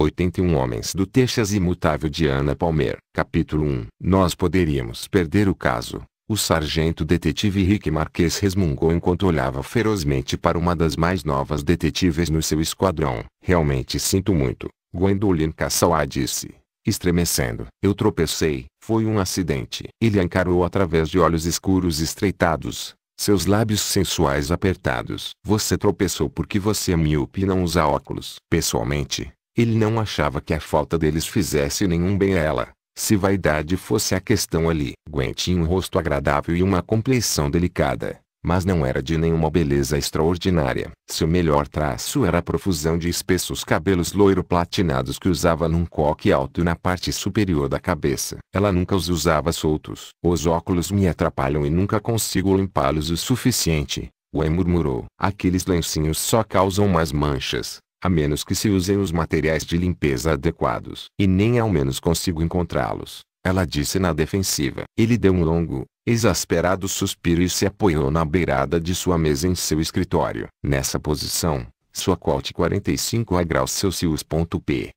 81 Homens do Texas Imutável de Ana Palmer. Capítulo 1 Nós poderíamos perder o caso. O sargento detetive Rick Marques resmungou enquanto olhava ferozmente para uma das mais novas detetives no seu esquadrão. Realmente sinto muito, Gwendolyn Cassawá disse, estremecendo. Eu tropecei, foi um acidente. Ele encarou através de olhos escuros estreitados, seus lábios sensuais apertados. Você tropeçou porque você é míope e não usa óculos. Pessoalmente, ele não achava que a falta deles fizesse nenhum bem a ela. Se vaidade fosse a questão ali, Gwen tinha um rosto agradável e uma complexão delicada, mas não era de nenhuma beleza extraordinária. Seu melhor traço era a profusão de espessos cabelos loiro-platinados que usava num coque alto na parte superior da cabeça. Ela nunca os usava soltos. Os óculos me atrapalham e nunca consigo limpá-los o suficiente. Gwen murmurou. Aqueles lencinhos só causam mais manchas a menos que se usem os materiais de limpeza adequados. E nem ao menos consigo encontrá-los, ela disse na defensiva. Ele deu um longo, exasperado suspiro e se apoiou na beirada de sua mesa em seu escritório. Nessa posição, sua corte 45 a graus p.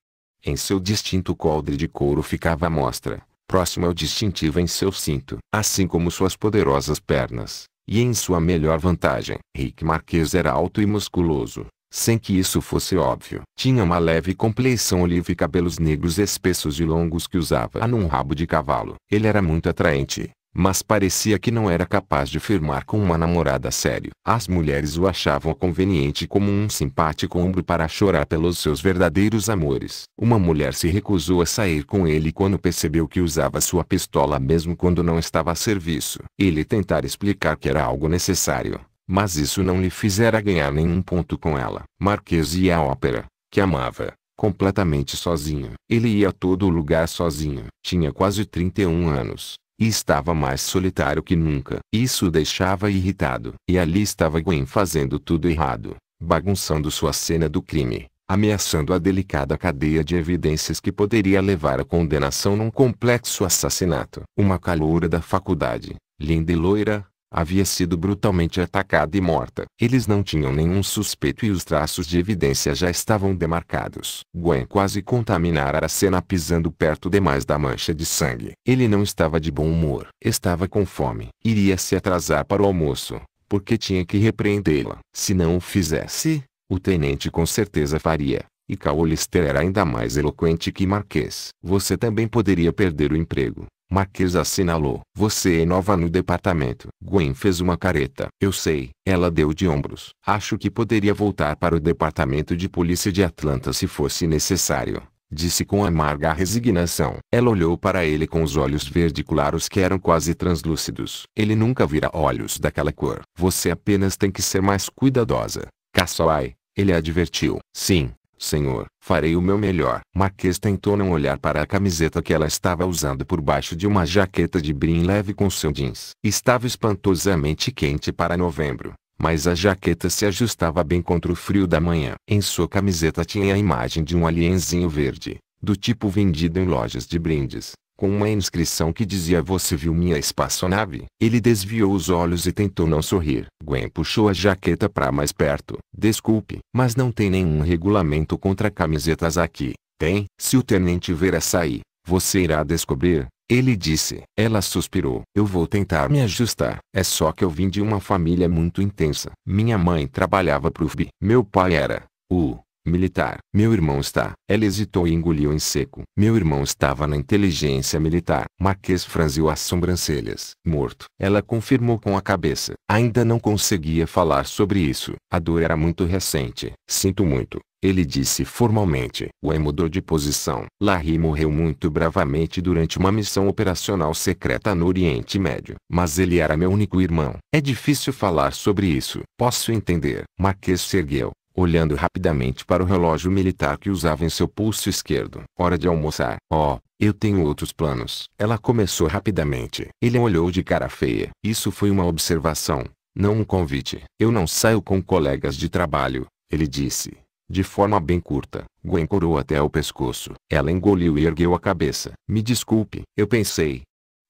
Em seu distinto coldre de couro ficava à mostra, próximo ao distintivo em seu cinto, assim como suas poderosas pernas, e em sua melhor vantagem. Rick Marquez era alto e musculoso, sem que isso fosse óbvio. Tinha uma leve compleição oliva e cabelos negros espessos e longos que usava num rabo de cavalo. Ele era muito atraente, mas parecia que não era capaz de firmar com uma namorada sério. As mulheres o achavam conveniente como um simpático ombro para chorar pelos seus verdadeiros amores. Uma mulher se recusou a sair com ele quando percebeu que usava sua pistola mesmo quando não estava a serviço. Ele tentara explicar que era algo necessário, mas isso não lhe fizera ganhar nenhum ponto com ela. Marquês ia à ópera, que amava, completamente sozinho. Ele ia a todo lugar sozinho. Tinha quase 31 anos, e estava mais solitário que nunca. Isso o deixava irritado. E ali estava Gwen fazendo tudo errado, bagunçando sua cena do crime ameaçando a delicada cadeia de evidências que poderia levar à condenação num complexo assassinato. Uma caloura da faculdade, linda e loira, havia sido brutalmente atacada e morta. Eles não tinham nenhum suspeito e os traços de evidência já estavam demarcados. Gwen quase contaminara a cena pisando perto demais da mancha de sangue. Ele não estava de bom humor. Estava com fome. Iria se atrasar para o almoço, porque tinha que repreendê-la. Se não o fizesse, o tenente com certeza faria. E Kaolister era ainda mais eloquente que Marquês. Você também poderia perder o emprego. Marquês assinalou. Você é nova no departamento. Gwen fez uma careta. Eu sei, ela deu de ombros. Acho que poderia voltar para o departamento de polícia de Atlanta se fosse necessário. Disse com amarga resignação. Ela olhou para ele com os olhos verde claros que eram quase translúcidos. Ele nunca vira olhos daquela cor. Você apenas tem que ser mais cuidadosa. Cassawai, ele advertiu. Sim, Senhor, farei o meu melhor. Marquês tentou não olhar para a camiseta que ela estava usando por baixo de uma jaqueta de brim leve com seu jeans. Estava espantosamente quente para novembro, mas a jaqueta se ajustava bem contra o frio da manhã. Em sua camiseta tinha a imagem de um alienzinho verde, do tipo vendido em lojas de brindes, com uma inscrição que dizia Você viu minha espaçonave? Ele desviou os olhos e tentou não sorrir. Gwen puxou a jaqueta para mais perto. Desculpe, mas não tem nenhum regulamento contra camisetas aqui. Tem, se o tenente ver essa aí, você irá descobrir, ele disse. Ela suspirou. Eu vou tentar me ajustar. É só que eu vim de uma família muito intensa. Minha mãe trabalhava para o FBI. Meu pai era o militar. Meu irmão está. Ela hesitou e engoliu em seco. Meu irmão estava na inteligência militar. Marquês franziu as sobrancelhas. Morto. Ela confirmou com a cabeça. Ainda não conseguia falar sobre isso. A dor era muito recente. Sinto muito. Ele disse formalmente. O mudou de posição. Larry morreu muito bravamente durante uma missão operacional secreta no Oriente Médio. Mas ele era meu único irmão. É difícil falar sobre isso. Posso entender. Marquês se ergueu olhando rapidamente para o relógio militar que usava em seu pulso esquerdo. Hora de almoçar. Oh, eu tenho outros planos. Ela começou rapidamente. Ele olhou de cara feia. Isso foi uma observação, não um convite. Eu não saio com colegas de trabalho, ele disse, de forma bem curta. Gwen corou até o pescoço. Ela engoliu e ergueu a cabeça. Me desculpe. Eu pensei.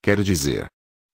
Quero dizer,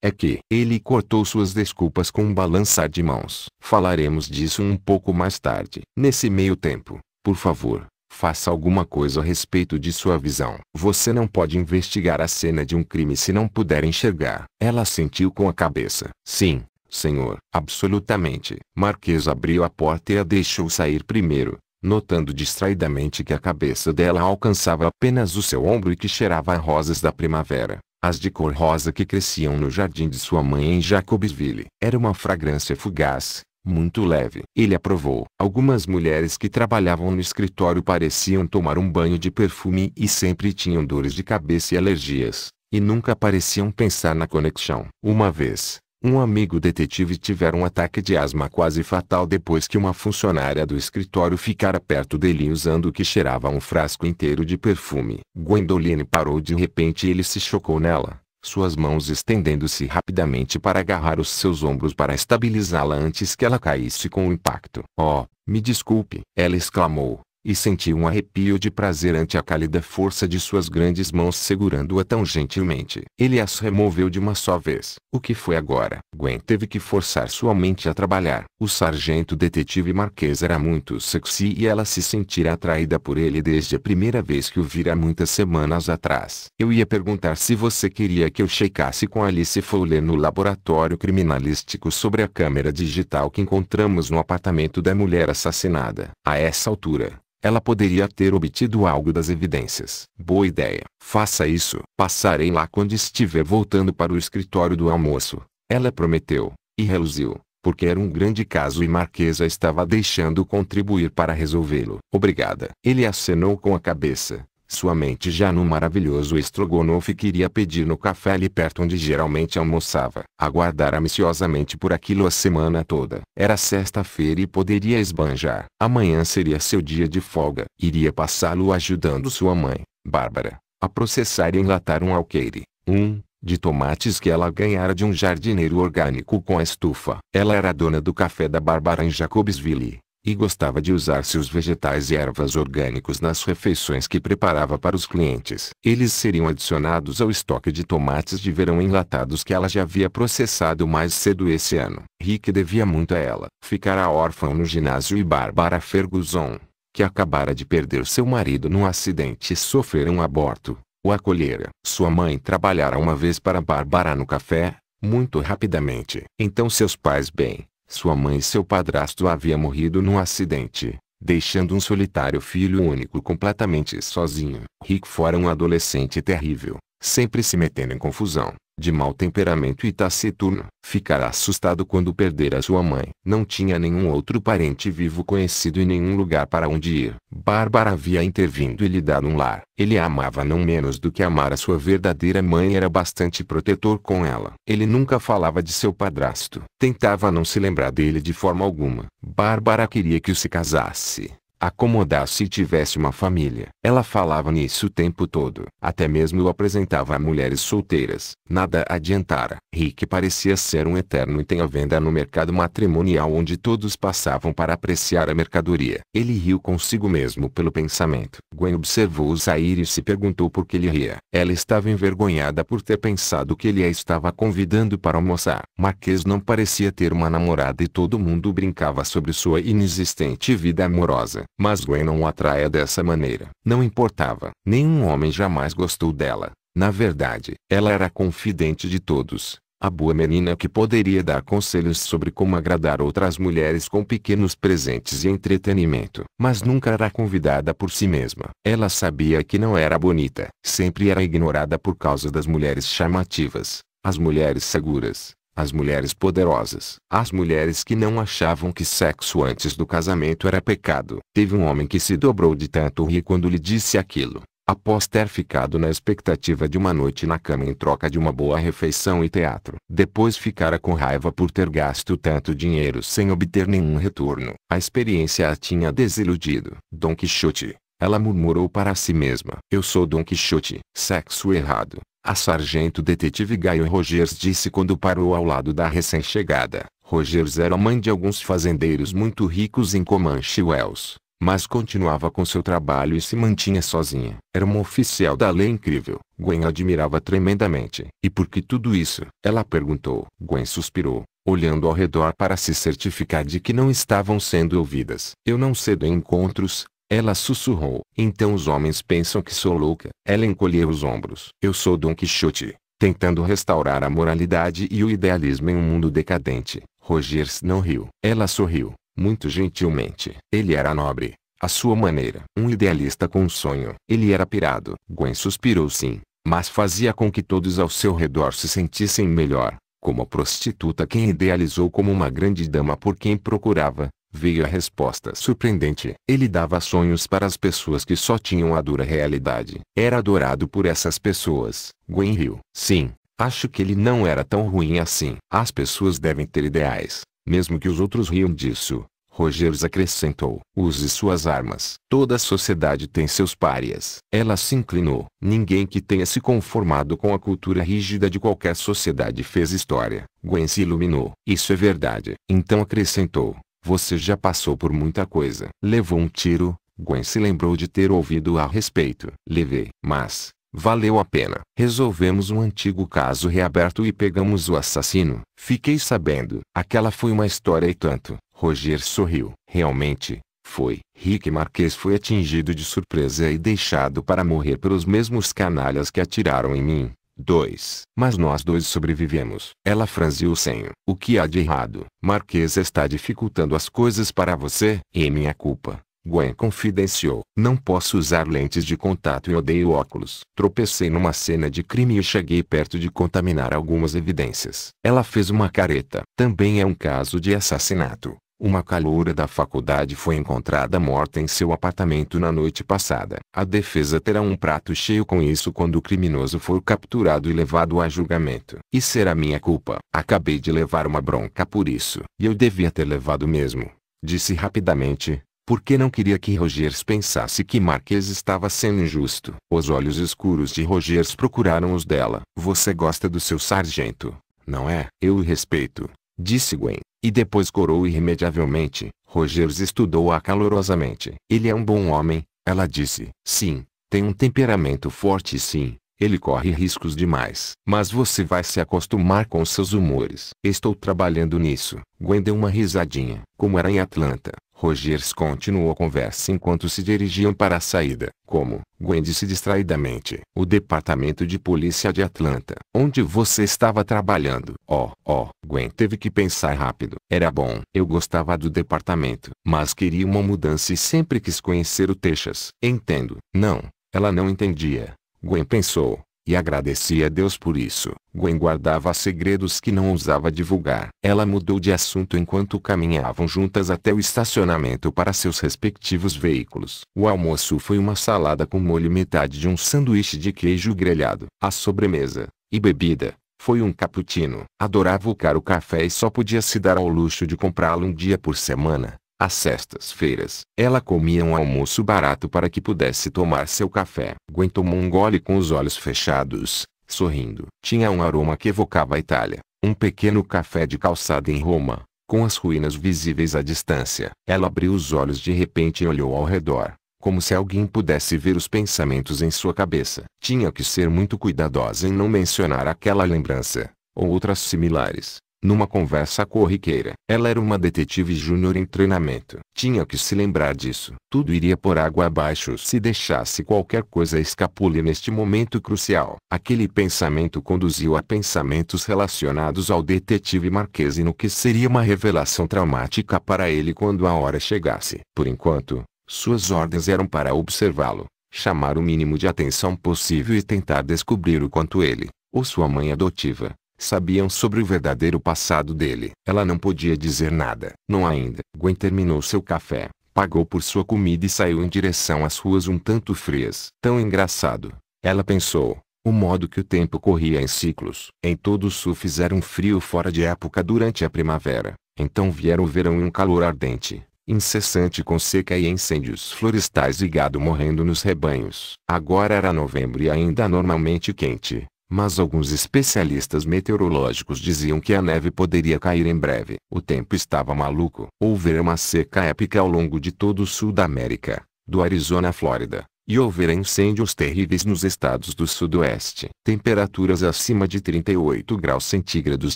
é que ele cortou suas desculpas com um balançar de mãos. Falaremos disso um pouco mais tarde. Nesse meio tempo, por favor, faça alguma coisa a respeito de sua visão. Você não pode investigar a cena de um crime se não puder enxergar. Ela sentiu com a cabeça. Sim, senhor. Absolutamente. Marquês abriu a porta e a deixou sair primeiro, notando distraidamente que a cabeça dela alcançava apenas o seu ombro e que cheirava a rosas da primavera. As de cor rosa que cresciam no jardim de sua mãe em Jacobsville. Era uma fragrância fugaz, muito leve. Ele aprovou. Algumas mulheres que trabalhavam no escritório pareciam tomar um banho de perfume e sempre tinham dores de cabeça e alergias, e nunca pareciam pensar na conexão. Uma vez, um amigo detetive tivera um ataque de asma quase fatal depois que uma funcionária do escritório ficara perto dele usando o que cheirava a um frasco inteiro de perfume. Gwendoline parou de repente e ele se chocou nela, suas mãos estendendo-se rapidamente para agarrar os seus ombros para estabilizá-la antes que ela caísse com o impacto. Oh, me desculpe! Ela exclamou, e senti um arrepio de prazer ante a cálida força de suas grandes mãos segurando-a tão gentilmente. Ele as removeu de uma só vez. O que foi agora? Gwen teve que forçar sua mente a trabalhar. O sargento detetive Marquês era muito sexy e ela se sentira atraída por ele desde a primeira vez que o vira muitas semanas atrás. Eu ia perguntar se você queria que eu checasse com Alice Fowler no laboratório criminalístico sobre a câmera digital que encontramos no apartamento da mulher assassinada. A essa altura, ela poderia ter obtido algo das evidências. Boa ideia. Faça isso. Passarei lá quando estiver voltando para o escritório do almoço. Ela prometeu, e reluziu, porque era um grande caso e Marquesa estava deixando contribuir para resolvê-lo. Obrigada. Ele acenou com a cabeça, sua mente já no maravilhoso estrogonofe que iria pedir no café ali perto onde geralmente almoçava. aguardar ansiosamente por aquilo a semana toda. Era sexta-feira e poderia esbanjar. Amanhã seria seu dia de folga. Iria passá-lo ajudando sua mãe, Bárbara, a processar e enlatar um alqueire. Um, de tomates que ela ganhara de um jardineiro orgânico com a estufa. Ela era dona do café da Bárbara em Jacobsville, e gostava de usar seus vegetais e ervas orgânicos nas refeições que preparava para os clientes. Eles seriam adicionados ao estoque de tomates de verão enlatados que ela já havia processado mais cedo esse ano. Rick devia muito a ela. Ficara órfão no ginásio e Barbara Ferguson, que acabara de perder seu marido num acidente e sofrer um aborto, o acolhera. Sua mãe trabalhara uma vez para Barbara no café, muito rapidamente. Então seus pais bem, sua mãe e seu padrasto haviam morrido num acidente, deixando um solitário filho único completamente sozinho. Rick fora um adolescente terrível, sempre se metendo em confusão, de mau temperamento e taciturno, ficará assustado quando perder a sua mãe. Não tinha nenhum outro parente vivo conhecido e nenhum lugar para onde ir. Bárbara havia intervindo e lhe dado um lar. Ele a amava não menos do que amar a sua verdadeira mãe e era bastante protetor com ela. Ele nunca falava de seu padrasto. Tentava não se lembrar dele de forma alguma. Bárbara queria que se casasse acomodar se tivesse uma família. Ela falava nisso o tempo todo. Até mesmo o apresentava a mulheres solteiras. Nada adiantara. Rick parecia ser um eterno item à venda no mercado matrimonial onde todos passavam para apreciar a mercadoria. Ele riu consigo mesmo pelo pensamento. Gwen observou Zaire e se perguntou por que ele ria. Ela estava envergonhada por ter pensado que ele a estava convidando para almoçar. Marquês não parecia ter uma namorada e todo mundo brincava sobre sua inexistente vida amorosa. Mas Gwen não o atraia dessa maneira. Não importava. Nenhum homem jamais gostou dela. Na verdade, ela era a confidente de todos. A boa menina que poderia dar conselhos sobre como agradar outras mulheres com pequenos presentes e entretenimento. Mas nunca era convidada por si mesma. Ela sabia que não era bonita. Sempre era ignorada por causa das mulheres chamativas. As mulheres seguras, as mulheres poderosas. As mulheres que não achavam que sexo antes do casamento era pecado. Teve um homem que se dobrou de tanto rir quando lhe disse aquilo. Após ter ficado na expectativa de uma noite na cama em troca de uma boa refeição e teatro. Depois ficara com raiva por ter gasto tanto dinheiro sem obter nenhum retorno. A experiência a tinha desiludido. Dom Quixote. Ela murmurou para si mesma. Eu sou Dom Quixote. Sexo errado. A sargento detetive Gaio Rogers disse quando parou ao lado da recém-chegada. Rogers era mãe de alguns fazendeiros muito ricos em Comanche Wells, mas continuava com seu trabalho e se mantinha sozinha. Era uma oficial da lei incrível. Gwen admirava tremendamente. E por que tudo isso? Ela perguntou. Gwen suspirou, olhando ao redor para se certificar de que não estavam sendo ouvidas. Eu não cedo em encontros, ela sussurrou. Então os homens pensam que sou louca. Ela encolheu os ombros. Eu sou Dom Quixote, tentando restaurar a moralidade e o idealismo em um mundo decadente. Rogers não riu. Ela sorriu, muito gentilmente. Ele era nobre, à sua maneira. Um idealista com um sonho. Ele era pirado. Gwen suspirou sim, mas fazia com que todos ao seu redor se sentissem melhor. Como a prostituta quem idealizou como uma grande dama por quem procurava, Veio a resposta surpreendente. Ele dava sonhos para as pessoas que só tinham a dura realidade. Era adorado por essas pessoas. Gwen riu. Sim, acho que ele não era tão ruim assim. As pessoas devem ter ideais, mesmo que os outros riam disso. Rogers acrescentou. Use suas armas. Toda a sociedade tem seus párias. Ela se inclinou. Ninguém que tenha se conformado com a cultura rígida de qualquer sociedade fez história. Gwen se iluminou. Isso é verdade. Então acrescentou. Você já passou por muita coisa. Levou um tiro, Gwen se lembrou de ter ouvido a respeito. Levei. Mas, valeu a pena. Resolvemos um antigo caso reaberto e pegamos o assassino. Fiquei sabendo. Aquela foi uma história e tanto. Roger sorriu. Realmente, foi. Rick Marquez foi atingido de surpresa e deixado para morrer pelos mesmos canalhas que atiraram em mim. 2. Mas nós dois sobrevivemos. Ela franziu o senho. O que há de errado? Marquesa está dificultando as coisas para você. É minha culpa. Gwen confidenciou. Não posso usar lentes de contato e odeio óculos. Tropecei numa cena de crime e cheguei perto de contaminar algumas evidências. Ela fez uma careta. Também é um caso de assassinato. Uma caloura da faculdade foi encontrada morta em seu apartamento na noite passada. A defesa terá um prato cheio com isso quando o criminoso for capturado e levado a julgamento. E será minha culpa. Acabei de levar uma bronca por isso. E eu devia ter levado mesmo. Disse rapidamente, porque não queria que Rogers pensasse que Marques estava sendo injusto. Os olhos escuros de Rogers procuraram os dela. Você gosta do seu sargento, não é? Eu o respeito, disse Gwen. E depois corou irremediavelmente. Rogers estudou-a calorosamente. Ele é um bom homem, ela disse. Sim, tem um temperamento forte sim. Ele corre riscos demais. Mas você vai se acostumar com seus humores. Estou trabalhando nisso. Gwen deu uma risadinha. Como era em Atlanta, Rogers continuou a conversa enquanto se dirigiam para a saída, como Gwen disse distraidamente. O departamento de polícia de Atlanta, onde você estava trabalhando. oh, oh, Gwen teve que pensar rápido. Era bom. Eu gostava do departamento, mas queria uma mudança e sempre quis conhecer o Texas. Entendo. Não, ela não entendia. Gwen pensou, e agradecia a Deus por isso. Gwen guardava segredos que não ousava divulgar. Ela mudou de assunto enquanto caminhavam juntas até o estacionamento para seus respectivos veículos. O almoço foi uma salada com molho e metade de um sanduíche de queijo grelhado. A sobremesa, e bebida, foi um cappuccino. Adorava o caro café e só podia se dar ao luxo de comprá-lo um dia por semana. Às sextas-feiras, ela comia um almoço barato para que pudesse tomar seu café. Gwen tomou um gole com os olhos fechados, sorrindo. Tinha um aroma que evocava a Itália, um pequeno café de calçada em Roma, com as ruínas visíveis à distância. Ela abriu os olhos de repente e olhou ao redor, como se alguém pudesse ver os pensamentos em sua cabeça. Tinha que ser muito cuidadosa em não mencionar aquela lembrança, ou outras similares. Numa conversa corriqueira. Ela era uma detetive júnior em treinamento. Tinha que se lembrar disso. Tudo iria por água abaixo se deixasse qualquer coisa escapulir neste momento crucial. Aquele pensamento conduziu a pensamentos relacionados ao detetive Marquese no que seria uma revelação traumática para ele quando a hora chegasse. Por enquanto, suas ordens eram para observá-lo, chamar o mínimo de atenção possível e tentar descobrir o quanto ele, ou sua mãe adotiva, Sabiam sobre o verdadeiro passado dele. Ela não podia dizer nada. Não ainda. Gwen terminou seu café, pagou por sua comida e saiu em direção às ruas um tanto frias. Tão engraçado. Ela pensou. O modo que o tempo corria em ciclos. Em todo o sul fizeram um frio fora de época durante a primavera. Então vieram o verão e um calor ardente, incessante com seca e incêndios florestais e gado morrendo nos rebanhos. Agora era novembro e ainda normalmente quente mas alguns especialistas meteorológicos diziam que a neve poderia cair em breve. O tempo estava maluco. Houver uma seca épica ao longo de todo o sul da América, do Arizona à Flórida, e houver incêndios terríveis nos estados do sudoeste. Temperaturas acima de 38 graus centígrados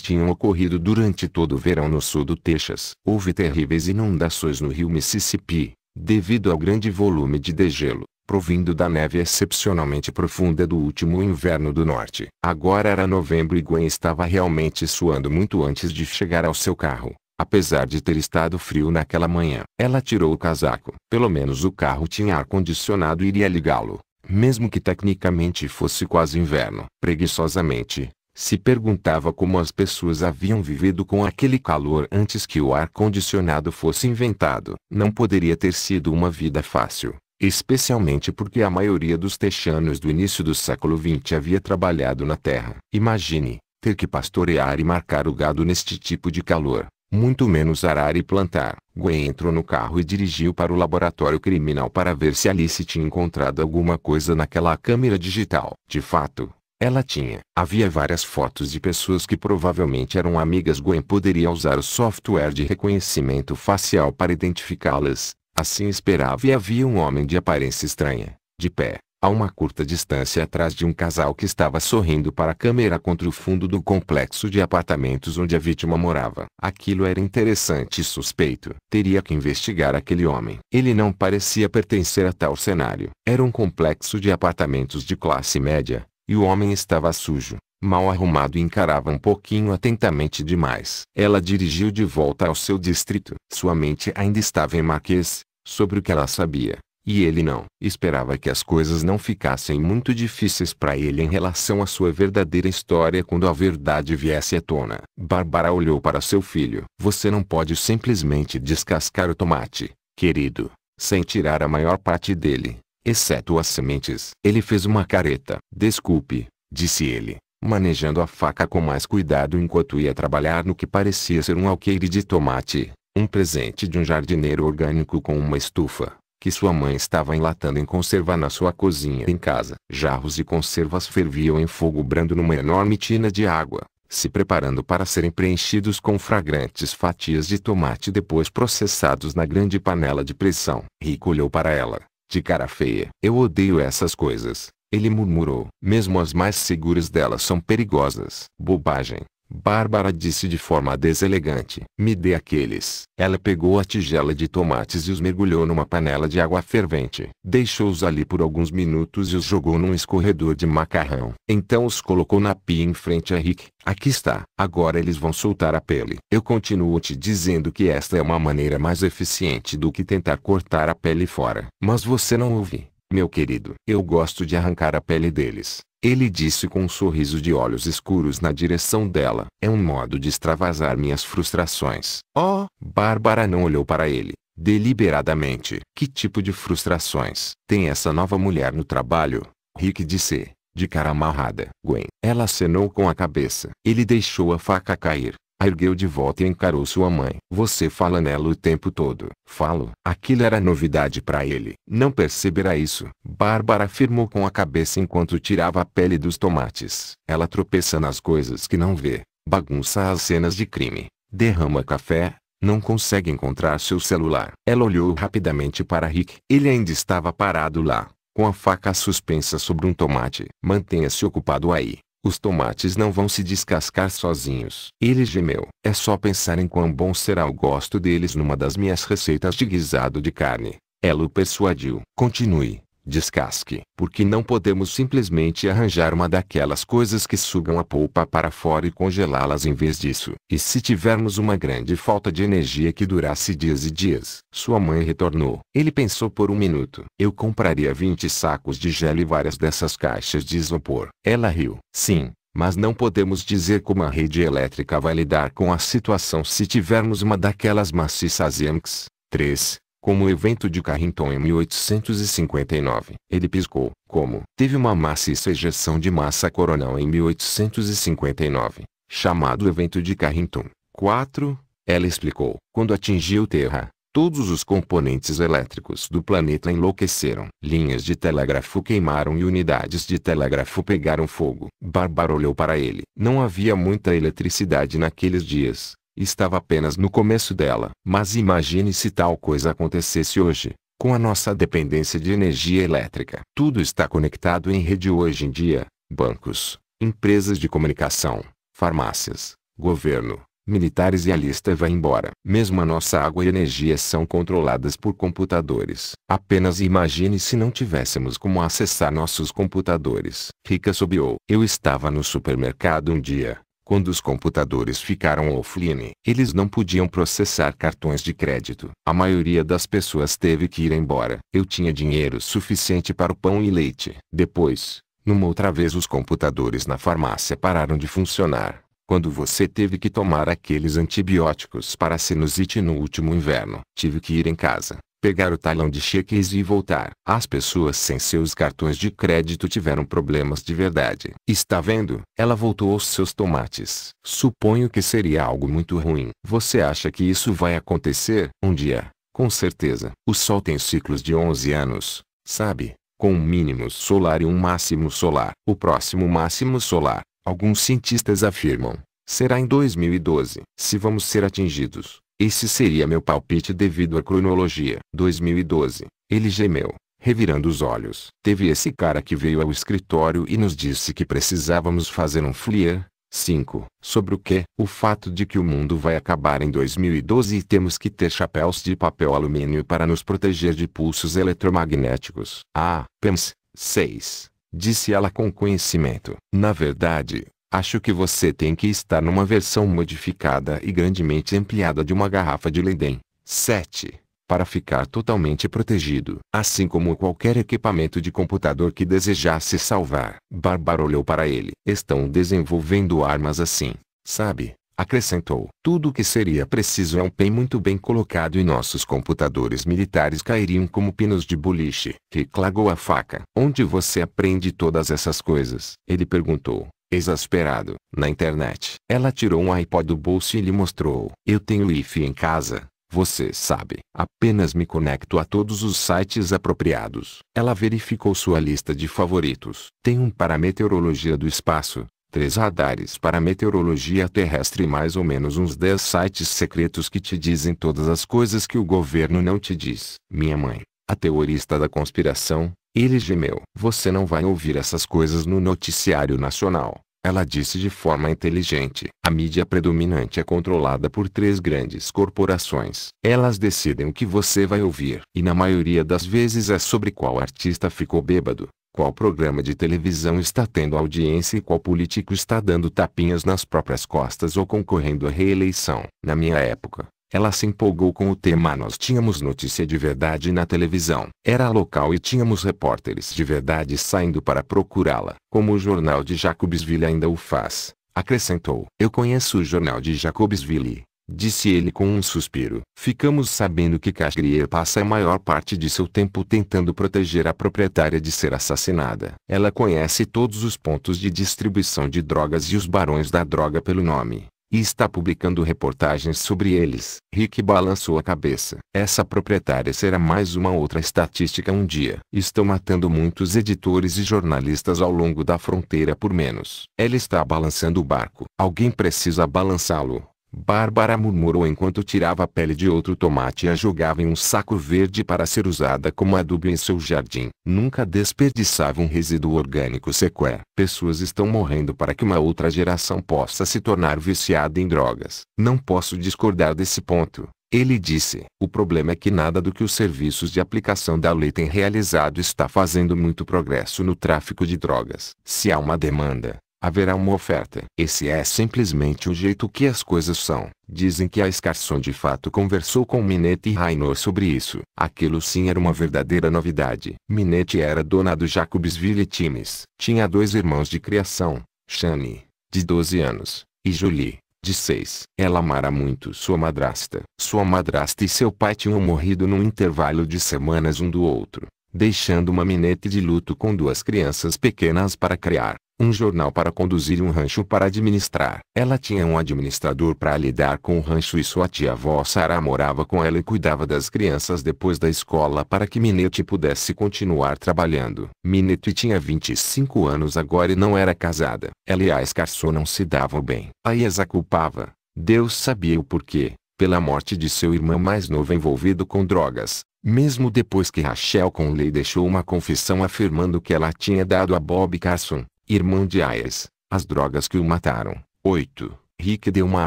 tinham ocorrido durante todo o verão no sul do Texas. Houve terríveis inundações no rio Mississippi, devido ao grande volume de degelo provindo da neve excepcionalmente profunda do último inverno do norte. Agora era novembro e Gwen estava realmente suando muito antes de chegar ao seu carro. Apesar de ter estado frio naquela manhã, ela tirou o casaco. Pelo menos o carro tinha ar-condicionado e iria ligá-lo, mesmo que tecnicamente fosse quase inverno. Preguiçosamente, se perguntava como as pessoas haviam vivido com aquele calor antes que o ar-condicionado fosse inventado. Não poderia ter sido uma vida fácil especialmente porque a maioria dos texanos do início do século XX havia trabalhado na terra. Imagine, ter que pastorear e marcar o gado neste tipo de calor, muito menos arar e plantar. Gwen entrou no carro e dirigiu para o laboratório criminal para ver se Alice tinha encontrado alguma coisa naquela câmera digital. De fato, ela tinha. Havia várias fotos de pessoas que provavelmente eram amigas. Gwen poderia usar o software de reconhecimento facial para identificá-las. Assim esperava e havia um homem de aparência estranha, de pé, a uma curta distância atrás de um casal que estava sorrindo para a câmera contra o fundo do complexo de apartamentos onde a vítima morava. Aquilo era interessante e suspeito. Teria que investigar aquele homem. Ele não parecia pertencer a tal cenário. Era um complexo de apartamentos de classe média, e o homem estava sujo mal arrumado e encarava um pouquinho atentamente demais. Ela dirigiu de volta ao seu distrito. Sua mente ainda estava em Marquês, sobre o que ela sabia. E ele não. Esperava que as coisas não ficassem muito difíceis para ele em relação à sua verdadeira história quando a verdade viesse à tona. Bárbara olhou para seu filho. Você não pode simplesmente descascar o tomate, querido, sem tirar a maior parte dele, exceto as sementes. Ele fez uma careta. Desculpe, disse ele manejando a faca com mais cuidado enquanto ia trabalhar no que parecia ser um alqueire de tomate, um presente de um jardineiro orgânico com uma estufa, que sua mãe estava enlatando em conserva na sua cozinha em casa. Jarros de conservas ferviam em fogo brando numa enorme tina de água, se preparando para serem preenchidos com fragrantes fatias de tomate depois processados na grande panela de pressão. Rico olhou para ela, de cara feia. Eu odeio essas coisas, ele murmurou. Mesmo as mais seguras delas são perigosas. Bobagem. Bárbara disse de forma deselegante. Me dê aqueles. Ela pegou a tigela de tomates e os mergulhou numa panela de água fervente. Deixou-os ali por alguns minutos e os jogou num escorredor de macarrão. Então os colocou na pia em frente a Rick. Aqui está. Agora eles vão soltar a pele. Eu continuo te dizendo que esta é uma maneira mais eficiente do que tentar cortar a pele fora. Mas você não ouve. Meu querido, eu gosto de arrancar a pele deles. Ele disse com um sorriso de olhos escuros na direção dela. É um modo de extravasar minhas frustrações. Oh, Bárbara não olhou para ele. Deliberadamente. Que tipo de frustrações? Tem essa nova mulher no trabalho? Rick disse, de cara amarrada. Gwen. Ela acenou com a cabeça. Ele deixou a faca cair ergueu de volta e encarou sua mãe. Você fala nela o tempo todo. Falo. Aquilo era novidade para ele. Não perceberá isso. Bárbara afirmou com a cabeça enquanto tirava a pele dos tomates. Ela tropeça nas coisas que não vê. Bagunça as cenas de crime. Derrama café. Não consegue encontrar seu celular. Ela olhou rapidamente para Rick. Ele ainda estava parado lá, com a faca suspensa sobre um tomate. Mantenha-se ocupado aí. Os tomates não vão se descascar sozinhos. Ele gemeu. É só pensar em quão bom será o gosto deles numa das minhas receitas de guisado de carne. Ela o persuadiu. Continue. Descasque, porque não podemos simplesmente arranjar uma daquelas coisas que sugam a polpa para fora e congelá-las em vez disso. E se tivermos uma grande falta de energia que durasse dias e dias? Sua mãe retornou. Ele pensou por um minuto. Eu compraria 20 sacos de gelo e várias dessas caixas de isopor. Ela riu. Sim, mas não podemos dizer como a rede elétrica vai lidar com a situação se tivermos uma daquelas maciças Yanks. 3 como o evento de Carrington em 1859. Ele piscou, como teve uma maciça ejeção de massa coronal em 1859, chamado evento de Carrington. 4. Ela explicou, quando atingiu Terra, todos os componentes elétricos do planeta enlouqueceram. Linhas de telégrafo queimaram e unidades de telégrafo pegaram fogo. Bárbara olhou para ele. Não havia muita eletricidade naqueles dias, Estava apenas no começo dela. Mas imagine se tal coisa acontecesse hoje, com a nossa dependência de energia elétrica. Tudo está conectado em rede hoje em dia: bancos, empresas de comunicação, farmácias, governo, militares e a lista vai embora. Mesmo a nossa água e energia são controladas por computadores. Apenas imagine se não tivéssemos como acessar nossos computadores. Rica sobiou. Eu estava no supermercado um dia, quando os computadores ficaram offline, eles não podiam processar cartões de crédito. A maioria das pessoas teve que ir embora. Eu tinha dinheiro suficiente para o pão e leite. Depois, numa outra vez os computadores na farmácia pararam de funcionar. Quando você teve que tomar aqueles antibióticos para sinusite no último inverno, tive que ir em casa pegar o talão de cheques e voltar. As pessoas sem seus cartões de crédito tiveram problemas de verdade. Está vendo? Ela voltou aos seus tomates. Suponho que seria algo muito ruim. Você acha que isso vai acontecer? Um dia, com certeza. O Sol tem ciclos de 11 anos, sabe? Com um mínimo solar e um máximo solar. O próximo máximo solar, alguns cientistas afirmam, será em 2012. Se vamos ser atingidos, esse seria meu palpite devido à cronologia. 2012. Ele gemeu, revirando os olhos. Teve esse cara que veio ao escritório e nos disse que precisávamos fazer um FLIA. 5. Sobre o que? O fato de que o mundo vai acabar em 2012 e temos que ter chapéus de papel alumínio para nos proteger de pulsos eletromagnéticos. Ah, pense. 6. Disse ela com conhecimento. Na verdade, Acho que você tem que estar numa versão modificada e grandemente ampliada de uma garrafa de Leiden. 7. Para ficar totalmente protegido, assim como qualquer equipamento de computador que desejasse salvar. Barbar olhou para ele. Estão desenvolvendo armas assim, sabe? Acrescentou: Tudo o que seria preciso é um PEN muito bem colocado e nossos computadores militares cairiam como pinos de boliche. Reclagou a faca. Onde você aprende todas essas coisas? Ele perguntou. Exasperado, na internet. Ela tirou um iPod do bolso e lhe mostrou. Eu tenho Wi-Fi em casa, você sabe. Apenas me conecto a todos os sites apropriados. Ela verificou sua lista de favoritos. Tem um para meteorologia do espaço, três radares para meteorologia terrestre e mais ou menos uns 10 sites secretos que te dizem todas as coisas que o governo não te diz. Minha mãe, a teorista da conspiração, ele gemeu. Você não vai ouvir essas coisas no noticiário nacional. Ela disse de forma inteligente. A mídia predominante é controlada por três grandes corporações. Elas decidem o que você vai ouvir. E na maioria das vezes é sobre qual artista ficou bêbado, qual programa de televisão está tendo audiência e qual político está dando tapinhas nas próprias costas ou concorrendo à reeleição. Na minha época, ela se empolgou com o tema. Nós tínhamos notícia de verdade na televisão. Era local e tínhamos repórteres de verdade saindo para procurá-la, como o jornal de Jacobsville ainda o faz. Acrescentou: Eu conheço o jornal de Jacobsville. Disse ele com um suspiro. Ficamos sabendo que Casgrier passa a maior parte de seu tempo tentando proteger a proprietária de ser assassinada. Ela conhece todos os pontos de distribuição de drogas e os barões da droga pelo nome e está publicando reportagens sobre eles. Rick balançou a cabeça. Essa proprietária será mais uma outra estatística um dia. Estão matando muitos editores e jornalistas ao longo da fronteira por menos. Ela está balançando o barco. Alguém precisa balançá-lo. Bárbara murmurou enquanto tirava a pele de outro tomate e a jogava em um saco verde para ser usada como adubo em seu jardim. Nunca desperdiçava um resíduo orgânico sequer. Pessoas estão morrendo para que uma outra geração possa se tornar viciada em drogas. Não posso discordar desse ponto. Ele disse: O problema é que nada do que os serviços de aplicação da lei têm realizado está fazendo muito progresso no tráfico de drogas. Se há uma demanda, haverá uma oferta. Esse é simplesmente o jeito que as coisas são. Dizem que a escarson de fato conversou com Minete e Rainor sobre isso. Aquilo sim era uma verdadeira novidade. Minete era dona do Jacobsville Times. Tinha dois irmãos de criação, Shani, de 12 anos, e Julie, de 6. Ela amara muito sua madrasta. Sua madrasta e seu pai tinham morrido num intervalo de semanas um do outro, deixando uma Minete de luto com duas crianças pequenas para criar um jornal para conduzir e um rancho para administrar. Ela tinha um administrador para lidar com o rancho e sua tia-avó Sara morava com ela e cuidava das crianças depois da escola para que Minetti pudesse continuar trabalhando. Minetti tinha 25 anos agora e não era casada. Ela e a Escarçô não se davam bem. A Iesa culpava. Deus sabia o porquê. Pela morte de seu irmão mais novo envolvido com drogas. Mesmo depois que Rachel Conley deixou uma confissão afirmando que ela tinha dado a Bob Carson, irmão de Ayas, as drogas que o mataram. 8. Rick deu uma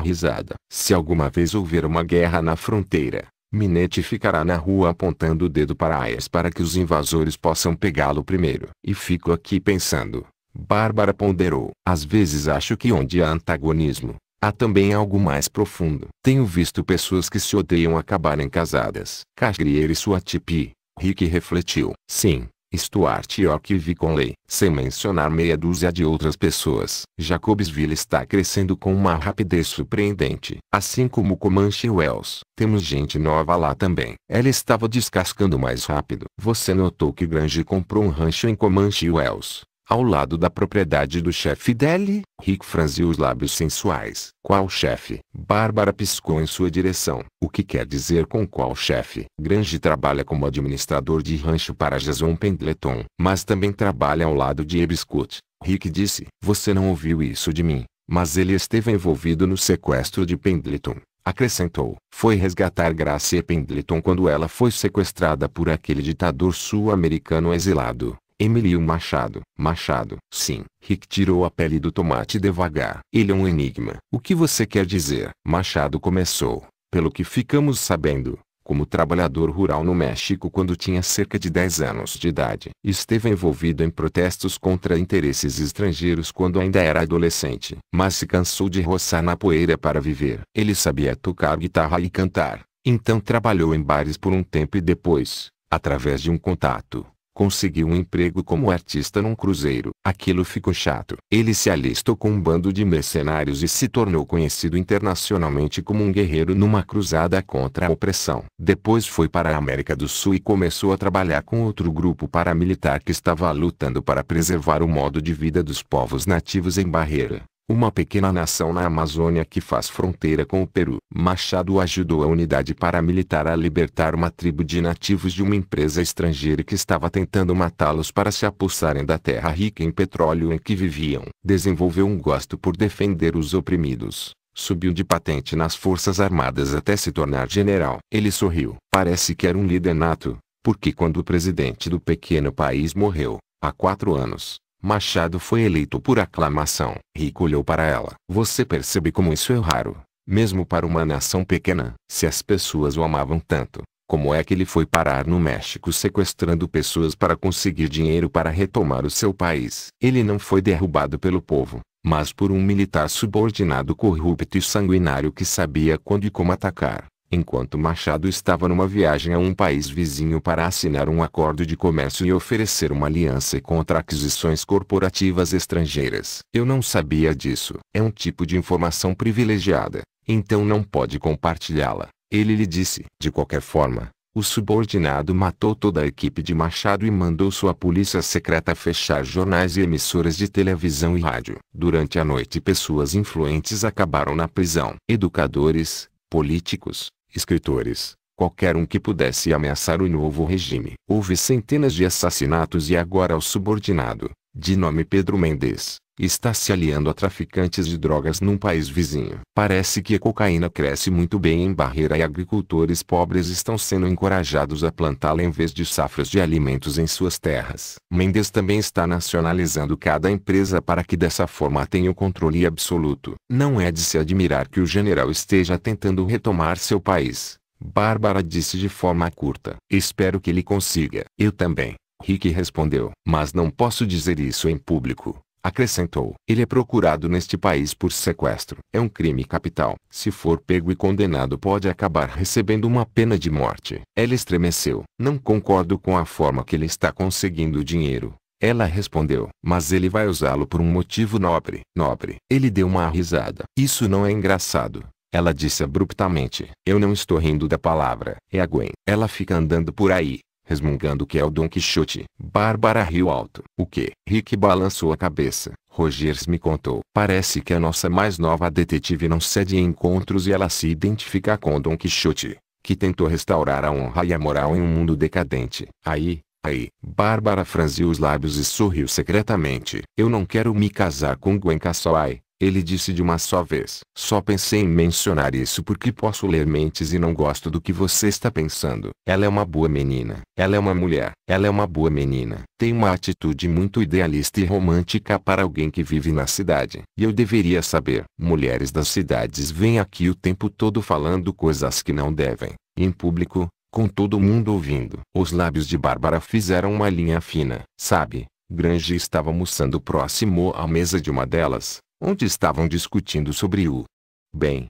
risada. Se alguma vez houver uma guerra na fronteira, Minetti ficará na rua apontando o dedo para Ayas para que os invasores possam pegá-lo primeiro. E fico aqui pensando. Bárbara ponderou. Às vezes acho que onde há antagonismo, há também algo mais profundo. Tenho visto pessoas que se odeiam acabarem casadas. Casgrier e sua tipi. Rick refletiu. Sim, Stuart York e Viconley, sem mencionar meia dúzia de outras pessoas. Jacobsville está crescendo com uma rapidez surpreendente, assim como Comanche Wells. Temos gente nova lá também. Ela estava descascando mais rápido. Você notou que Grange comprou um rancho em Comanche Wells. Ao lado da propriedade do chefe dele, Rick franziu os lábios sensuais. Qual chefe? Bárbara piscou em sua direção. O que quer dizer com qual chefe? Grange trabalha como administrador de rancho para Jason Pendleton, mas também trabalha ao lado de Ebscott. Rick disse, você não ouviu isso de mim, mas ele esteve envolvido no sequestro de Pendleton. Acrescentou, foi resgatar Gracie Pendleton quando ela foi sequestrada por aquele ditador sul-americano exilado. Emilio Machado. Machado. Sim. Rick tirou a pele do tomate devagar. Ele é um enigma. O que você quer dizer? Machado começou, pelo que ficamos sabendo, como trabalhador rural no México quando tinha cerca de 10 anos de idade. Esteve envolvido em protestos contra interesses estrangeiros quando ainda era adolescente, mas se cansou de roçar na poeira para viver. Ele sabia tocar guitarra e cantar, então trabalhou em bares por um tempo e depois, através de um contato, Conseguiu um emprego como artista num cruzeiro. Aquilo ficou chato. Ele se alistou com um bando de mercenários e se tornou conhecido internacionalmente como um guerreiro numa cruzada contra a opressão. Depois foi para a América do Sul e começou a trabalhar com outro grupo paramilitar que estava lutando para preservar o modo de vida dos povos nativos em Barreira uma pequena nação na Amazônia que faz fronteira com o Peru. Machado ajudou a unidade paramilitar a libertar uma tribo de nativos de uma empresa estrangeira que estava tentando matá-los para se apossarem da terra rica em petróleo em que viviam. Desenvolveu um gosto por defender os oprimidos. Subiu de patente nas Forças Armadas até se tornar general. Ele sorriu. Parece que era um líder nato, porque quando o presidente do pequeno país morreu, há quatro anos, Machado foi eleito por aclamação. Rico olhou para ela. Você percebe como isso é raro, mesmo para uma nação pequena. Se as pessoas o amavam tanto, como é que ele foi parar no México sequestrando pessoas para conseguir dinheiro para retomar o seu país? Ele não foi derrubado pelo povo, mas por um militar subordinado corrupto e sanguinário que sabia quando e como atacar enquanto Machado estava numa viagem a um país vizinho para assinar um acordo de comércio e oferecer uma aliança contra aquisições corporativas estrangeiras. Eu não sabia disso. É um tipo de informação privilegiada, então não pode compartilhá-la, ele lhe disse. De qualquer forma, o subordinado matou toda a equipe de Machado e mandou sua polícia secreta fechar jornais e emissoras de televisão e rádio. Durante a noite, pessoas influentes acabaram na prisão. Educadores, políticos, escritores, qualquer um que pudesse ameaçar o novo regime. Houve centenas de assassinatos e agora o subordinado, de nome Pedro Mendes, Está se aliando a traficantes de drogas num país vizinho. Parece que a cocaína cresce muito bem em barreira e agricultores pobres estão sendo encorajados a plantá-la em vez de safras de alimentos em suas terras. Mendes também está nacionalizando cada empresa para que dessa forma tenha o controle absoluto. Não é de se admirar que o general esteja tentando retomar seu país. Bárbara disse de forma curta. Espero que ele consiga. Eu também. Rick respondeu. Mas não posso dizer isso em público. Acrescentou: Ele é procurado neste país por sequestro. É um crime capital. Se for pego e condenado, pode acabar recebendo uma pena de morte. Ela estremeceu. Não concordo com a forma que ele está conseguindo o dinheiro. Ela respondeu, mas ele vai usá-lo por um motivo nobre. Nobre. Ele deu uma risada. Isso não é engraçado. Ela disse abruptamente. Eu não estou rindo da palavra. É a Gwen. Ela fica andando por aí, resmungando que é o Don Quixote. Bárbara riu alto. O que? Rick balançou a cabeça. Rogers me contou. Parece que a nossa mais nova detetive não cede em encontros e ela se identifica com Don Quixote, que tentou restaurar a honra e a moral em um mundo decadente. Aí, aí, Bárbara franziu os lábios e sorriu secretamente. Eu não quero me casar com Gwen Cassaway. Ele disse de uma só vez. Só pensei em mencionar isso porque posso ler mentes e não gosto do que você está pensando. Ela é uma boa menina. Ela é uma mulher. Ela é uma boa menina. Tem uma atitude muito idealista e romântica para alguém que vive na cidade. E eu deveria saber. Mulheres das cidades vêm aqui o tempo todo falando coisas que não devem. Em público, com todo mundo ouvindo. Os lábios de Bárbara fizeram uma linha fina. Sabe, Grange estava almoçando próximo à mesa de uma delas, onde estavam discutindo sobre o bem,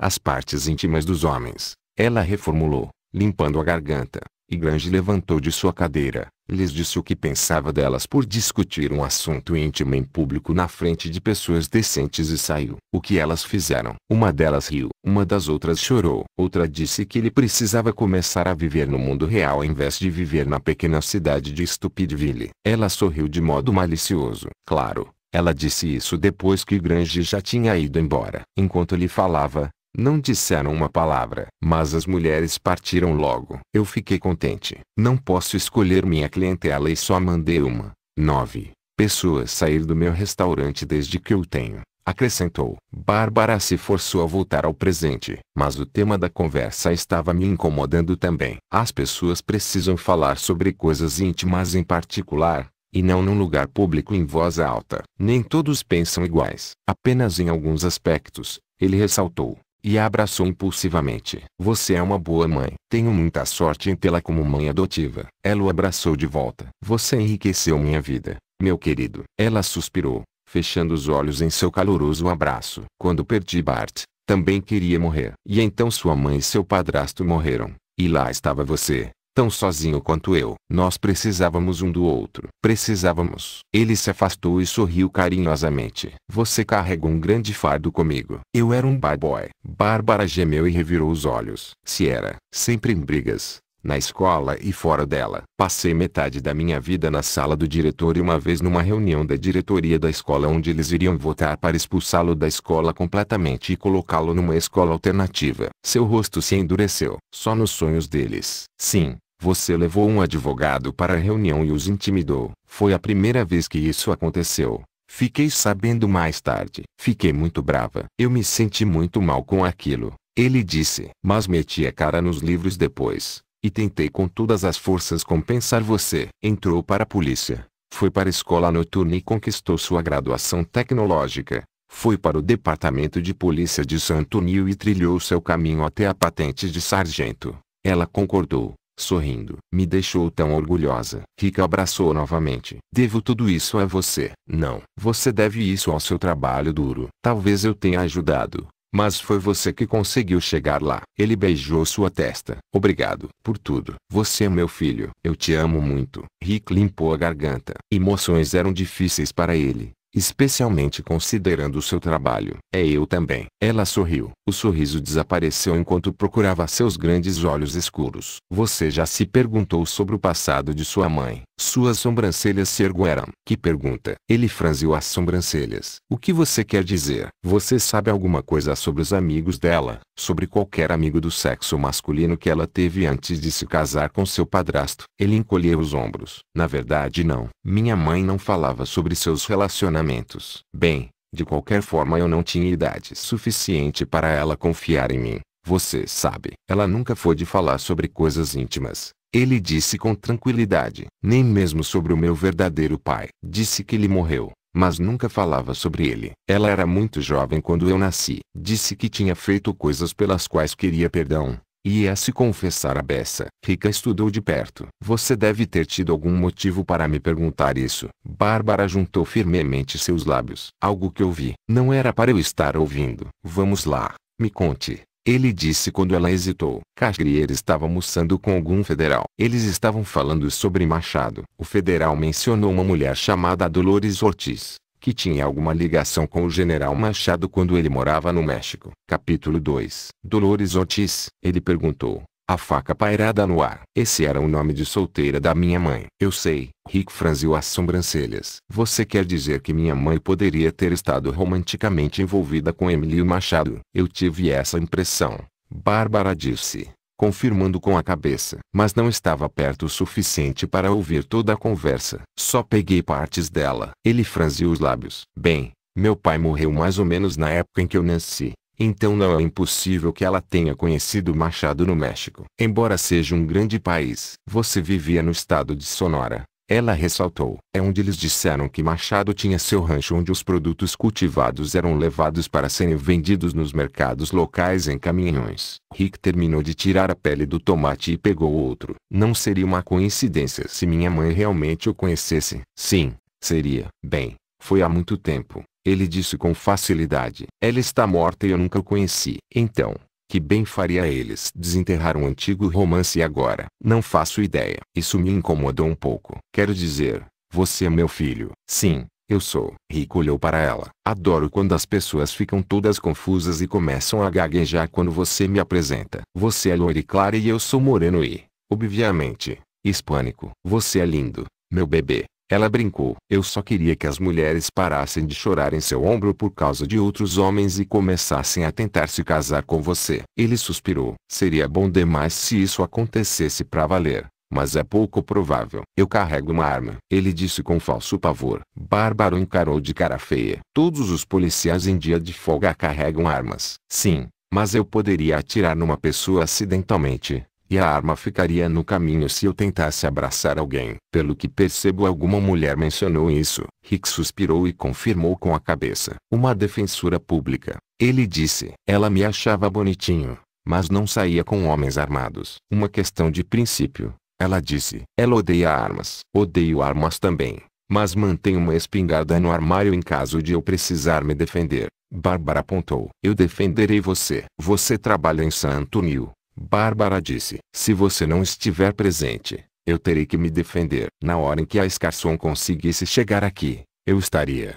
as partes íntimas dos homens. Ela reformulou, limpando a garganta, e Grange levantou de sua cadeira, lhes disse o que pensava delas por discutir um assunto íntimo em público na frente de pessoas decentes e saiu. O que elas fizeram? Uma delas riu, uma das outras chorou, outra disse que ele precisava começar a viver no mundo real em vez de viver na pequena cidade de Stupidville. Ela sorriu de modo malicioso. Claro, ela disse isso depois que Grange já tinha ido embora. Enquanto ele falava, não disseram uma palavra. Mas as mulheres partiram logo. Eu fiquei contente. Não posso escolher minha clientela e só mandei uma. 9. Pessoas sair do meu restaurante desde que eu tenho. Acrescentou. Bárbara se forçou a voltar ao presente. Mas o tema da conversa estava me incomodando também. As pessoas precisam falar sobre coisas íntimas em particular, e não num lugar público em voz alta. Nem todos pensam iguais, apenas em alguns aspectos, ele ressaltou, e a abraçou impulsivamente. Você é uma boa mãe. Tenho muita sorte em tê-la como mãe adotiva. Ela o abraçou de volta. Você enriqueceu minha vida, meu querido. Ela suspirou, fechando os olhos em seu caloroso abraço. Quando perdi Bart, também queria morrer. E então sua mãe e seu padrasto morreram. E lá estava você, tão sozinho quanto eu. Nós precisávamos um do outro. Precisávamos. Ele se afastou e sorriu carinhosamente. Você carregou um grande fardo comigo. Eu era um bad boy. Bárbara gemeu e revirou os olhos. Se era, sempre em brigas. Na escola e fora dela. Passei metade da minha vida na sala do diretor e uma vez numa reunião da diretoria da escola onde eles iriam votar para expulsá-lo da escola completamente e colocá-lo numa escola alternativa. Seu rosto se endureceu. Só nos sonhos deles. Sim, você levou um advogado para a reunião e os intimidou. Foi a primeira vez que isso aconteceu. Fiquei sabendo mais tarde. Fiquei muito brava. Eu me senti muito mal com aquilo. Ele disse. Mas meti a cara nos livros depois. E tentei com todas as forças compensar você. Entrou para a polícia. Foi para a escola noturna e conquistou sua graduação tecnológica. Foi para o departamento de polícia de Santo Antônio e trilhou seu caminho até a patente de sargento. Ela concordou sorrindo. Me deixou tão orgulhosa. Rick abraçou novamente. Devo tudo isso a você. Não. Você deve isso ao seu trabalho duro. Talvez eu tenha ajudado. Mas foi você que conseguiu chegar lá. Ele beijou sua testa. Obrigado por tudo. Você é meu filho. Eu te amo muito. Rick limpou a garganta. Emoções eram difíceis para ele especialmente considerando o seu trabalho. É eu também. Ela sorriu. O sorriso desapareceu enquanto procurava seus grandes olhos escuros. Você já se perguntou sobre o passado de sua mãe. Suas sobrancelhas se ergueram. Que pergunta? Ele franziu as sobrancelhas. O que você quer dizer? Você sabe alguma coisa sobre os amigos dela? Sobre qualquer amigo do sexo masculino que ela teve antes de se casar com seu padrasto? Ele encolheu os ombros. Na verdade não. Minha mãe não falava sobre seus relacionamentos. Bem, de qualquer forma eu não tinha idade suficiente para ela confiar em mim. Você sabe, ela nunca foi de falar sobre coisas íntimas. Ele disse com tranquilidade, nem mesmo sobre o meu verdadeiro pai. Disse que ele morreu, mas nunca falava sobre ele. Ela era muito jovem quando eu nasci. Disse que tinha feito coisas pelas quais queria perdão, e ia é se confessar a beça. Rica estudou de perto. Você deve ter tido algum motivo para me perguntar isso. Bárbara juntou firmemente seus lábios. Algo que ouvi. Não era para eu estar ouvindo. Vamos lá. Me conte. Ele disse quando ela hesitou. Cagrier estava almoçando com algum federal. Eles estavam falando sobre Machado. O federal mencionou uma mulher chamada Dolores Ortiz que tinha alguma ligação com o general Machado quando ele morava no México. Capítulo 2 Dolores Ortiz, ele perguntou. A faca pairada no ar. Esse era o nome de solteira da minha mãe. Eu sei. Rick franziu as sobrancelhas. Você quer dizer que minha mãe poderia ter estado romanticamente envolvida com Emilio Machado? Eu tive essa impressão. Bárbara disse confirmando com a cabeça. Mas não estava perto o suficiente para ouvir toda a conversa. Só peguei partes dela. Ele franziu os lábios. Bem, meu pai morreu mais ou menos na época em que eu nasci. Então não é impossível que ela tenha conhecido Machado no México. Embora seja um grande país, você vivia no estado de Sonora, ela ressaltou: é onde eles disseram que Machado tinha seu rancho onde os produtos cultivados eram levados para serem vendidos nos mercados locais em caminhões. Rick terminou de tirar a pele do tomate e pegou outro. Não seria uma coincidência se minha mãe realmente o conhecesse. Sim, seria. Bem, foi há muito tempo. Ele disse com facilidade: ela está morta e eu nunca o conheci. Então, que bem faria eles desenterrar um antigo romance e agora? Não faço ideia. Isso me incomodou um pouco. Quero dizer, você é meu filho. Sim, eu sou. Rico olhou para ela. Adoro quando as pessoas ficam todas confusas e começam a gaguejar quando você me apresenta. Você é loira e clara e eu sou moreno e, obviamente, hispânico. Você é lindo, meu bebê. Ela brincou. Eu só queria que as mulheres parassem de chorar em seu ombro por causa de outros homens e começassem a tentar se casar com você. Ele suspirou. Seria bom demais se isso acontecesse para valer. Mas é pouco provável. Eu carrego uma arma. Ele disse com falso pavor. Bárbaro encarou de cara feia. Todos os policiais em dia de folga carregam armas. Sim, mas eu poderia atirar numa pessoa acidentalmente, e a arma ficaria no caminho se eu tentasse abraçar alguém. Pelo que percebo alguma mulher mencionou isso. Rick suspirou e confirmou com a cabeça. Uma defensora pública. Ele disse. Ela me achava bonitinho, mas não saía com homens armados. Uma questão de princípio. Ela disse. Ela odeia armas. Odeio armas também. Mas mantenho uma espingarda no armário em caso de eu precisar me defender. Bárbara apontou. Eu defenderei você. Você trabalha em San Antonio. Bárbara disse: Se você não estiver presente, eu terei que me defender. Na hora em que a Escarson conseguisse chegar aqui, eu estaria.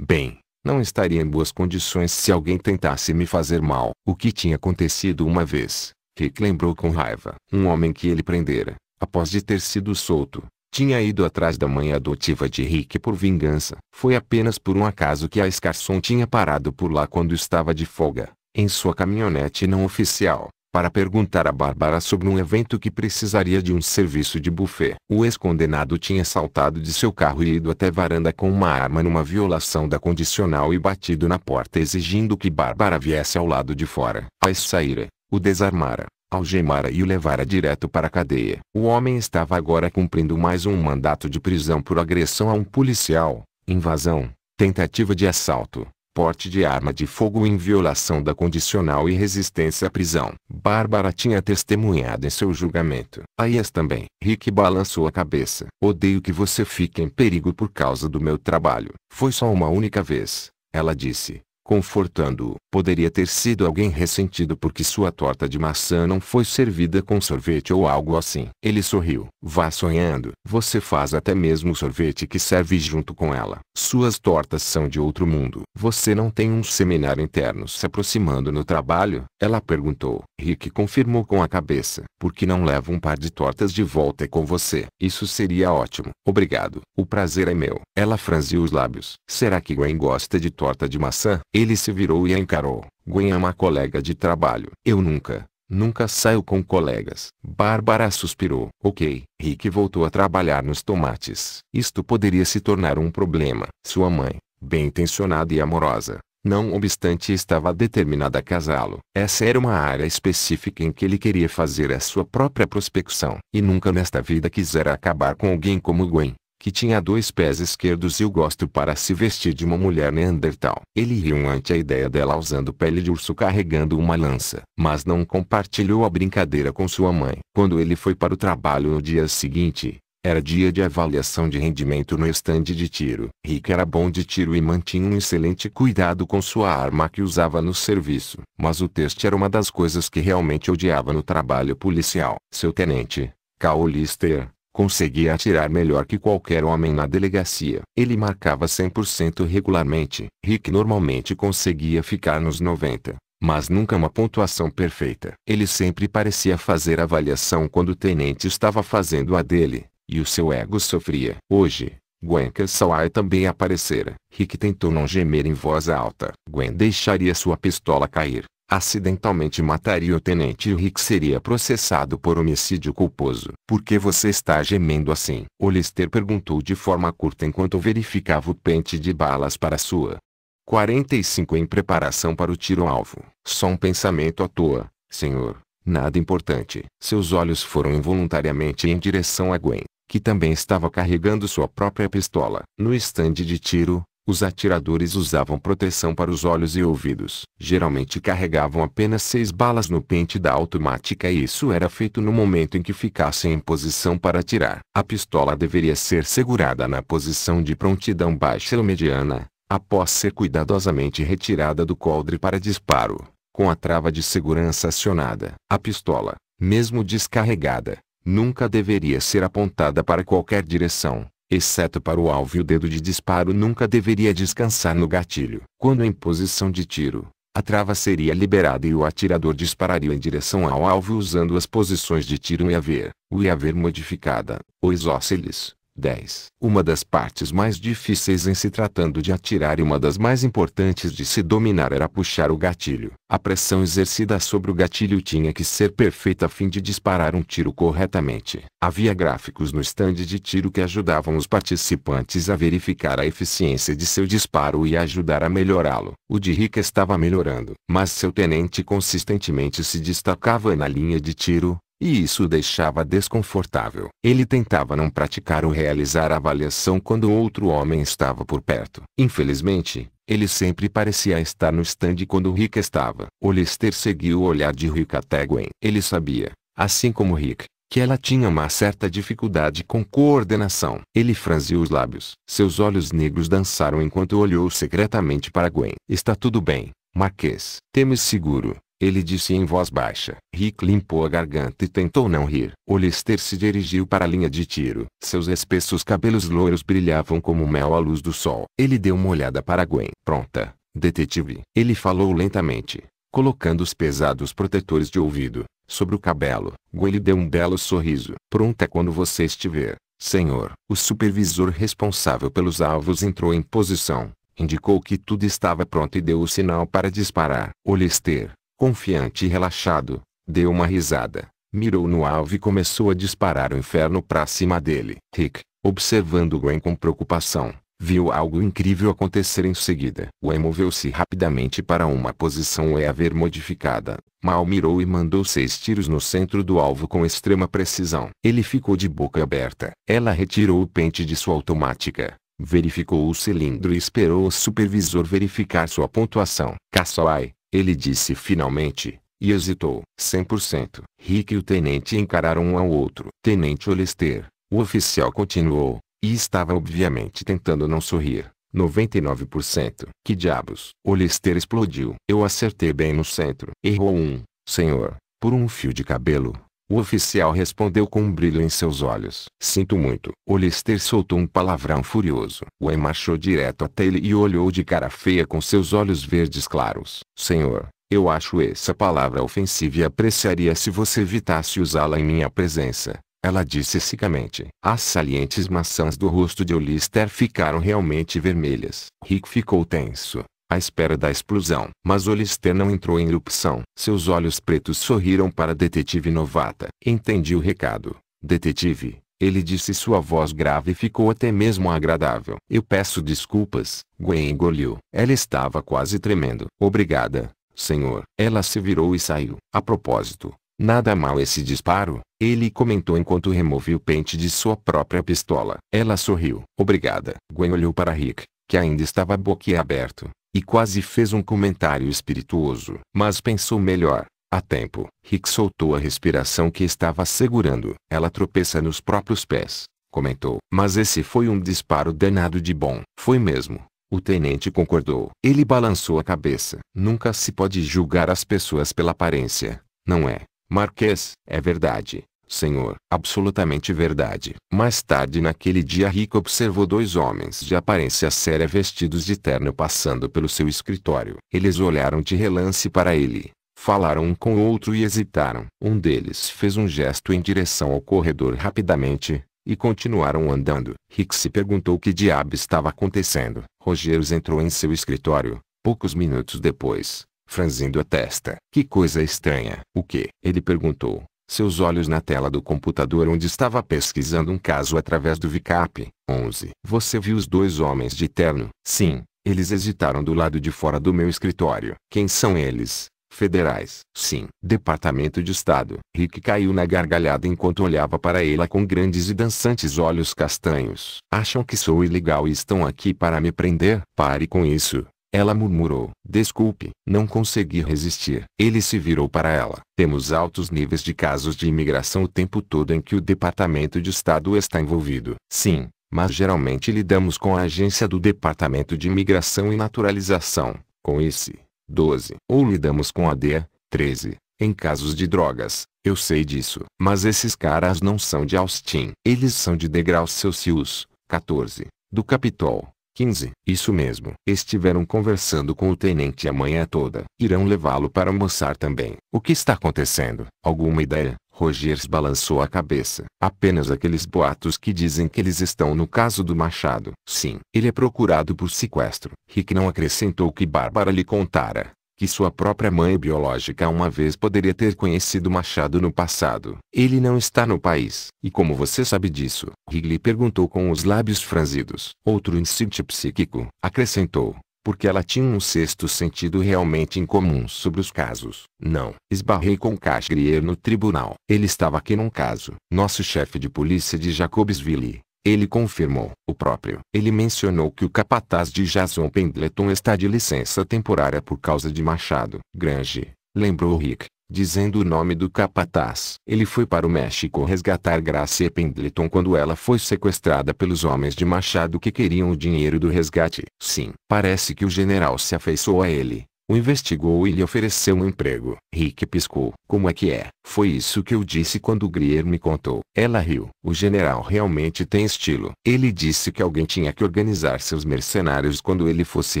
Bem, não estaria em boas condições se alguém tentasse me fazer mal. O que tinha acontecido uma vez, Rick lembrou com raiva. Um homem que ele prendera, após de ter sido solto, tinha ido atrás da mãe adotiva de Rick por vingança. Foi apenas por um acaso que a Escarson tinha parado por lá quando estava de folga, em sua caminhonete não oficial para perguntar a Bárbara sobre um evento que precisaria de um serviço de buffet. O ex-condenado tinha saltado de seu carro e ido até varanda com uma arma numa violação da condicional e batido na porta exigindo que Bárbara viesse ao lado de fora. As saíra, o desarmara, algemara e o levara direto para a cadeia. O homem estava agora cumprindo mais um mandato de prisão por agressão a um policial, invasão, tentativa de assalto, porte de arma de fogo em violação da condicional e resistência à prisão. Bárbara tinha testemunhado em seu julgamento. Aias também. Rick balançou a cabeça. Odeio que você fique em perigo por causa do meu trabalho. Foi só uma única vez, ela disse, confortando-o. Poderia ter sido alguém ressentido porque sua torta de maçã não foi servida com sorvete ou algo assim. Ele sorriu. Vá sonhando. Você faz até mesmo o sorvete que serve junto com ela. Suas tortas são de outro mundo. Você não tem um seminário interno se aproximando no trabalho? Ela perguntou. Rick confirmou com a cabeça. Por que não leva um par de tortas de volta com você? Isso seria ótimo. Obrigado. O prazer é meu. Ela franziu os lábios. Será que Gwen gosta de torta de maçã? Ele se virou e a encarou. Gwen é uma colega de trabalho. Eu nunca, nunca saio com colegas. Bárbara suspirou. Ok, Rick voltou a trabalhar nos tomates. Isto poderia se tornar um problema. Sua mãe, bem intencionada e amorosa, não obstante estava determinada a casá-lo. Essa era uma área específica em que ele queria fazer a sua própria prospecção. E nunca nesta vida quisera acabar com alguém como Gwen que tinha dois pés esquerdos e o gosto para se vestir de uma mulher neandertal. Ele riu ante a ideia dela usando pele de urso carregando uma lança, mas não compartilhou a brincadeira com sua mãe. Quando ele foi para o trabalho no dia seguinte, era dia de avaliação de rendimento no estande de tiro. Rick era bom de tiro e mantinha um excelente cuidado com sua arma que usava no serviço. Mas o teste era uma das coisas que realmente odiava no trabalho policial. Seu tenente, Carl Lister, Conseguia atirar melhor que qualquer homem na delegacia. Ele marcava 100% regularmente. Rick normalmente conseguia ficar nos 90, mas nunca uma pontuação perfeita. Ele sempre parecia fazer avaliação quando o tenente estava fazendo a dele, e o seu ego sofria. Hoje, Gwen Cassaway também aparecera. Rick tentou não gemer em voz alta. Gwen deixaria sua pistola cair acidentalmente mataria o tenente e Rick seria processado por homicídio culposo. Por que você está gemendo assim? Lister perguntou de forma curta enquanto verificava o pente de balas para sua. 45 em preparação para o tiro-alvo. Só um pensamento à toa, senhor. Nada importante. Seus olhos foram involuntariamente em direção a Gwen, que também estava carregando sua própria pistola. No estande de tiro, os atiradores usavam proteção para os olhos e ouvidos. Geralmente carregavam apenas seis balas no pente da automática e isso era feito no momento em que ficassem em posição para atirar. A pistola deveria ser segurada na posição de prontidão baixa ou mediana, após ser cuidadosamente retirada do coldre para disparo, com a trava de segurança acionada. A pistola, mesmo descarregada, nunca deveria ser apontada para qualquer direção exceto para o alvo e o dedo de disparo nunca deveria descansar no gatilho. Quando em posição de tiro, a trava seria liberada e o atirador dispararia em direção ao alvo usando as posições de tiro e haver, o e haver modificada, ou isósceles, 10. Uma das partes mais difíceis em se tratando de atirar e uma das mais importantes de se dominar era puxar o gatilho. A pressão exercida sobre o gatilho tinha que ser perfeita a fim de disparar um tiro corretamente. Havia gráficos no estande de tiro que ajudavam os participantes a verificar a eficiência de seu disparo e ajudar a melhorá-lo. O de Rica estava melhorando, mas seu tenente consistentemente se destacava na linha de tiro, e isso o deixava desconfortável. Ele tentava não praticar ou realizar a avaliação quando outro homem estava por perto. Infelizmente, ele sempre parecia estar no stand quando Rick estava. O Lister seguiu o olhar de Rick até Gwen. Ele sabia, assim como Rick, que ela tinha uma certa dificuldade com coordenação. Ele franziu os lábios. Seus olhos negros dançaram enquanto olhou secretamente para Gwen. Está tudo bem, Marquês. Temos seguro. Ele disse em voz baixa. Rick limpou a garganta e tentou não rir. Olister se dirigiu para a linha de tiro. Seus espessos cabelos loiros brilhavam como mel à luz do sol. Ele deu uma olhada para Gwen. Pronta, detetive. Ele falou lentamente, colocando os pesados protetores de ouvido sobre o cabelo. Gwen lhe deu um belo sorriso. Pronta quando você estiver, senhor. O supervisor responsável pelos alvos entrou em posição indicou que tudo estava pronto e deu o sinal para disparar. Olister, confiante e relaxado, deu uma risada, mirou no alvo e começou a disparar o inferno para cima dele. Rick, observando Gwen com preocupação, viu algo incrível acontecer em seguida. Gwen moveu-se rapidamente para uma posição e a ver modificada. Mal mirou e mandou seis tiros no centro do alvo com extrema precisão. Ele ficou de boca aberta. Ela retirou o pente de sua automática. Verificou o cilindro e esperou o supervisor verificar sua pontuação. Cassaway, ele disse finalmente, e hesitou. 100%. Rick e o tenente encararam um ao outro. Tenente Olester, o oficial continuou, e estava obviamente tentando não sorrir. 99%. Que diabos? Olester explodiu. Eu acertei bem no centro. Errou um, senhor, por um fio de cabelo. O oficial respondeu com um brilho em seus olhos. Sinto muito. O Lister soltou um palavrão furioso. O marchou direto até ele e olhou de cara feia com seus olhos verdes claros. Senhor, eu acho essa palavra ofensiva e apreciaria se você evitasse usá-la em minha presença. Ela disse secamente. As salientes maçãs do rosto de Olister ficaram realmente vermelhas. Rick ficou tenso à espera da explosão. Mas Olister não entrou em erupção. Seus olhos pretos sorriram para a detetive novata. Entendi o recado. Detetive, ele disse sua voz grave ficou até mesmo agradável. Eu peço desculpas. Gwen engoliu. Ela estava quase tremendo. Obrigada, senhor. Ela se virou e saiu. A propósito, nada mal esse disparo, ele comentou enquanto removia o pente de sua própria pistola. Ela sorriu. Obrigada. Gwen olhou para Rick, que ainda estava boquiaberto. E quase fez um comentário espirituoso. Mas pensou melhor. A tempo, Rick soltou a respiração que estava segurando. Ela tropeça nos próprios pés, comentou. Mas esse foi um disparo danado de bom. Foi mesmo. O tenente concordou. Ele balançou a cabeça. Nunca se pode julgar as pessoas pela aparência, não é? Marquês, é verdade. Senhor, absolutamente verdade. Mais tarde naquele dia Rico observou dois homens de aparência séria vestidos de terno passando pelo seu escritório. Eles olharam de relance para ele, falaram um com o outro e hesitaram. Um deles fez um gesto em direção ao corredor rapidamente, e continuaram andando. Rick se perguntou o que diabo estava acontecendo. Rogers entrou em seu escritório, poucos minutos depois, franzindo a testa. Que coisa estranha. O que? Ele perguntou seus olhos na tela do computador onde estava pesquisando um caso através do Vicap 11. Você viu os dois homens de terno? Sim, eles hesitaram do lado de fora do meu escritório. Quem são eles? Federais. Sim. Departamento de Estado. Rick caiu na gargalhada enquanto olhava para ela com grandes e dançantes olhos castanhos. Acham que sou ilegal e estão aqui para me prender? Pare com isso. Ela murmurou. Desculpe, não consegui resistir. Ele se virou para ela. Temos altos níveis de casos de imigração o tempo todo em que o Departamento de Estado está envolvido. Sim, mas geralmente lidamos com a agência do Departamento de Imigração e Naturalização, com esse 12, ou lidamos com a DEA, 13, em casos de drogas. Eu sei disso. Mas esses caras não são de Austin. Eles são de Degrau Celsius, 14, do Capitol. 15. Isso mesmo. Estiveram conversando com o tenente a manhã toda. Irão levá-lo para almoçar também. O que está acontecendo? Alguma ideia? Rogers balançou a cabeça. Apenas aqueles boatos que dizem que eles estão no caso do Machado. Sim, ele é procurado por sequestro. Rick não acrescentou o que Bárbara lhe contara que sua própria mãe biológica uma vez poderia ter conhecido Machado no passado. Ele não está no país. E como você sabe disso? Higley perguntou com os lábios franzidos. Outro instinto psíquico, acrescentou, porque ela tinha um sexto sentido realmente incomum sobre os casos. Não, esbarrei com Cashgrier no tribunal. Ele estava aqui num caso. Nosso chefe de polícia de Jacobsville, ele confirmou. O próprio. Ele mencionou que o capataz de Jason Pendleton está de licença temporária por causa de Machado. Grange. Lembrou Rick, dizendo o nome do capataz. Ele foi para o México resgatar Gracie Pendleton quando ela foi sequestrada pelos homens de Machado que queriam o dinheiro do resgate. Sim. Parece que o general se afeiçoou a ele. O investigou e lhe ofereceu um emprego. Rick piscou. Como é que é? Foi isso que eu disse quando Grier me contou. Ela riu. O general realmente tem estilo. Ele disse que alguém tinha que organizar seus mercenários quando ele fosse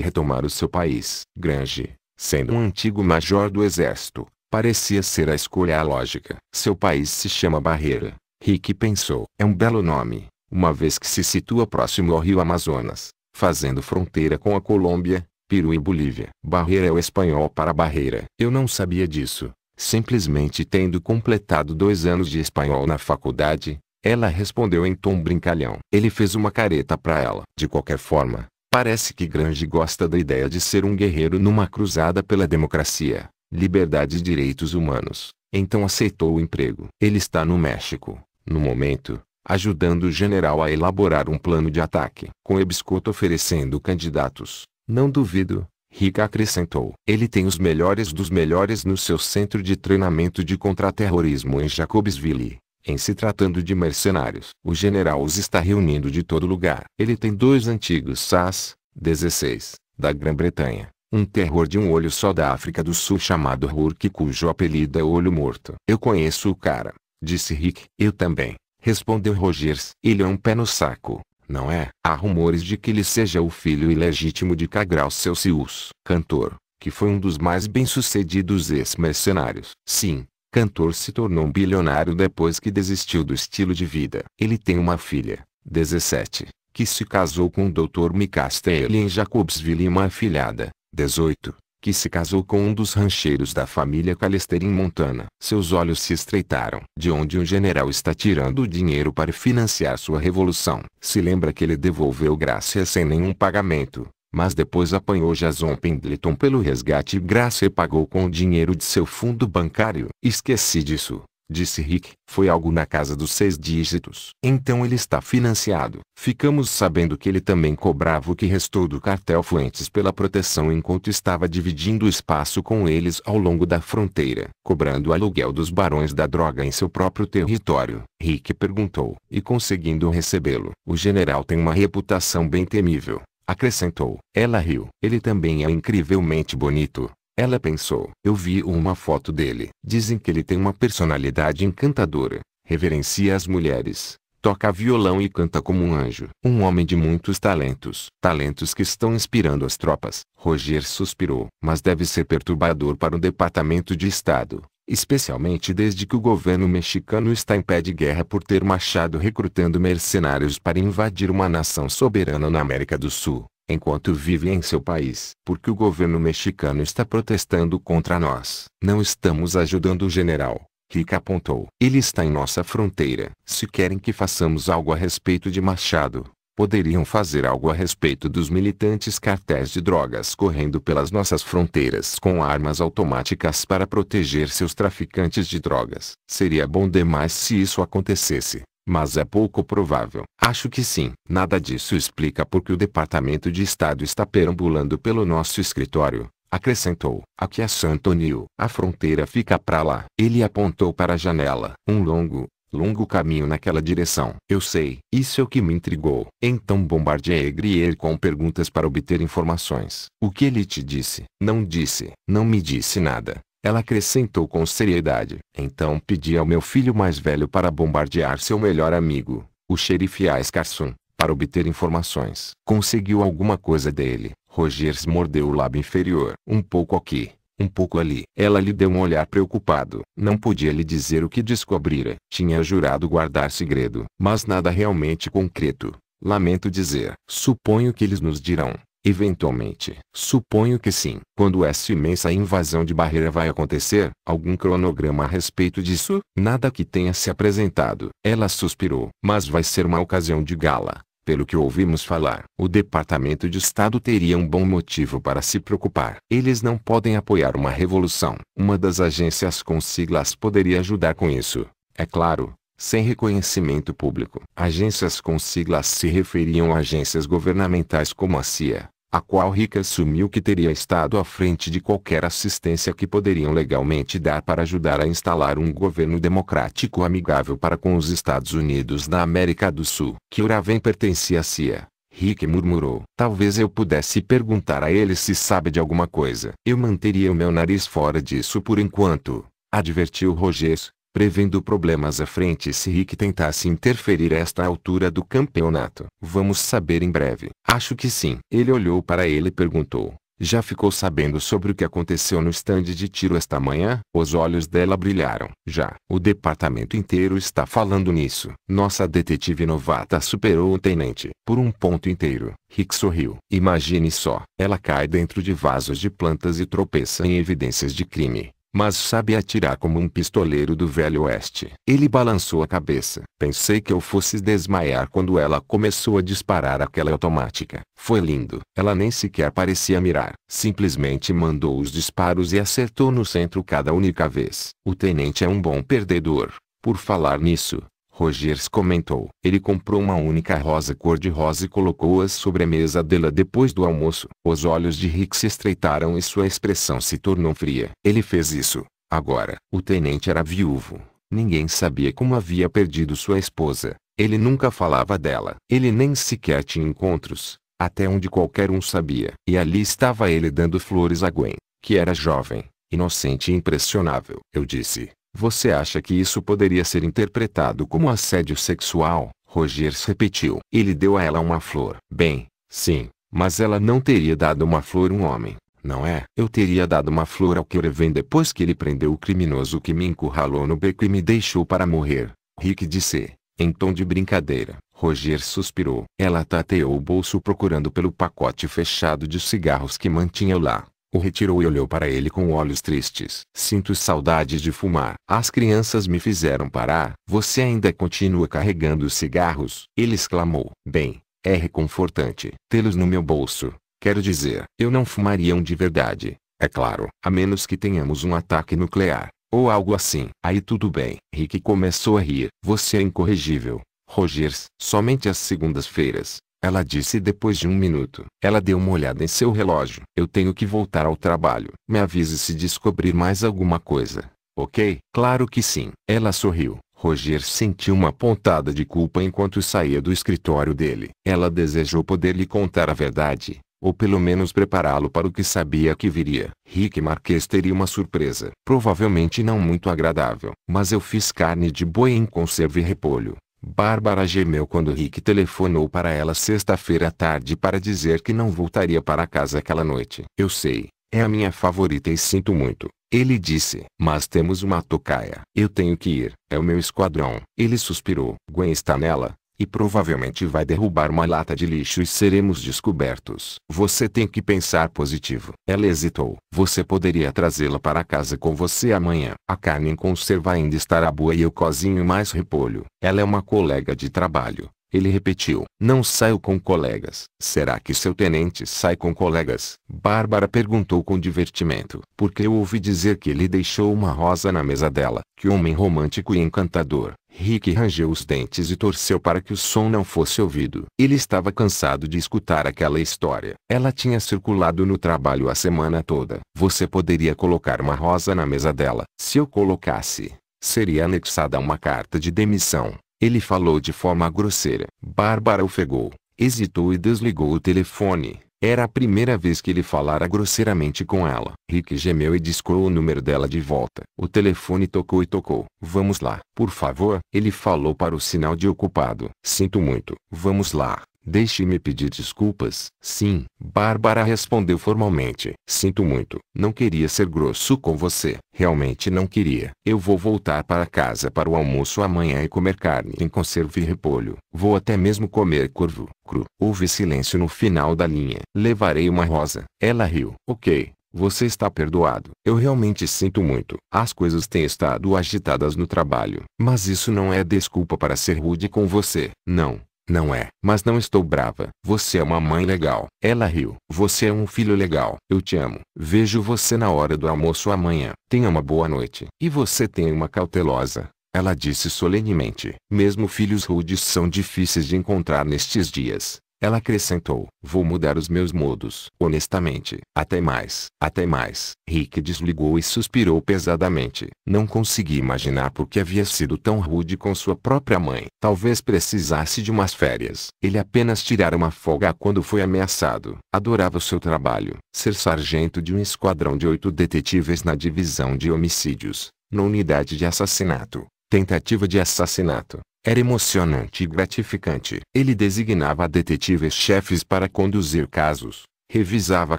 retomar o seu país. Grange, sendo um antigo major do exército, parecia ser a escolha lógica. Seu país se chama Barreira. Rick pensou. É um belo nome, uma vez que se situa próximo ao rio Amazonas, fazendo fronteira com a Colômbia, Peru e Bolívia. Barreira é o espanhol para barreira. Eu não sabia disso. Simplesmente tendo completado dois anos de espanhol na faculdade, ela respondeu em tom brincalhão. Ele fez uma careta para ela. De qualquer forma, parece que Grange gosta da ideia de ser um guerreiro numa cruzada pela democracia, liberdade e direitos humanos. Então aceitou o emprego. Ele está no México, no momento, ajudando o general a elaborar um plano de ataque, com Ebscotto oferecendo candidatos. Não duvido, Rick acrescentou. Ele tem os melhores dos melhores no seu centro de treinamento de contraterrorismo em Jacobsville. Em se tratando de mercenários, o general os está reunindo de todo lugar. Ele tem dois antigos SAS, 16, da Grã-Bretanha, um terror de um olho só da África do Sul chamado Hurk cujo apelido é Olho Morto. Eu conheço o cara, disse Rick. Eu também, respondeu Rogers. Ele é um pé no saco. Não é? Há rumores de que ele seja o filho ilegítimo de Cagral Celsius, cantor, que foi um dos mais bem-sucedidos ex-mercenários. Sim, cantor se tornou um bilionário depois que desistiu do estilo de vida. Ele tem uma filha, 17, que se casou com o Dr. Micaster em Jacobsville e uma afilhada, 18, que se casou com um dos rancheiros da família Calester em Montana. Seus olhos se estreitaram. De onde o general está tirando o dinheiro para financiar sua revolução? Se lembra que ele devolveu Gracia sem nenhum pagamento, mas depois apanhou Jason Pendleton pelo resgate e Gracia pagou com o dinheiro de seu fundo bancário. Esqueci disso. Disse Rick. Foi algo na casa dos seis dígitos. Então ele está financiado. Ficamos sabendo que ele também cobrava o que restou do cartel Fuentes pela proteção enquanto estava dividindo o espaço com eles ao longo da fronteira, cobrando o aluguel dos barões da droga em seu próprio território. Rick perguntou. E conseguindo recebê-lo. O general tem uma reputação bem temível. Acrescentou. Ela riu. Ele também é incrivelmente bonito. Ela pensou. Eu vi uma foto dele. Dizem que ele tem uma personalidade encantadora. Reverencia as mulheres. Toca violão e canta como um anjo. Um homem de muitos talentos. Talentos que estão inspirando as tropas. Roger suspirou. Mas deve ser perturbador para o Departamento de Estado especialmente desde que o governo mexicano está em pé de guerra por ter machado recrutando mercenários para invadir uma nação soberana na América do Sul enquanto vive em seu país, porque o governo mexicano está protestando contra nós. Não estamos ajudando o general. Rica apontou. Ele está em nossa fronteira. Se querem que façamos algo a respeito de Machado, poderiam fazer algo a respeito dos militantes cartéis de drogas correndo pelas nossas fronteiras com armas automáticas para proteger seus traficantes de drogas. Seria bom demais se isso acontecesse. Mas é pouco provável. Acho que sim. Nada disso explica porque o Departamento de Estado está perambulando pelo nosso escritório. Acrescentou. Aqui é Antonio. A fronteira fica para lá. Ele apontou para a janela. Um longo, longo caminho naquela direção. Eu sei, isso é o que me intrigou. Então bombardeei Grier com perguntas para obter informações. O que ele te disse? Não disse. Não me disse nada. Ela acrescentou com seriedade. Então pedi ao meu filho mais velho para bombardear seu melhor amigo, o xerife Aiscarsun, para obter informações. Conseguiu alguma coisa dele. Rogers mordeu o lábio inferior. Um pouco aqui, um pouco ali. Ela lhe deu um olhar preocupado. Não podia lhe dizer o que descobrira. Tinha jurado guardar segredo. Mas nada realmente concreto. Lamento dizer. Suponho que eles nos dirão. Eventualmente, suponho que sim. Quando essa imensa invasão de barreira vai acontecer, algum cronograma a respeito disso? Nada que tenha se apresentado. Ela suspirou. Mas vai ser uma ocasião de gala. Pelo que ouvimos falar, o Departamento de Estado teria um bom motivo para se preocupar. Eles não podem apoiar uma revolução. Uma das agências com siglas poderia ajudar com isso. É claro, sem reconhecimento público. Agências com siglas se referiam a agências governamentais como a CIA, a qual Rick assumiu que teria estado à frente de qualquer assistência que poderiam legalmente dar para ajudar a instalar um governo democrático amigável para com os Estados Unidos da América do Sul. Que Uraven pertencia a CIA. Rick murmurou. Talvez eu pudesse perguntar a ele se sabe de alguma coisa. Eu manteria o meu nariz fora disso por enquanto, advertiu Rogers, prevendo problemas à frente se Rick tentasse interferir a esta altura do campeonato. Vamos saber em breve. Acho que sim. Ele olhou para ele e perguntou. Já ficou sabendo sobre o que aconteceu no estande de tiro esta manhã? Os olhos dela brilharam. Já. O departamento inteiro está falando nisso. Nossa detetive novata superou o tenente. Por um ponto inteiro. Rick sorriu. Imagine só. Ela cai dentro de vasos de plantas e tropeça em evidências de crime mas sabe atirar como um pistoleiro do velho oeste. Ele balançou a cabeça. Pensei que eu fosse desmaiar quando ela começou a disparar aquela automática. Foi lindo. Ela nem sequer parecia mirar. Simplesmente mandou os disparos e acertou no centro cada única vez. O tenente é um bom perdedor. Por falar nisso, Rogers comentou. Ele comprou uma única rosa cor-de-rosa e colocou-as sobre a mesa dela depois do almoço. Os olhos de Rick se estreitaram e sua expressão se tornou fria. Ele fez isso. Agora, o tenente era viúvo. Ninguém sabia como havia perdido sua esposa. Ele nunca falava dela. Ele nem sequer tinha encontros, até onde qualquer um sabia. E ali estava ele dando flores a Gwen, que era jovem, inocente e impressionável. Eu disse, você acha que isso poderia ser interpretado como assédio sexual? Rogers repetiu. Ele deu a ela uma flor. Bem, sim, mas ela não teria dado uma flor a um homem, não é? Eu teria dado uma flor ao Kirven depois que ele prendeu o criminoso que me encurralou no beco e me deixou para morrer. Rick disse, em tom de brincadeira. Roger suspirou. Ela tateou o bolso procurando pelo pacote fechado de cigarros que mantinha lá. O retirou e olhou para ele com olhos tristes. Sinto saudade de fumar. As crianças me fizeram parar. Você ainda continua carregando os cigarros? Ele exclamou. Bem, é reconfortante tê-los no meu bolso. Quero dizer, eu não fumaria um de verdade. É claro, a menos que tenhamos um ataque nuclear. Ou algo assim. Aí tudo bem. Rick começou a rir. Você é incorrigível. Rogers, somente às segundas-feiras, ela disse depois de um minuto. Ela deu uma olhada em seu relógio. Eu tenho que voltar ao trabalho. Me avise se descobrir mais alguma coisa. Ok? Claro que sim. Ela sorriu. Roger sentiu uma pontada de culpa enquanto saía do escritório dele. Ela desejou poder lhe contar a verdade, ou pelo menos prepará-lo para o que sabia que viria. Rick Marquez teria uma surpresa, provavelmente não muito agradável. Mas eu fiz carne de boi em conserva e repolho, Bárbara gemeu quando Rick telefonou para ela sexta-feira à tarde para dizer que não voltaria para casa aquela noite. Eu sei, é a minha favorita e sinto muito. Ele disse, mas temos uma tocaia. Eu tenho que ir, é o meu esquadrão. Ele suspirou. Gwen está nela, e provavelmente vai derrubar uma lata de lixo e seremos descobertos. Você tem que pensar positivo. Ela hesitou. Você poderia trazê-la para casa com você amanhã. A carne em conserva ainda estará boa e eu cozinho mais repolho. Ela é uma colega de trabalho. Ele repetiu. Não saio com colegas. Será que seu tenente sai com colegas? Bárbara perguntou com divertimento. Porque eu ouvi dizer que ele deixou uma rosa na mesa dela. Que homem romântico e encantador. Rick rangeu os dentes e torceu para que o som não fosse ouvido. Ele estava cansado de escutar aquela história. Ela tinha circulado no trabalho a semana toda. Você poderia colocar uma rosa na mesa dela. Se eu colocasse, seria anexada uma carta de demissão. Ele falou de forma grosseira. Bárbara ofegou, hesitou e desligou o telefone. Era a primeira vez que ele falara grosseiramente com ela. Rick gemeu e discou o número dela de volta. O telefone tocou e tocou. Vamos lá. Por favor, ele falou para o sinal de ocupado. Sinto muito. Vamos lá. Deixe-me pedir desculpas. Sim, Bárbara respondeu formalmente. Sinto muito. Não queria ser grosso com você. Realmente não queria. Eu vou voltar para casa para o almoço amanhã e comer carne em conserva e repolho. Vou até mesmo comer corvo cru. Houve silêncio no final da linha. Levarei uma rosa. Ela riu. Ok. Você está perdoado. Eu realmente sinto muito. As coisas têm estado agitadas no trabalho. Mas isso não é desculpa para ser rude com você. Não. Não é. Mas não estou brava. Você é uma mãe legal. Ela riu. Você é um filho legal. Eu te amo. Vejo você na hora do almoço amanhã. Tenha uma boa noite. E você tenha uma cautelosa. Ela disse solenemente. Mesmo filhos rudes são difíceis de encontrar nestes dias. Ela acrescentou: Vou mudar os meus modos. Honestamente, até mais, até mais. Rick desligou e suspirou pesadamente. Não consegui imaginar por que havia sido tão rude com sua própria mãe. Talvez precisasse de umas férias. Ele apenas tirara uma folga quando foi ameaçado. Adorava seu trabalho. Ser sargento de um esquadrão de oito detetives na divisão de homicídios, na unidade de assassinato tentativa de assassinato, era emocionante e gratificante. Ele designava detetives-chefes para conduzir casos, revisava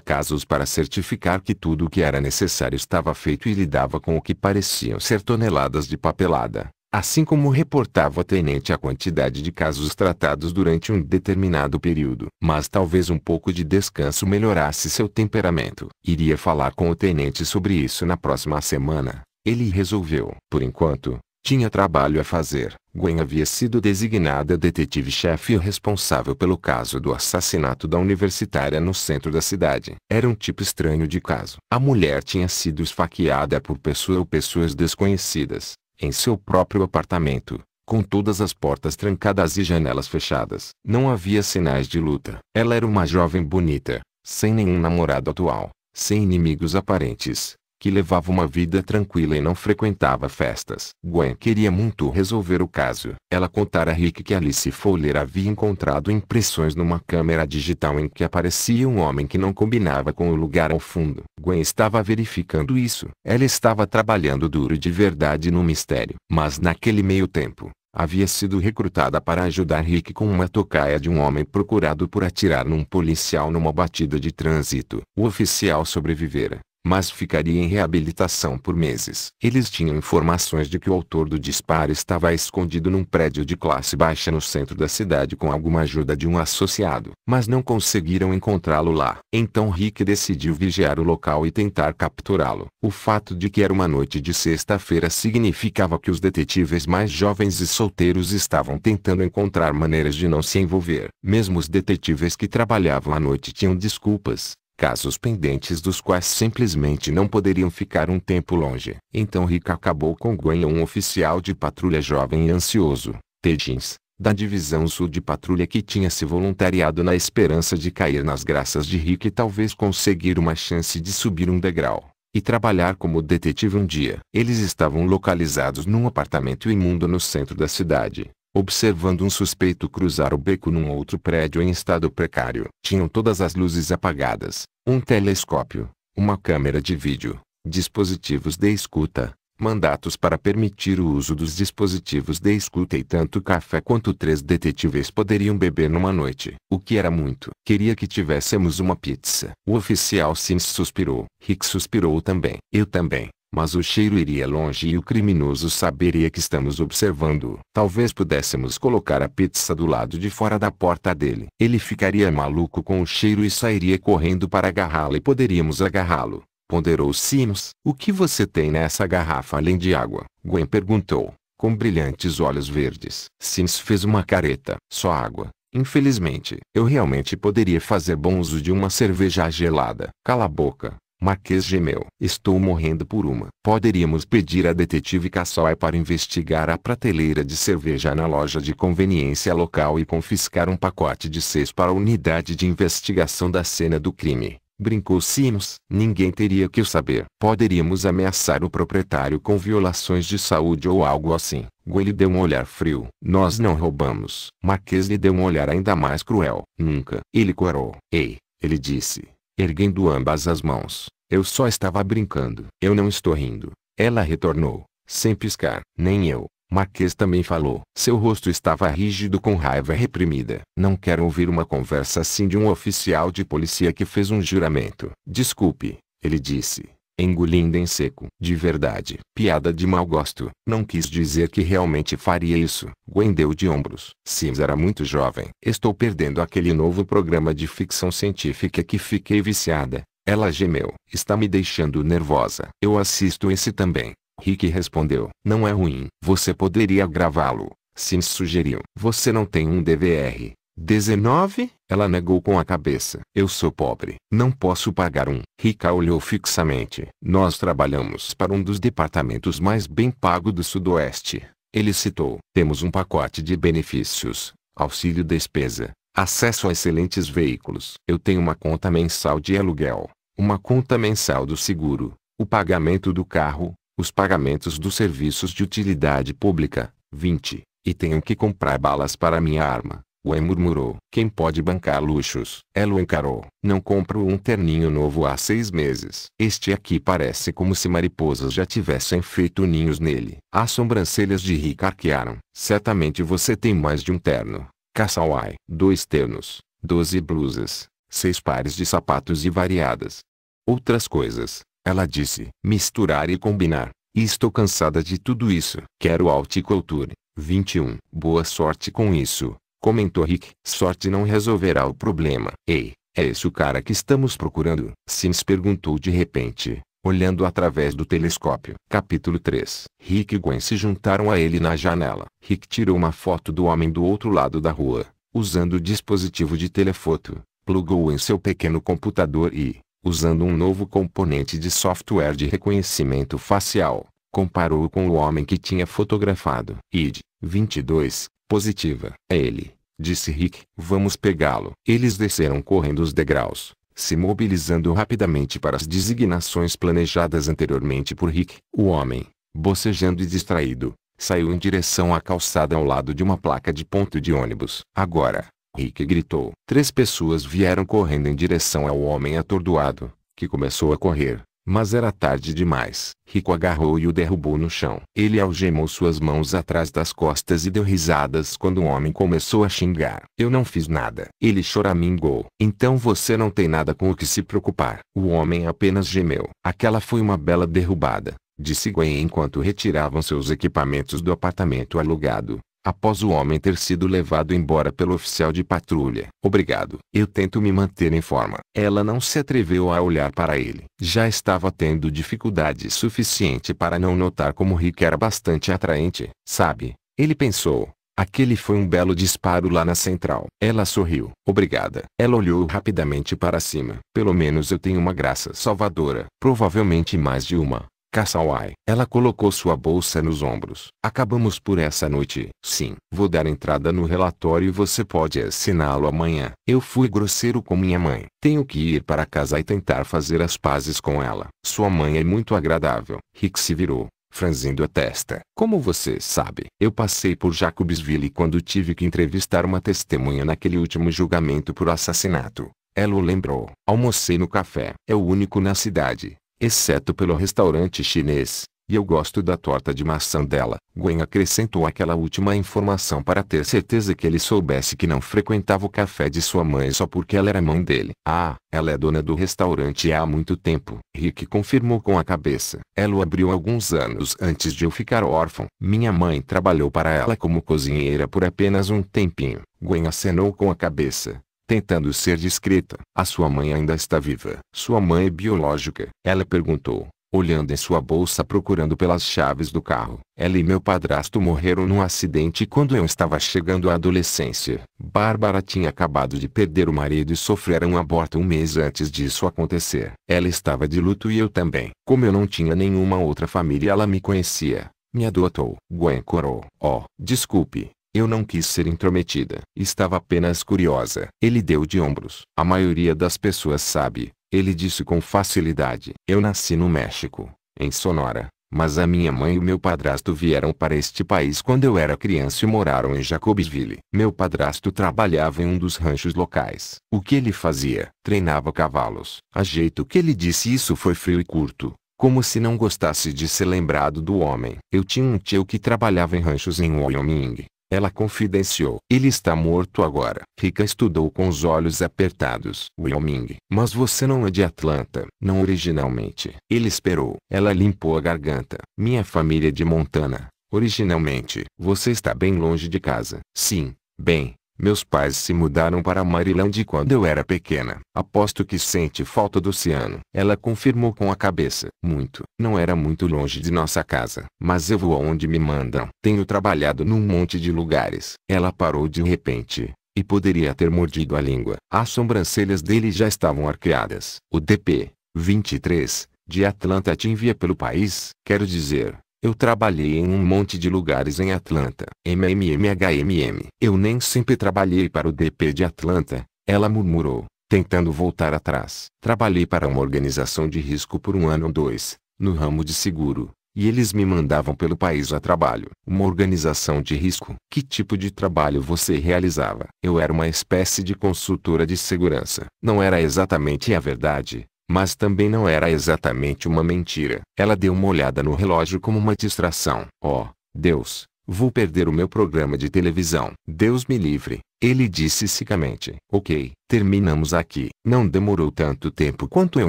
casos para certificar que tudo o que era necessário estava feito e lidava com o que pareciam ser toneladas de papelada, assim como reportava o tenente a quantidade de casos tratados durante um determinado período. Mas talvez um pouco de descanso melhorasse seu temperamento. Iria falar com o tenente sobre isso na próxima semana. Ele resolveu. Por enquanto, tinha trabalho a fazer. Gwen havia sido designada detetive-chefe e responsável pelo caso do assassinato da universitária no centro da cidade. Era um tipo estranho de caso. A mulher tinha sido esfaqueada por pessoa ou pessoas desconhecidas, em seu próprio apartamento, com todas as portas trancadas e janelas fechadas. Não havia sinais de luta. Ela era uma jovem bonita, sem nenhum namorado atual, sem inimigos aparentes, que levava uma vida tranquila e não frequentava festas. Gwen queria muito resolver o caso. Ela contara a Rick que Alice Fowler havia encontrado impressões numa câmera digital em que aparecia um homem que não combinava com o lugar ao fundo. Gwen estava verificando isso. Ela estava trabalhando duro de verdade no mistério. Mas naquele meio tempo, havia sido recrutada para ajudar Rick com uma tocaia de um homem procurado por atirar num policial numa batida de trânsito. O oficial sobrevivera, mas ficaria em reabilitação por meses. Eles tinham informações de que o autor do disparo estava escondido num prédio de classe baixa no centro da cidade com alguma ajuda de um associado, mas não conseguiram encontrá-lo lá. Então Rick decidiu vigiar o local e tentar capturá-lo. O fato de que era uma noite de sexta-feira significava que os detetives mais jovens e solteiros estavam tentando encontrar maneiras de não se envolver. Mesmo os detetives que trabalhavam à noite tinham desculpas, casos pendentes dos quais simplesmente não poderiam ficar um tempo longe. Então Rick acabou com Guanha, um oficial de patrulha jovem e ansioso, Tedins, da divisão sul de patrulha que tinha se voluntariado na esperança de cair nas graças de Rick e talvez conseguir uma chance de subir um degrau e trabalhar como detetive um dia. Eles estavam localizados num apartamento imundo no centro da cidade, observando um suspeito cruzar o beco num outro prédio em estado precário. Tinham todas as luzes apagadas, um telescópio, uma câmera de vídeo, dispositivos de escuta, mandatos para permitir o uso dos dispositivos de escuta e tanto café quanto três detetives poderiam beber numa noite, o que era muito. Queria que tivéssemos uma pizza. O oficial Sims suspirou. Rick suspirou também. Eu também mas o cheiro iria longe e o criminoso saberia que estamos observando. Talvez pudéssemos colocar a pizza do lado de fora da porta dele. Ele ficaria maluco com o cheiro e sairia correndo para agarrá-la e poderíamos agarrá-lo. Ponderou Sims. O que você tem nessa garrafa além de água? Gwen perguntou, com brilhantes olhos verdes. Sims fez uma careta. Só água. Infelizmente, eu realmente poderia fazer bom uso de uma cerveja gelada. Cala a boca, Marquês gemeu. Estou morrendo por uma. Poderíamos pedir a detetive Cassol para investigar a prateleira de cerveja na loja de conveniência local e confiscar um pacote de seis para a unidade de investigação da cena do crime. Brincou Sims. Ninguém teria que o saber. Poderíamos ameaçar o proprietário com violações de saúde ou algo assim. Gwen deu um olhar frio. Nós não roubamos. Marquês lhe deu um olhar ainda mais cruel. Nunca. Ele corou. Ei, ele disse erguendo ambas as mãos. Eu só estava brincando. Eu não estou rindo. Ela retornou, sem piscar. Nem eu. Marquês também falou. Seu rosto estava rígido com raiva reprimida. Não quero ouvir uma conversa assim de um oficial de polícia que fez um juramento. Desculpe, ele disse engolindo em seco. De verdade. Piada de mau gosto. Não quis dizer que realmente faria isso. Gwen deu de ombros. Sims era muito jovem. Estou perdendo aquele novo programa de ficção científica que fiquei viciada. Ela gemeu. Está me deixando nervosa. Eu assisto esse também. Rick respondeu. Não é ruim. Você poderia gravá-lo. Sims sugeriu. Você não tem um DVR. 19? Ela negou com a cabeça. Eu sou pobre. Não posso pagar um. Rica olhou fixamente. Nós trabalhamos para um dos departamentos mais bem pago do Sudoeste. Ele citou. Temos um pacote de benefícios, auxílio despesa, acesso a excelentes veículos. Eu tenho uma conta mensal de aluguel, uma conta mensal do seguro, o pagamento do carro, os pagamentos dos serviços de utilidade pública. 20. E tenho que comprar balas para minha arma. Wen murmurou. Quem pode bancar luxos? Ela o encarou. Não compro um terninho novo há seis meses. Este aqui parece como se mariposas já tivessem feito ninhos nele. As sobrancelhas de Rick arquearam. Certamente você tem mais de um terno. Caçauai. Dois ternos. Doze blusas. Seis pares de sapatos e variadas. Outras coisas. Ela disse. Misturar e combinar. E estou cansada de tudo isso. Quero alticulture. 21. Boa sorte com isso. Comentou Rick. Sorte não resolverá o problema. Ei, é esse o cara que estamos procurando? Sims perguntou de repente, olhando através do telescópio. Capítulo 3 Rick e Gwen se juntaram a ele na janela. Rick tirou uma foto do homem do outro lado da rua, usando o dispositivo de telefoto, plugou em seu pequeno computador e, usando um novo componente de software de reconhecimento facial, comparou com o homem que tinha fotografado. ID 22, Positiva. É ele, disse Rick. Vamos pegá-lo. Eles desceram correndo os degraus, se mobilizando rapidamente para as designações planejadas anteriormente por Rick. O homem, bocejando e distraído, saiu em direção à calçada ao lado de uma placa de ponto de ônibus. Agora, Rick gritou. Três pessoas vieram correndo em direção ao homem atordoado, que começou a correr, mas era tarde demais. Rico agarrou e o derrubou no chão. Ele algemou suas mãos atrás das costas e deu risadas quando o homem começou a xingar. Eu não fiz nada. Ele choramingou. Então você não tem nada com o que se preocupar. O homem apenas gemeu. Aquela foi uma bela derrubada disse Gwen enquanto retiravam seus equipamentos do apartamento alugado após o homem ter sido levado embora pelo oficial de patrulha. Obrigado. Eu tento me manter em forma. Ela não se atreveu a olhar para ele. Já estava tendo dificuldade suficiente para não notar como Rick era bastante atraente. Sabe, ele pensou. Aquele foi um belo disparo lá na central. Ela sorriu. Obrigada. Ela olhou rapidamente para cima. Pelo menos eu tenho uma graça salvadora. Provavelmente mais de uma. Cassawai. Ela colocou sua bolsa nos ombros. Acabamos por essa noite. Sim, vou dar entrada no relatório e você pode assiná-lo amanhã. Eu fui grosseiro com minha mãe. Tenho que ir para casa e tentar fazer as pazes com ela. Sua mãe é muito agradável. Rick se virou franzindo a testa. Como você sabe, eu passei por Jacobsville quando tive que entrevistar uma testemunha naquele último julgamento por assassinato. Ela o lembrou. Almocei no café. É o único na cidade exceto pelo restaurante chinês, e eu gosto da torta de maçã dela. Gwen acrescentou aquela última informação para ter certeza que ele soubesse que não frequentava o café de sua mãe só porque ela era mãe dele. Ah, ela é dona do restaurante há muito tempo. Rick confirmou com a cabeça. Ela o abriu alguns anos antes de eu ficar órfão. Minha mãe trabalhou para ela como cozinheira por apenas um tempinho. Gwen acenou com a cabeça tentando ser discreta. A sua mãe ainda está viva. Sua mãe é biológica. Ela perguntou, olhando em sua bolsa procurando pelas chaves do carro. Ela e meu padrasto morreram num acidente quando eu estava chegando à adolescência. Bárbara tinha acabado de perder o marido e sofrera um aborto um mês antes disso acontecer. Ela estava de luto e eu também. Como eu não tinha nenhuma outra família ela me conhecia. Me adotou. Gwen corou. Oh, desculpe, eu não quis ser intrometida. Estava apenas curiosa. Ele deu de ombros. A maioria das pessoas sabe. Ele disse com facilidade. Eu nasci no México, em Sonora. Mas a minha mãe e meu padrasto vieram para este país quando eu era criança e moraram em Jacobsville. Meu padrasto trabalhava em um dos ranchos locais. O que ele fazia? Treinava cavalos. A jeito que ele disse isso foi frio e curto, como se não gostasse de ser lembrado do homem. Eu tinha um tio que trabalhava em ranchos em Wyoming. Ela confidenciou. Ele está morto agora. Rika estudou com os olhos apertados. Wyoming. Mas você não é de Atlanta. Não originalmente. Ele esperou. Ela limpou a garganta. Minha família é de Montana. Originalmente. Você está bem longe de casa. Sim. Bem, meus pais se mudaram para Maryland quando eu era pequena. Aposto que sente falta do oceano. Ela confirmou com a cabeça. Muito. Não era muito longe de nossa casa. Mas eu vou aonde me mandam. Tenho trabalhado num monte de lugares. Ela parou de repente. E poderia ter mordido a língua. As sobrancelhas dele já estavam arqueadas. O DP. 23. De Atlanta te envia pelo país. Quero dizer, eu trabalhei em um monte de lugares em Atlanta. MMMHMM. Eu nem sempre trabalhei para o DP de Atlanta, ela murmurou, tentando voltar atrás. Trabalhei para uma organização de risco por um ano ou dois, no ramo de seguro, e eles me mandavam pelo país a trabalho. Uma organização de risco. Que tipo de trabalho você realizava? Eu era uma espécie de consultora de segurança. Não era exatamente a verdade, mas também não era exatamente uma mentira. Ela deu uma olhada no relógio como uma distração. Oh, Deus, vou perder o meu programa de televisão. Deus me livre. Ele disse secamente. Ok, terminamos aqui. Não demorou tanto tempo quanto eu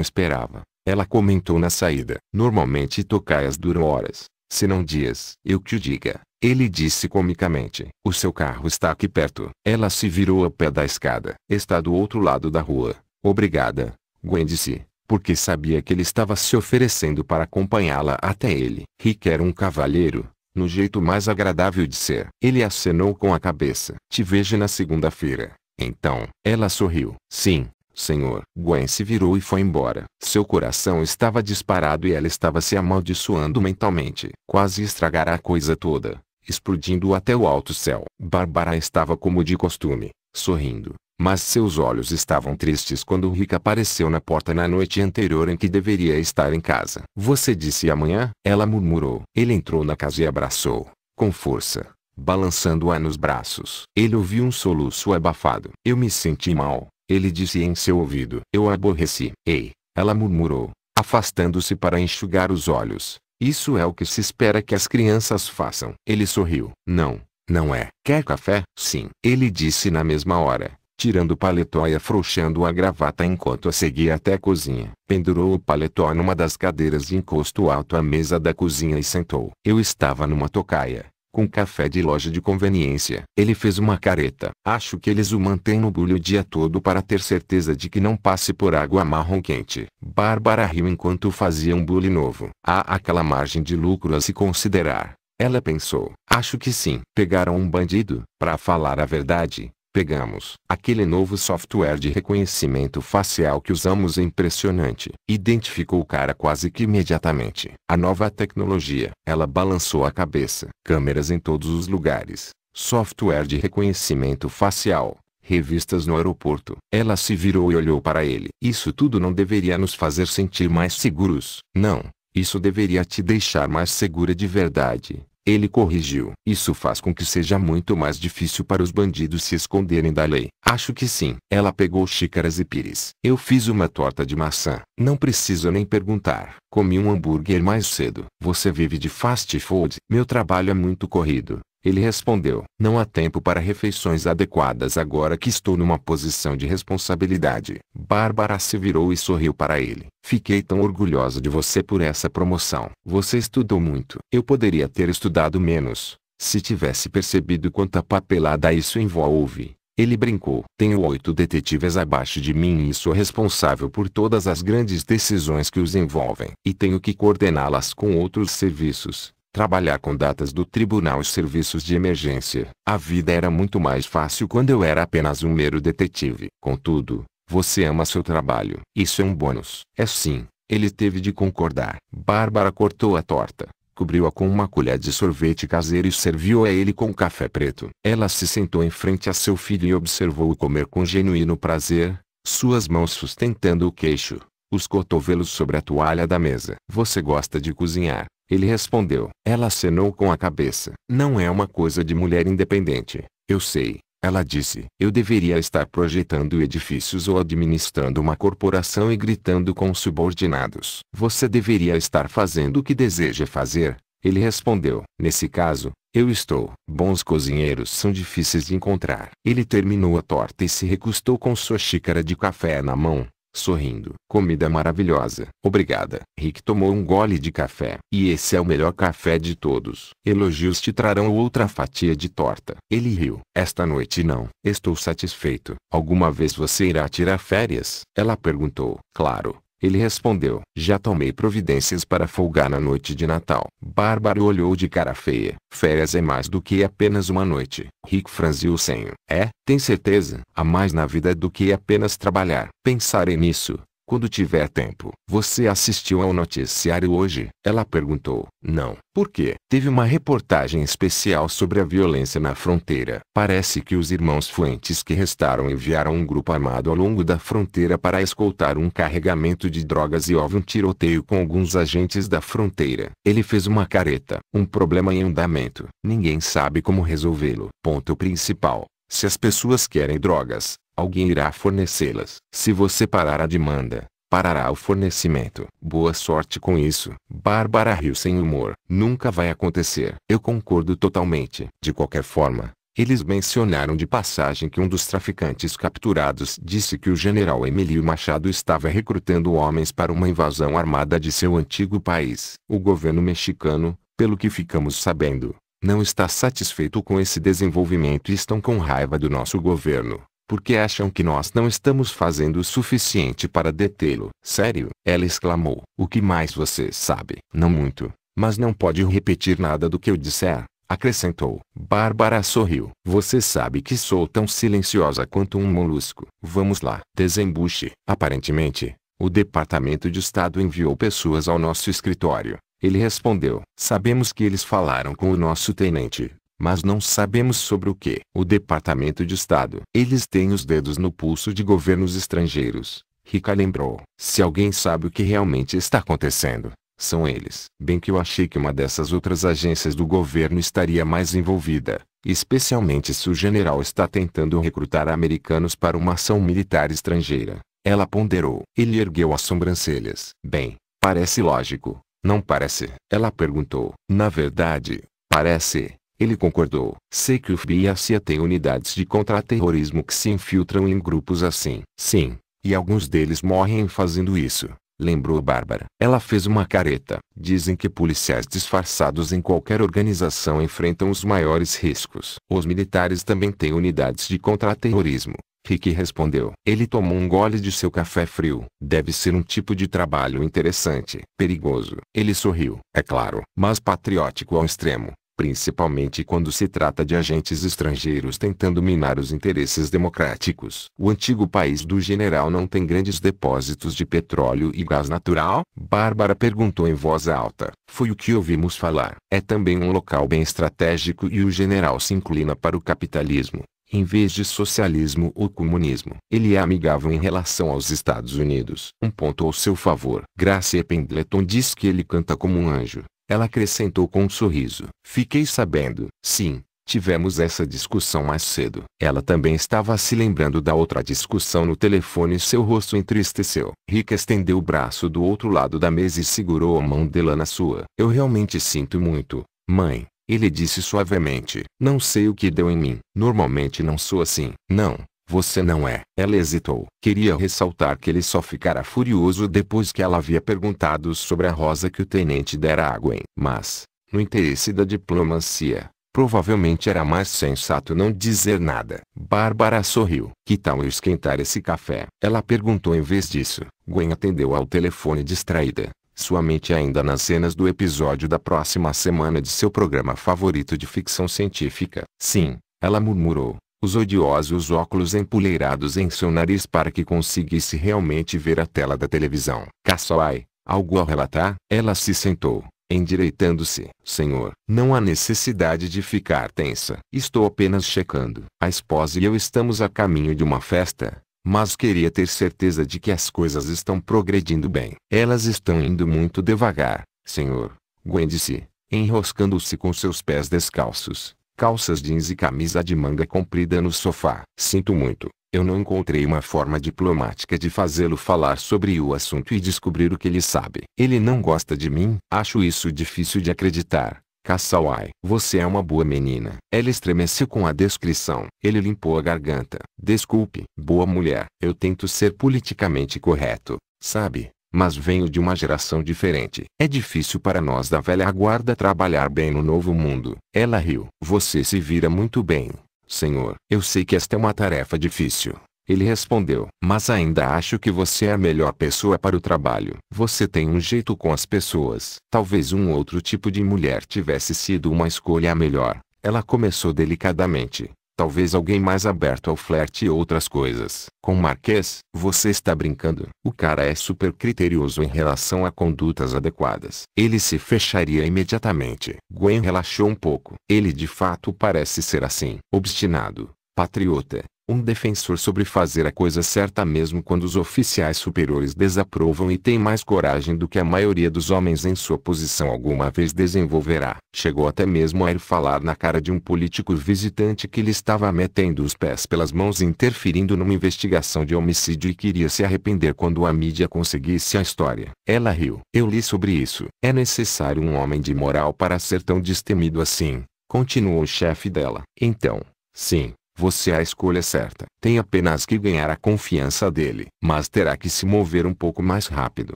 esperava. Ela comentou na saída. Normalmente tocaias duram horas, se não dias. Eu que o diga. Ele disse comicamente. O seu carro está aqui perto. Ela se virou a pé da escada. Está do outro lado da rua. Obrigada, Gwen disse porque sabia que ele estava se oferecendo para acompanhá-la até ele. Rick era um cavalheiro, no jeito mais agradável de ser. Ele acenou com a cabeça. Te vejo na segunda-feira. Então, ela sorriu. Sim, senhor. Gwen se virou e foi embora. Seu coração estava disparado e ela estava se amaldiçoando mentalmente. Quase estragará a coisa toda, explodindo até o alto céu. Bárbara estava como de costume, sorrindo. Mas seus olhos estavam tristes quando o Rick apareceu na porta na noite anterior em que deveria estar em casa. Você disse amanhã? Ela murmurou. Ele entrou na casa e abraçou, com força, balançando-a nos braços. Ele ouviu um soluço abafado. Eu me senti mal, ele disse em seu ouvido. Eu aborreci. Ei, ela murmurou, afastando-se para enxugar os olhos. Isso é o que se espera que as crianças façam. Ele sorriu. Não, não é. Quer café? Sim. Ele disse na mesma hora tirando o paletó e afrouxando a gravata enquanto a seguia até a cozinha. Pendurou o paletó numa das cadeiras de encosto alto à mesa da cozinha e sentou. Eu estava numa tocaia, com café de loja de conveniência. Ele fez uma careta. Acho que eles o mantêm no bulho o dia todo para ter certeza de que não passe por água marrom quente. Bárbara riu enquanto fazia um bule novo. Há aquela margem de lucro a se considerar. Ela pensou. Acho que sim. Pegaram um bandido, para falar a verdade, pegamos. Aquele novo software de reconhecimento facial que usamos é impressionante. Identificou o cara quase que imediatamente. A nova tecnologia. Ela balançou a cabeça. Câmeras em todos os lugares. Software de reconhecimento facial revistas no aeroporto. Ela se virou e olhou para ele. Isso tudo não deveria nos fazer sentir mais seguros. Não, isso deveria te deixar mais segura de verdade. Ele corrigiu. Isso faz com que seja muito mais difícil para os bandidos se esconderem da lei. Acho que sim. Ela pegou xícaras e pires. Eu fiz uma torta de maçã. Não preciso nem perguntar. Comi um hambúrguer mais cedo. Você vive de fast food. Meu trabalho é muito corrido. Ele respondeu: Não há tempo para refeições adequadas agora que estou numa posição de responsabilidade. Bárbara se virou e sorriu para ele. Fiquei tão orgulhosa de você por essa promoção. Você estudou muito. Eu poderia ter estudado menos, se tivesse percebido quanta papelada isso envolve. Ele brincou. Tenho oito detetives abaixo de mim e sou responsável por todas as grandes decisões que os envolvem. E tenho que coordená-las com outros serviços trabalhar com datas do tribunal e serviços de emergência. A vida era muito mais fácil quando eu era apenas um mero detetive. Contudo, você ama seu trabalho. Isso é um bônus. É sim, ele teve de concordar. Bárbara cortou a torta, cobriu-a com uma colher de sorvete caseiro e serviu a ele com café preto. Ela se sentou em frente a seu filho e observou-o comer com genuíno prazer, suas mãos sustentando o queixo, os cotovelos sobre a toalha da mesa. Você gosta de cozinhar? Ele respondeu. Ela acenou com a cabeça. Não é uma coisa de mulher independente. Eu sei. Ela disse. Eu deveria estar projetando edifícios ou administrando uma corporação e gritando com subordinados. Você deveria estar fazendo o que deseja fazer. Ele respondeu. Nesse caso, eu estou. Bons cozinheiros são difíceis de encontrar. Ele terminou a torta e se recostou com sua xícara de café na mão sorrindo. Comida maravilhosa. Obrigada. Rick tomou um gole de café. E esse é o melhor café de todos. Elogios te trarão outra fatia de torta. Ele riu. Esta noite não. Estou satisfeito. Alguma vez você irá tirar férias? Ela perguntou. Claro. Ele respondeu: Já tomei providências para folgar na noite de Natal. Bárbara olhou de cara feia. Férias é mais do que apenas uma noite. Rick franziu o senho. É, tem certeza? Há mais na vida do que apenas trabalhar. Pensarei nisso, quando tiver tempo, você assistiu ao noticiário hoje? Ela perguntou. Não. Por quê? Teve uma reportagem especial sobre a violência na fronteira. Parece que os irmãos Fuentes que restaram enviaram um grupo armado ao longo da fronteira para escoltar um carregamento de drogas e houve um tiroteio com alguns agentes da fronteira. Ele fez uma careta. Um problema em andamento. Ninguém sabe como resolvê-lo. Ponto principal. Se as pessoas querem drogas, Alguém irá fornecê-las. Se você parar a demanda, parará o fornecimento. Boa sorte com isso. Bárbara riu sem humor. Nunca vai acontecer. Eu concordo totalmente. De qualquer forma, eles mencionaram de passagem que um dos traficantes capturados disse que o general Emílio Machado estava recrutando homens para uma invasão armada de seu antigo país. O governo mexicano, pelo que ficamos sabendo, não está satisfeito com esse desenvolvimento e estão com raiva do nosso governo porque acham que nós não estamos fazendo o suficiente para detê-lo. Sério? Ela exclamou. O que mais você sabe? Não muito, mas não pode repetir nada do que eu disser, acrescentou. Bárbara sorriu. Você sabe que sou tão silenciosa quanto um molusco. Vamos lá. Desembuche. Aparentemente, o Departamento de Estado enviou pessoas ao nosso escritório. Ele respondeu: Sabemos que eles falaram com o nosso tenente, mas não sabemos sobre o que. O Departamento de Estado. Eles têm os dedos no pulso de governos estrangeiros. Rica lembrou. Se alguém sabe o que realmente está acontecendo, são eles. Bem que eu achei que uma dessas outras agências do governo estaria mais envolvida, especialmente se o general está tentando recrutar americanos para uma ação militar estrangeira. Ela ponderou. Ele ergueu as sobrancelhas. Bem, parece lógico, não parece? Ela perguntou. Na verdade, parece. Ele concordou. Sei que o FBI e a CIA têm unidades de contra-terrorismo que se infiltram em grupos assim. Sim, e alguns deles morrem fazendo isso. Lembrou Bárbara. Ela fez uma careta. Dizem que policiais disfarçados em qualquer organização enfrentam os maiores riscos. Os militares também têm unidades de contra-terrorismo. Rick respondeu. Ele tomou um gole de seu café frio. Deve ser um tipo de trabalho interessante. Perigoso. Ele sorriu. É claro, mas patriótico ao extremo principalmente quando se trata de agentes estrangeiros tentando minar os interesses democráticos. O antigo país do general não tem grandes depósitos de petróleo e gás natural? Bárbara perguntou em voz alta. Foi o que ouvimos falar. É também um local bem estratégico e o general se inclina para o capitalismo em vez de socialismo ou comunismo. Ele é amigável em relação aos Estados Unidos. Um ponto ao seu favor. Gracie Pendleton diz que ele canta como um anjo. Ela acrescentou com um sorriso. Fiquei sabendo. Sim, tivemos essa discussão mais cedo. Ela também estava se lembrando da outra discussão no telefone e seu rosto entristeceu. Rick estendeu o braço do outro lado da mesa e segurou a mão dela na sua. Eu realmente sinto muito, mãe. Ele disse suavemente. Não sei o que deu em mim. Normalmente não sou assim. Não, você não é. Ela hesitou. Queria ressaltar que ele só ficara furioso depois que ela havia perguntado sobre a rosa que o tenente dera a Gwen. Mas, no interesse da diplomacia, provavelmente era mais sensato não dizer nada. Bárbara sorriu. Que tal eu esquentar esse café? Ela perguntou em vez disso. Gwen atendeu ao telefone distraída. Sua mente ainda nas cenas do episódio da próxima semana de seu programa favorito de ficção científica. Sim, ela murmurou os odiosos óculos empoleirados em seu nariz para que conseguisse realmente ver a tela da televisão. Cassaway, algo a relatar? Ela se sentou, endireitando-se. Senhor, não há necessidade de ficar tensa. Estou apenas checando. A esposa e eu estamos a caminho de uma festa. Mas queria ter certeza de que as coisas estão progredindo bem. Elas estão indo muito devagar, senhor. Gwen disse, enroscando-se com seus pés descalços calças jeans e camisa de manga comprida no sofá. Sinto muito, eu não encontrei uma forma diplomática de fazê-lo falar sobre o assunto e descobrir o que ele sabe. Ele não gosta de mim? Acho isso difícil de acreditar. Cassawai, você é uma boa menina. Ela estremeceu com a descrição. Ele limpou a garganta. Desculpe, boa mulher. Eu tento ser politicamente correto, sabe? Mas venho de uma geração diferente. É difícil para nós da velha guarda trabalhar bem no novo mundo. Ela riu. Você se vira muito bem, senhor. Eu sei que esta é uma tarefa difícil. Ele respondeu: Mas ainda acho que você é a melhor pessoa para o trabalho. Você tem um jeito com as pessoas. Talvez um outro tipo de mulher tivesse sido uma escolha melhor. Ela começou delicadamente. Talvez alguém mais aberto ao flerte e outras coisas. Com Marquês, você está brincando. O cara é super criterioso em relação a condutas adequadas. Ele se fecharia imediatamente. Gwen relaxou um pouco. Ele de fato parece ser assim. Obstinado, patriota, um defensor sobre fazer a coisa certa mesmo quando os oficiais superiores desaprovam e tem mais coragem do que a maioria dos homens em sua posição alguma vez desenvolverá. Chegou até mesmo a ir falar na cara de um político visitante que lhe estava metendo os pés pelas mãos e interferindo numa investigação de homicídio e queria se arrepender quando a mídia conseguisse a história. Ela riu. Eu li sobre isso. É necessário um homem de moral para ser tão destemido assim, continuou o chefe dela. Então, sim, você é a escolha certa. Tem apenas que ganhar a confiança dele, mas terá que se mover um pouco mais rápido.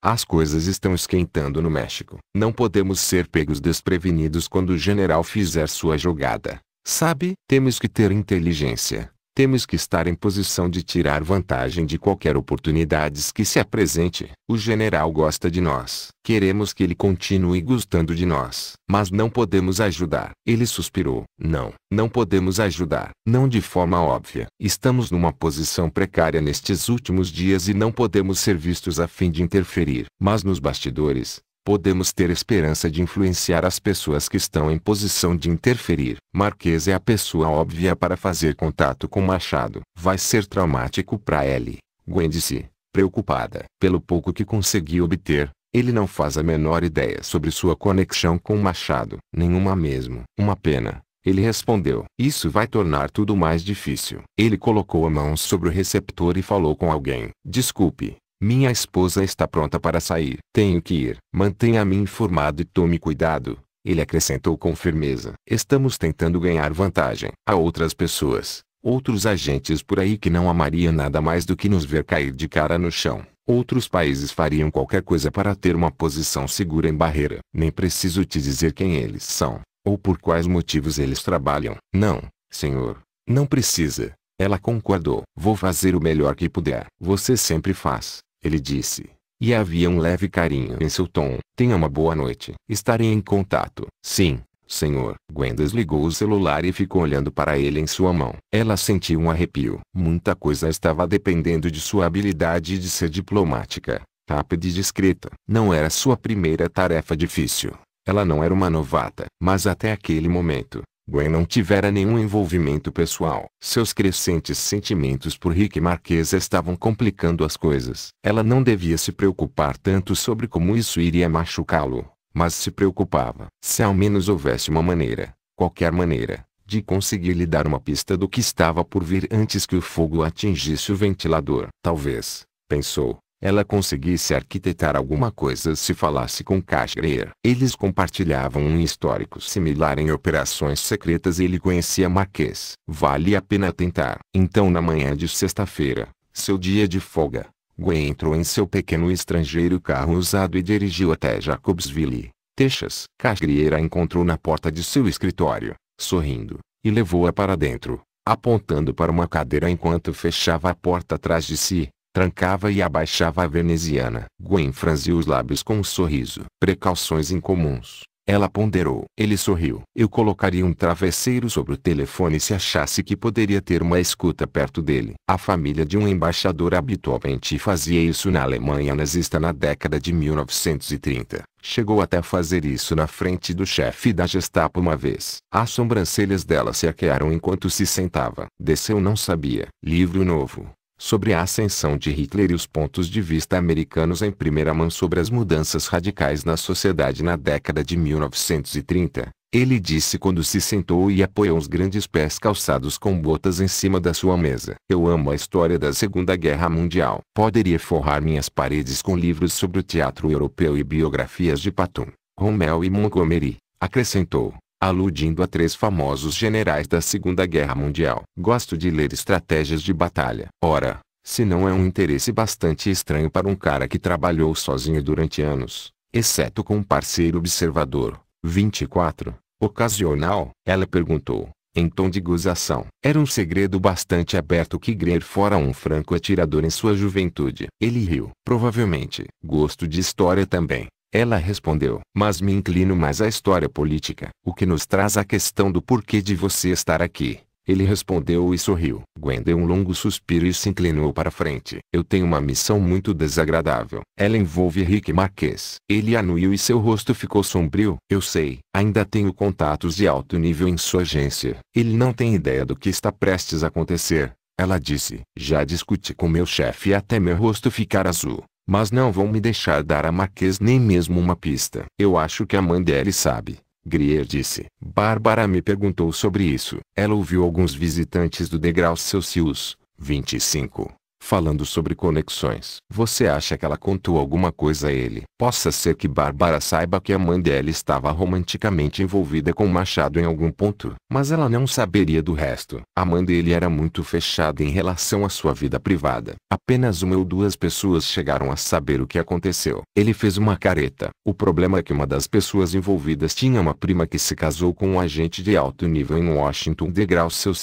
As coisas estão esquentando no México. Não podemos ser pegos desprevenidos quando o general fizer sua jogada. Sabe, temos que ter inteligência. Temos que estar em posição de tirar vantagem de qualquer oportunidade que se apresente. O general gosta de nós. Queremos que ele continue gostando de nós. Mas não podemos ajudar. Ele suspirou. Não, não podemos ajudar. Não de forma óbvia. Estamos numa posição precária nestes últimos dias e não podemos ser vistos a fim de interferir. Mas nos bastidores, podemos ter esperança de influenciar as pessoas que estão em posição de interferir. Marquês é a pessoa óbvia para fazer contato com Machado. Vai ser traumático para ele. Gwen disse, preocupada. Pelo pouco que consegui obter, ele não faz a menor ideia sobre sua conexão com Machado. Nenhuma mesmo. Uma pena. Ele respondeu. Isso vai tornar tudo mais difícil. Ele colocou a mão sobre o receptor e falou com alguém. Desculpe, minha esposa está pronta para sair. Tenho que ir. Mantenha-me informado e tome cuidado. Ele acrescentou com firmeza. Estamos tentando ganhar vantagem. Há outras pessoas, outros agentes por aí que não amariam nada mais do que nos ver cair de cara no chão. Outros países fariam qualquer coisa para ter uma posição segura em barreira. Nem preciso te dizer quem eles são, ou por quais motivos eles trabalham. Não, senhor. Não precisa. Ela concordou. Vou fazer o melhor que puder. Você sempre faz. Ele disse. E havia um leve carinho em seu tom. Tenha uma boa noite. Estarei em contato. Sim, senhor. Gwen desligou o celular e ficou olhando para ele em sua mão. Ela sentiu um arrepio. Muita coisa estava dependendo de sua habilidade de ser diplomática, rápida e discreta. Não era sua primeira tarefa difícil. Ela não era uma novata. Mas até aquele momento, Gwen não tivera nenhum envolvimento pessoal. Seus crescentes sentimentos por Rick Marquez estavam complicando as coisas. Ela não devia se preocupar tanto sobre como isso iria machucá-lo, mas se preocupava. Se ao menos houvesse uma maneira, qualquer maneira, de conseguir lhe dar uma pista do que estava por vir antes que o fogo atingisse o ventilador. Talvez, pensou, ela conseguisse arquitetar alguma coisa se falasse com Cashgreer. Eles compartilhavam um histórico similar em operações secretas e ele conhecia Marquês. Vale a pena tentar. Então na manhã de sexta-feira, seu dia de folga, Gwen entrou em seu pequeno estrangeiro carro usado e dirigiu até Jacobsville, Texas. Cashgreer a encontrou na porta de seu escritório, sorrindo, e levou-a para dentro, apontando para uma cadeira enquanto fechava a porta atrás de si. Trancava e abaixava a veneziana. Gwen franziu os lábios com um sorriso. Precauções incomuns. Ela ponderou. Ele sorriu. Eu colocaria um travesseiro sobre o telefone se achasse que poderia ter uma escuta perto dele. A família de um embaixador habitualmente fazia isso na Alemanha nazista na década de 1930. Chegou até a fazer isso na frente do chefe da Gestapo uma vez. As sobrancelhas dela se aquearam enquanto se sentava. Desceu não sabia. Livro novo sobre a ascensão de Hitler e os pontos de vista americanos em primeira mão sobre as mudanças radicais na sociedade na década de 1930. Ele disse quando se sentou e apoiou os grandes pés calçados com botas em cima da sua mesa. Eu amo a história da Segunda Guerra Mundial. Poderia forrar minhas paredes com livros sobre o teatro europeu e biografias de Patum, Rommel e Montgomery, acrescentou aludindo a três famosos generais da Segunda Guerra Mundial. Gosto de ler estratégias de batalha. Ora, se não é um interesse bastante estranho para um cara que trabalhou sozinho durante anos, exceto com um parceiro observador. 24. Ocasional, ela perguntou, em tom de gozação. Era um segredo bastante aberto que Greer fora um franco atirador em sua juventude. Ele riu. Provavelmente. Gosto de história também. Ela respondeu: Mas me inclino mais à história política, o que nos traz à questão do porquê de você estar aqui. Ele respondeu e sorriu. Gwen deu um longo suspiro e se inclinou para frente. Eu tenho uma missão muito desagradável. Ela envolve Rick Marquez. Ele anuiu e seu rosto ficou sombrio. Eu sei, ainda tenho contatos de alto nível em sua agência. Ele não tem ideia do que está prestes a acontecer. Ela disse, já discuti com meu chefe até meu rosto ficar azul. Mas não vão me deixar dar a Marquês nem mesmo uma pista. Eu acho que a mãe dele sabe. Grier disse. Bárbara me perguntou sobre isso. Ela ouviu alguns visitantes do degrau Celsius, 25, falando sobre conexões. Você acha que ela contou alguma coisa a ele? Possa ser que Bárbara saiba que a mãe dela estava romanticamente envolvida com Machado em algum ponto, mas ela não saberia do resto. A mãe dele era muito fechada em relação à sua vida privada. Apenas uma ou duas pessoas chegaram a saber o que aconteceu. Ele fez uma careta. O problema é que uma das pessoas envolvidas tinha uma prima que se casou com um agente de alto nível em Washington degrau seus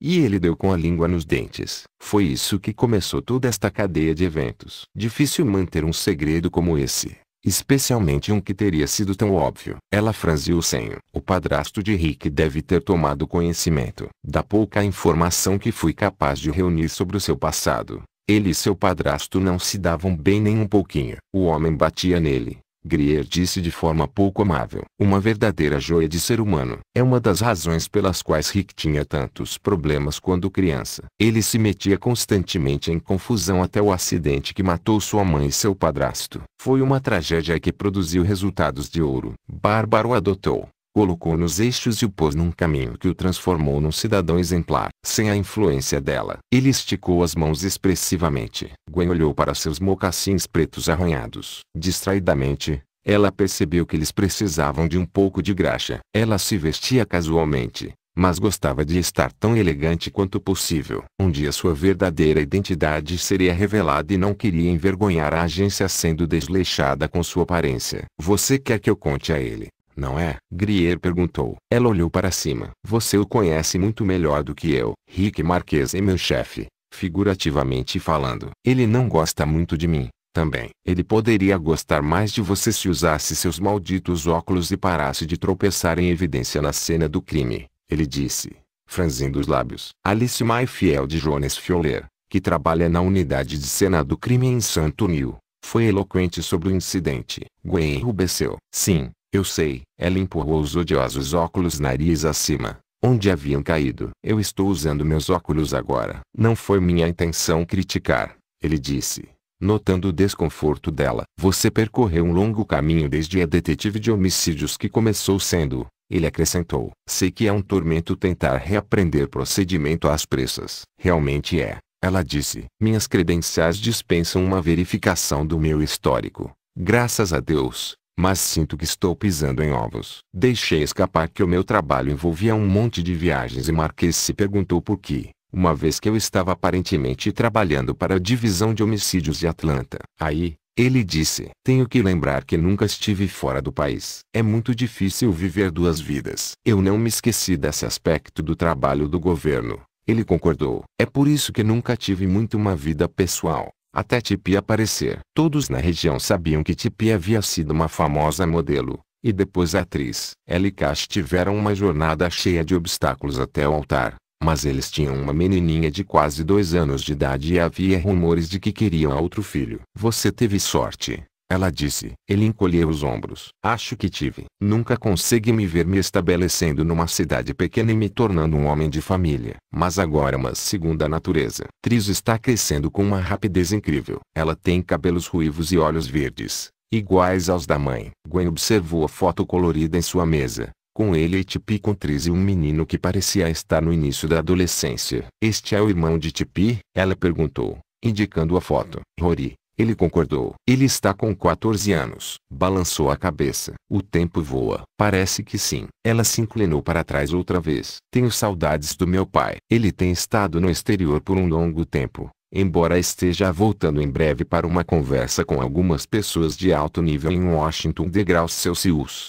e ele deu com a língua nos dentes. Foi isso que começou toda esta cadeia de eventos. Difícil manter um segredo como esse. Especialmente um que teria sido tão óbvio. Ela franziu o senho. O padrasto de Rick deve ter tomado conhecimento da pouca informação que fui capaz de reunir sobre o seu passado. Ele e seu padrasto não se davam bem nem um pouquinho. O homem batia nele, Grier disse de forma pouco amável. Uma verdadeira joia de ser humano. É uma das razões pelas quais Rick tinha tantos problemas quando criança. Ele se metia constantemente em confusão até o acidente que matou sua mãe e seu padrasto. Foi uma tragédia que produziu resultados de ouro. Bárbaro adotou colocou nos eixos e o pôs num caminho que o transformou num cidadão exemplar. Sem a influência dela, ele esticou as mãos expressivamente. Gwen olhou para seus mocassins pretos arranhados. Distraidamente, ela percebeu que eles precisavam de um pouco de graxa. Ela se vestia casualmente, mas gostava de estar tão elegante quanto possível. Um dia sua verdadeira identidade seria revelada e não queria envergonhar a agência sendo desleixada com sua aparência. Você quer que eu conte a ele não é? Grier perguntou. Ela olhou para cima. Você o conhece muito melhor do que eu. Rick Marquez é meu chefe, figurativamente falando. Ele não gosta muito de mim. Também. Ele poderia gostar mais de você se usasse seus malditos óculos e parasse de tropeçar em evidência na cena do crime. Ele disse, franzindo os lábios. Alice de Jones Fioler, que trabalha na unidade de cena do crime em Santo Nil, foi eloquente sobre o incidente. Gwen enrubesceu. Sim, eu sei, ela empurrou os odiosos óculos nariz acima, onde haviam caído. Eu estou usando meus óculos agora. Não foi minha intenção criticar, ele disse. Notando o desconforto dela, você percorreu um longo caminho desde a detetive de homicídios que começou sendo, ele acrescentou. Sei que é um tormento tentar reaprender procedimento às pressas. Realmente é, ela disse. Minhas credenciais dispensam uma verificação do meu histórico. Graças a Deus, mas sinto que estou pisando em ovos. Deixei escapar que o meu trabalho envolvia um monte de viagens e Marquês se perguntou por que, uma vez que eu estava aparentemente trabalhando para a divisão de homicídios de Atlanta. Aí, ele disse: Tenho que lembrar que nunca estive fora do país. É muito difícil viver duas vidas. Eu não me esqueci desse aspecto do trabalho do governo. Ele concordou. É por isso que nunca tive muito uma vida pessoal até Tipi aparecer. Todos na região sabiam que Tipi havia sido uma famosa modelo, e depois atriz. Ela e Cash tiveram uma jornada cheia de obstáculos até o altar, mas eles tinham uma menininha de quase dois anos de idade e havia rumores de que queriam outro filho. Você teve sorte, ela disse. Ele encolheu os ombros. Acho que tive. Nunca consegui me ver me estabelecendo numa cidade pequena e me tornando um homem de família. Mas agora é uma segunda natureza. Tris está crescendo com uma rapidez incrível. Ela tem cabelos ruivos e olhos verdes. Iguais aos da mãe. Gwen observou a foto colorida em sua mesa. Com ele e Tipi com Tris e um menino que parecia estar no início da adolescência. Este é o irmão de Tipi? Ela perguntou, indicando a foto. Rory, ele concordou. Ele está com 14 anos. Balançou a cabeça. O tempo voa. Parece que sim. Ela se inclinou para trás outra vez. Tenho saudades do meu pai. Ele tem estado no exterior por um longo tempo. Embora esteja voltando em breve para uma conversa com algumas pessoas de alto nível em Washington degraus Celsius.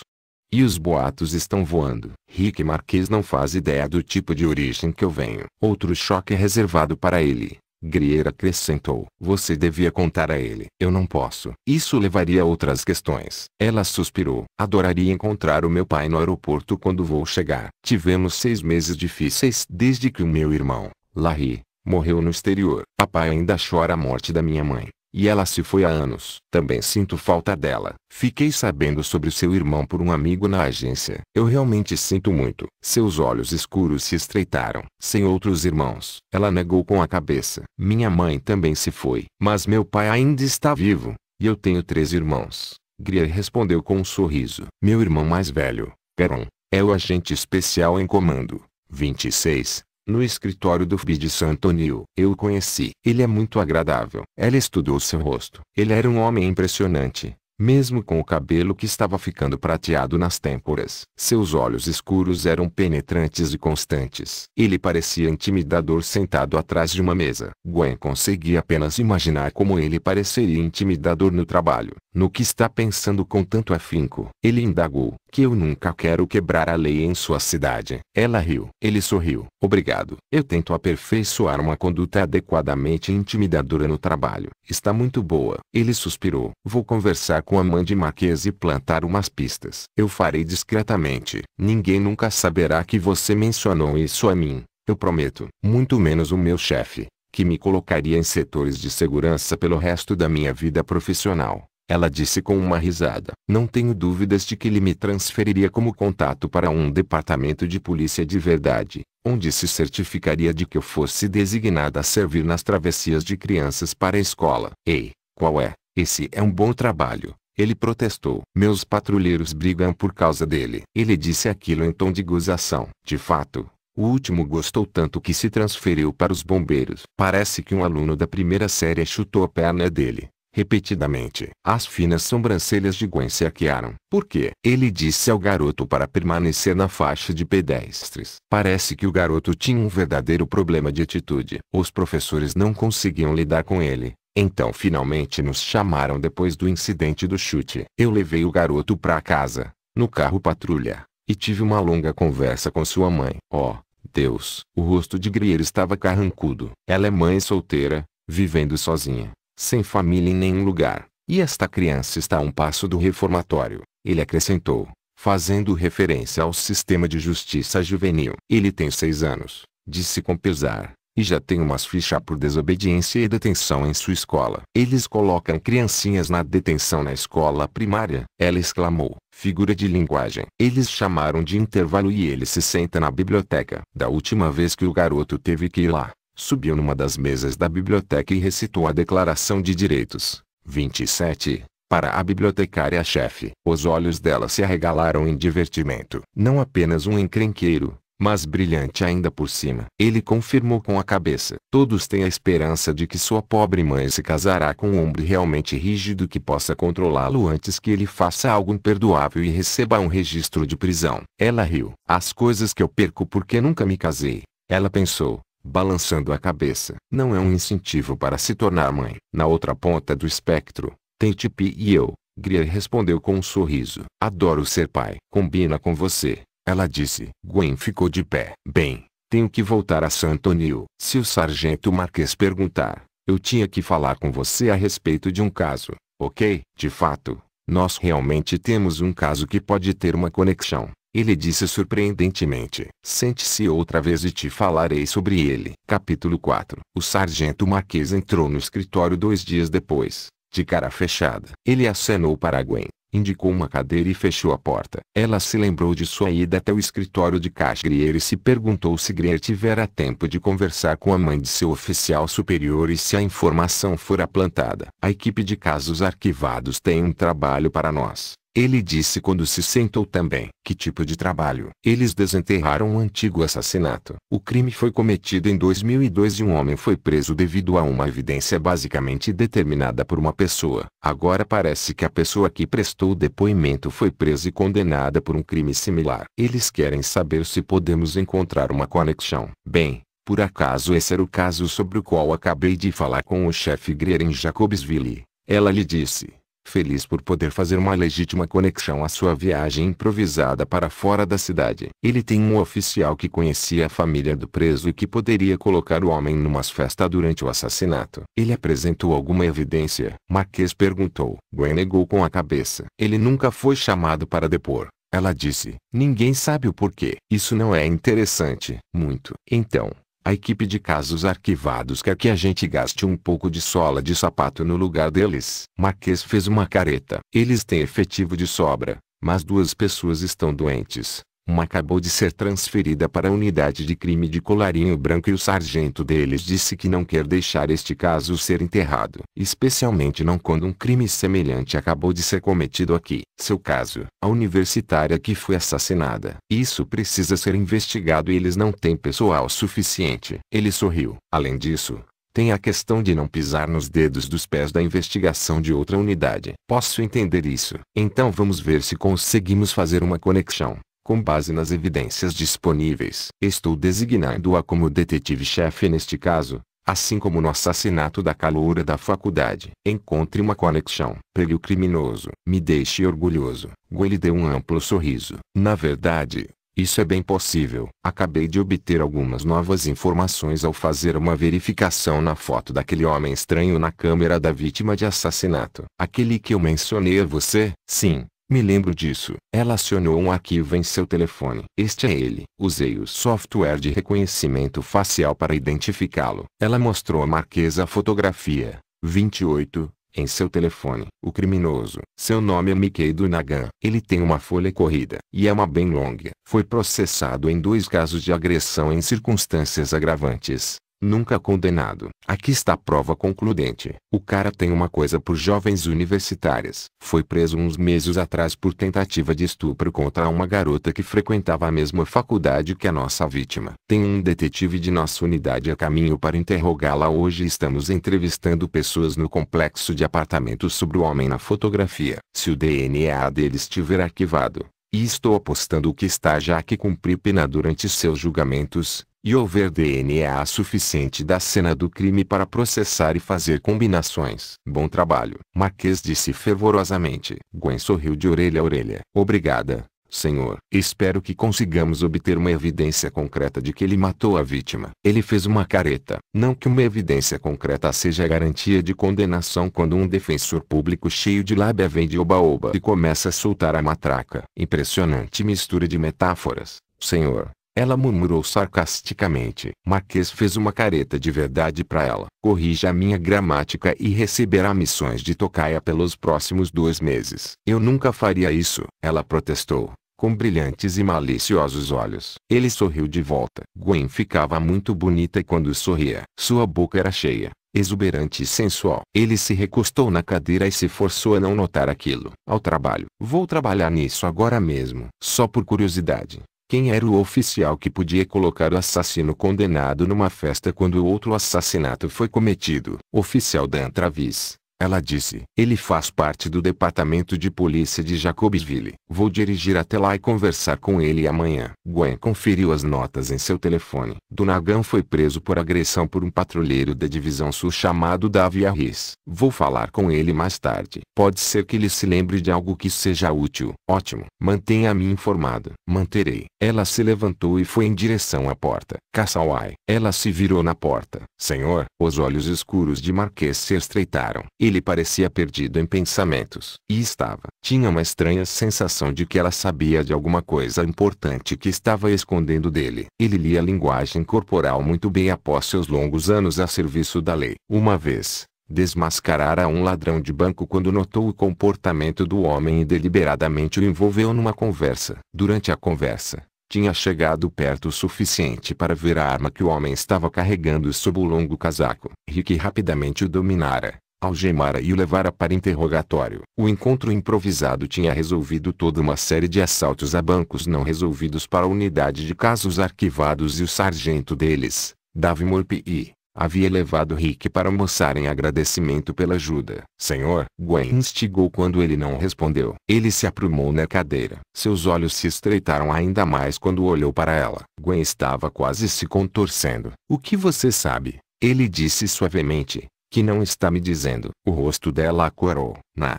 E os boatos estão voando. Rick Marquez não faz ideia do tipo de origem que eu venho. Outro choque reservado para ele. Grier acrescentou. Você devia contar a ele. Eu não posso. Isso levaria a outras questões. Ela suspirou. Adoraria encontrar o meu pai no aeroporto quando vou chegar. Tivemos seis meses difíceis desde que o meu irmão, Larry, morreu no exterior. Papai ainda chora a morte da minha mãe. E ela se foi há anos. Também sinto falta dela. Fiquei sabendo sobre seu irmão por um amigo na agência. Eu realmente sinto muito. Seus olhos escuros se estreitaram. Sem outros irmãos. Ela negou com a cabeça. Minha mãe também se foi. Mas meu pai ainda está vivo. E eu tenho três irmãos. Grier respondeu com um sorriso. Meu irmão mais velho, Peron, é o agente especial em comando. 26 no escritório do FB de Santo Eu o conheci. Ele é muito agradável. Ela estudou seu rosto. Ele era um homem impressionante. Mesmo com o cabelo que estava ficando prateado nas têmporas, seus olhos escuros eram penetrantes e constantes. Ele parecia intimidador sentado atrás de uma mesa. Gwen conseguia apenas imaginar como ele pareceria intimidador no trabalho. No que está pensando com tanto afinco? Ele indagou que eu nunca quero quebrar a lei em sua cidade. Ela riu. Ele sorriu. Obrigado. Eu tento aperfeiçoar uma conduta adequadamente intimidadora no trabalho. Está muito boa. Ele suspirou. Vou conversar com a mãe de Marquês e plantar umas pistas. Eu farei discretamente. Ninguém nunca saberá que você mencionou isso a mim. Eu prometo. Muito menos o meu chefe, que me colocaria em setores de segurança pelo resto da minha vida profissional. Ela disse com uma risada. Não tenho dúvidas de que ele me transferiria como contato para um departamento de polícia de verdade, onde se certificaria de que eu fosse designada a servir nas travessias de crianças para a escola. Ei, qual é? Esse é um bom trabalho. Ele protestou. Meus patrulheiros brigam por causa dele. Ele disse aquilo em tom de gozação. De fato, o último gostou tanto que se transferiu para os bombeiros. Parece que um aluno da primeira série chutou a perna dele repetidamente. As finas sobrancelhas de Gwen se aquearam. Por quê? Ele disse ao garoto para permanecer na faixa de pedestres. Parece que o garoto tinha um verdadeiro problema de atitude. Os professores não conseguiam lidar com ele. Então finalmente nos chamaram depois do incidente do chute. Eu levei o garoto para casa, no carro patrulha, e tive uma longa conversa com sua mãe. Oh, Deus! O rosto de Grier estava carrancudo. Ela é mãe solteira, vivendo sozinha sem família em nenhum lugar, e esta criança está a um passo do reformatório, ele acrescentou, fazendo referência ao sistema de justiça juvenil. Ele tem seis anos, disse com pesar, e já tem umas fichas por desobediência e detenção em sua escola. Eles colocam criancinhas na detenção na escola primária, ela exclamou. Figura de linguagem. Eles chamaram de intervalo e ele se senta na biblioteca. Da última vez que o garoto teve que ir lá, subiu numa das mesas da biblioteca e recitou a Declaração de Direitos, 27, para a bibliotecária-chefe. Os olhos dela se arregalaram em divertimento. Não apenas um encrenqueiro, mas brilhante ainda por cima. Ele confirmou com a cabeça. Todos têm a esperança de que sua pobre mãe se casará com um homem realmente rígido que possa controlá-lo antes que ele faça algo imperdoável e receba um registro de prisão. Ela riu. As coisas que eu perco porque nunca me casei. Ela pensou balançando a cabeça. Não é um incentivo para se tornar mãe. Na outra ponta do espectro, tem Tipi e eu. Grier respondeu com um sorriso. Adoro ser pai. Combina com você. Ela disse. Gwen ficou de pé. Bem, tenho que voltar a San Antonio. Se o sargento Marquês perguntar, eu tinha que falar com você a respeito de um caso, ok? De fato, nós realmente temos um caso que pode ter uma conexão. Ele disse surpreendentemente: Sente-se outra vez e te falarei sobre ele. Capítulo 4 O sargento Marquês entrou no escritório dois dias depois, de cara fechada. Ele acenou para Gwen, indicou uma cadeira e fechou a porta. Ela se lembrou de sua ida até o escritório de Cashgrier e se perguntou se Greer tivera tempo de conversar com a mãe de seu oficial superior e se a informação fora plantada. A equipe de casos arquivados tem um trabalho para nós. Ele disse quando se sentou também. Que tipo de trabalho? Eles desenterraram um antigo assassinato. O crime foi cometido em 2002 e um homem foi preso devido a uma evidência basicamente determinada por uma pessoa. Agora parece que a pessoa que prestou o depoimento foi presa e condenada por um crime similar. Eles querem saber se podemos encontrar uma conexão. Bem, por acaso esse era o caso sobre o qual acabei de falar com o chefe Greer em Jacobsville. Ela lhe disse feliz por poder fazer uma legítima conexão à sua viagem improvisada para fora da cidade. Ele tem um oficial que conhecia a família do preso e que poderia colocar o homem numas festas durante o assassinato. Ele apresentou alguma evidência? Marquês perguntou. Gwen negou com a cabeça. Ele nunca foi chamado para depor. Ela disse, ninguém sabe o porquê. Isso não é interessante. Muito. Então, a equipe de casos arquivados quer que a gente gaste um pouco de sola de sapato no lugar deles. Marquês fez uma careta. Eles têm efetivo de sobra, mas duas pessoas estão doentes. Uma acabou de ser transferida para a unidade de crime de colarinho branco e o sargento deles disse que não quer deixar este caso ser enterrado. Especialmente não quando um crime semelhante acabou de ser cometido aqui. Seu caso, a universitária que foi assassinada. Isso precisa ser investigado e eles não têm pessoal suficiente. Ele sorriu. Além disso, tem a questão de não pisar nos dedos dos pés da investigação de outra unidade. Posso entender isso. Então vamos ver se conseguimos fazer uma conexão com base nas evidências disponíveis. Estou designando-a como detetive-chefe neste caso, assim como no assassinato da caloura da faculdade. Encontre uma conexão. pegue o criminoso. Me deixe orgulhoso. Gwen deu um amplo sorriso. Na verdade, isso é bem possível. Acabei de obter algumas novas informações ao fazer uma verificação na foto daquele homem estranho na câmera da vítima de assassinato. Aquele que eu mencionei a é você? Sim, me lembro disso. Ela acionou um arquivo em seu telefone. Este é ele. Usei o software de reconhecimento facial para identificá-lo. Ela mostrou a Marquesa a fotografia. 28, em seu telefone. O criminoso. Seu nome é Mickey do Nagan. Ele tem uma folha corrida. E é uma bem longa. Foi processado em dois casos de agressão em circunstâncias agravantes. Nunca condenado. Aqui está a prova concludente. O cara tem uma coisa por jovens universitárias. Foi preso uns meses atrás por tentativa de estupro contra uma garota que frequentava a mesma faculdade que a nossa vítima. Tem um detetive de nossa unidade a caminho para interrogá-la. Hoje estamos entrevistando pessoas no complexo de apartamentos sobre o homem na fotografia. Se o DNA dele estiver arquivado, e estou apostando que está já que cumprir pena durante seus julgamentos, e houver DNA suficiente da cena do crime para processar e fazer combinações. Bom trabalho. Marquês disse fervorosamente. Gwen sorriu de orelha a orelha. Obrigada, senhor. Espero que consigamos obter uma evidência concreta de que ele matou a vítima. Ele fez uma careta. Não que uma evidência concreta seja a garantia de condenação quando um defensor público cheio de lábia vem de oba-oba e começa a soltar a matraca. Impressionante mistura de metáforas, senhor. Ela murmurou sarcasticamente. Marquês fez uma careta de verdade para ela. Corrija a minha gramática e receberá missões de tocaia pelos próximos dois meses. Eu nunca faria isso, ela protestou com brilhantes e maliciosos olhos. Ele sorriu de volta. Gwen ficava muito bonita quando sorria. Sua boca era cheia, exuberante e sensual. Ele se recostou na cadeira e se forçou a não notar aquilo. Ao trabalho. Vou trabalhar nisso agora mesmo. Só por curiosidade. Quem era o oficial que podia colocar o assassino condenado numa festa quando outro assassinato foi cometido? Oficial da Antravis. Ela disse. Ele faz parte do departamento de polícia de Jacobsville. Vou dirigir até lá e conversar com ele amanhã. Gwen conferiu as notas em seu telefone. Dunagan foi preso por agressão por um patrulheiro da divisão sul chamado Davi Harris. Vou falar com ele mais tarde. Pode ser que ele se lembre de algo que seja útil. Ótimo. Mantenha-me informado. Manterei. Ela se levantou e foi em direção à porta. Cassawai. Ela se virou na porta. Senhor, os olhos escuros de Marquês se estreitaram. Ele parecia perdido em pensamentos. E estava. Tinha uma estranha sensação de que ela sabia de alguma coisa importante que estava escondendo dele. Ele lia a linguagem corporal muito bem após seus longos anos a serviço da lei. Uma vez, desmascarara um ladrão de banco quando notou o comportamento do homem e deliberadamente o envolveu numa conversa. Durante a conversa, tinha chegado perto o suficiente para ver a arma que o homem estava carregando sob o longo casaco. Rick rapidamente o dominara, algemara e o levara para interrogatório. O encontro improvisado tinha resolvido toda uma série de assaltos a bancos não resolvidos para a unidade de casos arquivados e o sargento deles, Davi Morpi, havia levado Rick para almoçar em agradecimento pela ajuda. Senhor, Gwen instigou quando ele não respondeu. Ele se aprumou na cadeira. Seus olhos se estreitaram ainda mais quando olhou para ela. Gwen estava quase se contorcendo. O que você sabe? Ele disse suavemente. Que não está me dizendo. O rosto dela acorou. Na.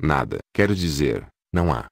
Nada. Quero dizer, não há.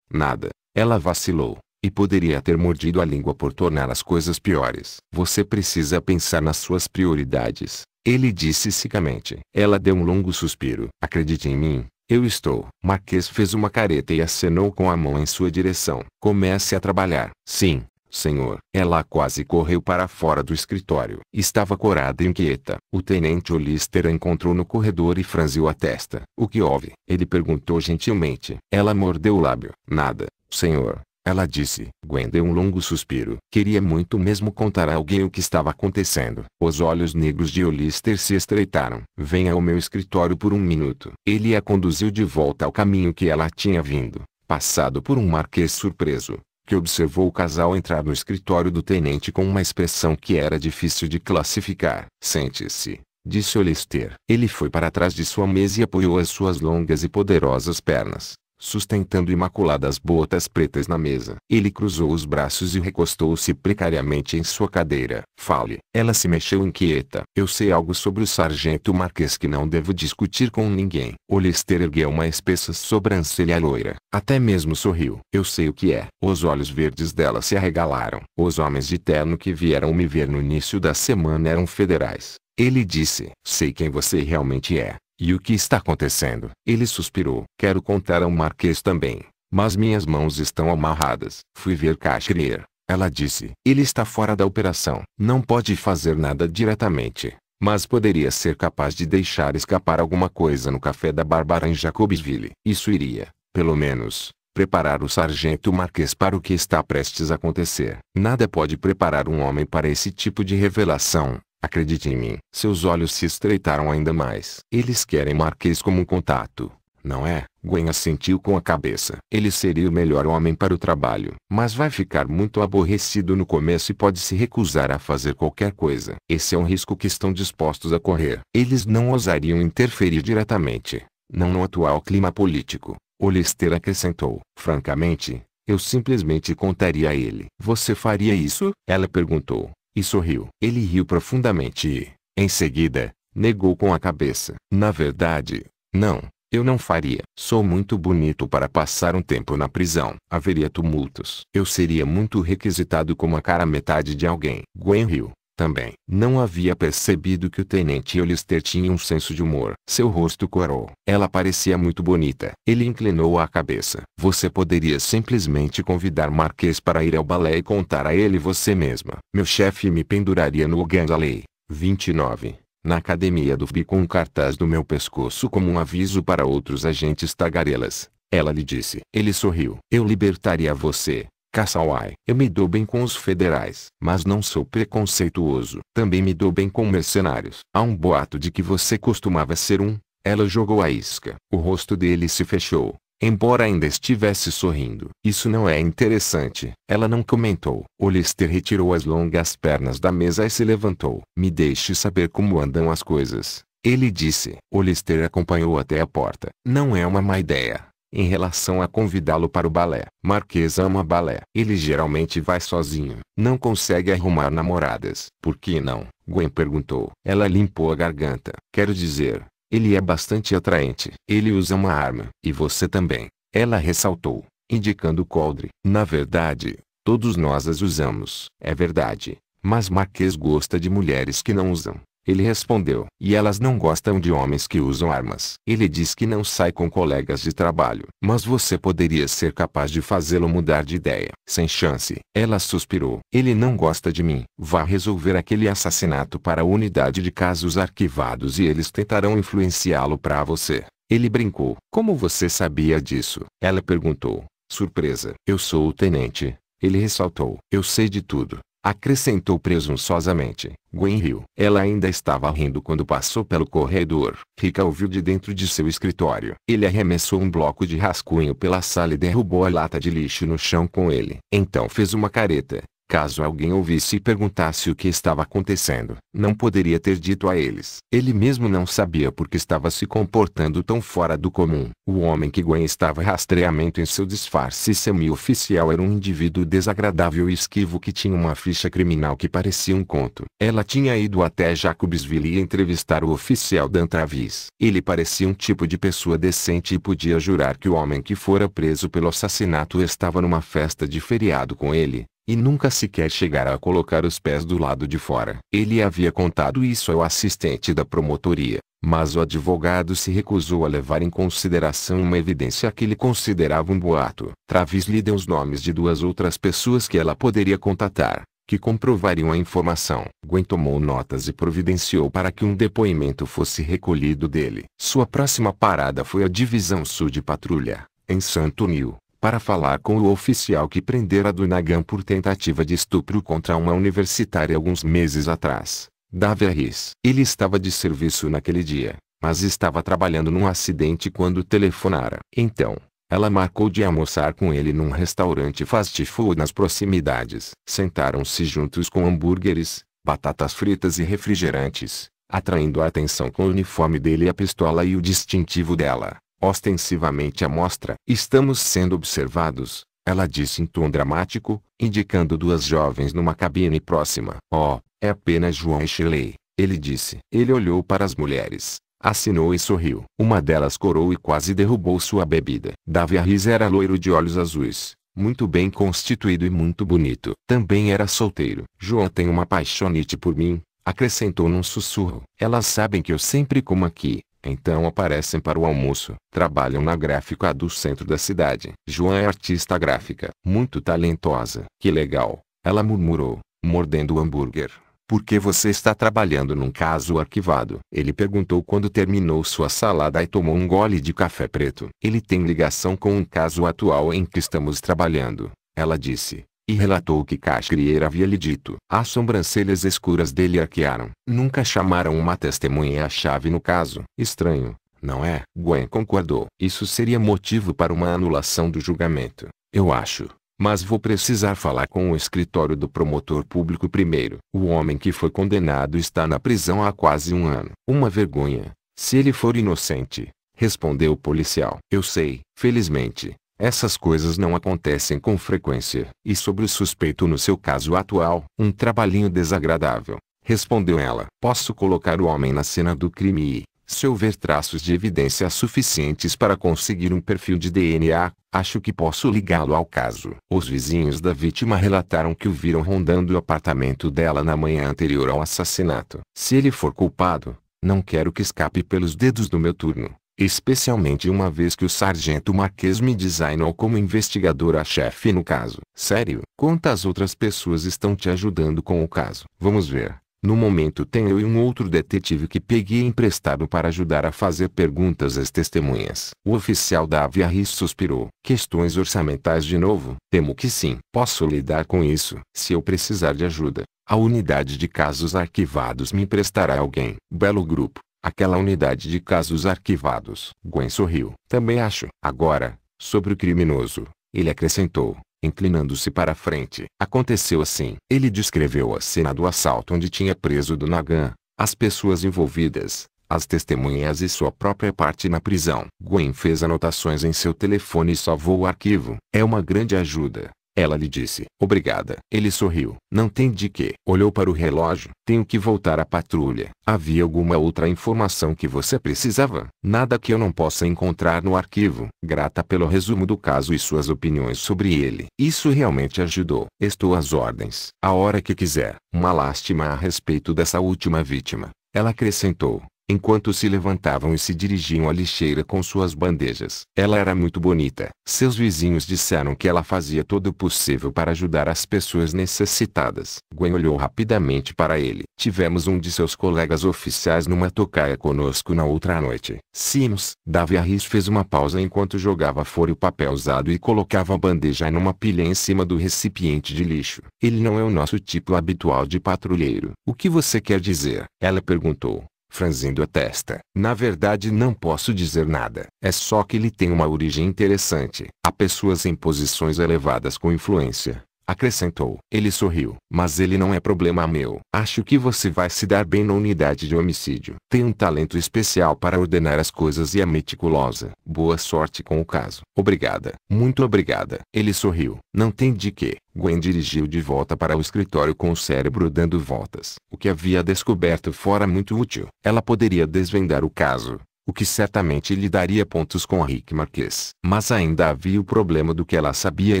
Nada. Ela vacilou. E poderia ter mordido a língua por tornar as coisas piores. Você precisa pensar nas suas prioridades. Ele disse secamente. Ela deu um longo suspiro. Acredite em mim, eu estou. Marquês fez uma careta e acenou com a mão em sua direção. Comece a trabalhar. Sim, Senhor. Ela quase correu para fora do escritório. Estava corada e inquieta. O tenente Olister a encontrou no corredor e franziu a testa. O que houve? Ele perguntou gentilmente. Ela mordeu o lábio. Nada, senhor. Ela disse. Gwen deu um longo suspiro. Queria muito mesmo contar a alguém o que estava acontecendo. Os olhos negros de Olister se estreitaram. Venha ao meu escritório por um minuto. Ele a conduziu de volta ao caminho que ela tinha vindo. Passado por um marquês surpreso, que observou o casal entrar no escritório do tenente com uma expressão que era difícil de classificar. Sente-se, disse Olester. Ele foi para trás de sua mesa e apoiou as suas longas e poderosas pernas sustentando imaculadas botas pretas na mesa. Ele cruzou os braços e recostou-se precariamente em sua cadeira. Fale. Ela se mexeu inquieta. Eu sei algo sobre o sargento Marquês que não devo discutir com ninguém. Olister ergueu uma espessa sobrancelha loira. Até mesmo sorriu. Eu sei o que é. Os olhos verdes dela se arregalaram. Os homens de terno que vieram me ver no início da semana eram federais. Ele disse: Sei quem você realmente é. E o que está acontecendo? Ele suspirou. Quero contar ao Marquês também. Mas minhas mãos estão amarradas. Fui ver Kashmir. Ela disse. Ele está fora da operação. Não pode fazer nada diretamente. Mas poderia ser capaz de deixar escapar alguma coisa no café da Bárbara em Jacobsville. Isso iria, pelo menos, preparar o sargento Marquês para o que está prestes a acontecer. Nada pode preparar um homem para esse tipo de revelação. Acredite em mim. Seus olhos se estreitaram ainda mais. Eles querem Marquês como um contato. Não é? Gwen assentiu com a cabeça. Ele seria o melhor homem para o trabalho, mas vai ficar muito aborrecido no começo e pode se recusar a fazer qualquer coisa. Esse é um risco que estão dispostos a correr. Eles não ousariam interferir diretamente, não no atual clima político. Olister acrescentou. Francamente, eu simplesmente contaria a ele. Você faria isso? Ela perguntou. E sorriu. Ele riu profundamente e, em seguida, negou com a cabeça. Na verdade, não, eu não faria. Sou muito bonito para passar um tempo na prisão. Haveria tumultos. Eu seria muito requisitado como a cara metade de alguém. Gwen riu. Também não havia percebido que o tenente Olister tinha um senso de humor. Seu rosto corou. Ela parecia muito bonita. Ele inclinou a cabeça. Você poderia simplesmente convidar Marquês para ir ao balé e contar a ele você mesma. Meu chefe me penduraria no Gangalei. 29 na academia do fbi com um cartaz do meu pescoço como um aviso para outros agentes tagarelas. Ela lhe disse. Ele sorriu. Eu libertaria você, Cassaway. Eu me dou bem com os federais, mas não sou preconceituoso. Também me dou bem com mercenários. Há um boato de que você costumava ser um. Ela jogou a isca. O rosto dele se fechou, embora ainda estivesse sorrindo. Isso não é interessante. Ela não comentou. Olister retirou as longas pernas da mesa e se levantou. Me deixe saber como andam as coisas. Ele disse. Olister acompanhou até a porta. Não é uma má ideia em relação a convidá-lo para o balé. Marquês ama balé. Ele geralmente vai sozinho. Não consegue arrumar namoradas. Por que não? Gwen perguntou. Ela limpou a garganta. Quero dizer, ele é bastante atraente. Ele usa uma arma. E você também. Ela ressaltou, indicando o coldre. Na verdade, todos nós as usamos. É verdade. Mas Marquês gosta de mulheres que não usam. Ele respondeu: E elas não gostam de homens que usam armas. Ele diz que não sai com colegas de trabalho, mas você poderia ser capaz de fazê-lo mudar de ideia. Sem chance. Ela suspirou: Ele não gosta de mim. Vá resolver aquele assassinato para a unidade de casos arquivados e eles tentarão influenciá-lo para você. Ele brincou: Como você sabia disso? Ela perguntou, surpresa: Eu sou o tenente. Ele ressaltou: Eu sei de tudo. Acrescentou presunçosamente. Gwen riu. Ela ainda estava rindo quando passou pelo corredor. Rica ouviu de dentro de seu escritório. Ele arremessou um bloco de rascunho pela sala e derrubou a lata de lixo no chão com ele. Então fez uma careta. Caso alguém ouvisse e perguntasse o que estava acontecendo, não poderia ter dito a eles. Ele mesmo não sabia porque estava se comportando tão fora do comum. O homem que Gwen estava rastreamento em seu disfarce semi-oficial era um indivíduo desagradável e esquivo que tinha uma ficha criminal que parecia um conto. Ela tinha ido até Jacobsville e entrevistar o oficial Dantravis. Ele parecia um tipo de pessoa decente e podia jurar que o homem que fora preso pelo assassinato estava numa festa de feriado com ele. E nunca sequer chegara a colocar os pés do lado de fora. Ele havia contado isso ao assistente da promotoria, mas o advogado se recusou a levar em consideração uma evidência que ele considerava um boato. Travis lhe deu os nomes de duas outras pessoas que ela poderia contatar que comprovariam a informação. Gwen tomou notas e providenciou para que um depoimento fosse recolhido dele. Sua próxima parada foi a Divisão Sul de Patrulha, em Santo Nil para falar com o oficial que prendera Dunaghan por tentativa de estupro contra uma universitária alguns meses atrás, Davi Arris. Ele estava de serviço naquele dia, mas estava trabalhando num acidente quando telefonara. Então, ela marcou de almoçar com ele num restaurante fast food nas proximidades. Sentaram-se juntos com hambúrgueres, batatas fritas e refrigerantes, atraindo a atenção com o uniforme dele e a pistola e o distintivo dela ostensivamente à mostra. Estamos sendo observados, ela disse em tom dramático, indicando duas jovens numa cabine próxima. Oh, é apenas João e Shirley, ele disse. Ele olhou para as mulheres, assinou e sorriu. Uma delas corou e quase derrubou sua bebida. Davi Arris era loiro de olhos azuis, muito bem constituído e muito bonito. Também era solteiro. João tem uma paixonite por mim, acrescentou num sussurro. Elas sabem que eu sempre como aqui, então aparecem para o almoço. Trabalham na gráfica do centro da cidade. Joan é artista gráfica. Muito talentosa. Que legal. Ela murmurou, mordendo o hambúrguer. Por que você está trabalhando num caso arquivado? Ele perguntou quando terminou sua salada e tomou um gole de café preto. Ele tem ligação com um caso atual em que estamos trabalhando. Ela disse. E relatou que Cascrieira havia lhe dito. As sobrancelhas escuras dele arquearam. Nunca chamaram uma testemunha a chave no caso. Estranho, não é? Gwen concordou. Isso seria motivo para uma anulação do julgamento. Eu acho. Mas vou precisar falar com o escritório do promotor público primeiro. O homem que foi condenado está na prisão há quase um ano. Uma vergonha. Se ele for inocente, respondeu o policial. Eu sei, felizmente, essas coisas não acontecem com frequência. E sobre o suspeito no seu caso atual, um trabalhinho desagradável. Respondeu ela. Posso colocar o homem na cena do crime e, se houver traços de evidência suficientes para conseguir um perfil de DNA, acho que posso ligá-lo ao caso. Os vizinhos da vítima relataram que o viram rondando o apartamento dela na manhã anterior ao assassinato. Se ele for culpado, não quero que escape pelos dedos do meu turno. Especialmente uma vez que o sargento Marquês me designou como investigador a chefe no caso. Sério? Quantas outras pessoas estão te ajudando com o caso? Vamos ver. No momento tem eu e um outro detetive que peguei emprestado para ajudar a fazer perguntas às testemunhas. O oficial da Aviaris suspirou. Questões orçamentais de novo? Temo que sim. Posso lidar com isso. Se eu precisar de ajuda, a unidade de casos arquivados me emprestará alguém. Belo grupo. Aquela unidade de casos arquivados. Gwen sorriu. Também acho. Agora, sobre o criminoso. Ele acrescentou, inclinando-se para a frente. Aconteceu assim. Ele descreveu a cena do assalto onde tinha preso do Nagan, as pessoas envolvidas, as testemunhas e sua própria parte na prisão. Gwen fez anotações em seu telefone e salvou o arquivo. É uma grande ajuda. Ela lhe disse, obrigada. Ele sorriu, não tem de que. Olhou para o relógio, tenho que voltar à patrulha. Havia alguma outra informação que você precisava? Nada que eu não possa encontrar no arquivo. Grata pelo resumo do caso e suas opiniões sobre ele. Isso realmente ajudou. Estou às ordens. A hora que quiser. Uma lástima a respeito dessa última vítima. Ela acrescentou, enquanto se levantavam e se dirigiam à lixeira com suas bandejas. Ela era muito bonita. Seus vizinhos disseram que ela fazia todo o possível para ajudar as pessoas necessitadas. Gwen olhou rapidamente para ele. Tivemos um de seus colegas oficiais numa tocaia conosco na outra noite. Sims, Davi Harris fez uma pausa enquanto jogava fora o papel usado e colocava a bandeja numa pilha em cima do recipiente de lixo. Ele não é o nosso tipo habitual de patrulheiro. O que você quer dizer? Ela perguntou franzindo a testa. Na verdade não posso dizer nada. É só que ele tem uma origem interessante. Há pessoas em posições elevadas com influência, Acrescentou. Ele sorriu. Mas ele não é problema meu. Acho que você vai se dar bem na unidade de homicídio. Tem um talento especial para ordenar as coisas e é meticulosa. Boa sorte com o caso. Obrigada. Muito obrigada. Ele sorriu. Não tem de quê. Gwen dirigiu de volta para o escritório com o cérebro dando voltas. O que havia descoberto fora muito útil. Ela poderia desvendar o caso, o que certamente lhe daria pontos com Rick Marquês. Mas ainda havia o problema do que ela sabia e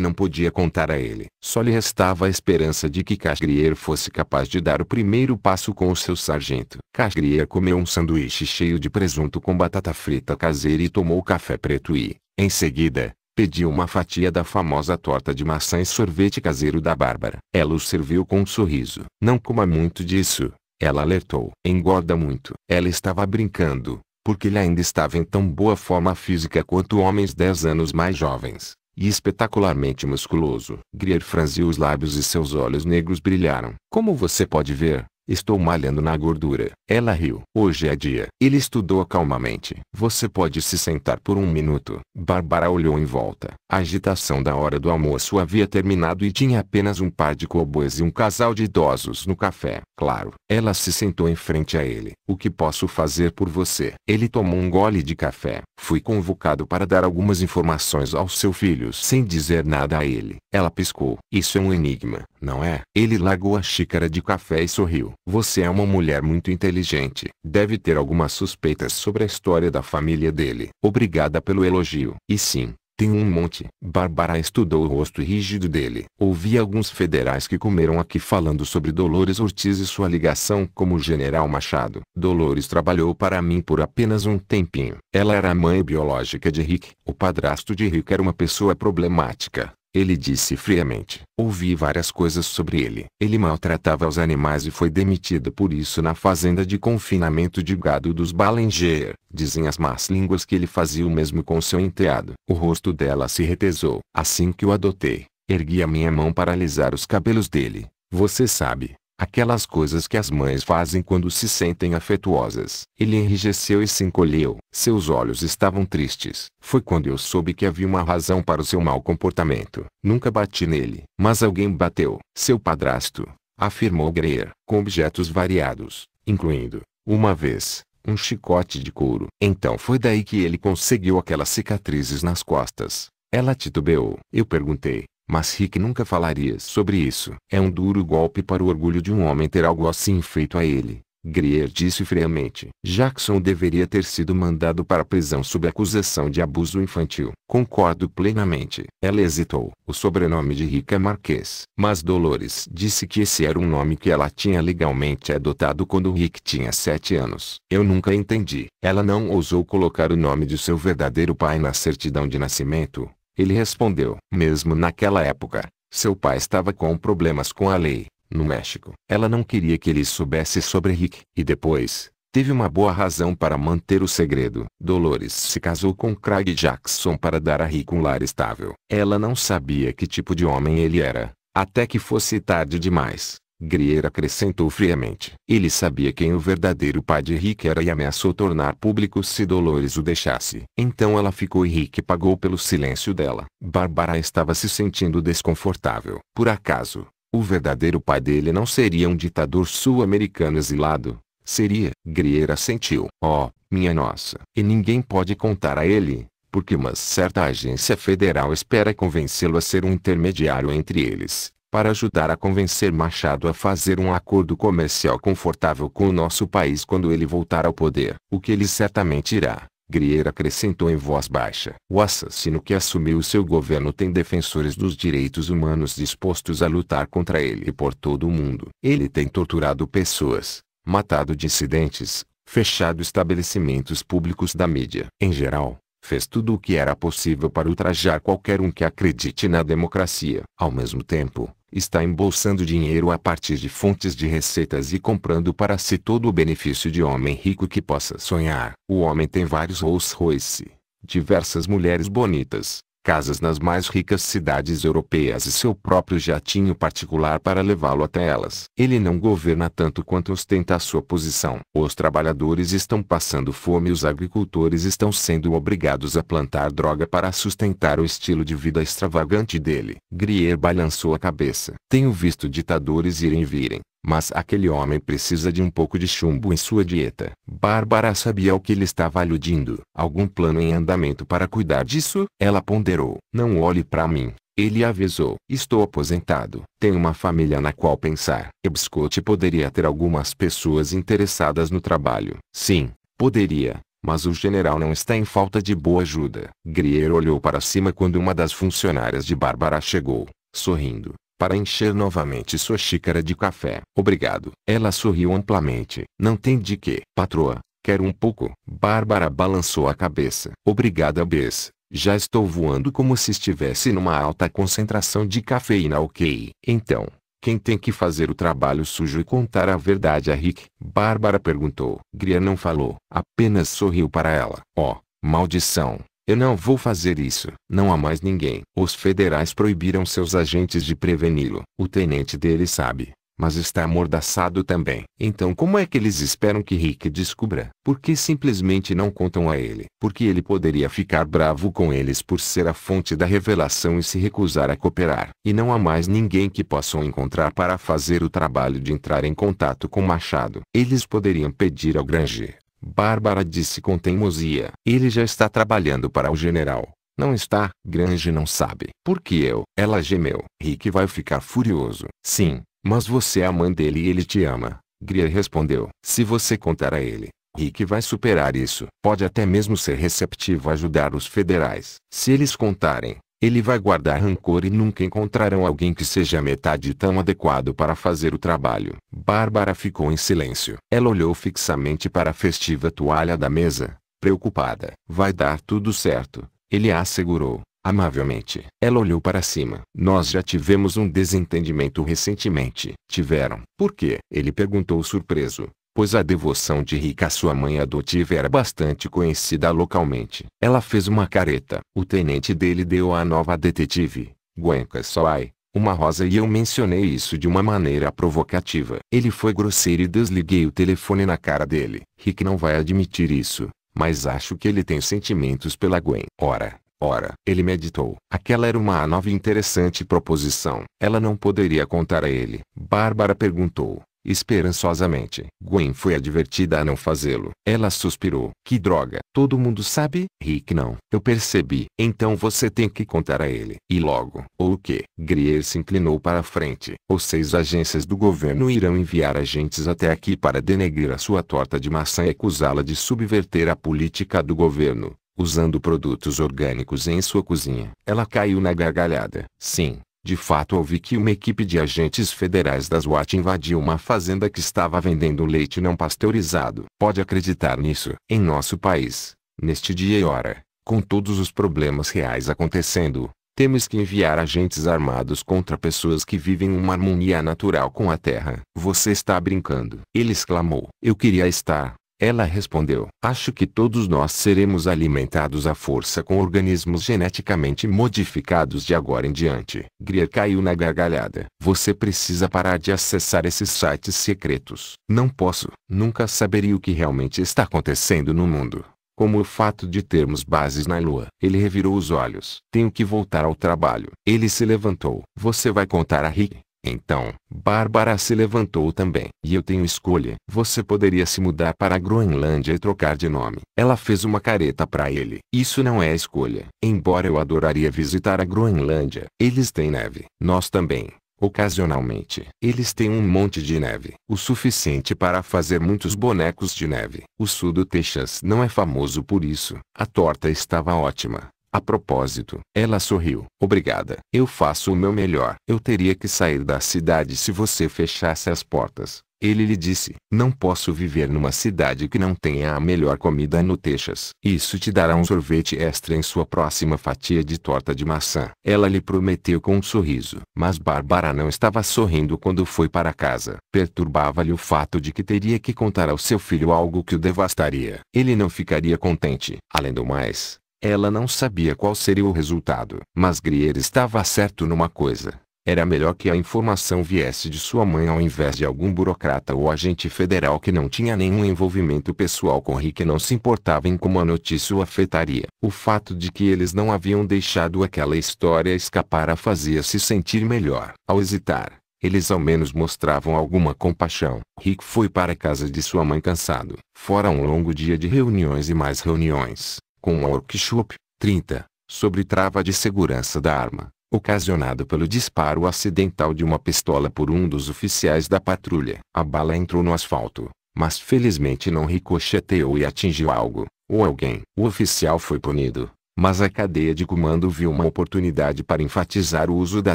não podia contar a ele. Só lhe restava a esperança de que Casgrier fosse capaz de dar o primeiro passo com o seu sargento. Casgrier comeu um sanduíche cheio de presunto com batata frita caseira e tomou café preto e, em seguida, pediu uma fatia da famosa torta de maçã e sorvete caseiro da Bárbara. Ela o serviu com um sorriso. Não coma muito disso, ela alertou. Engorda muito. Ela estava brincando, porque ele ainda estava em tão boa forma física quanto homens dez anos mais jovens, e espetacularmente musculoso. Grier franziu os lábios e seus olhos negros brilharam. Como você pode ver, Estou malhando na gordura. Ela riu. Hoje é dia. Ele estudou calmamente. Você pode se sentar por um minuto. Bárbara olhou em volta. A agitação da hora do almoço havia terminado e tinha apenas um par de cowboys e um casal de idosos no café. Claro. Ela se sentou em frente a ele. O que posso fazer por você? Ele tomou um gole de café. Fui convocado para dar algumas informações ao seu filho sem dizer nada a ele. Ela piscou. Isso é um enigma não é? Ele largou a xícara de café e sorriu. Você é uma mulher muito inteligente. Deve ter algumas suspeitas sobre a história da família dele. Obrigada pelo elogio. E sim, tem um monte. Bárbara estudou o rosto rígido dele. Ouvi alguns federais que comeram aqui falando sobre Dolores Ortiz e sua ligação como general Machado. Dolores trabalhou para mim por apenas um tempinho. Ela era a mãe biológica de Rick. O padrasto de Rick era uma pessoa problemática. Ele disse friamente. Ouvi várias coisas sobre ele. Ele maltratava os animais e foi demitido por isso na fazenda de confinamento de gado dos Balenger. Dizem as más línguas que ele fazia o mesmo com seu enteado. O rosto dela se retesou. Assim que o adotei, ergui a minha mão para alisar os cabelos dele. Você sabe, Aquelas coisas que as mães fazem quando se sentem afetuosas. Ele enrijeceu e se encolheu. Seus olhos estavam tristes. Foi quando eu soube que havia uma razão para o seu mau comportamento. Nunca bati nele, mas alguém bateu. Seu padrasto, afirmou Greer, com objetos variados, incluindo, uma vez, um chicote de couro. Então foi daí que ele conseguiu aquelas cicatrizes nas costas. Ela titubeou. Eu perguntei, mas Rick nunca falaria sobre isso. É um duro golpe para o orgulho de um homem ter algo assim feito a ele. Greer disse friamente. Jackson deveria ter sido mandado para a prisão sob acusação de abuso infantil. Concordo plenamente. Ela hesitou. O sobrenome de Rick é Marquês. Mas Dolores disse que esse era um nome que ela tinha legalmente adotado quando Rick tinha sete anos. Eu nunca entendi. Ela não ousou colocar o nome de seu verdadeiro pai na certidão de nascimento, ele respondeu: Mesmo naquela época, seu pai estava com problemas com a lei, no México. Ela não queria que ele soubesse sobre Rick. E depois, teve uma boa razão para manter o segredo. Dolores se casou com Craig Jackson para dar a Rick um lar estável. Ela não sabia que tipo de homem ele era, até que fosse tarde demais. Grier acrescentou friamente. Ele sabia quem o verdadeiro pai de Rick era e ameaçou tornar público se Dolores o deixasse. Então ela ficou e Rick pagou pelo silêncio dela. Bárbara estava se sentindo desconfortável. Por acaso, o verdadeiro pai dele não seria um ditador sul-americano exilado? Seria. Grier assentiu. Oh, minha nossa. E ninguém pode contar a ele, porque uma certa agência federal espera convencê-lo a ser um intermediário entre eles para ajudar a convencer Machado a fazer um acordo comercial confortável com o nosso país quando ele voltar ao poder, o que ele certamente irá. Grier acrescentou em voz baixa. O assassino que assumiu seu governo tem defensores dos direitos humanos dispostos a lutar contra ele por todo o mundo. Ele tem torturado pessoas, matado dissidentes, fechado estabelecimentos públicos da mídia. Em geral, fez tudo o que era possível para ultrajar qualquer um que acredite na democracia. Ao mesmo tempo, está embolsando dinheiro a partir de fontes de receitas e comprando para si todo o benefício de homem rico que possa sonhar. O homem tem vários Rolls Royce, diversas mulheres bonitas, casas nas mais ricas cidades europeias e seu próprio jatinho particular para levá-lo até elas. Ele não governa tanto quanto ostenta a sua posição. Os trabalhadores estão passando fome e os agricultores estão sendo obrigados a plantar droga para sustentar o estilo de vida extravagante dele. Grier balançou a cabeça. Tenho visto ditadores irem e virem, mas aquele homem precisa de um pouco de chumbo em sua dieta. Bárbara sabia o que ele estava aludindo. Algum plano em andamento para cuidar disso? Ela ponderou. Não olhe para mim. Ele avisou. Estou aposentado. Tenho uma família na qual pensar. Ebscote poderia ter algumas pessoas interessadas no trabalho. Sim, poderia. Mas o general não está em falta de boa ajuda. Grier olhou para cima quando uma das funcionárias de Bárbara chegou, sorrindo para encher novamente sua xícara de café. Obrigado. Ela sorriu amplamente. Não tem de quê. Patroa, quero um pouco. Bárbara balançou a cabeça. Obrigada, Bess. Já estou voando como se estivesse numa alta concentração de cafeína, ok? Então, quem tem que fazer o trabalho sujo e contar a verdade a Rick? Bárbara perguntou. Gria não falou, apenas sorriu para ela. Oh, maldição! Eu não vou fazer isso. Não há mais ninguém. Os federais proibiram seus agentes de preveni-lo. O tenente dele sabe, mas está amordaçado também. Então como é que eles esperam que Rick descubra? Por que simplesmente não contam a ele? Porque ele poderia ficar bravo com eles por ser a fonte da revelação e se recusar a cooperar. E não há mais ninguém que possam encontrar para fazer o trabalho de entrar em contato com Machado. Eles poderiam pedir ao Granger Bárbara disse com teimosia. Ele já está trabalhando para o general. Não está, Grange não sabe. Porque eu? Ela gemeu. Rick vai ficar furioso. Sim, mas você é a mãe dele e ele te ama. Grier respondeu. Se você contar a ele, Rick vai superar isso. Pode até mesmo ser receptivo a ajudar os federais. Se eles contarem, ele vai guardar rancor e nunca encontrarão alguém que seja metade tão adequado para fazer o trabalho. Bárbara ficou em silêncio. Ela olhou fixamente para a festiva toalha da mesa, preocupada. Vai dar tudo certo, ele a assegurou, amavelmente. Ela olhou para cima. Nós já tivemos um desentendimento recentemente. Tiveram. Por quê? Ele perguntou surpreso pois a devoção de Rica à sua mãe adotiva era bastante conhecida localmente. Ela fez uma careta. O tenente dele deu à nova detetive, Gwenka Soai, uma rosa e eu mencionei isso de uma maneira provocativa. Ele foi grosseiro e desliguei o telefone na cara dele. Rick não vai admitir isso, mas acho que ele tem sentimentos pela Gwen. Ora, ora, ele meditou. Aquela era uma nova e interessante proposição. Ela não poderia contar a ele. Bárbara perguntou. Esperançosamente, Gwen foi advertida a não fazê-lo. Ela suspirou. Que droga. Todo mundo sabe? Rick não. Eu percebi. Então você tem que contar a ele. E logo. Ou o que? Grier se inclinou para a frente. Os seis agências do governo irão enviar agentes até aqui para denegrir a sua torta de maçã e acusá-la de subverter a política do governo usando produtos orgânicos em sua cozinha. Ela caiu na gargalhada. Sim, de fato ouvi que uma equipe de agentes federais da SWAT invadiu uma fazenda que estava vendendo leite não pasteurizado. Pode acreditar nisso. Em nosso país, neste dia e hora, com todos os problemas reais acontecendo, temos que enviar agentes armados contra pessoas que vivem uma harmonia natural com a terra. Você está brincando. Ele exclamou. Eu queria estar, ela respondeu: Acho que todos nós seremos alimentados à força com organismos geneticamente modificados de agora em diante. Grier caiu na gargalhada. Você precisa parar de acessar esses sites secretos. Não posso. Nunca saberia o que realmente está acontecendo no mundo como o fato de termos bases na lua. Ele revirou os olhos. Tenho que voltar ao trabalho. Ele se levantou. Você vai contar a Rick? Então, Bárbara se levantou também. E eu tenho escolha. Você poderia se mudar para a Groenlândia e trocar de nome. Ela fez uma careta para ele. Isso não é escolha. Embora eu adoraria visitar a Groenlândia, eles têm neve. Nós também. Ocasionalmente, eles têm um monte de neve, o suficiente para fazer muitos bonecos de neve. O sul do Texas não é famoso por isso. A torta estava ótima. A propósito, ela sorriu. Obrigada. Eu faço o meu melhor. Eu teria que sair da cidade se você fechasse as portas. Ele lhe disse: Não posso viver numa cidade que não tenha a melhor comida no Texas. Isso te dará um sorvete extra em sua próxima fatia de torta de maçã. Ela lhe prometeu com um sorriso. Mas Bárbara não estava sorrindo quando foi para casa. Perturbava-lhe o fato de que teria que contar ao seu filho algo que o devastaria. Ele não ficaria contente. Além do mais, ela não sabia qual seria o resultado. Mas Grier estava certo numa coisa. Era melhor que a informação viesse de sua mãe ao invés de algum burocrata ou agente federal que não tinha nenhum envolvimento pessoal com Rick e não se importava em como a notícia o afetaria. O fato de que eles não haviam deixado aquela história escapar a fazia-se sentir melhor. Ao hesitar, eles ao menos mostravam alguma compaixão. Rick foi para a casa de sua mãe cansado. Fora um longo dia de reuniões e mais reuniões com um workshop 30 sobre trava de segurança da arma, ocasionado pelo disparo acidental de uma pistola por um dos oficiais da patrulha. A bala entrou no asfalto, mas felizmente não ricocheteou e atingiu algo, ou alguém. O oficial foi punido, mas a cadeia de comando viu uma oportunidade para enfatizar o uso da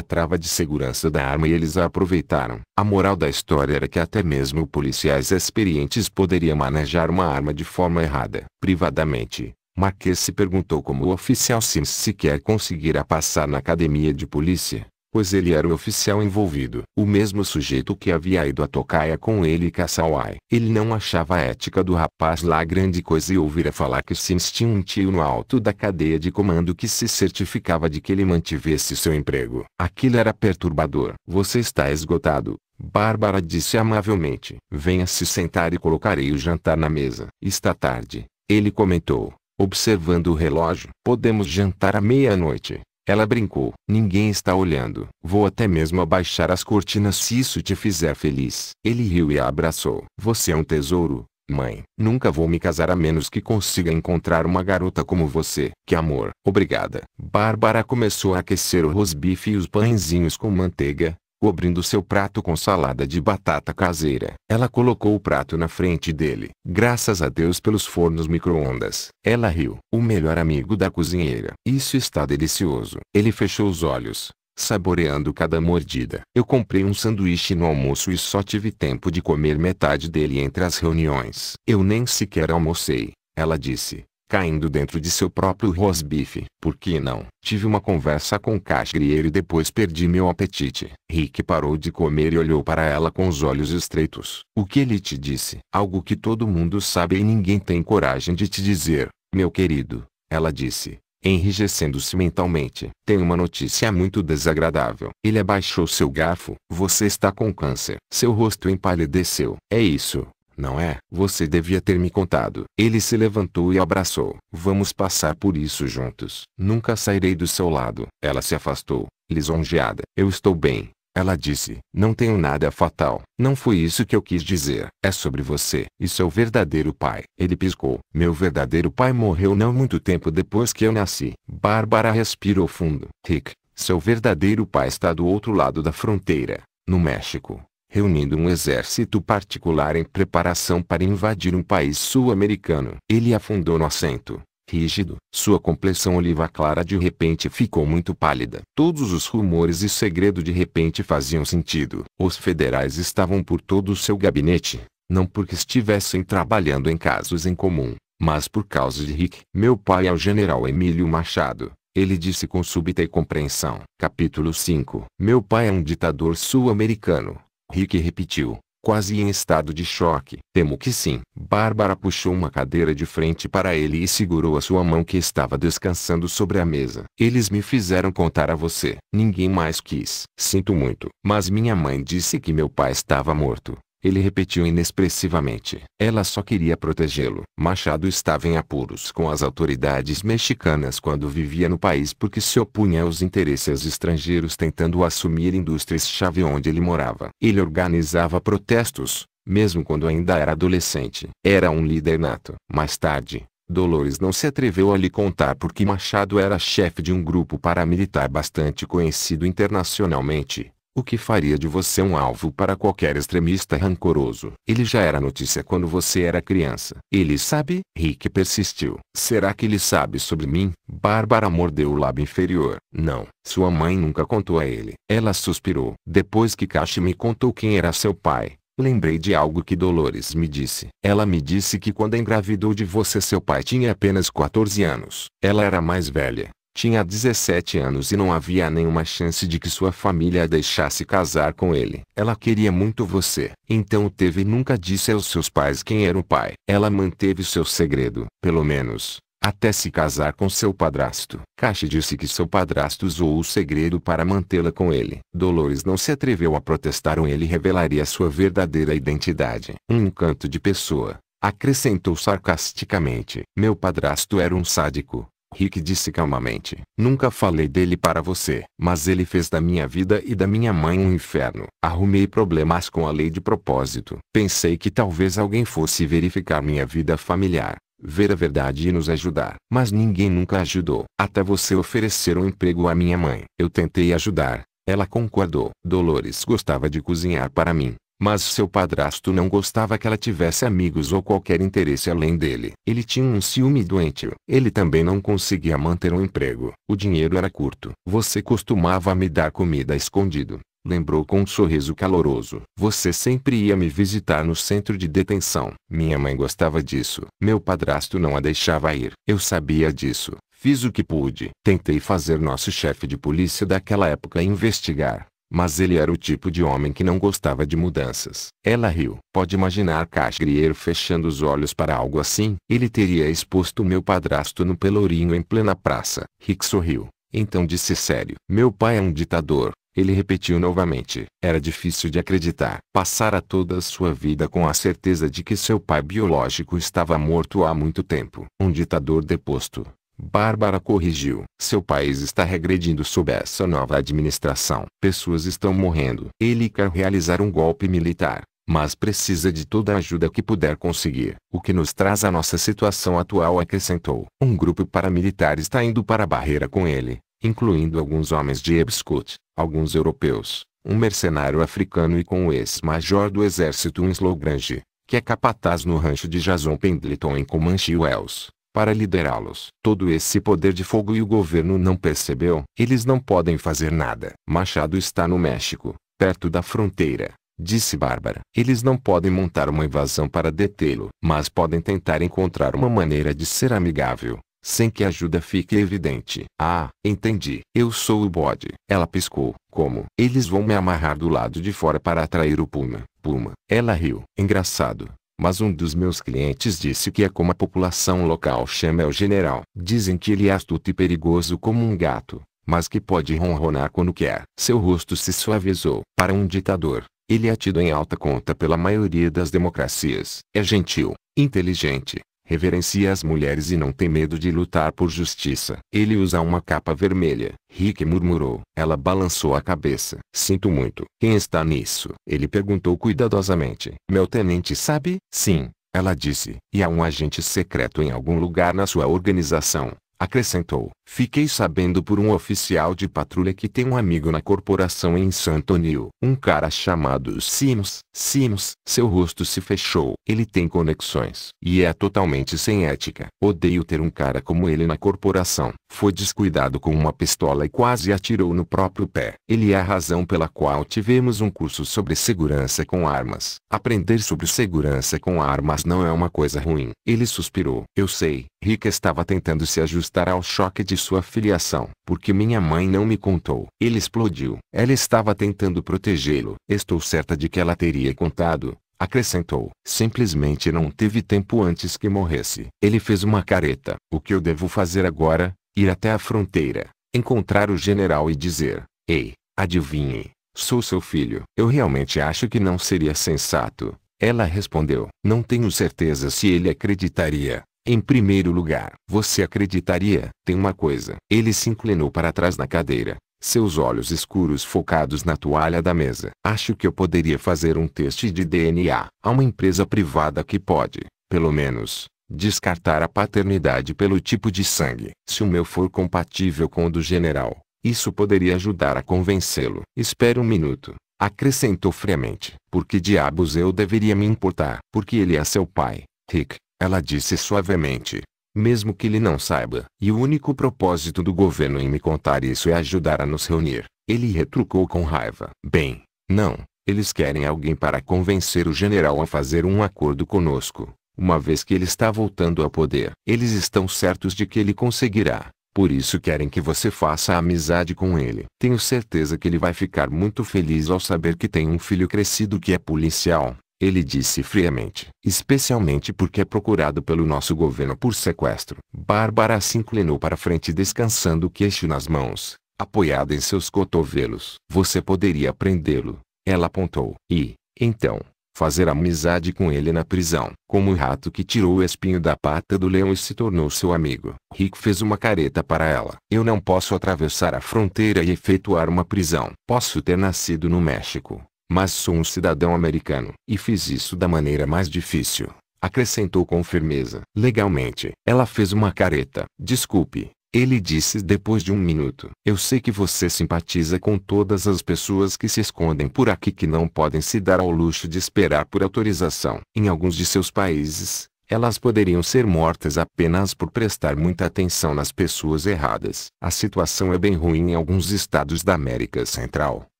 trava de segurança da arma e eles a aproveitaram. A moral da história era que até mesmo policiais experientes poderiam manejar uma arma de forma errada. Privadamente, Marquês se perguntou como o oficial Sims sequer conseguira passar na academia de polícia, pois ele era o oficial envolvido. O mesmo sujeito que havia ido a tocaia com ele e Cassawai. Ele não achava a ética do rapaz lá grande coisa e ouvira falar que Sims tinha um tio no alto da cadeia de comando que se certificava de que ele mantivesse seu emprego. Aquilo era perturbador. Você está esgotado, Bárbara disse amavelmente. Venha se sentar e colocarei o jantar na mesa. Está tarde, ele comentou. Observando o relógio. Podemos jantar à meia-noite. Ela brincou. Ninguém está olhando. Vou até mesmo abaixar as cortinas se isso te fizer feliz. Ele riu e a abraçou. Você é um tesouro, mãe. Nunca vou me casar a menos que consiga encontrar uma garota como você. Que amor. Obrigada. Bárbara começou a aquecer o rosbife e os pãezinhos com manteiga, cobrindo seu prato com salada de batata caseira. Ela colocou o prato na frente dele. Graças a Deus pelos fornos micro-ondas. Ela riu. O melhor amigo da cozinheira. Isso está delicioso. Ele fechou os olhos, saboreando cada mordida. Eu comprei um sanduíche no almoço e só tive tempo de comer metade dele entre as reuniões. Eu nem sequer almocei, ela disse, caindo dentro de seu próprio rosbife. Por que não? Tive uma conversa com Casgrier e depois perdi meu apetite. Rick parou de comer e olhou para ela com os olhos estreitos. O que ele te disse? Algo que todo mundo sabe e ninguém tem coragem de te dizer. Meu querido, ela disse, enrijecendo-se mentalmente. Tem uma notícia muito desagradável. Ele abaixou seu garfo. Você está com câncer. Seu rosto empalideceu. É isso não é? Você devia ter me contado. Ele se levantou e abraçou. Vamos passar por isso juntos. Nunca sairei do seu lado. Ela se afastou, lisonjeada. Eu estou bem. Ela disse, não tenho nada fatal. Não foi isso que eu quis dizer. É sobre você e seu verdadeiro pai. Ele piscou. Meu verdadeiro pai morreu não muito tempo depois que eu nasci. Bárbara respirou fundo. Rick, seu verdadeiro pai está do outro lado da fronteira, no México reunindo um exército particular em preparação para invadir um país sul-americano. Ele afundou no assento, rígido. Sua complexão oliva clara de repente ficou muito pálida. Todos os rumores e segredo de repente faziam sentido. Os federais estavam por todo o seu gabinete, não porque estivessem trabalhando em casos em comum, mas por causa de Rick. Meu pai é o general Emílio Machado. Ele disse com súbita compreensão. Capítulo 5 Meu pai é um ditador sul-americano. Rick repetiu, quase em estado de choque. Temo que sim. Bárbara puxou uma cadeira de frente para ele e segurou a sua mão que estava descansando sobre a mesa. Eles me fizeram contar a você. Ninguém mais quis. Sinto muito. Mas minha mãe disse que meu pai estava morto. Ele repetiu inexpressivamente. Ela só queria protegê-lo. Machado estava em apuros com as autoridades mexicanas quando vivia no país porque se opunha aos interesses estrangeiros tentando assumir indústrias-chave onde ele morava. Ele organizava protestos, mesmo quando ainda era adolescente. Era um líder nato. Mais tarde, Dolores não se atreveu a lhe contar porque Machado era chefe de um grupo paramilitar bastante conhecido internacionalmente o que faria de você um alvo para qualquer extremista rancoroso? Ele já era notícia quando você era criança. Ele sabe? Rick persistiu. Será que ele sabe sobre mim? Bárbara mordeu o lábio inferior. Não. Sua mãe nunca contou a ele. Ela suspirou. Depois que Kashi me contou quem era seu pai, Lembrei de algo que Dolores me disse. Ela me disse que quando engravidou de você seu pai tinha apenas 14 anos. Ela era mais velha. Tinha 17 anos e não havia nenhuma chance de que sua família a deixasse casar com ele. Ela queria muito você. Então teve e nunca disse aos seus pais quem era o pai. Ela manteve seu segredo, pelo menos, até se casar com seu padrasto. Caixa disse que seu padrasto usou o segredo para mantê-la com ele. Dolores não se atreveu a protestar ou ele revelaria sua verdadeira identidade. Um encanto de pessoa, acrescentou sarcasticamente. Meu padrasto era um sádico, Rick disse calmamente. Nunca falei dele para você, mas ele fez da minha vida e da minha mãe um inferno. Arrumei problemas com a lei de propósito. Pensei que talvez alguém fosse verificar minha vida familiar, ver a verdade e nos ajudar. Mas ninguém nunca ajudou. Até você oferecer um emprego à minha mãe. Eu tentei ajudar. Ela concordou. Dolores gostava de cozinhar para mim. Mas seu padrasto não gostava que ela tivesse amigos ou qualquer interesse além dele. Ele tinha um ciúme doentio. Ele também não conseguia manter um emprego. O dinheiro era curto. Você costumava me dar comida escondido. Lembrou com um sorriso caloroso. Você sempre ia me visitar no centro de detenção. Minha mãe gostava disso. Meu padrasto não a deixava ir. Eu sabia disso. Fiz o que pude. Tentei fazer nosso chefe de polícia daquela época investigar. Mas ele era o tipo de homem que não gostava de mudanças. Ela riu. Pode imaginar Casgrieiro fechando os olhos para algo assim? Ele teria exposto meu padrasto no pelourinho em plena praça. Rick sorriu. Então disse sério. Meu pai é um ditador. Ele repetiu novamente. Era difícil de acreditar. Passara toda a sua vida com a certeza de que seu pai biológico estava morto há muito tempo. Um ditador deposto. Bárbara corrigiu. Seu país está regredindo sob essa nova administração. Pessoas estão morrendo. Ele quer realizar um golpe militar, mas precisa de toda a ajuda que puder conseguir. O que nos traz à nossa situação atual, acrescentou. Um grupo paramilitar está indo para a barreira com ele, incluindo alguns homens de Ebscote, alguns europeus, um mercenário africano e com o ex-major do exército Winslow Grange, que é capataz no rancho de Jason Pendleton em Comanche Wells para liderá-los. Todo esse poder de fogo e o governo não percebeu, eles não podem fazer nada. Machado está no México, perto da fronteira. Disse Bárbara. Eles não podem montar uma invasão para detê-lo, mas podem tentar encontrar uma maneira de ser amigável, sem que a ajuda fique evidente. Ah, entendi. Eu sou o bode. Ela piscou. Como? Eles vão me amarrar do lado de fora para atrair o puma. Puma. Ela riu. Engraçado. Mas um dos meus clientes disse que é como a população local chama o general. Dizem que ele é astuto e perigoso como um gato, mas que pode ronronar quando quer. Seu rosto se suavizou. Para um ditador, ele é tido em alta conta pela maioria das democracias. É gentil, inteligente, Reverencia as mulheres e não tem medo de lutar por justiça. Ele usa uma capa vermelha. Rick murmurou. Ela balançou a cabeça. Sinto muito. Quem está nisso? Ele perguntou cuidadosamente. Meu tenente sabe? Sim, ela disse. E há um agente secreto em algum lugar na sua organização. Acrescentou: Fiquei sabendo por um oficial de patrulha que tem um amigo na corporação em Santonio. Um cara chamado Sinos. Sinos, seu rosto se fechou. Ele tem conexões. E é totalmente sem ética. Odeio ter um cara como ele na corporação. Foi descuidado com uma pistola e quase atirou no próprio pé. Ele é a razão pela qual tivemos um curso sobre segurança com armas. Aprender sobre segurança com armas não é uma coisa ruim. Ele suspirou. Eu sei. Rick estava tentando se ajustar estará ao choque de sua filiação. Porque minha mãe não me contou. Ele explodiu. Ela estava tentando protegê-lo. Estou certa de que ela teria contado. Acrescentou. Simplesmente não teve tempo antes que morresse. Ele fez uma careta. O que eu devo fazer agora? Ir até a fronteira. Encontrar o general e dizer: Ei, adivinhe. Sou seu filho. Eu realmente acho que não seria sensato. Ela respondeu: Não tenho certeza se ele acreditaria. Em primeiro lugar, você acreditaria, tem uma coisa. Ele se inclinou para trás na cadeira, seus olhos escuros focados na toalha da mesa. Acho que eu poderia fazer um teste de DNA. Há uma empresa privada que pode, pelo menos, descartar a paternidade pelo tipo de sangue. Se o meu for compatível com o do general, isso poderia ajudar a convencê-lo. Espere um minuto. Acrescentou friamente. Por que diabos eu deveria me importar? Porque ele é seu pai, Rick. Ela disse suavemente. Mesmo que ele não saiba. E o único propósito do governo em me contar isso é ajudar a nos reunir. Ele retrucou com raiva. Bem, não. Eles querem alguém para convencer o general a fazer um acordo conosco, uma vez que ele está voltando ao poder. Eles estão certos de que ele conseguirá. Por isso querem que você faça amizade com ele. Tenho certeza que ele vai ficar muito feliz ao saber que tem um filho crescido que é policial. Ele disse friamente. Especialmente porque é procurado pelo nosso governo por sequestro. Bárbara se inclinou para frente descansando o queixo nas mãos, apoiada em seus cotovelos. Você poderia prendê-lo. Ela apontou. E, então, fazer amizade com ele na prisão. Como o rato que tirou o espinho da pata do leão e se tornou seu amigo. Rick fez uma careta para ela. Eu não posso atravessar a fronteira e efetuar uma prisão. Posso ter nascido no México mas sou um cidadão americano, e fiz isso da maneira mais difícil. Acrescentou com firmeza. Legalmente. Ela fez uma careta. Desculpe, ele disse depois de um minuto. Eu sei que você simpatiza com todas as pessoas que se escondem por aqui que não podem se dar ao luxo de esperar por autorização. Em alguns de seus países, elas poderiam ser mortas apenas por prestar muita atenção nas pessoas erradas. A situação é bem ruim em alguns estados da América Central.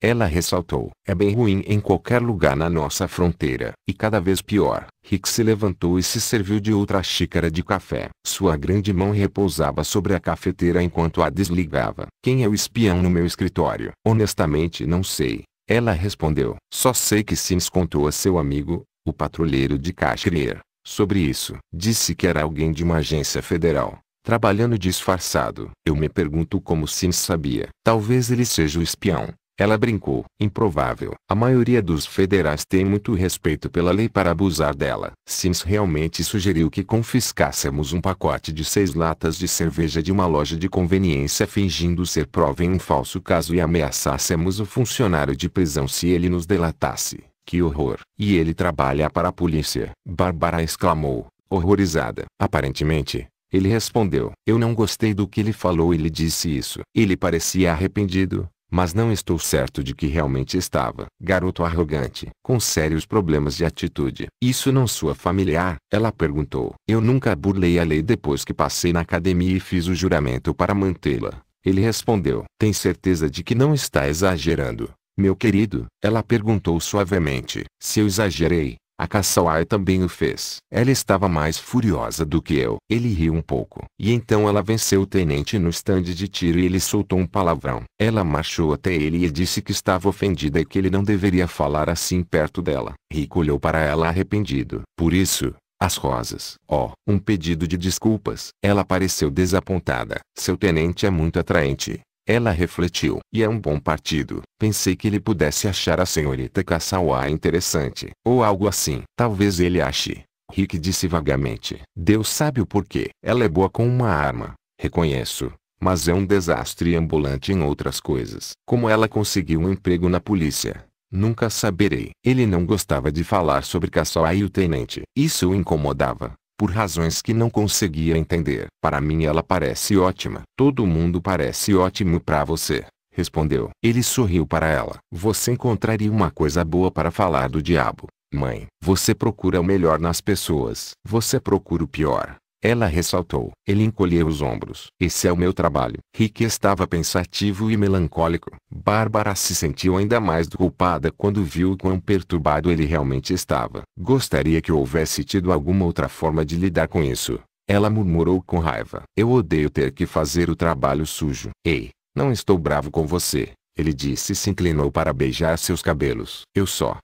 Ela ressaltou: É bem ruim em qualquer lugar na nossa fronteira, e cada vez pior. Rick se levantou e se serviu de outra xícara de café. Sua grande mão repousava sobre a cafeteira enquanto a desligava. Quem é o espião no meu escritório? Honestamente não sei. Ela respondeu: Só sei que Sims contou a seu amigo, o patrulheiro de Kashmir, sobre isso. Disse que era alguém de uma agência federal trabalhando disfarçado. Eu me pergunto como Sims sabia. Talvez ele seja o espião. Ela brincou. Improvável. A maioria dos federais tem muito respeito pela lei para abusar dela. Sims realmente sugeriu que confiscássemos um pacote de seis latas de cerveja de uma loja de conveniência fingindo ser prova em um falso caso e ameaçássemos o funcionário de prisão se ele nos delatasse. Que horror! E ele trabalha para a polícia! Bárbara exclamou, horrorizada. Aparentemente, ele respondeu. Eu não gostei do que ele falou e lhe disse isso. Ele parecia arrependido, mas não estou certo de que realmente estava. Garoto arrogante, com sérios problemas de atitude. Isso não sua familiar? Ela perguntou. Eu nunca burlei a lei depois que passei na academia e fiz o juramento para mantê-la. Ele respondeu. Tem certeza de que não está exagerando? Meu querido, ela perguntou suavemente. Se eu exagerei, a Cassawai também o fez. Ela estava mais furiosa do que eu. Ele riu um pouco. E então ela venceu o tenente no estande de tiro e ele soltou um palavrão. Ela marchou até ele e disse que estava ofendida e que ele não deveria falar assim perto dela. Rico olhou para ela arrependido. Por isso, as rosas. Oh, um pedido de desculpas. Ela pareceu desapontada. Seu tenente é muito atraente. Ela refletiu. E é um bom partido. Pensei que ele pudesse achar a senhorita Kassawá interessante. Ou algo assim. Talvez ele ache. Rick disse vagamente. Deus sabe o porquê. Ela é boa com uma arma. Reconheço. Mas é um desastre ambulante em outras coisas. Como ela conseguiu um emprego na polícia. Nunca saberei. Ele não gostava de falar sobre Cassaway e o tenente. Isso o incomodava por razões que não conseguia entender. Para mim ela parece ótima. Todo mundo parece ótimo para você, respondeu. Ele sorriu para ela. Você encontraria uma coisa boa para falar do diabo. Mãe, você procura o melhor nas pessoas. Você procura o pior. Ela ressaltou. Ele encolheu os ombros. Esse é o meu trabalho. Rick estava pensativo e melancólico. Bárbara se sentiu ainda mais culpada quando viu o quão perturbado ele realmente estava. Gostaria que houvesse tido alguma outra forma de lidar com isso. Ela murmurou com raiva. Eu odeio ter que fazer o trabalho sujo. Ei, não estou bravo com você. Ele disse e se inclinou para beijar seus cabelos. Eu só.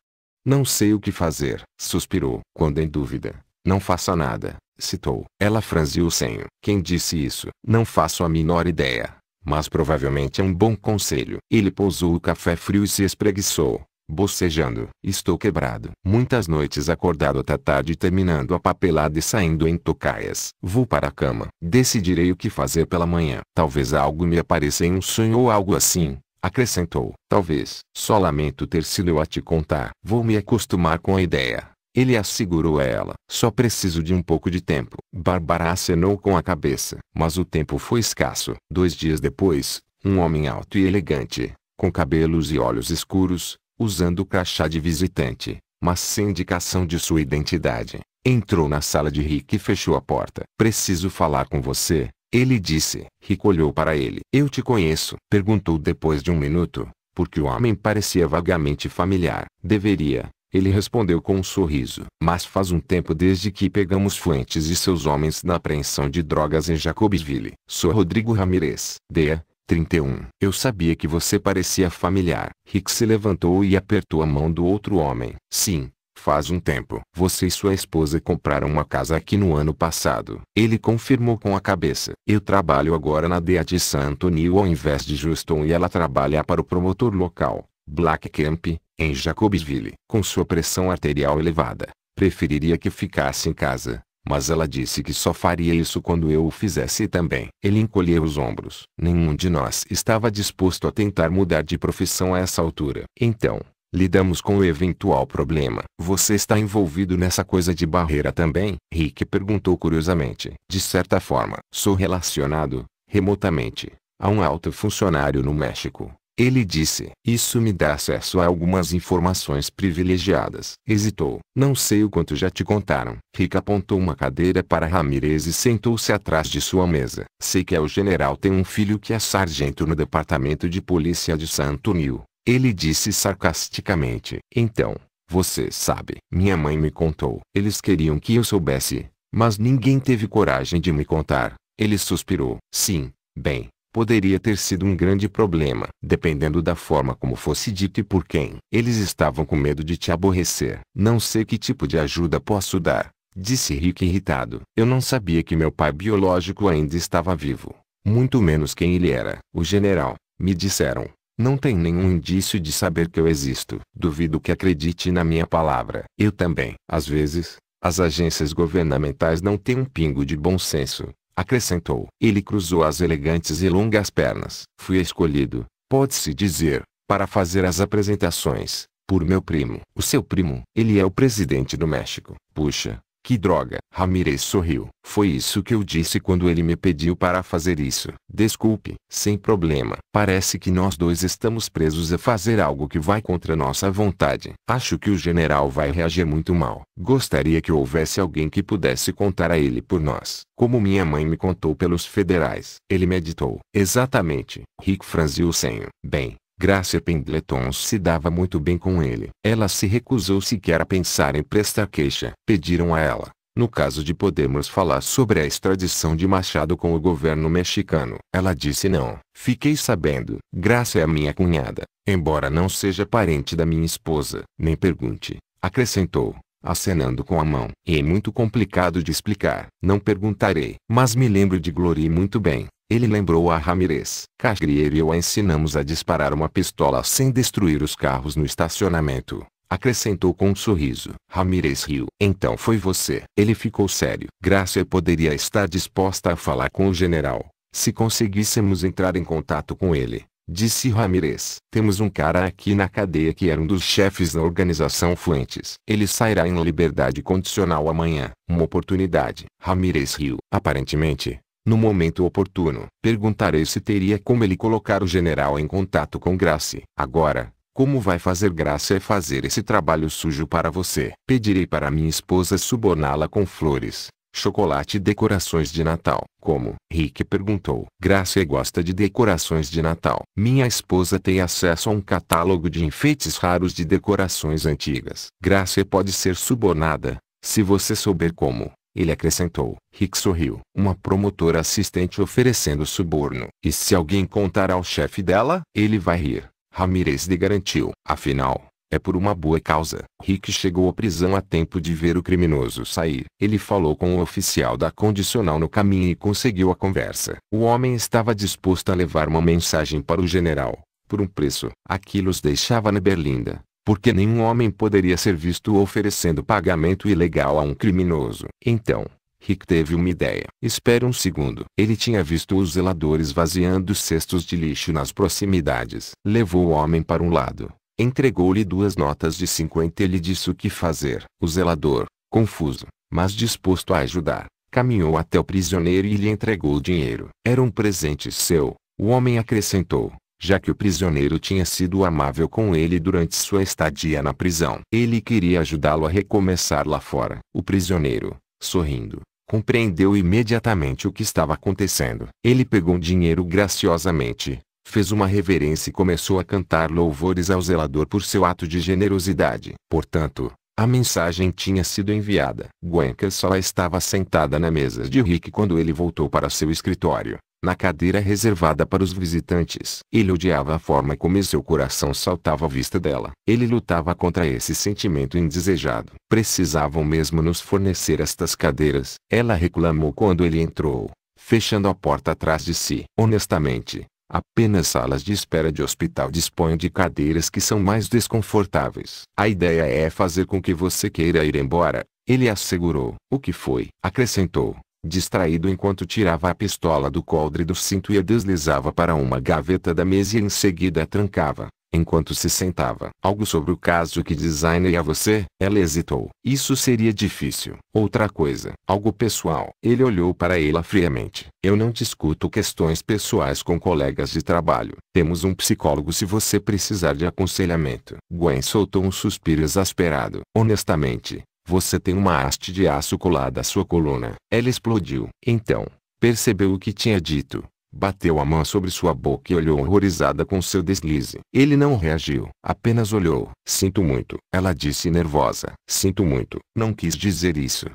Não sei o que fazer, suspirou. Quando em dúvida, não faça nada. Citou. Ela franziu o senho. Quem disse isso? Não faço a menor ideia. Mas provavelmente é um bom conselho. Ele pousou o café frio e se espreguiçou, bocejando. Estou quebrado. Muitas noites acordado até tarde terminando a papelada e saindo em tocaias. Vou para a cama. Decidirei o que fazer pela manhã. Talvez algo me apareça em um sonho ou algo assim acrescentou. Talvez, só lamento ter sido eu a te contar. Vou me acostumar com a ideia. Ele assegurou a ela. Só preciso de um pouco de tempo. Bárbara acenou com a cabeça. Mas o tempo foi escasso. Dois dias depois, um homem alto e elegante, com cabelos e olhos escuros, usando o crachá de visitante, mas sem indicação de sua identidade, entrou na sala de Rick e fechou a porta. Preciso falar com você, ele disse. Rick olhou para ele. Eu te conheço, perguntou depois de um minuto, porque o homem parecia vagamente familiar. Deveria, ele respondeu com um sorriso. Mas faz um tempo desde que pegamos Fuentes e seus homens na apreensão de drogas em Jacobsville. Sou Rodrigo Ramirez. Dea, 31. Eu sabia que você parecia familiar. Rick se levantou e apertou a mão do outro homem. Sim, faz um tempo. Você e sua esposa compraram uma casa aqui no ano passado. Ele confirmou com a cabeça. Eu trabalho agora na DEA de San Antonio ao invés de Houston e ela trabalha para o promotor local, Black Camp, em Jacobsville, com sua pressão arterial elevada, preferiria que ficasse em casa, mas ela disse que só faria isso quando eu o fizesse também. Ele encolheu os ombros. Nenhum de nós estava disposto a tentar mudar de profissão a essa altura. Então, lidamos com o eventual problema. Você está envolvido nessa coisa de barreira também? Rick perguntou curiosamente. De certa forma, sou relacionado, remotamente, a um alto funcionário no México. Ele disse: Isso me dá acesso a algumas informações privilegiadas. Hesitou. Não sei o quanto já te contaram. Rick apontou uma cadeira para Ramirez e sentou-se atrás de sua mesa. Sei que é o general tem um filho que é sargento no departamento de polícia de San Antonio. Ele disse sarcasticamente. Então, você sabe. Minha mãe me contou. Eles queriam que eu soubesse, mas ninguém teve coragem de me contar. Ele suspirou. Sim, bem, poderia ter sido um grande problema, dependendo da forma como fosse dito e por quem. Eles estavam com medo de te aborrecer. Não sei que tipo de ajuda posso dar, disse Rick irritado. Eu não sabia que meu pai biológico ainda estava vivo, muito menos quem ele era. O general, me disseram, não tem nenhum indício de saber que eu existo. Duvido que acredite na minha palavra. Eu também. Às vezes, as agências governamentais não têm um pingo de bom senso. Acrescentou. Ele cruzou as elegantes e longas pernas. Fui escolhido, pode-se dizer, para fazer as apresentações, por meu primo. O seu primo? Ele é o presidente do México. Puxa, que droga! Ramirez sorriu. Foi isso que eu disse quando ele me pediu para fazer isso. Desculpe, sem problema. Parece que nós dois estamos presos a fazer algo que vai contra nossa vontade. Acho que o general vai reagir muito mal. Gostaria que houvesse alguém que pudesse contar a ele por nós. Como minha mãe me contou pelos federais. Ele meditou. Exatamente. Rick franziu o senho. Bem, Gracia Pendletons se dava muito bem com ele. Ela se recusou sequer a pensar em prestar queixa. Pediram a ela, no caso de podermos falar sobre a extradição de Machado com o governo mexicano. Ela disse não. Fiquei sabendo. Gracia é minha cunhada, embora não seja parente da minha esposa. Nem pergunte, acrescentou, acenando com a mão. É muito complicado de explicar. Não perguntarei. Mas me lembro de Glory muito bem. Ele lembrou a Ramirez. Casgrier e eu a ensinamos a disparar uma pistola sem destruir os carros no estacionamento. Acrescentou com um sorriso. Ramirez riu. Então foi você. Ele ficou sério. Gracia poderia estar disposta a falar com o general. Se conseguíssemos entrar em contato com ele. Disse Ramirez. Temos um cara aqui na cadeia que era um dos chefes da organização Fuentes. Ele sairá em liberdade condicional amanhã. Uma oportunidade. Ramirez riu. Aparentemente, no momento oportuno, perguntarei se teria como ele colocar o general em contato com Grace. Agora, como vai fazer Grace é fazer esse trabalho sujo para você. Pedirei para minha esposa suborná-la com flores, chocolate e decorações de Natal. Como? Rick perguntou. Grace gosta de decorações de Natal. Minha esposa tem acesso a um catálogo de enfeites raros de decorações antigas. Grace pode ser subornada, se você souber como. Ele acrescentou. Rick sorriu. Uma promotora assistente oferecendo suborno. E se alguém contar ao chefe dela, ele vai rir. Ramirez lhe garantiu. Afinal, é por uma boa causa. Rick chegou à prisão a tempo de ver o criminoso sair. Ele falou com o oficial da condicional no caminho e conseguiu a conversa. O homem estava disposto a levar uma mensagem para o general, por um preço. Aquilo os deixava na berlinda porque nenhum homem poderia ser visto oferecendo pagamento ilegal a um criminoso. Então, Rick teve uma ideia. Espere um segundo. Ele tinha visto os zeladores vaziando cestos de lixo nas proximidades. Levou o homem para um lado. Entregou-lhe duas notas de 50 e lhe disse o que fazer. O zelador, confuso, mas disposto a ajudar, caminhou até o prisioneiro e lhe entregou o dinheiro. Era um presente seu, o homem acrescentou já que o prisioneiro tinha sido amável com ele durante sua estadia na prisão. Ele queria ajudá-lo a recomeçar lá fora. O prisioneiro, sorrindo, compreendeu imediatamente o que estava acontecendo. Ele pegou o dinheiro graciosamente, fez uma reverência e começou a cantar louvores ao zelador por seu ato de generosidade. Portanto, a mensagem tinha sido enviada. Guenca só estava sentada na mesa de Rick quando ele voltou para seu escritório na cadeira reservada para os visitantes. Ele odiava a forma como seu coração saltava à vista dela. Ele lutava contra esse sentimento indesejado. Precisavam mesmo nos fornecer estas cadeiras. Ela reclamou quando ele entrou, fechando a porta atrás de si. Honestamente, Apenas salas de espera de hospital dispõem de cadeiras que são mais desconfortáveis. A ideia é fazer com que você queira ir embora, ele assegurou. O que foi? acrescentou distraído enquanto tirava a pistola do coldre do cinto e a deslizava para uma gaveta da mesa e em seguida a trancava, enquanto se sentava. Algo sobre o caso que designei a você? Ela hesitou. Isso seria difícil. Outra coisa, algo pessoal. Ele olhou para ela friamente. Eu não discuto questões pessoais com colegas de trabalho. Temos um psicólogo se você precisar de aconselhamento. Gwen soltou um suspiro exasperado. Honestamente, você tem uma haste de aço colada à sua coluna. Ela explodiu. Então, percebeu o que tinha dito. Bateu a mão sobre sua boca e olhou horrorizada com seu deslize. Ele não reagiu, apenas olhou. Sinto muito, ela disse nervosa. Sinto muito, não quis dizer isso.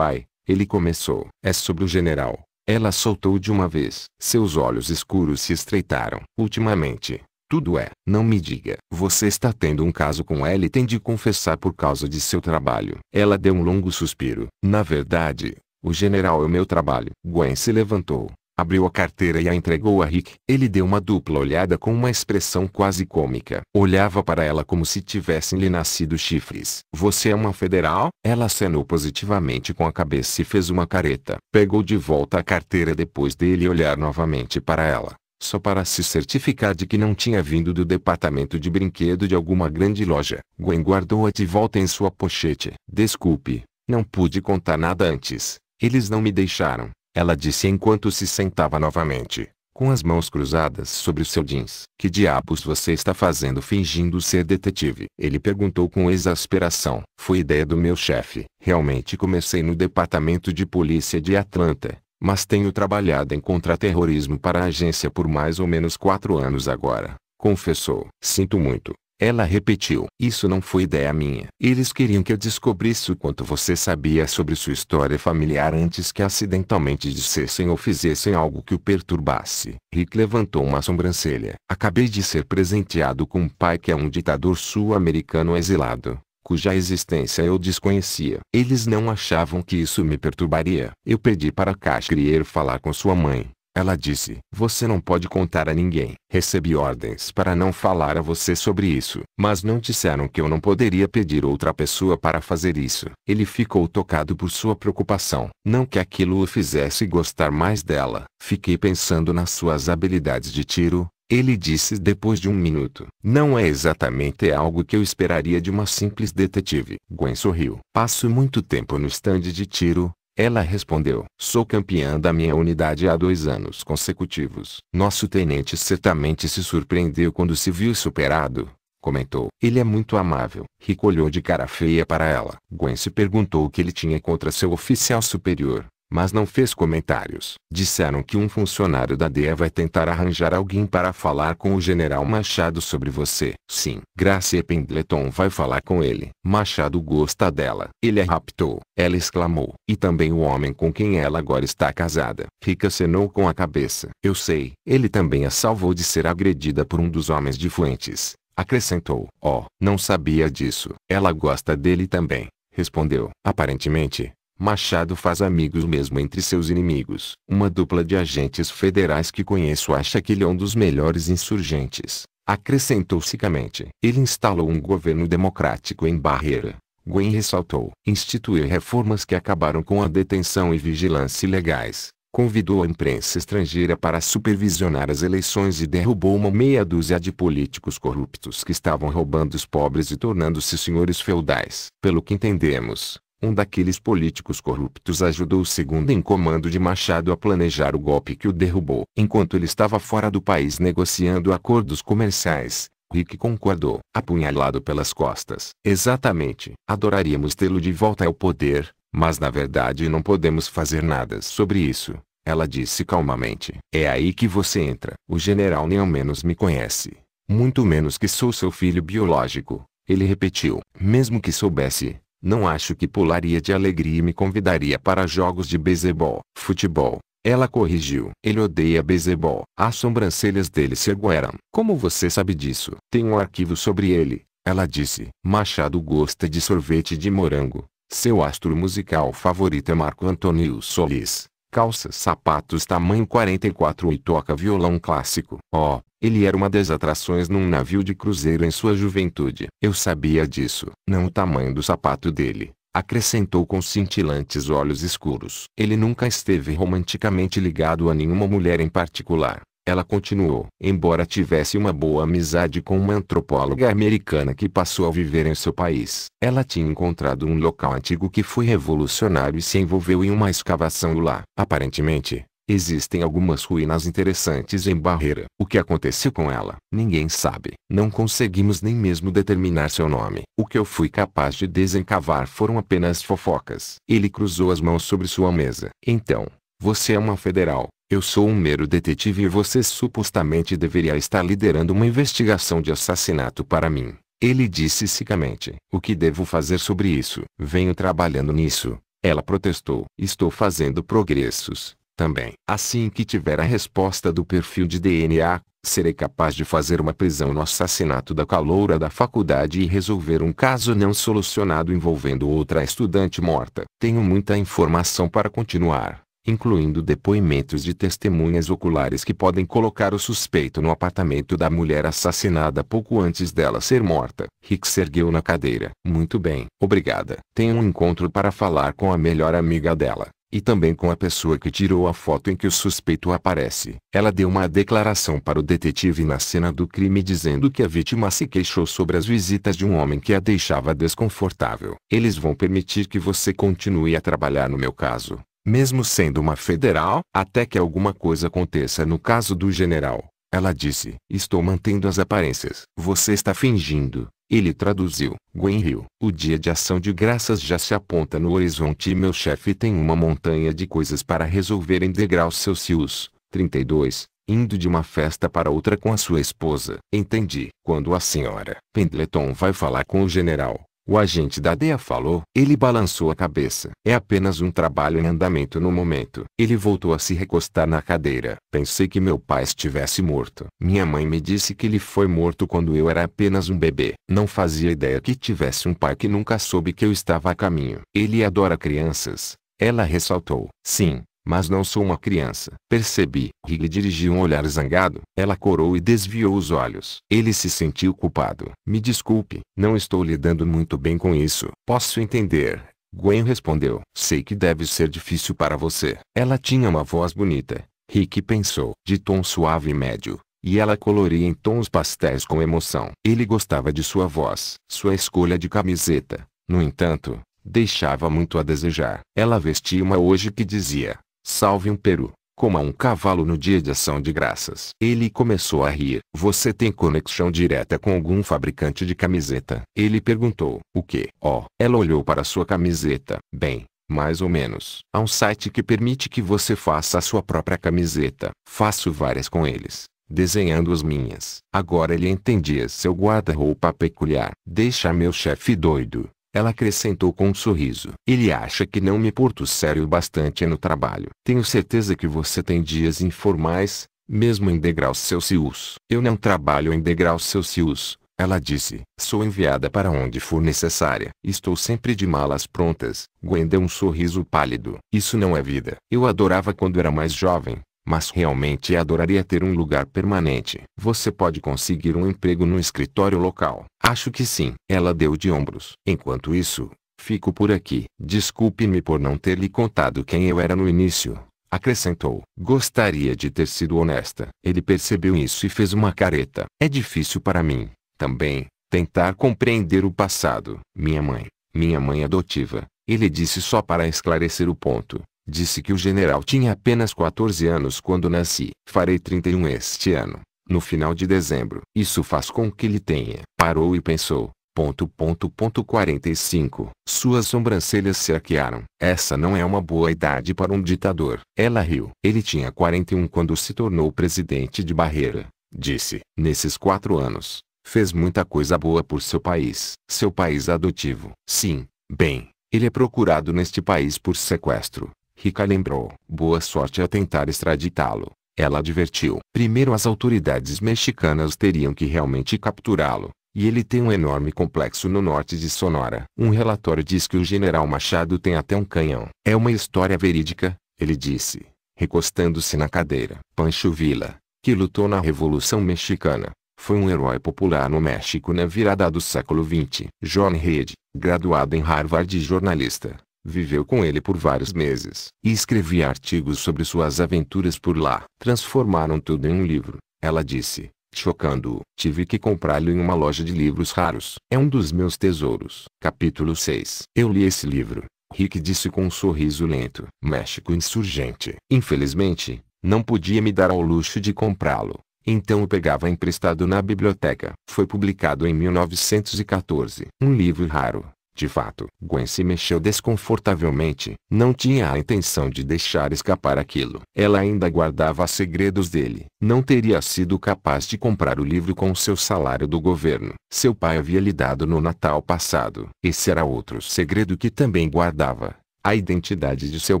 ai. ele começou. É sobre o general. Ela soltou de uma vez. Seus olhos escuros se estreitaram. Ultimamente, tudo é, não me diga. Você está tendo um caso com ela e tem de confessar por causa de seu trabalho. Ela deu um longo suspiro. Na verdade, o general é o meu trabalho. Gwen se levantou, abriu a carteira e a entregou a Rick. Ele deu uma dupla olhada com uma expressão quase cômica. Olhava para ela como se tivessem lhe nascido chifres. Você é uma federal? Ela acenou positivamente com a cabeça e fez uma careta. Pegou de volta a carteira depois dele olhar novamente para ela só para se certificar de que não tinha vindo do departamento de brinquedo de alguma grande loja. Gwen guardou-a de volta em sua pochete. Desculpe, não pude contar nada antes. Eles não me deixaram, ela disse enquanto se sentava novamente, com as mãos cruzadas sobre o seu jeans. Que diabos você está fazendo fingindo ser detetive? Ele perguntou com exasperação. Foi ideia do meu chefe. Realmente comecei no departamento de polícia de Atlanta mas tenho trabalhado em contra-terrorismo para a agência por mais ou menos quatro anos agora, confessou. Sinto muito. Ela repetiu. Isso não foi ideia minha. Eles queriam que eu descobrisse o quanto você sabia sobre sua história familiar antes que acidentalmente dissessem ou fizessem algo que o perturbasse. Rick levantou uma sobrancelha. Acabei de ser presenteado com um pai que é um ditador sul-americano exilado cuja existência eu desconhecia. Eles não achavam que isso me perturbaria. Eu pedi para Cashier falar com sua mãe. Ela disse, você não pode contar a ninguém. Recebi ordens para não falar a você sobre isso. Mas não disseram que eu não poderia pedir outra pessoa para fazer isso. Ele ficou tocado por sua preocupação. Não que aquilo o fizesse gostar mais dela. Fiquei pensando nas suas habilidades de tiro, ele disse depois de um minuto. Não é exatamente algo que eu esperaria de uma simples detetive. Gwen sorriu. Passo muito tempo no estande de tiro. Ela respondeu. Sou campeã da minha unidade há dois anos consecutivos. Nosso tenente certamente se surpreendeu quando se viu superado. Comentou. Ele é muito amável. Rico olhou de cara feia para ela. Gwen se perguntou o que ele tinha contra seu oficial superior. Mas não fez comentários. Disseram que um funcionário da DEA vai tentar arranjar alguém para falar com o general Machado sobre você. Sim, Gracie Pendleton vai falar com ele. Machado gosta dela. Ele a raptou. Ela exclamou. E também o homem com quem ela agora está casada. Rica acenou com a cabeça. Eu sei. Ele também a salvou de ser agredida por um dos homens de Fuentes. Acrescentou. Oh, não sabia disso. Ela gosta dele também respondeu. Aparentemente, Machado faz amigos mesmo entre seus inimigos. Uma dupla de agentes federais que conheço acha que ele é um dos melhores insurgentes, acrescentou sicamente. Ele instalou um governo democrático em Barreira. Gwen ressaltou. Instituiu reformas que acabaram com a detenção e vigilância ilegais. Convidou a imprensa estrangeira para supervisionar as eleições e derrubou uma meia dúzia de políticos corruptos que estavam roubando os pobres e tornando-se senhores feudais. Pelo que entendemos, um daqueles políticos corruptos ajudou o segundo em comando de Machado a planejar o golpe que o derrubou. Enquanto ele estava fora do país negociando acordos comerciais, Rick concordou. Apunhalado pelas costas. Exatamente. Adoraríamos tê-lo de volta ao poder, mas na verdade não podemos fazer nada sobre isso. Ela disse calmamente. É aí que você entra. O general nem ao menos me conhece. Muito menos que sou seu filho biológico. Ele repetiu. Mesmo que soubesse, não acho que pularia de alegria e me convidaria para jogos de beisebol, futebol. Ela corrigiu. Ele odeia beisebol. As sobrancelhas dele se ergueram. Como você sabe disso? Tem um arquivo sobre ele. Ela disse. Machado gosta de sorvete de morango. Seu astro musical favorito é Marco Antônio Solis. Calças, sapatos tamanho 44 e toca violão clássico. Oh, ele era uma das atrações num navio de cruzeiro em sua juventude. Eu sabia disso. Não o tamanho do sapato dele, acrescentou com cintilantes olhos escuros. Ele nunca esteve romanticamente ligado a nenhuma mulher em particular. Ela continuou. Embora tivesse uma boa amizade com uma antropóloga americana que passou a viver em seu país, ela tinha encontrado um local antigo que foi revolucionário e se envolveu em uma escavação lá. Aparentemente, Existem algumas ruínas interessantes em Barreira. O que aconteceu com ela? Ninguém sabe. Não conseguimos nem mesmo determinar seu nome. O que eu fui capaz de desencavar foram apenas fofocas. Ele cruzou as mãos sobre sua mesa. Então, você é uma federal. Eu sou um mero detetive e você supostamente deveria estar liderando uma investigação de assassinato para mim. Ele disse secamente. O que devo fazer sobre isso? Venho trabalhando nisso. Ela protestou. Estou fazendo progressos também, assim que tiver a resposta do perfil de DNA, serei capaz de fazer uma prisão no assassinato da caloura da faculdade e resolver um caso não solucionado envolvendo outra estudante morta. Tenho muita informação para continuar, incluindo depoimentos de testemunhas oculares que podem colocar o suspeito no apartamento da mulher assassinada pouco antes dela ser morta. Rick se ergueu na cadeira. Muito bem, obrigada. Tenho um encontro para falar com a melhor amiga dela. E também com a pessoa que tirou a foto em que o suspeito aparece. Ela deu uma declaração para o detetive na cena do crime dizendo que a vítima se queixou sobre as visitas de um homem que a deixava desconfortável. Eles vão permitir que você continue a trabalhar no meu caso, mesmo sendo uma federal, até que alguma coisa aconteça no caso do general. Ela disse: Estou mantendo as aparências. Você está fingindo. Ele traduziu: Guenryu, o dia de ação de graças já se aponta no horizonte e meu chefe tem uma montanha de coisas para resolver em degraus Celsius. 32. Indo de uma festa para outra com a sua esposa. Entendi. Quando a senhora Pendleton vai falar com o general, o agente da DEA falou. Ele balançou a cabeça. É apenas um trabalho em andamento no momento. Ele voltou a se recostar na cadeira. Pensei que meu pai estivesse morto. Minha mãe me disse que ele foi morto quando eu era apenas um bebê. Não fazia ideia que tivesse um pai que nunca soube que eu estava a caminho. Ele adora crianças. Ela ressaltou. Sim, mas não sou uma criança. Percebi. Rig dirigiu um olhar zangado. Ela corou e desviou os olhos. Ele se sentiu culpado. Me desculpe, não estou lidando muito bem com isso. Posso entender. Gwen respondeu. Sei que deve ser difícil para você. Ela tinha uma voz bonita. Rick pensou. De tom suave e médio e ela coloria em tons pastéis com emoção. Ele gostava de sua voz, sua escolha de camiseta. No entanto, deixava muito a desejar. Ela vestia uma hoje que dizia, Salve um peru. Coma um cavalo no dia de ação de graças. Ele começou a rir. Você tem conexão direta com algum fabricante de camiseta? Ele perguntou. O que? Oh, ela olhou para sua camiseta. Bem, mais ou menos. Há um site que permite que você faça a sua própria camiseta. Faço várias com eles, desenhando as minhas. Agora ele entendia seu guarda-roupa peculiar. Deixa meu chefe doido. Ela acrescentou com um sorriso. Ele acha que não me porto sério o bastante no trabalho. Tenho certeza que você tem dias informais, mesmo em degraus Celsius. Eu não trabalho em degraus Celsius, ela disse. Sou enviada para onde for necessária. Estou sempre de malas prontas. Gwen deu um sorriso pálido. Isso não é vida. Eu adorava quando era mais jovem, mas realmente adoraria ter um lugar permanente. Você pode conseguir um emprego no escritório local. Acho que sim. Ela deu de ombros. Enquanto isso, fico por aqui. Desculpe-me por não ter lhe contado quem eu era no início. Acrescentou. Gostaria de ter sido honesta. Ele percebeu isso e fez uma careta. É difícil para mim, também, tentar compreender o passado. Minha mãe, minha mãe adotiva, ele disse só para esclarecer o ponto Disse que o general tinha apenas 14 anos quando nasci. Farei 31 este ano, no final de dezembro. Isso faz com que ele tenha. Parou e pensou. Ponto, ponto, ponto 45. Suas sobrancelhas se arquearam. Essa não é uma boa idade para um ditador. Ela riu. Ele tinha 41 quando se tornou presidente de Barreira. Disse, nesses quatro anos, fez muita coisa boa por seu país. Seu país adotivo. Sim, bem, ele é procurado neste país por sequestro, Rica lembrou. Boa sorte a tentar extraditá-lo. Ela advertiu. Primeiro as autoridades mexicanas teriam que realmente capturá-lo, e ele tem um enorme complexo no norte de Sonora. Um relatório diz que o general Machado tem até um canhão. É uma história verídica, ele disse, recostando-se na cadeira. Pancho Villa, que lutou na Revolução Mexicana, foi um herói popular no México na virada do século XX. John Reed, graduado em Harvard e jornalista, Viveu com ele por vários meses e escrevia artigos sobre suas aventuras por lá. Transformaram tudo em um livro, ela disse, chocando-o. Tive que comprá-lo em uma loja de livros raros. É um dos meus tesouros. Capítulo 6 Eu li esse livro. Rick disse com um sorriso lento. México insurgente. Infelizmente, não podia me dar ao luxo de comprá-lo. Então o pegava emprestado na biblioteca. Foi publicado em 1914. Um livro raro. De fato, Gwen se mexeu desconfortavelmente, não tinha a intenção de deixar escapar aquilo. Ela ainda guardava segredos dele. Não teria sido capaz de comprar o livro com seu salário do governo. Seu pai havia lhe dado no Natal passado. Esse era outro segredo que também guardava. A identidade de seu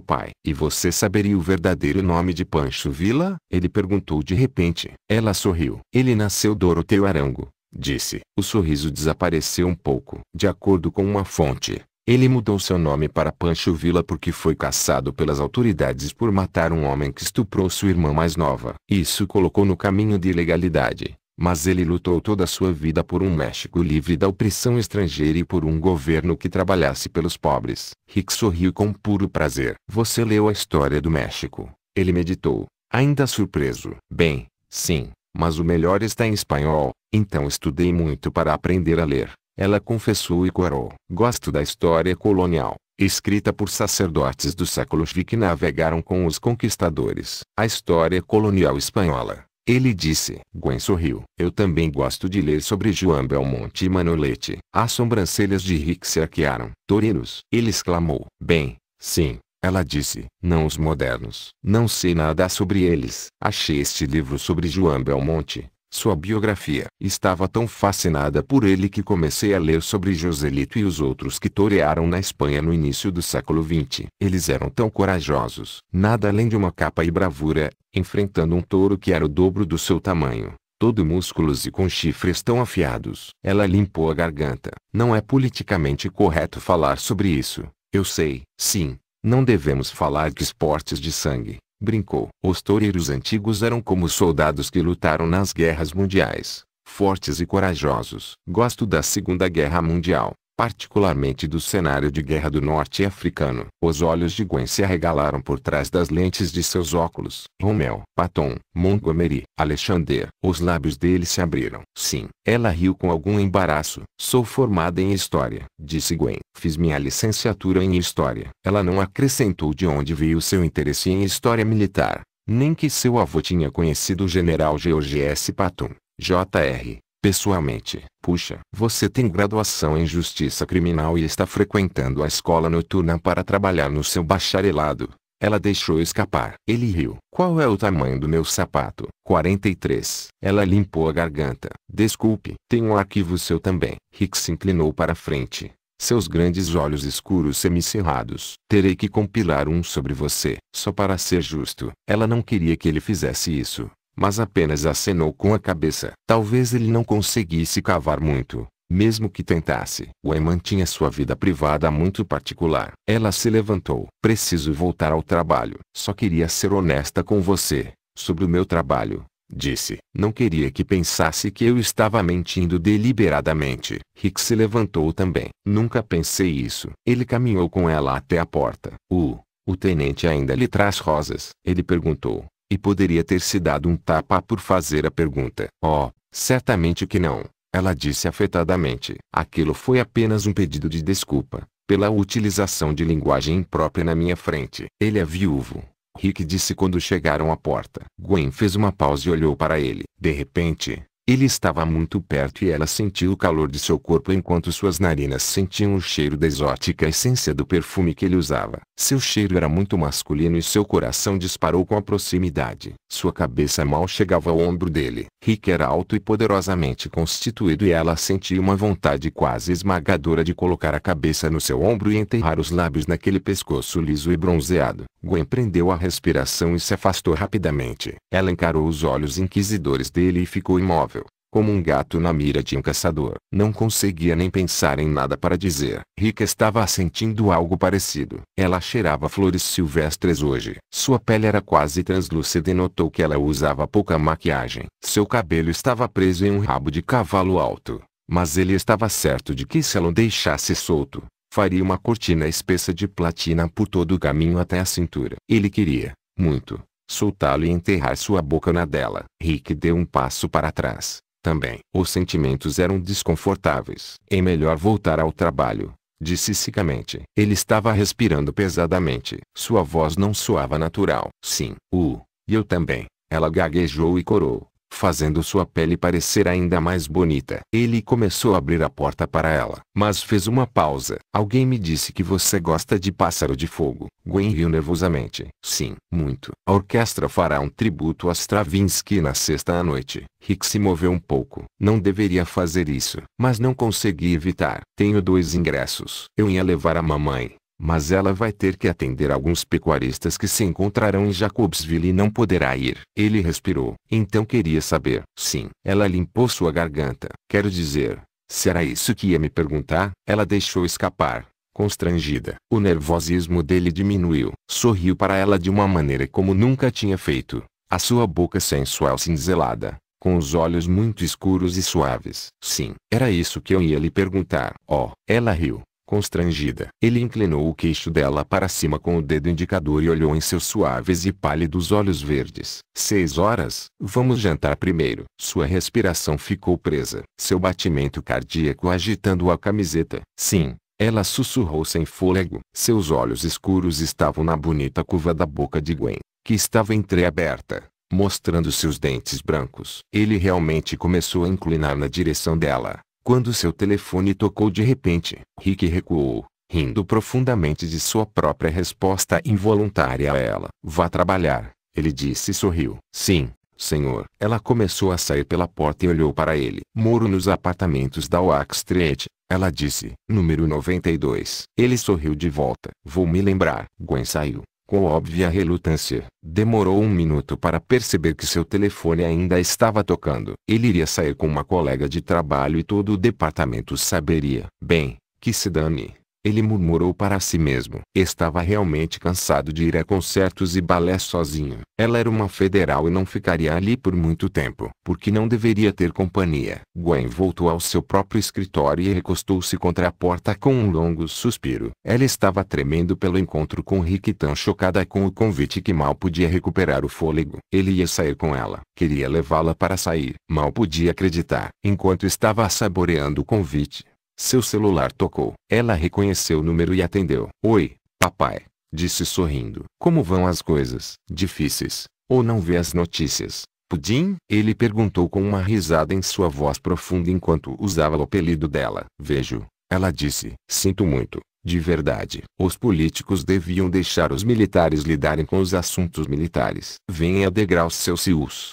pai. E você saberia o verdadeiro nome de Pancho Villa? Ele perguntou de repente. Ela sorriu. Ele nasceu Doroteu Arango, disse. O sorriso desapareceu um pouco. De acordo com uma fonte, ele mudou seu nome para Pancho Villa porque foi caçado pelas autoridades por matar um homem que estuprou sua irmã mais nova. Isso colocou no caminho de ilegalidade. Mas ele lutou toda a sua vida por um México livre da opressão estrangeira e por um governo que trabalhasse pelos pobres. Rick sorriu com puro prazer. Você leu a história do México. Ele meditou, ainda surpreso. Bem, sim, mas o melhor está em espanhol. Então estudei muito para aprender a ler. Ela confessou e corou. Gosto da história colonial, escrita por sacerdotes do século XX que navegaram com os conquistadores. A história colonial espanhola. Ele disse. Gwen sorriu. Eu também gosto de ler sobre João Belmonte e Manolete. As sobrancelhas de Rick se arquearam. Torinos. Ele exclamou. Bem, sim. Ela disse, não os modernos. Não sei nada sobre eles. Achei este livro sobre João Belmonte, sua biografia. Estava tão fascinada por ele que comecei a ler sobre Joselito e os outros que torearam na Espanha no início do século XX. Eles eram tão corajosos. Nada além de uma capa e bravura, enfrentando um touro que era o dobro do seu tamanho todo músculos e com chifres tão afiados. Ela limpou a garganta. Não é politicamente correto falar sobre isso. Eu sei. Sim, não devemos falar de esportes de sangue brincou. Os toureiros antigos eram como soldados que lutaram nas guerras mundiais, fortes e corajosos. Gosto da Segunda Guerra Mundial particularmente do cenário de guerra do norte africano. Os olhos de Gwen se arregalaram por trás das lentes de seus óculos. Rommel, Patton, Montgomery, Alexander. Os lábios dele se abriram. Sim, ela riu com algum embaraço. Sou formada em História, disse Gwen. Fiz minha licenciatura em História. Ela não acrescentou de onde veio seu interesse em História Militar. Nem que seu avô tinha conhecido o general George S. Patton, J.R. Pessoalmente, puxa, você tem graduação em justiça criminal e está frequentando a escola noturna para trabalhar no seu bacharelado. Ela deixou escapar. Ele riu. Qual é o tamanho do meu sapato? 43. Ela limpou a garganta. Desculpe, tem um arquivo seu também. Rick se inclinou para frente. Seus grandes olhos escuros semicerrados. Terei que compilar um sobre você, só para ser justo. Ela não queria que ele fizesse isso mas apenas acenou com a cabeça. Talvez ele não conseguisse cavar muito, mesmo que tentasse. O Eman tinha sua vida privada muito particular. Ela se levantou. Preciso voltar ao trabalho. Só queria ser honesta com você, sobre o meu trabalho. Disse. Não queria que pensasse que eu estava mentindo deliberadamente. Rick se levantou também. Nunca pensei isso. Ele caminhou com ela até a porta. O, o tenente ainda lhe traz rosas? Ele perguntou. E poderia ter se dado um tapa por fazer a pergunta. Oh, certamente que não. Ela disse afetadamente. Aquilo foi apenas um pedido de desculpa, pela utilização de linguagem imprópria na minha frente. Ele é viúvo. Rick disse quando chegaram à porta. Gwen fez uma pausa e olhou para ele. De repente, ele estava muito perto e ela sentiu o calor de seu corpo enquanto suas narinas sentiam o cheiro da exótica essência do perfume que ele usava. Seu cheiro era muito masculino e seu coração disparou com a proximidade. Sua cabeça mal chegava ao ombro dele. Rick era alto e poderosamente constituído e ela sentia uma vontade quase esmagadora de colocar a cabeça no seu ombro e enterrar os lábios naquele pescoço liso e bronzeado. Gwen prendeu a respiração e se afastou rapidamente. Ela encarou os olhos inquisidores dele e ficou imóvel. Como um gato na mira de um caçador. Não conseguia nem pensar em nada para dizer. Rica estava sentindo algo parecido. Ela cheirava flores silvestres hoje. Sua pele era quase translúcida e notou que ela usava pouca maquiagem. Seu cabelo estava preso em um rabo de cavalo alto. Mas ele estava certo de que se ela o deixasse solto, faria uma cortina espessa de platina por todo o caminho até a cintura. Ele queria, muito, soltá-lo e enterrar sua boca na dela. Rick deu um passo para trás. Também, os sentimentos eram desconfortáveis. É melhor voltar ao trabalho, disse sicamente. Ele estava respirando pesadamente. Sua voz não soava natural. Sim, u uh, e eu também. Ela gaguejou e corou fazendo sua pele parecer ainda mais bonita. Ele começou a abrir a porta para ela, mas fez uma pausa. Alguém me disse que você gosta de Pássaro de Fogo. Gwen riu nervosamente. Sim, muito. A orquestra fará um tributo a Stravinsky na sexta à noite. Rick se moveu um pouco. Não deveria fazer isso, mas não consegui evitar. Tenho dois ingressos. Eu ia levar a mamãe, mas ela vai ter que atender alguns pecuaristas que se encontrarão em Jacobsville e não poderá ir. Ele respirou. Então queria saber. Sim. Ela limpou sua garganta. Quero dizer, será isso que ia me perguntar? Ela deixou escapar constrangida. O nervosismo dele diminuiu. Sorriu para ela de uma maneira como nunca tinha feito. A sua boca sensual cinzelada, com os olhos muito escuros e suaves. Sim, era isso que eu ia lhe perguntar. Oh, ela riu. Constrangida, ele inclinou o queixo dela para cima com o dedo indicador e olhou em seus suaves e pálidos olhos verdes. Seis horas, vamos jantar primeiro. Sua respiração ficou presa, seu batimento cardíaco agitando a camiseta. Sim, ela sussurrou sem fôlego. Seus olhos escuros estavam na bonita curva da boca de Gwen, que estava entreaberta, mostrando seus dentes brancos. Ele realmente começou a inclinar na direção dela quando seu telefone tocou de repente, Rick recuou, rindo profundamente de sua própria resposta involuntária a ela. Vá trabalhar, ele disse e sorriu. Sim, senhor. Ela começou a sair pela porta e olhou para ele. Moro nos apartamentos da Oak Street, ela disse. Número 92. Ele sorriu de volta. Vou me lembrar. Gwen saiu com óbvia relutância. Demorou um minuto para perceber que seu telefone ainda estava tocando. Ele iria sair com uma colega de trabalho e todo o departamento saberia. Bem, que se dane. Ele murmurou para si mesmo. Estava realmente cansado de ir a concertos e balés sozinho. Ela era uma federal e não ficaria ali por muito tempo, porque não deveria ter companhia. Gwen voltou ao seu próprio escritório e recostou-se contra a porta com um longo suspiro. Ela estava tremendo pelo encontro com Rick tão chocada com o convite que mal podia recuperar o fôlego. Ele ia sair com ela. Queria levá-la para sair. Mal podia acreditar. Enquanto estava saboreando o convite, seu celular tocou. Ela reconheceu o número e atendeu. Oi, papai. Disse sorrindo. Como vão as coisas? Difíceis. Ou não vê as notícias? Pudim? Ele perguntou com uma risada em sua voz profunda enquanto usava o apelido dela. Vejo. Ela disse. Sinto muito. De verdade, os políticos deviam deixar os militares lidarem com os assuntos militares. Venha degrau seus ciús.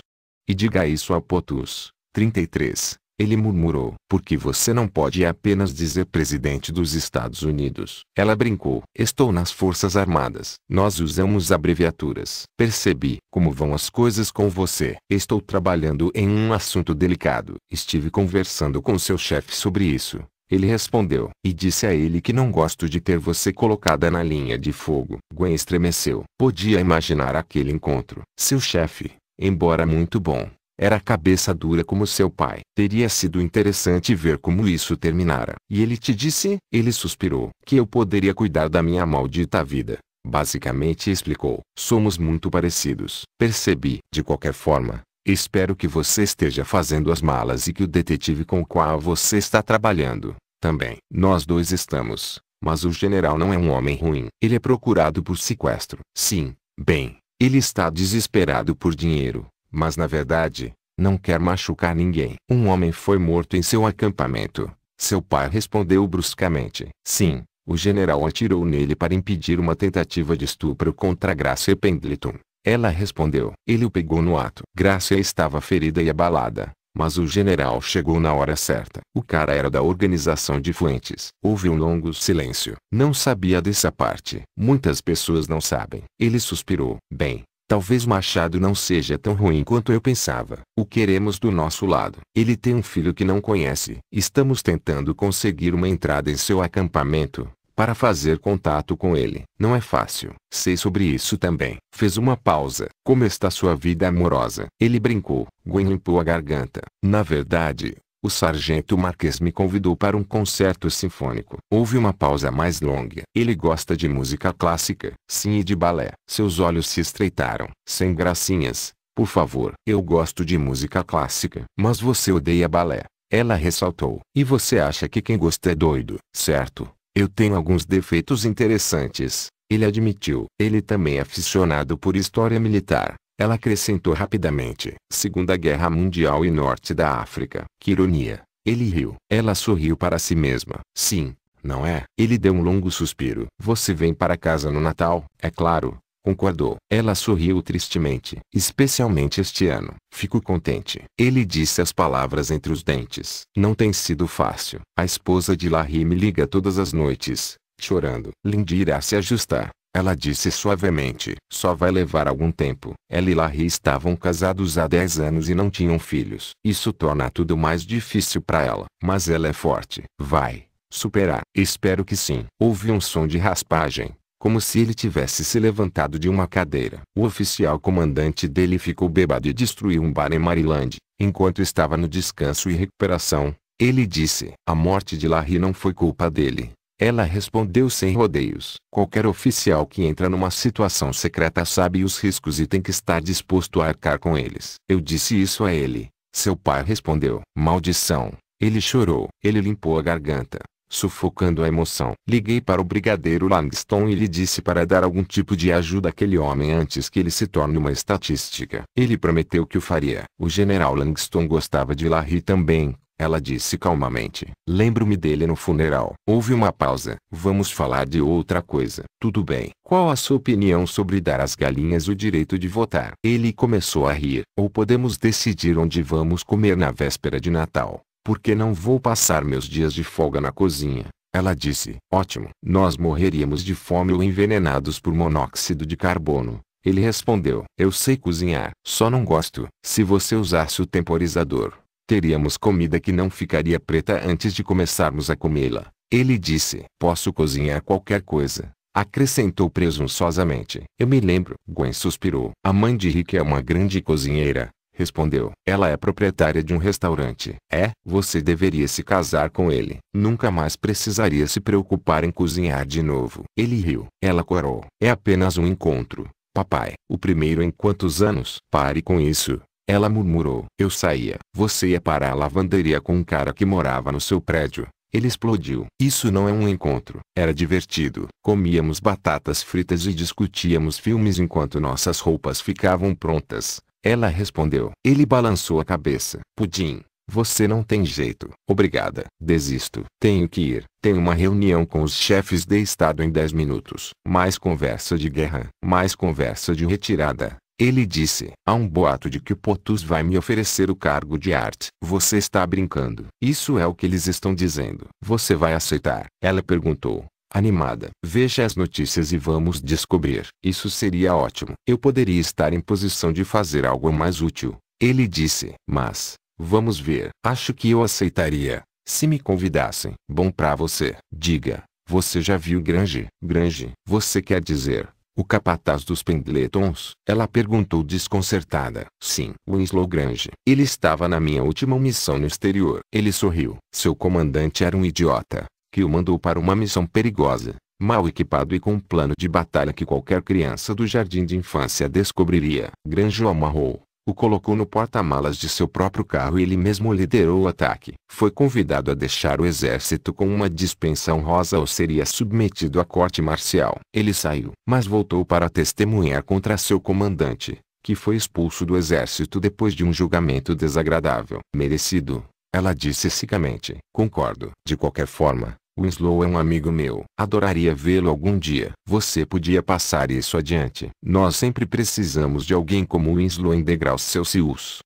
E diga isso a Potus. 33. Ele murmurou. Porque você não pode apenas dizer presidente dos Estados Unidos. Ela brincou. Estou nas Forças Armadas. Nós usamos abreviaturas. Percebi. Como vão as coisas com você? Estou trabalhando em um assunto delicado. Estive conversando com seu chefe sobre isso. Ele respondeu, e disse a ele que não gosto de ter você colocada na linha de fogo. Gwen estremeceu. Podia imaginar aquele encontro. Seu chefe, embora muito bom, era cabeça dura como seu pai. Teria sido interessante ver como isso terminara. E ele te disse? Ele suspirou. Que eu poderia cuidar da minha maldita vida. Basicamente explicou. Somos muito parecidos. Percebi. De qualquer forma, espero que você esteja fazendo as malas e que o detetive com o qual você está trabalhando, também. Nós dois estamos. Mas o general não é um homem ruim. Ele é procurado por sequestro. Sim, bem, ele está desesperado por dinheiro mas na verdade, não quer machucar ninguém. Um homem foi morto em seu acampamento. Seu pai respondeu bruscamente. Sim, o general atirou nele para impedir uma tentativa de estupro contra Gracia Pendleton. Ela respondeu. Ele o pegou no ato. Gracia estava ferida e abalada, mas o general chegou na hora certa. O cara era da organização de Fuentes. Houve um longo silêncio. Não sabia dessa parte. Muitas pessoas não sabem. Ele suspirou. Bem, Talvez Machado não seja tão ruim quanto eu pensava. O queremos do nosso lado. Ele tem um filho que não conhece. Estamos tentando conseguir uma entrada em seu acampamento, para fazer contato com ele. Não é fácil. Sei sobre isso também. Fez uma pausa. Como está sua vida amorosa? Ele brincou. Gwen limpou a garganta. Na verdade, o sargento Marques me convidou para um concerto sinfônico. Houve uma pausa mais longa. Ele gosta de música clássica, sim e de balé. Seus olhos se estreitaram. Sem gracinhas, por favor. Eu gosto de música clássica. Mas você odeia balé. Ela ressaltou. E você acha que quem gosta é doido, certo? Eu tenho alguns defeitos interessantes. Ele admitiu. Ele também é aficionado por história militar. Ela acrescentou rapidamente, Segunda Guerra Mundial e Norte da África. Que ironia. Ele riu. Ela sorriu para si mesma. Sim, não é? Ele deu um longo suspiro. Você vem para casa no Natal, é claro. Concordou. Ela sorriu tristemente. Especialmente este ano. Fico contente. Ele disse as palavras entre os dentes. Não tem sido fácil. A esposa de Larry me liga todas as noites, chorando. Lindy irá se ajustar. Ela disse suavemente: Só vai levar algum tempo. Ela e Larry estavam casados há 10 anos e não tinham filhos. Isso torna tudo mais difícil para ela. Mas ela é forte. Vai superar. Espero que sim. Houve um som de raspagem, como se ele tivesse se levantado de uma cadeira. O oficial comandante dele ficou bêbado e destruiu um bar em Maryland, enquanto estava no descanso e recuperação. Ele disse: A morte de Larry não foi culpa dele. Ela respondeu sem rodeios. Qualquer oficial que entra numa situação secreta sabe os riscos e tem que estar disposto a arcar com eles. Eu disse isso a ele. Seu pai respondeu. Maldição. Ele chorou. Ele limpou a garganta, sufocando a emoção. Liguei para o brigadeiro Langston e lhe disse para dar algum tipo de ajuda àquele homem antes que ele se torne uma estatística. Ele prometeu que o faria. O general Langston gostava de Larry também, ela disse calmamente. Lembro-me dele no funeral. Houve uma pausa. Vamos falar de outra coisa. Tudo bem. Qual a sua opinião sobre dar às galinhas o direito de votar? Ele começou a rir. Ou podemos decidir onde vamos comer na véspera de Natal. Porque não vou passar meus dias de folga na cozinha. Ela disse: Ótimo. Nós morreríamos de fome ou envenenados por monóxido de carbono. Ele respondeu: Eu sei cozinhar, só não gosto. Se você usasse o temporizador, Teríamos comida que não ficaria preta antes de começarmos a comê-la. Ele disse: Posso cozinhar qualquer coisa. Acrescentou presunçosamente. Eu me lembro. Gwen suspirou. A mãe de Rick é uma grande cozinheira. Respondeu. Ela é proprietária de um restaurante. É, você deveria se casar com ele. Nunca mais precisaria se preocupar em cozinhar de novo. Ele riu. Ela corou. É apenas um encontro. Papai, o primeiro em quantos anos? Pare com isso. Ela murmurou. Eu saía. Você ia para a lavanderia com um cara que morava no seu prédio. Ele explodiu. Isso não é um encontro. Era divertido. Comíamos batatas fritas e discutíamos filmes enquanto nossas roupas ficavam prontas. Ela respondeu. Ele balançou a cabeça. Pudim. Você não tem jeito. Obrigada. Desisto. Tenho que ir. Tenho uma reunião com os chefes de Estado em 10 minutos. Mais conversa de guerra. Mais conversa de retirada. Ele disse, há um boato de que o Potus vai me oferecer o cargo de arte. Você está brincando. Isso é o que eles estão dizendo. Você vai aceitar? Ela perguntou animada. Veja as notícias e vamos descobrir. Isso seria ótimo. Eu poderia estar em posição de fazer algo mais útil. Ele disse. Mas, vamos ver. Acho que eu aceitaria. Se me convidassem. Bom para você. Diga. Você já viu Grange? Grange. Você quer dizer, o capataz dos Pendletons? Ela perguntou desconcertada. Sim, Winslow Grange. Ele estava na minha última missão no exterior. Ele sorriu. Seu comandante era um idiota, que o mandou para uma missão perigosa, mal equipado e com um plano de batalha que qualquer criança do jardim de infância descobriria. Grange o amarrou, o colocou no porta-malas de seu próprio carro e ele mesmo liderou o ataque. Foi convidado a deixar o exército com uma dispensa honrosa ou seria submetido à corte marcial. Ele saiu, mas voltou para testemunhar contra seu comandante, que foi expulso do exército depois de um julgamento desagradável. Merecido, ela disse secamente. Concordo. De qualquer forma, Winslow é um amigo meu. Adoraria vê-lo algum dia. Você podia passar isso adiante. Nós sempre precisamos de alguém como Winslow em degraus Celsius.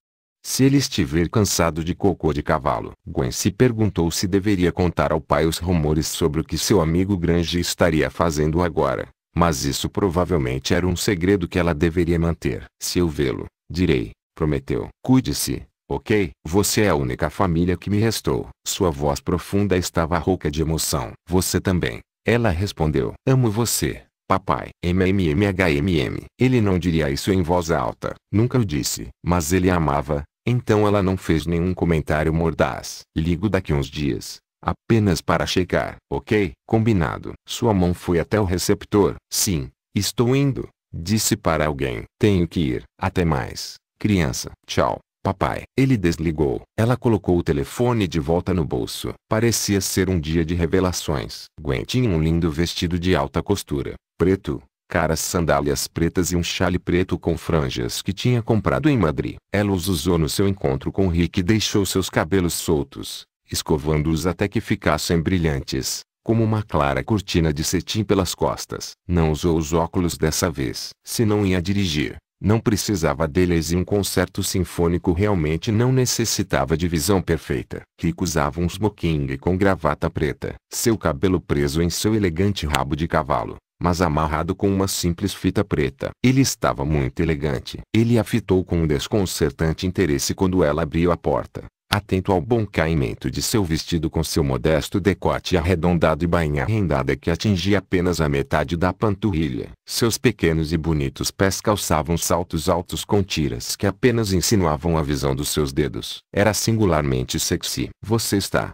Se ele estiver cansado de cocô de cavalo, Gwen se perguntou se deveria contar ao pai os rumores sobre o que seu amigo Grange estaria fazendo agora. Mas isso provavelmente era um segredo que ela deveria manter. Se eu vê-lo, direi, prometeu. Cuide-se, Ok, você é a única família que me restou. Sua voz profunda estava rouca de emoção. Você também. Ela respondeu. Amo você, papai. MMMHMM. Ele não diria isso em voz alta. Nunca o disse. Mas ele a amava. Então ela não fez nenhum comentário mordaz. Ligo daqui uns dias. Apenas para checar. Ok, combinado. Sua mão foi até o receptor. Sim, estou indo. Disse para alguém. Tenho que ir. Até mais. Criança. Tchau. Papai. Ele desligou. Ela colocou o telefone de volta no bolso. Parecia ser um dia de revelações. Gwen tinha um lindo vestido de alta costura, preto, caras sandálias pretas e um chale preto com franjas que tinha comprado em Madrid. Ela os usou no seu encontro com Rick e deixou seus cabelos soltos, escovando-os até que ficassem brilhantes, como uma clara cortina de cetim pelas costas. Não usou os óculos dessa vez. Se não ia dirigir, não precisava deles e um concerto sinfônico realmente não necessitava de visão perfeita. Rick usava um smoking com gravata preta, seu cabelo preso em seu elegante rabo de cavalo, mas amarrado com uma simples fita preta. Ele estava muito elegante. Ele a fitou com um desconcertante interesse quando ela abriu a porta atento ao bom caimento de seu vestido com seu modesto decote arredondado e bainha rendada que atingia apenas a metade da panturrilha. Seus pequenos e bonitos pés calçavam saltos altos com tiras que apenas insinuavam a visão dos seus dedos. Era singularmente sexy. Você está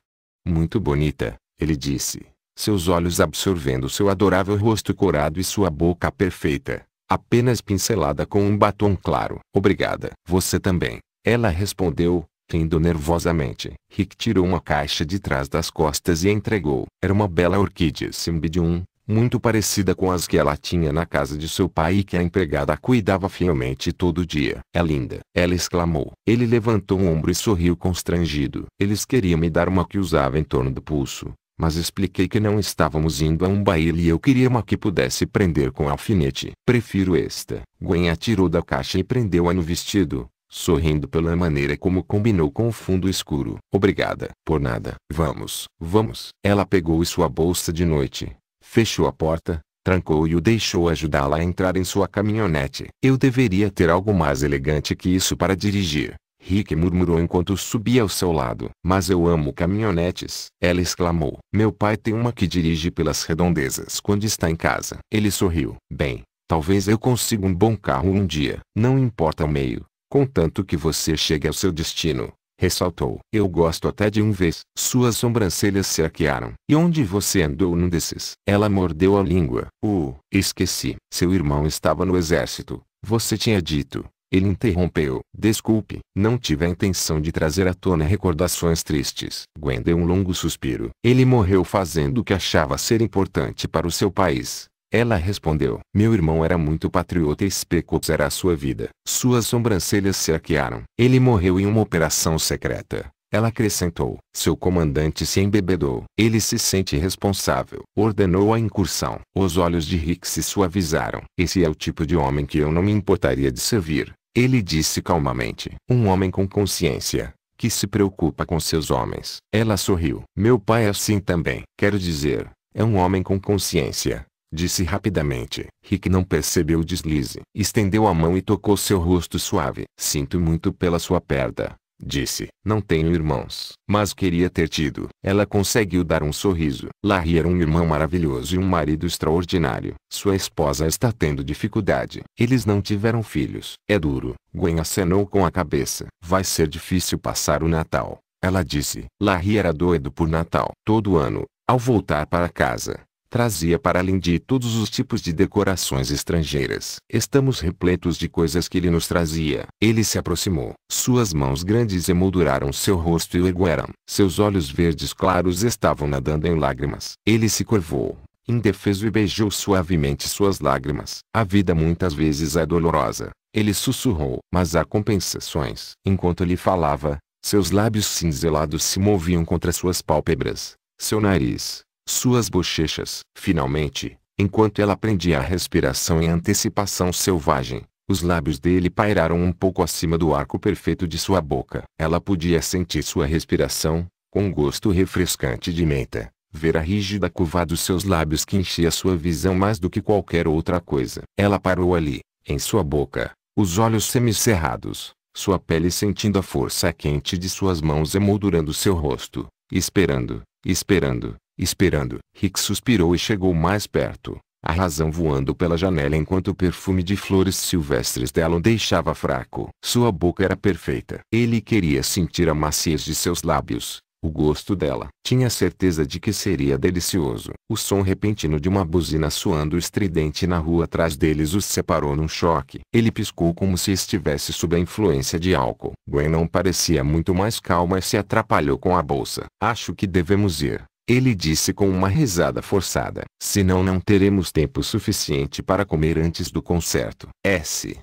muito bonita, ele disse seus olhos absorvendo seu adorável rosto corado e sua boca perfeita, apenas pincelada com um batom claro. Obrigada. Você também. Ela respondeu, rindo nervosamente. Rick tirou uma caixa de trás das costas e entregou. Era uma bela orquídea Simbidium, muito parecida com as que ela tinha na casa de seu pai e que a empregada cuidava fielmente todo dia. É linda! Ela exclamou. Ele levantou o ombro e sorriu constrangido. Eles queriam me dar uma que usava em torno do pulso, mas expliquei que não estávamos indo a um baile e eu queria uma que pudesse prender com alfinete. Prefiro esta. Gwen atirou tirou da caixa e prendeu-a no vestido sorrindo pela maneira como combinou com o fundo escuro. Obrigada. Por nada. Vamos, vamos. Ela pegou sua bolsa de noite, fechou a porta, trancou e o deixou ajudá-la a entrar em sua caminhonete. Eu deveria ter algo mais elegante que isso para dirigir. Rick murmurou enquanto subia ao seu lado. Mas eu amo caminhonetes, ela exclamou. Meu pai tem uma que dirige pelas redondezas quando está em casa. Ele sorriu. Bem, talvez eu consiga um bom carro um dia. Não importa o meio, contanto que você chegue ao seu destino. Ressaltou. Eu gosto até de um vez. Suas sobrancelhas se arquearam. E onde você andou num desses? Ela mordeu a língua. Uh, esqueci. Seu irmão estava no exército. Você tinha dito. Ele interrompeu. Desculpe, não tive a intenção de trazer à tona recordações tristes. Gwen deu um longo suspiro. Ele morreu fazendo o que achava ser importante para o seu país. Ela respondeu. Meu irmão era muito patriota e Specops era a sua vida. Suas sobrancelhas se arquearam. Ele morreu em uma operação secreta. Ela acrescentou. Seu comandante se embebedou. Ele se sente responsável. Ordenou a incursão. Os olhos de Rick se suavizaram. Esse é o tipo de homem que eu não me importaria de servir. Ele disse calmamente. Um homem com consciência que se preocupa com seus homens. Ela sorriu. Meu pai é assim também. Quero dizer, é um homem com consciência, Disse rapidamente. Rick não percebeu o deslize. Estendeu a mão e tocou seu rosto suave. Sinto muito pela sua perda. Disse, não tenho irmãos, mas queria ter tido. Ela conseguiu dar um sorriso. Larry era um irmão maravilhoso e um marido extraordinário. Sua esposa está tendo dificuldade. Eles não tiveram filhos. É duro. Gwen acenou com a cabeça. Vai ser difícil passar o Natal. Ela disse, Larry era doido por Natal. Todo ano, ao voltar para casa, Trazia para além de todos os tipos de decorações estrangeiras. Estamos repletos de coisas que ele nos trazia. Ele se aproximou. Suas mãos grandes emolduraram seu rosto e o ergueram. Seus olhos verdes claros estavam nadando em lágrimas. Ele se curvou, indefeso e beijou suavemente suas lágrimas. A vida muitas vezes é dolorosa. Ele sussurrou, mas há compensações. Enquanto ele falava, seus lábios cinzelados se moviam contra suas pálpebras. Seu nariz, suas bochechas. Finalmente, enquanto ela prendia a respiração em antecipação selvagem, os lábios dele pairaram um pouco acima do arco perfeito de sua boca. Ela podia sentir sua respiração, com um gosto refrescante de menta, ver a rígida curva dos seus lábios que enchia sua visão mais do que qualquer outra coisa. Ela parou ali, em sua boca, os olhos semicerrados, sua pele sentindo a força quente de suas mãos emoldurando seu rosto, esperando, esperando, Esperando, Rick suspirou e chegou mais perto, a razão voando pela janela enquanto o perfume de flores silvestres dela o deixava fraco. Sua boca era perfeita. Ele queria sentir a maciez de seus lábios, o gosto dela. Tinha certeza de que seria delicioso. O som repentino de uma buzina soando estridente na rua atrás deles os separou num choque. Ele piscou como se estivesse sob a influência de álcool. Gwen não parecia muito mais calma e se atrapalhou com a bolsa. Acho que devemos ir. Ele disse com uma risada forçada. Senão não teremos tempo suficiente para comer antes do concerto. S.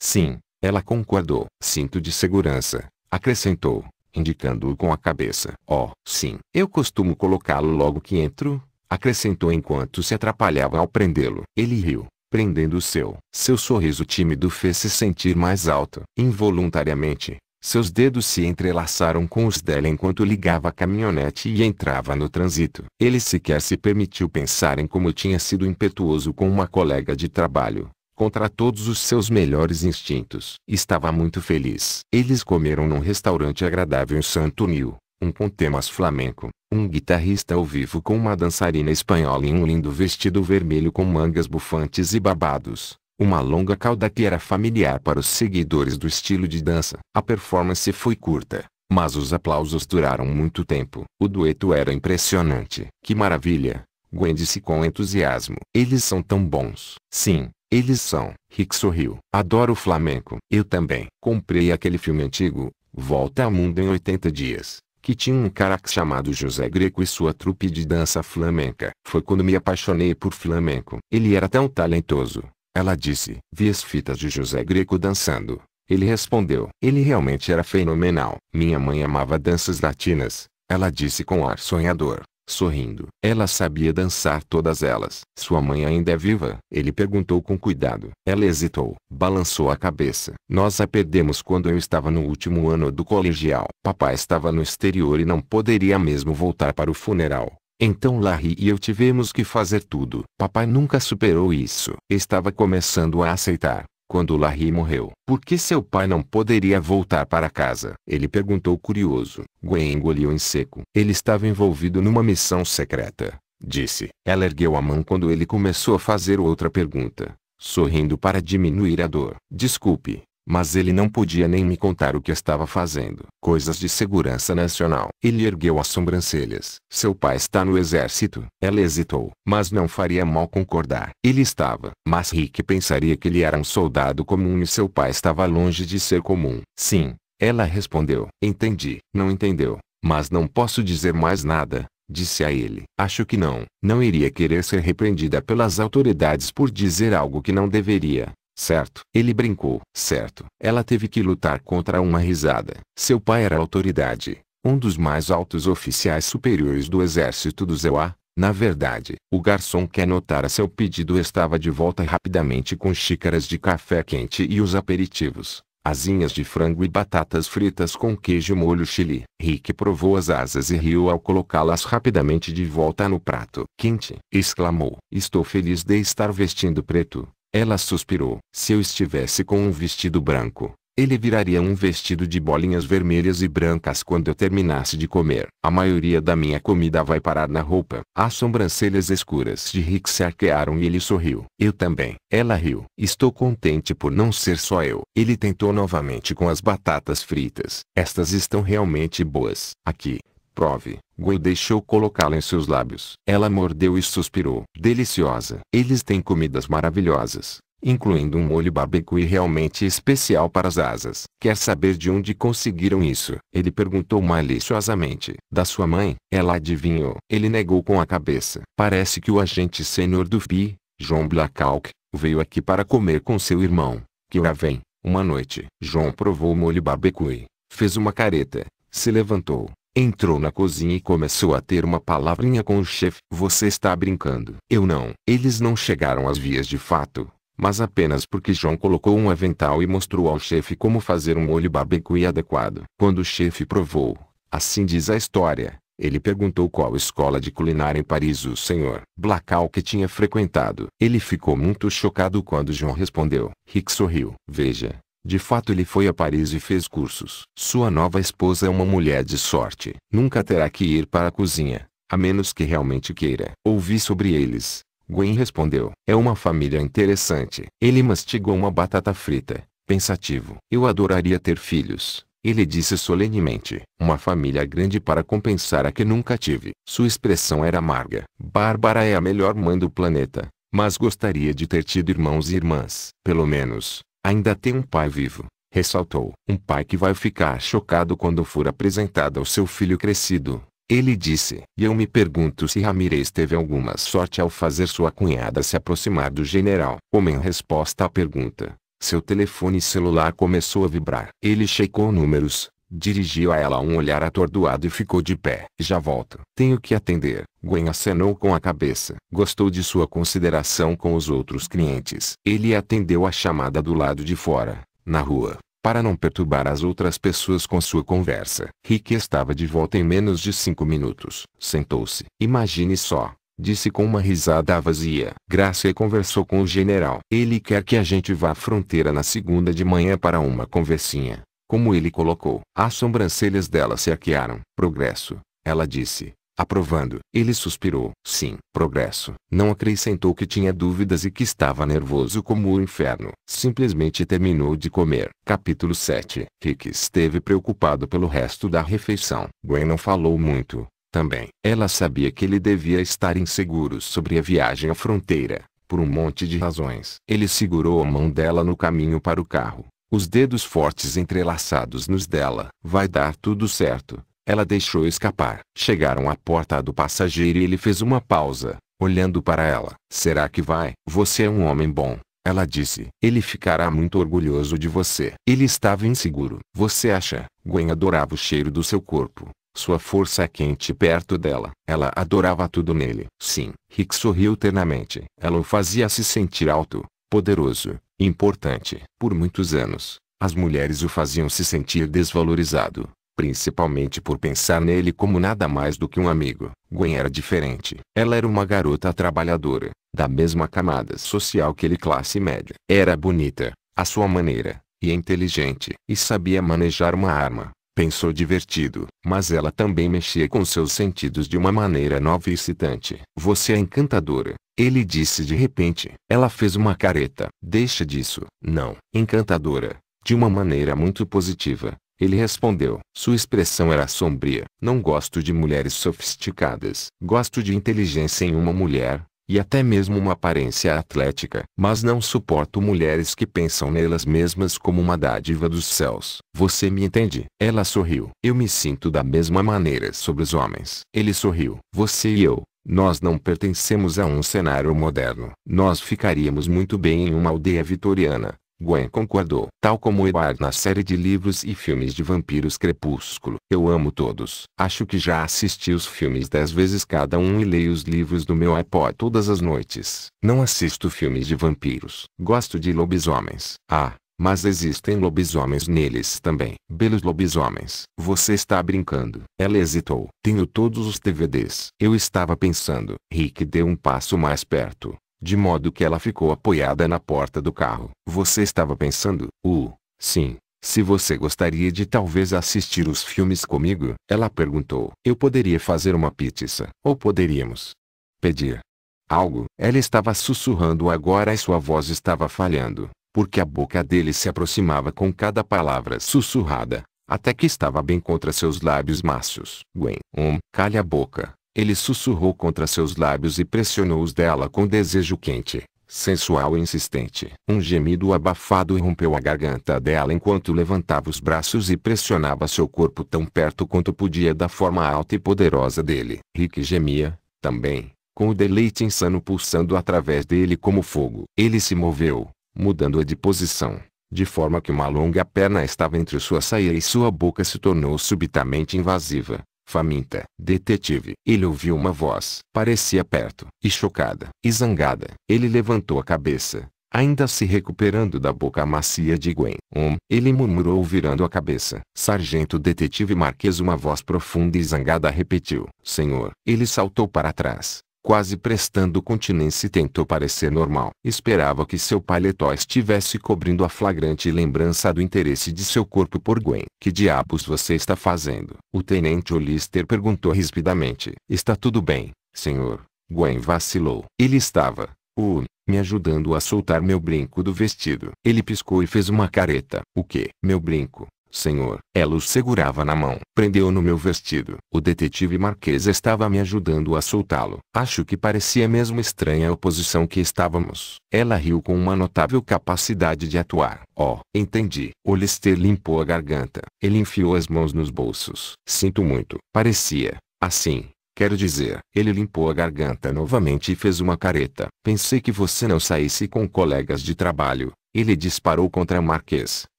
Sim, ela concordou. Cinto de segurança, acrescentou, indicando-o com a cabeça. Oh, sim. Eu costumo colocá-lo logo que entro, acrescentou enquanto se atrapalhava ao prendê-lo. Ele riu, prendendo o seu. Seu sorriso tímido fez-se sentir mais alto. Involuntariamente, seus dedos se entrelaçaram com os dela enquanto ligava a caminhonete e entrava no trânsito. Ele sequer se permitiu pensar em como tinha sido impetuoso com uma colega de trabalho contra todos os seus melhores instintos. Estava muito feliz. Eles comeram num restaurante agradável em Santo Nil, um com temas flamenco, um guitarrista ao vivo com uma dançarina espanhola em um lindo vestido vermelho com mangas bufantes e babados, uma longa cauda que era familiar para os seguidores do estilo de dança. A performance foi curta, mas os aplausos duraram muito tempo. O dueto era impressionante. Que maravilha! Gwen disse com entusiasmo. Eles são tão bons. Sim, eles são. Rick sorriu. Adoro o flamenco. Eu também. Comprei aquele filme antigo, Volta ao Mundo em 80 Dias que tinha um cara chamado José Greco e sua trupe de dança flamenca. Foi quando me apaixonei por flamenco. Ele era tão talentoso. Ela disse. Vi as fitas de José Greco dançando. Ele respondeu. Ele realmente era fenomenal. Minha mãe amava danças latinas. Ela disse com ar sonhador, sorrindo. Ela sabia dançar todas elas. Sua mãe ainda é viva? Ele perguntou com cuidado. Ela hesitou, balançou a cabeça. Nós a perdemos quando eu estava no último ano do colegial. Papai estava no exterior e não poderia mesmo voltar para o funeral. Então Larry e eu tivemos que fazer tudo. Papai nunca superou isso. Estava começando a aceitar, quando Larry morreu. Por que seu pai não poderia voltar para casa? Ele perguntou curioso. Gwen engoliu em seco. Ele estava envolvido numa missão secreta. Disse. Ela ergueu a mão quando ele começou a fazer outra pergunta. Sorrindo para diminuir a dor. Desculpe, mas ele não podia nem me contar o que estava fazendo. Coisas de segurança nacional. Ele ergueu as sobrancelhas. Seu pai está no exército. Ela hesitou, mas não faria mal concordar. Ele estava, mas Rick pensaria que ele era um soldado comum e seu pai estava longe de ser comum. Sim, ela respondeu. Entendi. Não entendeu. Mas não posso dizer mais nada, disse a ele. Acho que não. Não iria querer ser repreendida pelas autoridades por dizer algo que não deveria. Certo, ele brincou. Certo, ela teve que lutar contra uma risada. Seu pai era autoridade, um dos mais altos oficiais superiores do exército do Zeuá. Na verdade, o garçom que anotara seu pedido estava de volta rapidamente com xícaras de café quente e os aperitivos. Asinhas de frango e batatas fritas com queijo molho chili. Rick provou as asas e riu ao colocá-las rapidamente de volta no prato. Quente! exclamou. Estou feliz de estar vestindo preto. Ela suspirou. Se eu estivesse com um vestido branco, ele viraria um vestido de bolinhas vermelhas e brancas quando eu terminasse de comer. A maioria da minha comida vai parar na roupa. As sobrancelhas escuras de Rick se arquearam e ele sorriu. Eu também. Ela riu. Estou contente por não ser só eu. Ele tentou novamente com as batatas fritas. Estas estão realmente boas. Aqui, Prove. Gui deixou colocá-la em seus lábios. Ela mordeu e suspirou. Deliciosa. Eles têm comidas maravilhosas, incluindo um molho barbecue realmente especial para as asas. Quer saber de onde conseguiram isso? Ele perguntou maliciosamente. Da sua mãe? Ela adivinhou. Ele negou com a cabeça. Parece que o agente sênior do FBI, John Blackalk, veio aqui para comer com seu irmão, que o vem. Uma noite, John provou o molho barbecue, fez uma careta, se levantou, Entrou na cozinha e começou a ter uma palavrinha com o chefe. Você está brincando. Eu não. Eles não chegaram às vias de fato, mas apenas porque João colocou um avental e mostrou ao chefe como fazer um molho barbecue adequado. Quando o chefe provou, assim diz a história, ele perguntou qual escola de culinária em Paris o senhor Blacal que tinha frequentado. Ele ficou muito chocado quando João respondeu. Rick sorriu. Veja, de fato ele foi a Paris e fez cursos. Sua nova esposa é uma mulher de sorte. Nunca terá que ir para a cozinha, a menos que realmente queira. Ouvi sobre eles. Gwen respondeu. É uma família interessante. Ele mastigou uma batata frita, pensativo. Eu adoraria ter filhos. Ele disse solenemente. Uma família grande para compensar a que nunca tive. Sua expressão era amarga. Bárbara é a melhor mãe do planeta, mas gostaria de ter tido irmãos e irmãs. Pelo menos, Ainda tem um pai vivo, ressaltou. Um pai que vai ficar chocado quando for apresentado ao seu filho crescido. Ele disse. E eu me pergunto se Ramirez teve alguma sorte ao fazer sua cunhada se aproximar do general. Como em resposta à pergunta, seu telefone celular começou a vibrar. Ele checou números, Dirigiu a ela um olhar atordoado e ficou de pé. Já volto. Tenho que atender. Gwen acenou com a cabeça. Gostou de sua consideração com os outros clientes. Ele atendeu a chamada do lado de fora, na rua, para não perturbar as outras pessoas com sua conversa. Rick estava de volta em menos de cinco minutos. Sentou-se. Imagine só. Disse com uma risada vazia. Gracia conversou com o general. Ele quer que a gente vá à fronteira na segunda de manhã para uma conversinha como ele colocou. As sobrancelhas dela se arquearam. Progresso, ela disse. Aprovando, ele suspirou. Sim, progresso. Não acrescentou que tinha dúvidas e que estava nervoso como o inferno. Simplesmente terminou de comer. Capítulo 7 Rick esteve preocupado pelo resto da refeição. Gwen não falou muito, também. Ela sabia que ele devia estar inseguro sobre a viagem à fronteira, por um monte de razões. Ele segurou a mão dela no caminho para o carro os dedos fortes entrelaçados nos dela. Vai dar tudo certo. Ela deixou escapar. Chegaram à porta do passageiro e ele fez uma pausa, olhando para ela. Será que vai? Você é um homem bom. Ela disse. Ele ficará muito orgulhoso de você. Ele estava inseguro. Você acha? Gwen adorava o cheiro do seu corpo. Sua força é quente perto dela. Ela adorava tudo nele. Sim. Rick sorriu ternamente. Ela o fazia se sentir alto, poderoso, importante. Por muitos anos, as mulheres o faziam se sentir desvalorizado, principalmente por pensar nele como nada mais do que um amigo. Gwen era diferente. Ela era uma garota trabalhadora, da mesma camada social que ele classe média. Era bonita, à sua maneira, e inteligente, e sabia manejar uma arma. Pensou divertido, mas ela também mexia com seus sentidos de uma maneira nova e excitante. Você é encantadora, ele disse de repente. Ela fez uma careta. Deixa disso. Não. Encantadora. De uma maneira muito positiva. Ele respondeu. Sua expressão era sombria. Não gosto de mulheres sofisticadas. Gosto de inteligência em uma mulher, e até mesmo uma aparência atlética, mas não suporto mulheres que pensam nelas mesmas como uma dádiva dos céus. Você me entende? Ela sorriu. Eu me sinto da mesma maneira sobre os homens. Ele sorriu. Você e eu, nós não pertencemos a um cenário moderno. Nós ficaríamos muito bem em uma aldeia vitoriana. Gwen concordou. Tal como Edward na série de livros e filmes de vampiros crepúsculo. Eu amo todos. Acho que já assisti os filmes dez vezes cada um e leio os livros do meu iPod todas as noites. Não assisto filmes de vampiros. Gosto de lobisomens. Ah, mas existem lobisomens neles também. Belos lobisomens. Você está brincando. Ela hesitou. Tenho todos os DVDs. Eu estava pensando. Rick deu um passo mais perto. De modo que ela ficou apoiada na porta do carro. Você estava pensando? Uh, sim. Se você gostaria de talvez assistir os filmes comigo, ela perguntou. Eu poderia fazer uma pizza. Ou poderíamos pedir algo. Ela estava sussurrando agora e sua voz estava falhando porque a boca dele se aproximava com cada palavra sussurrada, até que estava bem contra seus lábios macios. Gwen, um, calha a boca. Ele sussurrou contra seus lábios e pressionou-os dela com desejo quente, sensual e insistente. Um gemido abafado rompeu a garganta dela enquanto levantava os braços e pressionava seu corpo tão perto quanto podia da forma alta e poderosa dele. Rick gemia, também, com o deleite insano pulsando através dele como fogo. Ele se moveu, mudando-a de posição, de forma que uma longa perna estava entre sua saia e sua boca se tornou subitamente invasiva, faminta. Detetive. Ele ouviu uma voz. Parecia perto, e chocada, e zangada. Ele levantou a cabeça, ainda se recuperando da boca macia de Gwen. Um, ele murmurou virando a cabeça. Sargento Detetive Marquês uma voz profunda e zangada repetiu. Senhor, ele saltou para trás, quase prestando continência e tentou parecer normal. Esperava que seu paletó estivesse cobrindo a flagrante lembrança do interesse de seu corpo por Gwen. Que diabos você está fazendo? O tenente Olister perguntou rispidamente. Está tudo bem, senhor. Gwen vacilou. Ele estava, o, uh, me ajudando a soltar meu brinco do vestido. Ele piscou e fez uma careta. O que? Meu brinco, Senhor. Ela o segurava na mão. Prendeu no meu vestido. O detetive Marquês estava me ajudando a soltá-lo. Acho que parecia mesmo estranha a oposição que estávamos. Ela riu com uma notável capacidade de atuar. Oh, entendi. O Lister limpou a garganta. Ele enfiou as mãos nos bolsos. Sinto muito. Parecia, assim, Quero dizer, ele limpou a garganta novamente e fez uma careta. Pensei que você não saísse com colegas de trabalho. Ele disparou contra o Marquês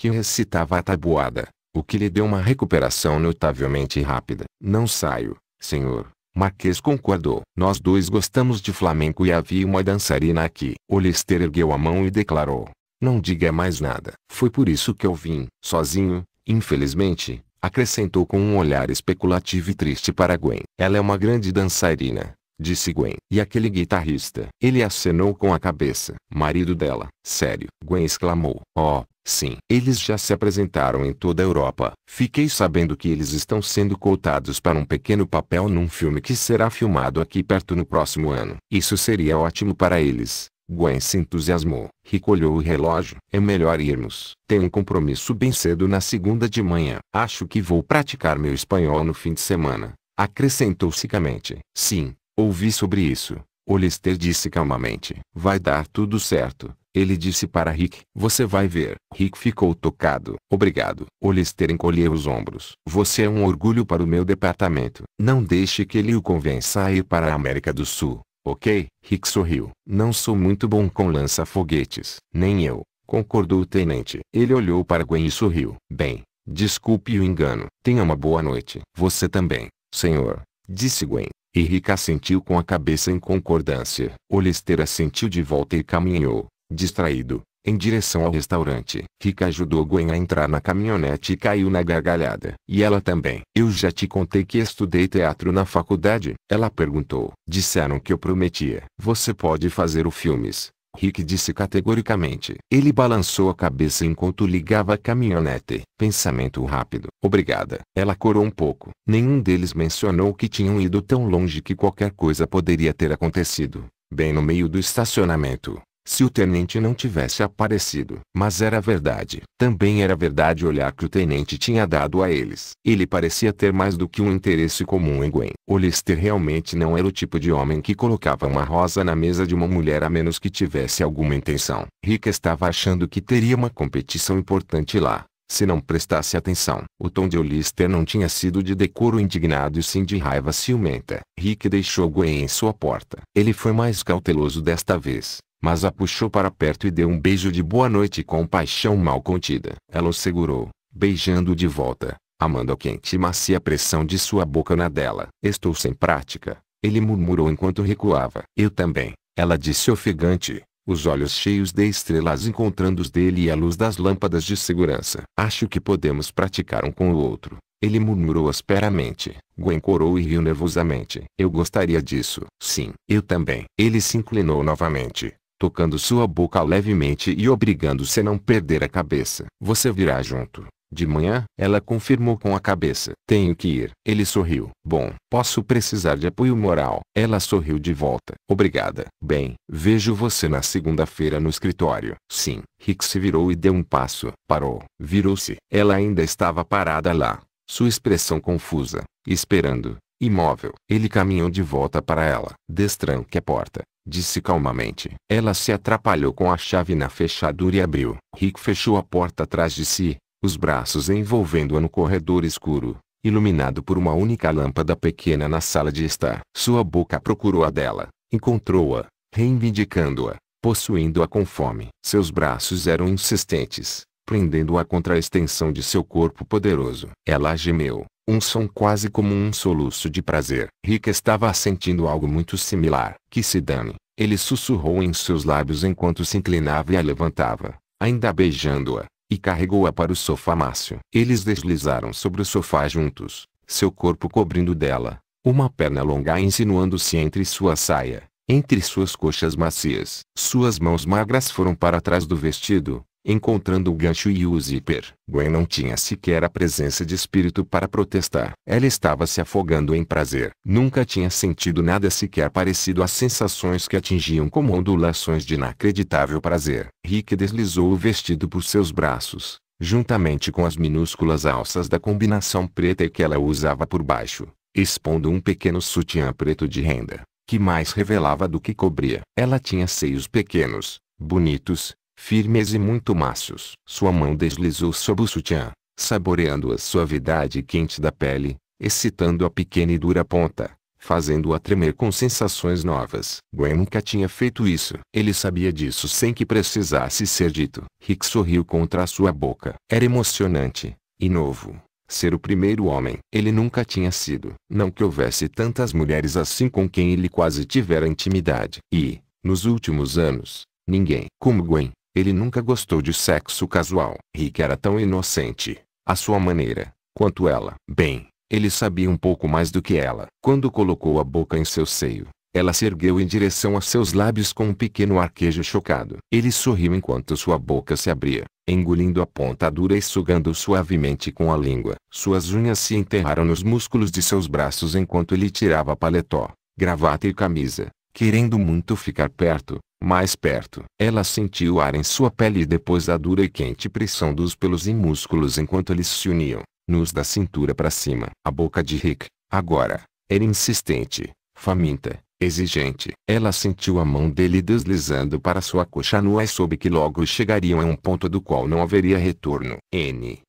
que recitava a tabuada, o que lhe deu uma recuperação notavelmente rápida. Não saio, senhor. Marquês concordou. Nós dois gostamos de flamenco e havia uma dançarina aqui. Olister ergueu a mão e declarou. Não diga mais nada. Foi por isso que eu vim, sozinho, infelizmente, acrescentou com um olhar especulativo e triste para Gwen. Ela é uma grande dançarina, disse Gwen. E aquele guitarrista? Ele acenou com a cabeça. Marido dela. Sério? Gwen exclamou. Oh, Sim, eles já se apresentaram em toda a Europa. Fiquei sabendo que eles estão sendo cotados para um pequeno papel num filme que será filmado aqui perto no próximo ano. Isso seria ótimo para eles. Gwen se entusiasmou. Ricolhou o relógio. É melhor irmos. Tenho um compromisso bem cedo na segunda de manhã. Acho que vou praticar meu espanhol no fim de semana. Acrescentou secamente. Sim, ouvi sobre isso. Olister disse calmamente. Vai dar tudo certo. Ele disse para Rick. Você vai ver. Rick ficou tocado. Obrigado. Hollister encolheu os ombros. Você é um orgulho para o meu departamento. Não deixe que ele o convença a ir para a América do Sul. Ok? Rick sorriu. Não sou muito bom com lança-foguetes. Nem eu. Concordou o tenente. Ele olhou para Gwen e sorriu. Bem, desculpe o engano. Tenha uma boa noite. Você também, senhor. Disse Gwen. E Rick assentiu com a cabeça em concordância. Olisteira assentiu de volta e caminhou. Distraído, em direção ao restaurante, Rick ajudou Gwen a entrar na caminhonete e caiu na gargalhada. E ela também. Eu já te contei que estudei teatro na faculdade? Ela perguntou. Disseram que eu prometia. Você pode fazer os filmes. Rick disse categoricamente. Ele balançou a cabeça enquanto ligava a caminhonete. Pensamento rápido. Obrigada. Ela corou um pouco. Nenhum deles mencionou que tinham ido tão longe que qualquer coisa poderia ter acontecido. Bem no meio do estacionamento, se o tenente não tivesse aparecido. Mas era verdade. Também era verdade olhar que o tenente tinha dado a eles. Ele parecia ter mais do que um interesse comum em Gwen. Olister realmente não era o tipo de homem que colocava uma rosa na mesa de uma mulher a menos que tivesse alguma intenção. Rick estava achando que teria uma competição importante lá se não prestasse atenção. O tom de Olister não tinha sido de decoro indignado e sim de raiva ciumenta. Rick deixou Gwen em sua porta. Ele foi mais cauteloso desta vez. Mas a puxou para perto e deu um beijo de boa noite com paixão mal contida. Ela o segurou, beijando-o de volta, amando a quente e macia pressão de sua boca na dela. Estou sem prática, ele murmurou enquanto recuava. Eu também, ela disse ofegante, os olhos cheios de estrelas encontrando os dele e a luz das lâmpadas de segurança. Acho que podemos praticar um com o outro. Ele murmurou asperamente. Gwen corou e riu nervosamente. Eu gostaria disso. Sim, eu também. Ele se inclinou novamente, tocando sua boca levemente e obrigando-se a não perder a cabeça. Você virá junto. De manhã, ela confirmou com a cabeça. Tenho que ir. Ele sorriu. Bom, posso precisar de apoio moral. Ela sorriu de volta. Obrigada. Bem, vejo você na segunda-feira no escritório. Sim. Rick se virou e deu um passo. Parou. Virou-se. Ela ainda estava parada lá. Sua expressão confusa, esperando. Imóvel. Ele caminhou de volta para ela. Destranque a porta. Disse calmamente. Ela se atrapalhou com a chave na fechadura e abriu. Rick fechou a porta atrás de si, os braços envolvendo-a no corredor escuro, iluminado por uma única lâmpada pequena na sala de estar. Sua boca procurou a dela, encontrou-a, reivindicando-a, possuindo-a com fome. Seus braços eram insistentes, prendendo-a contra a extensão de seu corpo poderoso. Ela gemeu, um som quase como um soluço de prazer. Rick estava sentindo algo muito similar. Que se dane. Ele sussurrou em seus lábios enquanto se inclinava e a levantava, ainda beijando-a, e carregou-a para o sofá mácio. Eles deslizaram sobre o sofá juntos, seu corpo cobrindo dela, uma perna longa insinuando-se entre sua saia, entre suas coxas macias. Suas mãos magras foram para trás do vestido, Encontrando o gancho e o zíper, Gwen não tinha sequer a presença de espírito para protestar. Ela estava se afogando em prazer. Nunca tinha sentido nada sequer parecido às sensações que atingiam como ondulações de inacreditável prazer. Rick deslizou o vestido por seus braços, juntamente com as minúsculas alças da combinação preta que ela usava por baixo, expondo um pequeno sutiã preto de renda, que mais revelava do que cobria. Ela tinha seios pequenos, bonitos, firmes e muito macios. Sua mão deslizou sob o sutiã, saboreando a suavidade quente da pele, excitando a pequena e dura ponta, fazendo-a tremer com sensações novas. Gwen nunca tinha feito isso. Ele sabia disso sem que precisasse ser dito. Rick sorriu contra a sua boca. Era emocionante, e novo. Ser o primeiro homem. Ele nunca tinha sido. Não que houvesse tantas mulheres assim com quem ele quase tivera intimidade. E, nos últimos anos, ninguém como Gwen. Ele nunca gostou de sexo casual. Rick era tão inocente, à sua maneira, quanto ela. Bem, ele sabia um pouco mais do que ela. Quando colocou a boca em seu seio, ela se ergueu em direção a seus lábios com um pequeno arquejo chocado. Ele sorriu enquanto sua boca se abria, engolindo a ponta dura e sugando suavemente com a língua. Suas unhas se enterraram nos músculos de seus braços enquanto ele tirava paletó, gravata e camisa, querendo muito ficar perto mais perto. Ela sentiu o ar em sua pele depois da dura e quente pressão dos pelos e músculos enquanto eles se uniam, nus da cintura para cima. A boca de Rick, agora, era insistente, faminta, exigente. Ela sentiu a mão dele deslizando para sua coxa nua e soube que logo chegariam a um ponto do qual não haveria retorno. N.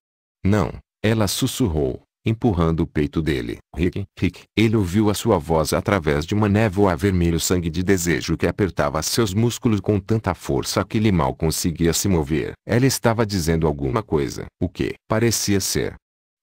Não, ela sussurrou, empurrando o peito dele. Rick, Rick. Ele ouviu a sua voz através de uma névoa vermelho sangue de desejo que apertava seus músculos com tanta força que ele mal conseguia se mover. Ela estava dizendo alguma coisa. O que? Parecia ser.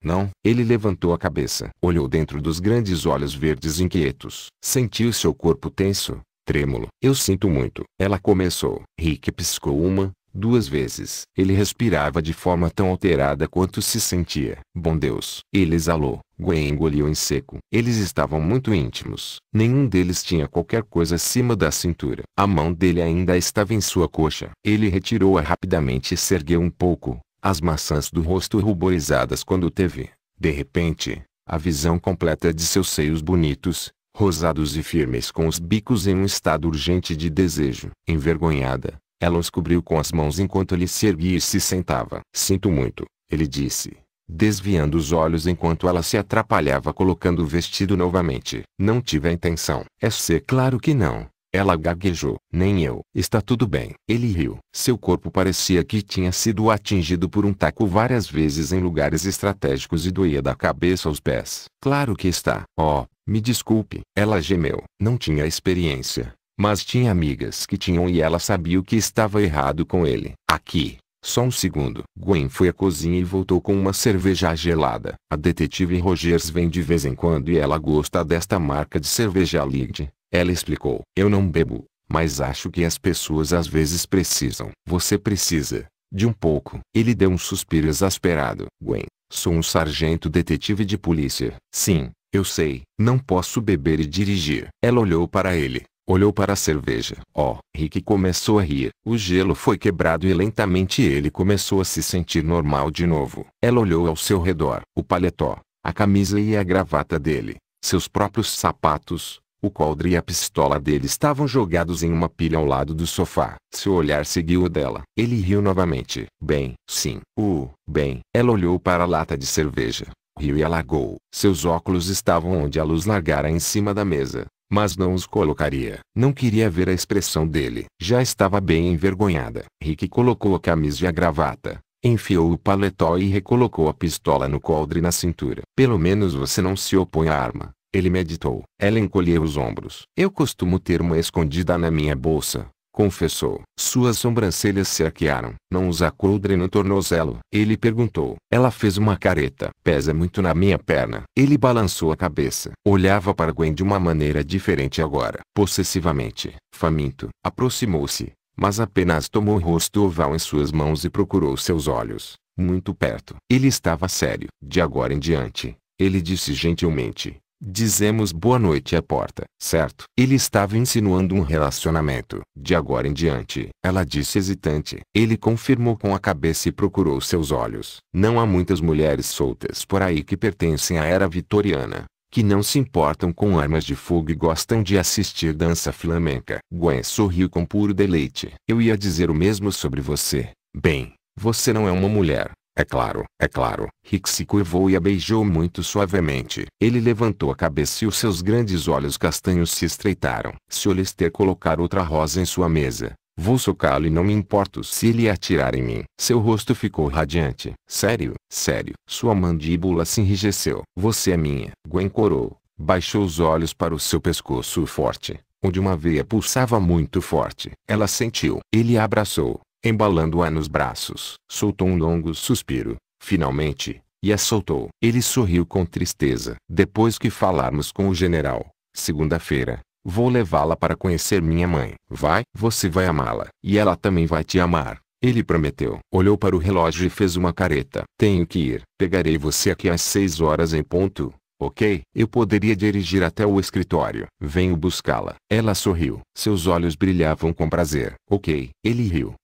Não, ele levantou a cabeça, olhou dentro dos grandes olhos verdes inquietos, sentiu seu corpo tenso, trêmulo. Eu sinto muito. Ela começou. Rick piscou uma, duas vezes. Ele respirava de forma tão alterada quanto se sentia. Bom Deus! Ele exalou. Gwen engoliu em seco. Eles estavam muito íntimos. Nenhum deles tinha qualquer coisa acima da cintura. A mão dele ainda estava em sua coxa. Ele retirou-a rapidamente e se ergueu um pouco, as maçãs do rosto ruborizadas quando teve, de repente, a visão completa de seus seios bonitos, rosados e firmes com os bicos em um estado urgente de desejo. Envergonhada, ela os cobriu com as mãos enquanto ele se erguia e se sentava. Sinto muito, ele disse, desviando os olhos enquanto ela se atrapalhava colocando o vestido novamente. Não tive a intenção. É ser claro que não. Ela gaguejou. Nem eu. Está tudo bem. Ele riu. Seu corpo parecia que tinha sido atingido por um taco várias vezes em lugares estratégicos e doía da cabeça aos pés. Claro que está. Oh, me desculpe. Ela gemeu. Não tinha experiência. Mas tinha amigas que tinham e ela sabia o que estava errado com ele. Aqui, só um segundo. Gwen foi à cozinha e voltou com uma cerveja gelada. A detetive Rogers vem de vez em quando e ela gosta desta marca de cerveja Lind. Ela explicou. Eu não bebo, mas acho que as pessoas às vezes precisam. Você precisa. De um pouco. Ele deu um suspiro exasperado. Gwen, sou um sargento detetive de polícia. Sim, eu sei. Não posso beber e dirigir. Ela olhou para ele. Olhou para a cerveja. Oh, Rick começou a rir. O gelo foi quebrado e lentamente ele começou a se sentir normal de novo. Ela olhou ao seu redor. O paletó, a camisa e a gravata dele, seus próprios sapatos, o coldre e a pistola dele estavam jogados em uma pilha ao lado do sofá. Seu olhar seguiu o dela. Ele riu novamente. Bem, sim. Uh, bem. Ela olhou para a lata de cerveja. Riu e alagou. Seus óculos estavam onde a luz largara em cima da mesa. Mas não os colocaria. Não queria ver a expressão dele. Já estava bem envergonhada. Rick colocou a camisa e a gravata. Enfiou o paletó e recolocou a pistola no coldre na cintura. Pelo menos você não se opõe à arma. Ele meditou. Ela encolheu os ombros. Eu costumo ter uma escondida na minha bolsa confessou. Suas sobrancelhas se arquearam. Não usa coldre no tornozelo. Ele perguntou. Ela fez uma careta. Pesa muito na minha perna. Ele balançou a cabeça. Olhava para Gwen de uma maneira diferente agora. Possessivamente, faminto, aproximou-se. Mas apenas tomou o rosto oval em suas mãos e procurou seus olhos. Muito perto. Ele estava sério. De agora em diante, ele disse gentilmente. Dizemos boa noite à porta, certo? Ele estava insinuando um relacionamento. De agora em diante, ela disse hesitante. Ele confirmou com a cabeça e procurou seus olhos. Não há muitas mulheres soltas por aí que pertencem à era vitoriana que não se importam com armas de fogo e gostam de assistir dança flamenca. Gwen sorriu com puro deleite. Eu ia dizer o mesmo sobre você. Bem, você não é uma mulher, é claro, é claro. Rick se curvou e a beijou muito suavemente. Ele levantou a cabeça e os seus grandes olhos castanhos se estreitaram. Se Olester colocar outra rosa em sua mesa, vou socá-lo e não me importo se ele atirar em mim. Seu rosto ficou radiante. Sério, sério. Sua mandíbula se enrijeceu. Você é minha. Gwen corou. Baixou os olhos para o seu pescoço forte, onde uma veia pulsava muito forte. Ela sentiu. Ele a abraçou. Embalando-a nos braços, soltou um longo suspiro, finalmente, e a soltou. Ele sorriu com tristeza. Depois que falarmos com o general, segunda-feira, vou levá-la para conhecer minha mãe. Vai? Você vai amá-la. E ela também vai te amar. Ele prometeu. Olhou para o relógio e fez uma careta. Tenho que ir. Pegarei você aqui às seis horas em ponto. Ok, eu poderia dirigir até o escritório. Venho buscá-la. Ela sorriu. Seus olhos brilhavam com prazer. Ok, ele riu.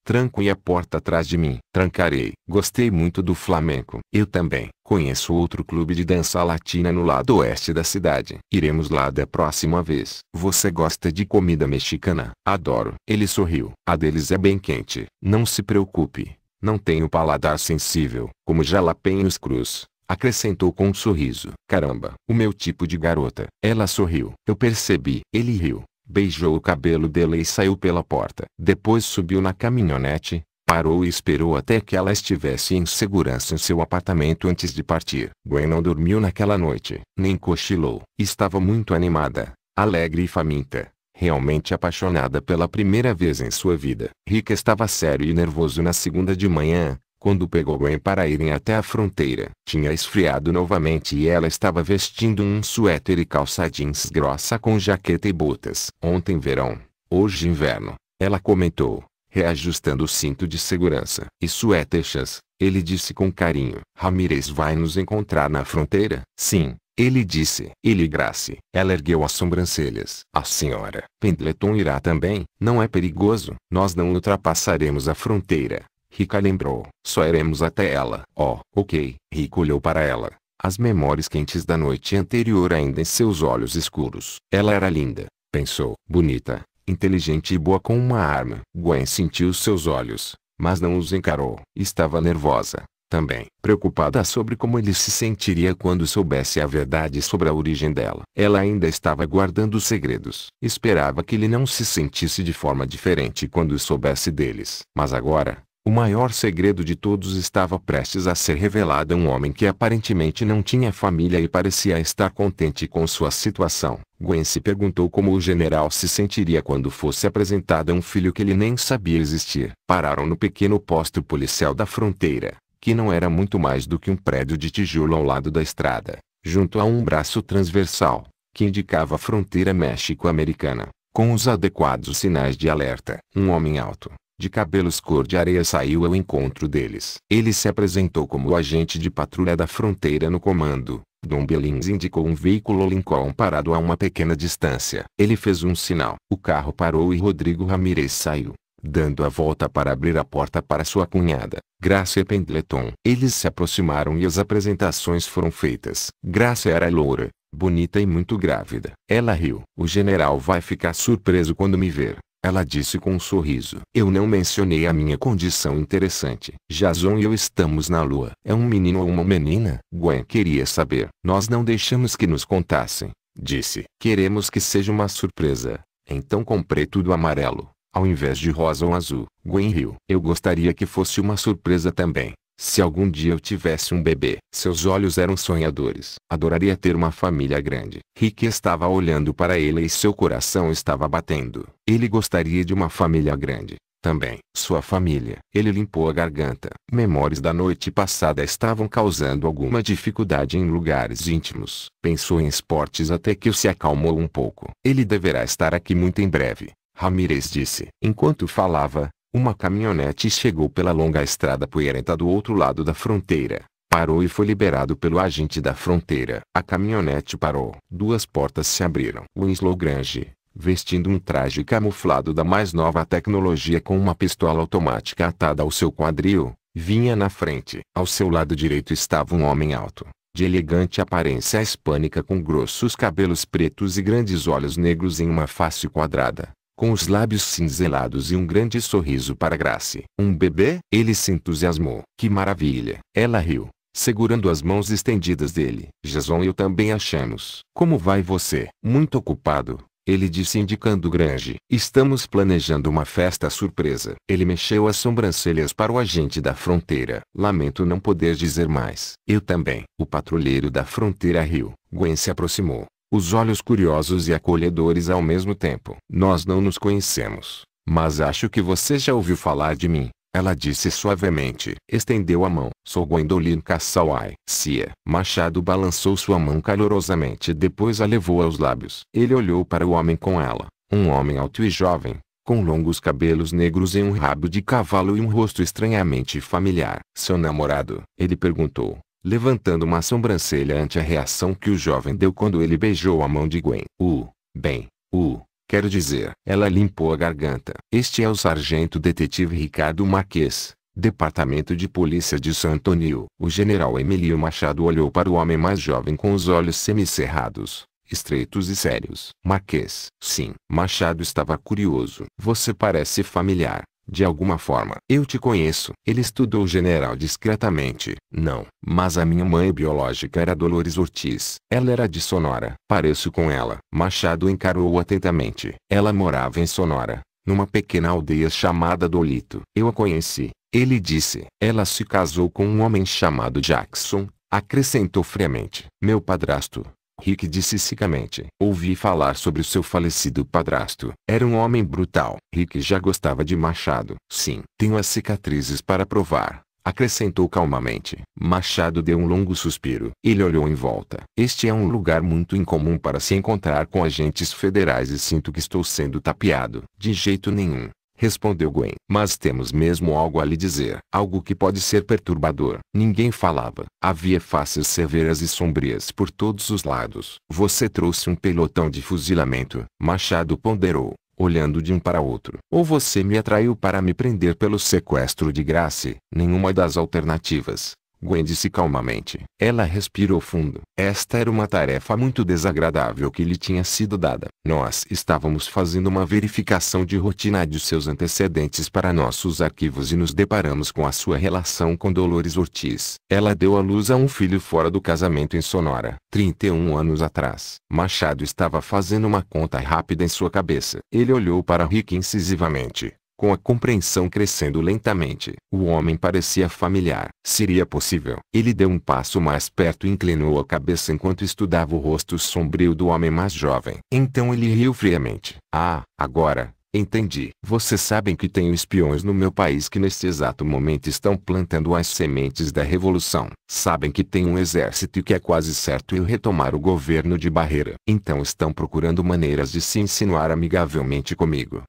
e a porta atrás de mim. Trancarei. Gostei muito do flamenco. Eu também. Conheço outro clube de dança latina no lado oeste da cidade. Iremos lá da próxima vez. Você gosta de comida mexicana? Adoro. Ele sorriu. A deles é bem quente. Não se preocupe. Não tenho paladar sensível, como jalapenhos cruz. Acrescentou com um sorriso. Caramba, o meu tipo de garota. Ela sorriu. Eu percebi. Ele riu. Beijou o cabelo dela e saiu pela porta. Depois subiu na caminhonete, parou e esperou até que ela estivesse em segurança em seu apartamento antes de partir. Gwen não dormiu naquela noite, nem cochilou. Estava muito animada, alegre e faminta, realmente apaixonada pela primeira vez em sua vida. Rick estava sério e nervoso na segunda de manhã, quando pegou em para irem até a fronteira, tinha esfriado novamente e ela estava vestindo um suéter e calça jeans grossa com jaqueta e botas. Ontem verão, hoje inverno, ela comentou, reajustando o cinto de segurança. Isso é chas, ele disse com carinho. Ramirez vai nos encontrar na fronteira? Sim, ele disse. Ele grace. Ela ergueu as sobrancelhas. A senhora Pendleton irá também. Não é perigoso. Nós não ultrapassaremos a fronteira. Rika lembrou. Só iremos até ela. Oh, ok. Rico olhou para ela. As memórias quentes da noite anterior ainda em seus olhos escuros. Ela era linda, pensou. Bonita, inteligente e boa com uma arma. Gwen sentiu seus olhos, mas não os encarou. Estava nervosa, também. Preocupada sobre como ele se sentiria quando soubesse a verdade sobre a origem dela. Ela ainda estava guardando segredos. Esperava que ele não se sentisse de forma diferente quando soubesse deles. Mas agora, o maior segredo de todos estava prestes a ser revelado a um homem que aparentemente não tinha família e parecia estar contente com sua situação. Gwen se perguntou como o general se sentiria quando fosse apresentado a um filho que ele nem sabia existir. Pararam no pequeno posto policial da fronteira, que não era muito mais do que um prédio de tijolo ao lado da estrada, junto a um braço transversal, que indicava a fronteira México-Americana, com os adequados sinais de alerta. Um homem alto, de cabelos cor de areia saiu ao encontro deles. Ele se apresentou como o agente de patrulha da fronteira no comando. Dom Belins indicou um veículo Lincoln parado a uma pequena distância. Ele fez um sinal. O carro parou e Rodrigo Ramirez saiu, dando a volta para abrir a porta para sua cunhada, Graça Pendleton. Eles se aproximaram e as apresentações foram feitas. Graça era loura, bonita e muito grávida. Ela riu. O general vai ficar surpreso quando me ver. Ela disse com um sorriso. Eu não mencionei a minha condição interessante. Jason e eu estamos na lua. É um menino ou uma menina? Gwen queria saber. Nós não deixamos que nos contassem. Disse. Queremos que seja uma surpresa. Então comprei tudo amarelo, ao invés de rosa ou azul. Gwen riu. Eu gostaria que fosse uma surpresa também. Se algum dia eu tivesse um bebê, seus olhos eram sonhadores. Adoraria ter uma família grande. Rick estava olhando para ele e seu coração estava batendo. Ele gostaria de uma família grande. Também, sua família. Ele limpou a garganta. Memórias da noite passada estavam causando alguma dificuldade em lugares íntimos. Pensou em esportes até que se acalmou um pouco. Ele deverá estar aqui muito em breve. Ramirez disse. Enquanto falava, uma caminhonete chegou pela longa estrada poeirenta do outro lado da fronteira. Parou e foi liberado pelo agente da fronteira. A caminhonete parou. Duas portas se abriram. Winslow Grange, vestindo um traje camuflado da mais nova tecnologia com uma pistola automática atada ao seu quadril, vinha na frente. Ao seu lado direito estava um homem alto, de elegante aparência hispânica com grossos cabelos pretos e grandes olhos negros em uma face quadrada. Com os lábios cinzelados e um grande sorriso para Grace. Um bebê? Ele se entusiasmou. Que maravilha! Ela riu, segurando as mãos estendidas dele. Jason e eu também achamos. Como vai você? Muito ocupado. Ele disse indicando Grange. Estamos planejando uma festa surpresa. Ele mexeu as sobrancelhas para o agente da fronteira. Lamento não poder dizer mais. Eu também. O patrulheiro da fronteira riu. Gwen se aproximou os olhos curiosos e acolhedores ao mesmo tempo. Nós não nos conhecemos, mas acho que você já ouviu falar de mim. Ela disse suavemente. Estendeu a mão. Sou Gwendolyn Cassaway. Cia. Machado balançou sua mão calorosamente e depois a levou aos lábios. Ele olhou para o homem com ela. Um homem alto e jovem, com longos cabelos negros e um rabo de cavalo e um rosto estranhamente familiar. Seu namorado? Ele perguntou levantando uma sobrancelha ante a reação que o jovem deu quando ele beijou a mão de Gwen. U, bem, u, quero dizer. Ela limpou a garganta. Este é o sargento detetive Ricardo Marques, Departamento de Polícia de San Antonio. O general Emilio Machado olhou para o homem mais jovem com os olhos semicerrados, estreitos e sérios. Marques. Sim. Machado estava curioso. Você parece familiar. De alguma forma, eu te conheço. Ele estudou o general discretamente. Não, mas a minha mãe biológica era Dolores Ortiz. Ela era de Sonora. Pareço com ela. Machado encarou atentamente. Ela morava em Sonora, numa pequena aldeia chamada Dolito. Eu a conheci. Ele disse. Ela se casou com um homem chamado Jackson, acrescentou friamente. Meu padrasto, Rick disse secamente. Ouvi falar sobre o seu falecido padrasto. Era um homem brutal. Rick já gostava de Machado. Sim, tenho as cicatrizes para provar acrescentou calmamente. Machado deu um longo suspiro. Ele olhou em volta. Este é um lugar muito incomum para se encontrar com agentes federais e sinto que estou sendo tapeado. De jeito nenhum respondeu Gwen. Mas temos mesmo algo a lhe dizer. Algo que pode ser perturbador. Ninguém falava. Havia faces severas e sombrias por todos os lados. Você trouxe um pelotão de fuzilamento, Machado ponderou. Olhando de um para outro. Ou você me atraiu para me prender pelo sequestro de Grace. Nenhuma das alternativas. Gwen disse calmamente. Ela respirou fundo. Esta era uma tarefa muito desagradável que lhe tinha sido dada. Nós estávamos fazendo uma verificação de rotina de seus antecedentes para nossos arquivos e nos deparamos com a sua relação com Dolores Ortiz. Ela deu à luz a um filho fora do casamento em Sonora, 31 anos atrás. Machado estava fazendo uma conta rápida em sua cabeça. Ele olhou para Rick incisivamente. Com a compreensão crescendo lentamente, o homem parecia familiar. Seria possível. Ele deu um passo mais perto e inclinou a cabeça enquanto estudava o rosto sombrio do homem mais jovem. Então ele riu friamente. Ah, agora, Entendi. Vocês sabem que tenho espiões no meu país que neste exato momento estão plantando as sementes da revolução. Sabem que tenho um exército e que é quase certo eu retomar o governo de Barreira. Então estão procurando maneiras de se insinuar amigavelmente comigo.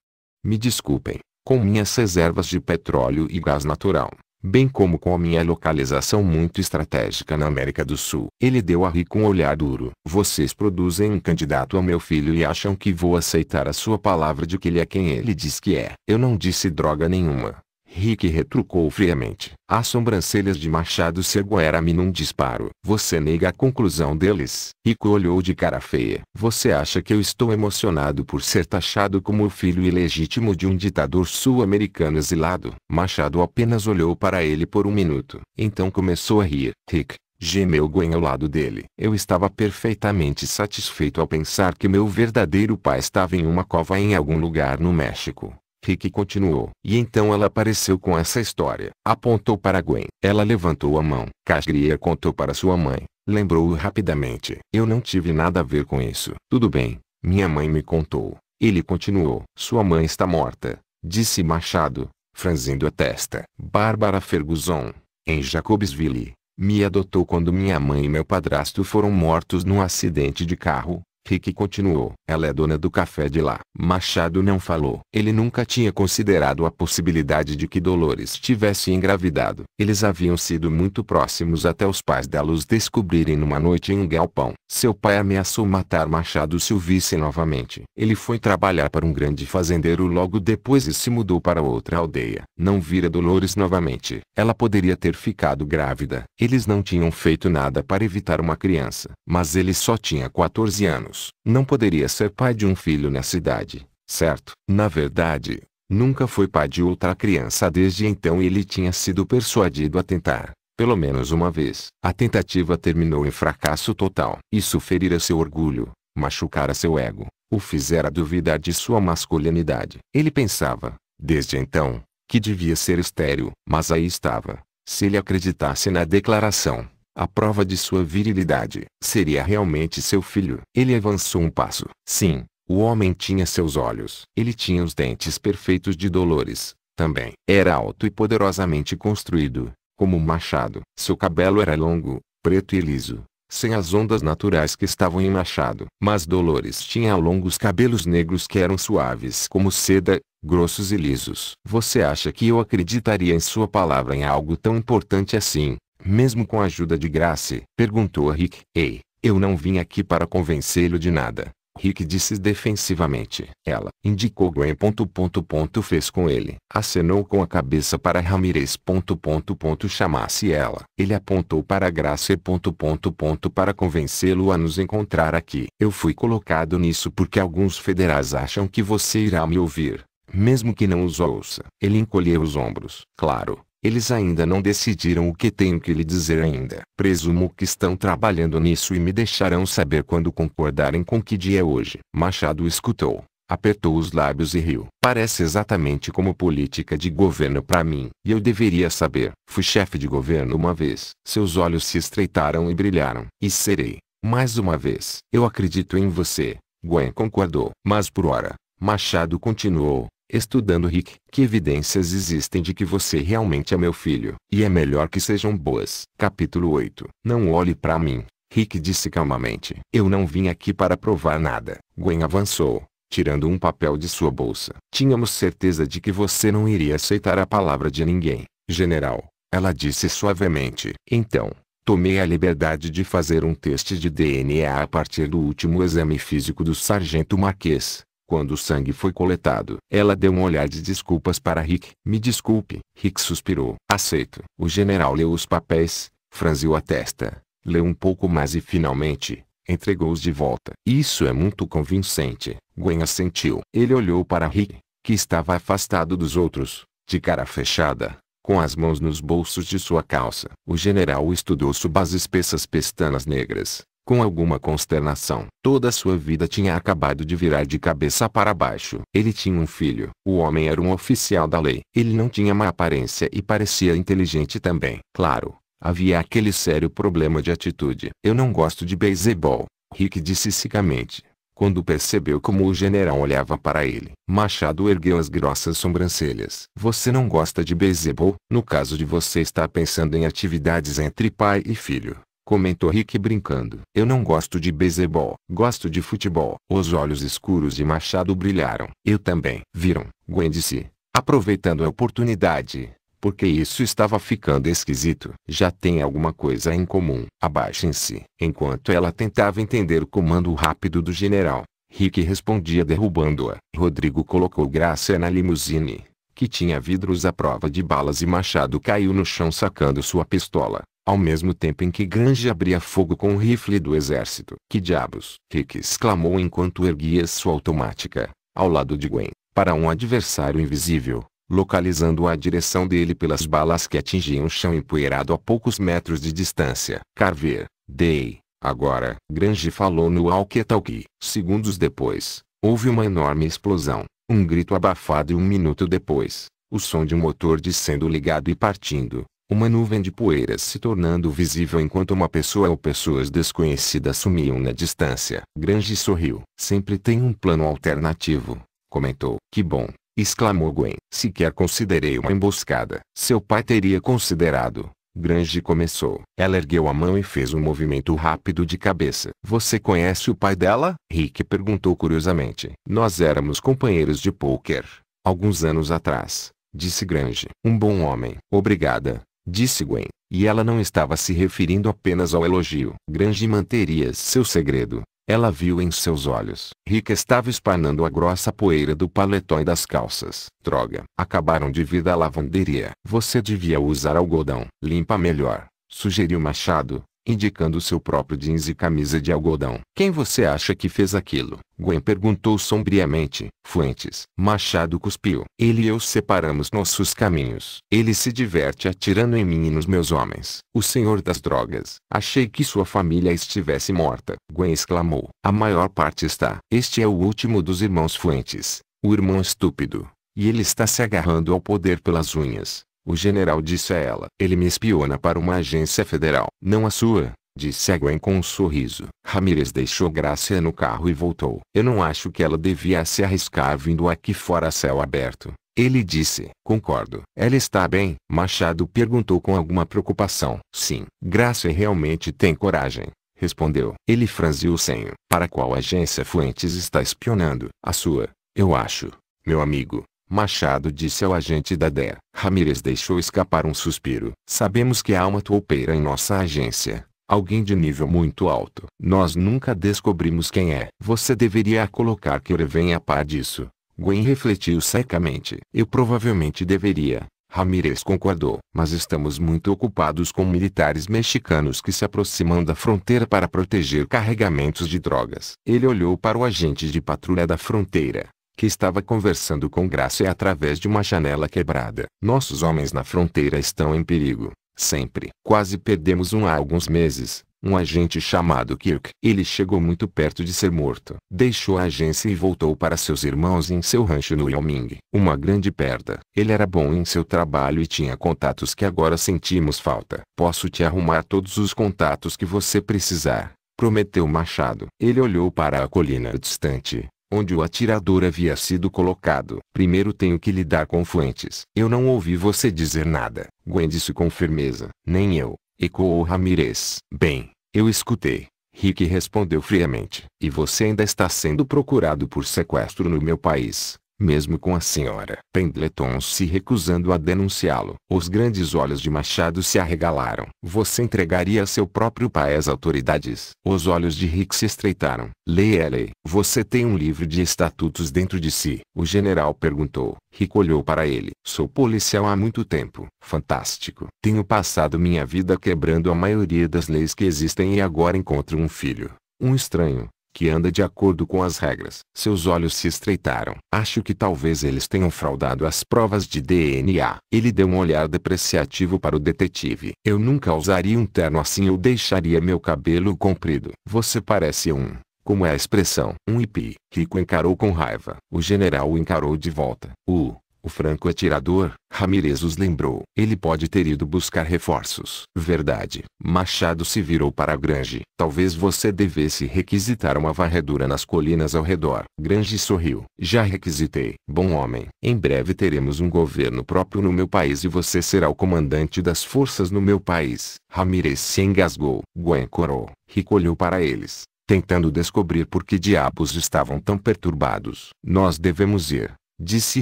Me desculpem, com minhas reservas de petróleo e gás natural, bem como com a minha localização muito estratégica na América do Sul. Ele deu a Rick um olhar duro. Vocês produzem um candidato a meu filho e acham que vou aceitar a sua palavra de que ele é quem ele diz que é. Eu não disse droga nenhuma. Rick retrucou friamente. As sobrancelhas de Machado se ergueram-me num disparo. Você nega a conclusão deles. Rico olhou de cara feia. Você acha que eu estou emocionado por ser taxado como o filho ilegítimo de um ditador sul-americano exilado? Machado apenas olhou para ele por um minuto. Então começou a rir. Rick, Gemeu Gwen ao lado dele. Eu estava perfeitamente satisfeito ao pensar que meu verdadeiro pai estava em uma cova em algum lugar no México. Rick continuou. E então ela apareceu com essa história. Apontou para Gwen. Ela levantou a mão. Casgrier contou para sua mãe. Lembrou-o rapidamente. Eu não tive nada a ver com isso. Tudo bem. Minha mãe me contou. Ele continuou. Sua mãe está morta. Disse Machado, franzindo a testa. Bárbara Ferguson, em Jacobsville, me adotou quando minha mãe e meu padrasto foram mortos num acidente de carro, Rick continuou. Ela é dona do café de lá. Machado não falou. Ele nunca tinha considerado a possibilidade de que Dolores tivesse engravidado. Eles haviam sido muito próximos até os pais dela os descobrirem numa noite em um galpão. Seu pai ameaçou matar Machado se o visse novamente. Ele foi trabalhar para um grande fazendeiro logo depois e se mudou para outra aldeia. Não vira Dolores novamente. Ela poderia ter ficado grávida. Eles não tinham feito nada para evitar uma criança. Mas ele só tinha 14 anos anos. Não poderia ser pai de um filho nessa idade, certo? Na verdade, nunca foi pai de outra criança desde então e ele tinha sido persuadido a tentar, pelo menos uma vez. A tentativa terminou em fracasso total. Isso ferira seu orgulho, machucara seu ego, o fizera duvidar de sua masculinidade. Ele pensava, desde então, que devia ser estéril, mas aí estava. Se ele acreditasse na declaração, a prova de sua virilidade seria realmente seu filho. Ele avançou um passo. Sim, o homem tinha seus olhos. Ele tinha os dentes perfeitos de Dolores, também. Era alto e poderosamente construído, como um machado. Seu cabelo era longo, preto e liso, sem as ondas naturais que estavam em machado. Mas Dolores tinha longos cabelos negros que eram suaves como seda, grossos e lisos. Você acha que eu acreditaria em sua palavra em algo tão importante assim? mesmo com a ajuda de Grace? Perguntou a Rick. Ei, eu não vim aqui para convencê-lo de nada. Rick disse defensivamente. Ela indicou Gwen. Ponto, ponto, ponto, fez com ele. Acenou com a cabeça para Ramirez. Ponto, ponto, ponto, chamasse ela. Ele apontou para Grace Ponto, ponto, ponto, para convencê-lo a nos encontrar aqui. Eu fui colocado nisso porque alguns federais acham que você irá me ouvir. Mesmo que não os ouça. Ele encolheu os ombros. Claro, eles ainda não decidiram o que tenho que lhe dizer ainda. Presumo que estão trabalhando nisso e me deixarão saber quando concordarem com que dia é hoje. Machado escutou, apertou os lábios e riu. Parece exatamente como política de governo para mim. E eu deveria saber. Fui chefe de governo uma vez. Seus olhos se estreitaram e brilharam. E serei, mais uma vez. Eu acredito em você. Gwen concordou. Mas por hora, Machado continuou estudando Rick, que evidências existem de que você realmente é meu filho. E é melhor que sejam boas. Capítulo 8 Não olhe para mim. Rick disse calmamente. Eu não vim aqui para provar nada. Gwen avançou, tirando um papel de sua bolsa. Tínhamos certeza de que você não iria aceitar a palavra de ninguém. General, ela disse suavemente. Então, tomei a liberdade de fazer um teste de DNA a partir do último exame físico do sargento Marquês. Quando o sangue foi coletado, ela deu um olhar de desculpas para Rick. Me desculpe. Rick suspirou. Aceito. O general leu os papéis, franziu a testa, leu um pouco mais e finalmente, entregou-os de volta. Isso é muito convincente. Gwen assentiu. Ele olhou para Rick, que estava afastado dos outros, de cara fechada, com as mãos nos bolsos de sua calça. O general estudou sob as espessas pestanas negras, com alguma consternação. Toda sua vida tinha acabado de virar de cabeça para baixo. Ele tinha um filho. O homem era um oficial da lei. Ele não tinha má aparência e parecia inteligente também. Claro, havia aquele sério problema de atitude. Eu não gosto de beisebol, Rick disse secamente. Quando percebeu como o general olhava para ele, Machado ergueu as grossas sobrancelhas. Você não gosta de beisebol? No caso de você está pensando em atividades entre pai e filho. Comentou Rick brincando. Eu não gosto de beisebol, gosto de futebol. Os olhos escuros de Machado brilharam. Eu também. Viram? Gwen disse. Aproveitando a oportunidade. Porque isso estava ficando esquisito. Já tem alguma coisa em comum. Abaixem-se. Enquanto ela tentava entender o comando rápido do general, Rick respondia derrubando-a. Rodrigo colocou Graça na limusine que tinha vidros à prova de balas e Machado caiu no chão sacando sua pistola ao mesmo tempo em que Grange abria fogo com o rifle do exército. Que diabos! Rick exclamou enquanto erguia sua automática, ao lado de Gwen, para um adversário invisível, localizando a direção dele pelas balas que atingiam o chão empoeirado a poucos metros de distância. Carver, Day, agora, Grange falou no walkie-talkie. Segundos depois, houve uma enorme explosão, um grito abafado e um minuto depois, o som de um motor descendo ligado e partindo, uma nuvem de poeiras se tornando visível enquanto uma pessoa ou pessoas desconhecidas sumiam na distância. Grange sorriu. Sempre tem um plano alternativo, comentou. Que bom, exclamou Gwen. Sequer considerei uma emboscada. Seu pai teria considerado. Grange começou. Ela ergueu a mão e fez um movimento rápido de cabeça. Você conhece o pai dela? Rick perguntou curiosamente. Nós éramos companheiros de poker. Alguns anos atrás. Disse Grange. Um bom homem. Obrigada, disse Gwen, e ela não estava se referindo apenas ao elogio. Grange manteria seu segredo. Ela viu em seus olhos. Rick estava espanando a grossa poeira do paletó e das calças. Droga. Acabaram de vir da lavanderia. Você devia usar algodão. Limpa melhor, sugeriu Machado, indicando seu próprio jeans e camisa de algodão. Quem você acha que fez aquilo? Gwen perguntou sombriamente. Fuentes. Machado cuspiu. Ele e eu separamos nossos caminhos. Ele se diverte atirando em mim e nos meus homens. O senhor das drogas. Achei que sua família estivesse morta. Gwen exclamou. A maior parte está. Este é o último dos irmãos Fuentes. O irmão estúpido. E ele está se agarrando ao poder pelas unhas. O general disse a ela. Ele me espiona para uma agência federal. Não a sua, disse a Gwen com um sorriso. Ramirez deixou Gracia no carro e voltou. Eu não acho que ela devia se arriscar vindo aqui fora a céu aberto. Ele disse. Concordo. Ela está bem? Machado perguntou com alguma preocupação. Sim. Gracia realmente tem coragem. Respondeu. Ele franziu o senho. Para qual agência Fuentes está espionando? A sua, eu acho. Meu amigo, Machado disse ao agente da DEA. Ramírez deixou escapar um suspiro. Sabemos que há uma toupeira em nossa agência. Alguém de nível muito alto. Nós nunca descobrimos quem é. Você deveria colocar que Oreven a par disso. Gwen refletiu secamente. Eu provavelmente deveria. Ramírez concordou. Mas estamos muito ocupados com militares mexicanos que se aproximam da fronteira para proteger carregamentos de drogas. Ele olhou para o agente de patrulha da fronteira que estava conversando com Graça é através de uma janela quebrada. Nossos homens na fronteira estão em perigo, sempre. Quase perdemos um há alguns meses, um agente chamado Kirk. Ele chegou muito perto de ser morto. Deixou a agência e voltou para seus irmãos em seu rancho no Wyoming. Uma grande perda. Ele era bom em seu trabalho e tinha contatos que agora sentimos falta. Posso te arrumar todos os contatos que você precisar. Prometeu Machado. Ele olhou para a colina distante, onde o atirador havia sido colocado. Primeiro tenho que lidar com fluentes. Eu não ouvi você dizer nada, Gwen disse com firmeza. Nem eu, ecoou Ramirez. Bem, eu escutei. Rick respondeu friamente. E você ainda está sendo procurado por sequestro no meu país mesmo com a senhora Pendleton se recusando a denunciá-lo. Os grandes olhos de Machado se arregalaram. Você entregaria seu próprio pai às autoridades. Os olhos de Rick se estreitaram. Leia, lei. Você tem um livro de estatutos dentro de si. O general perguntou. Rick olhou para ele. Sou policial há muito tempo. Fantástico. Tenho passado minha vida quebrando a maioria das leis que existem e agora encontro um filho. Um estranho, que anda de acordo com as regras. Seus olhos se estreitaram. Acho que talvez eles tenham fraudado as provas de DNA. Ele deu um olhar depreciativo para o detetive. Eu nunca usaria um terno assim ou deixaria meu cabelo comprido. Você parece um. Como é a expressão? Um hippie. Rico encarou com raiva. O general o encarou de volta. O o franco atirador, Ramirez os lembrou. Ele pode ter ido buscar reforços. Verdade. Machado se virou para Grange. Talvez você devesse requisitar uma varredura nas colinas ao redor. Grange sorriu. Já requisitei. Bom homem. Em breve teremos um governo próprio no meu país e você será o comandante das forças no meu país. Ramirez se engasgou. Gwen corou. Rico olhou para eles tentando descobrir por que diabos estavam tão perturbados. Nós devemos ir, Disse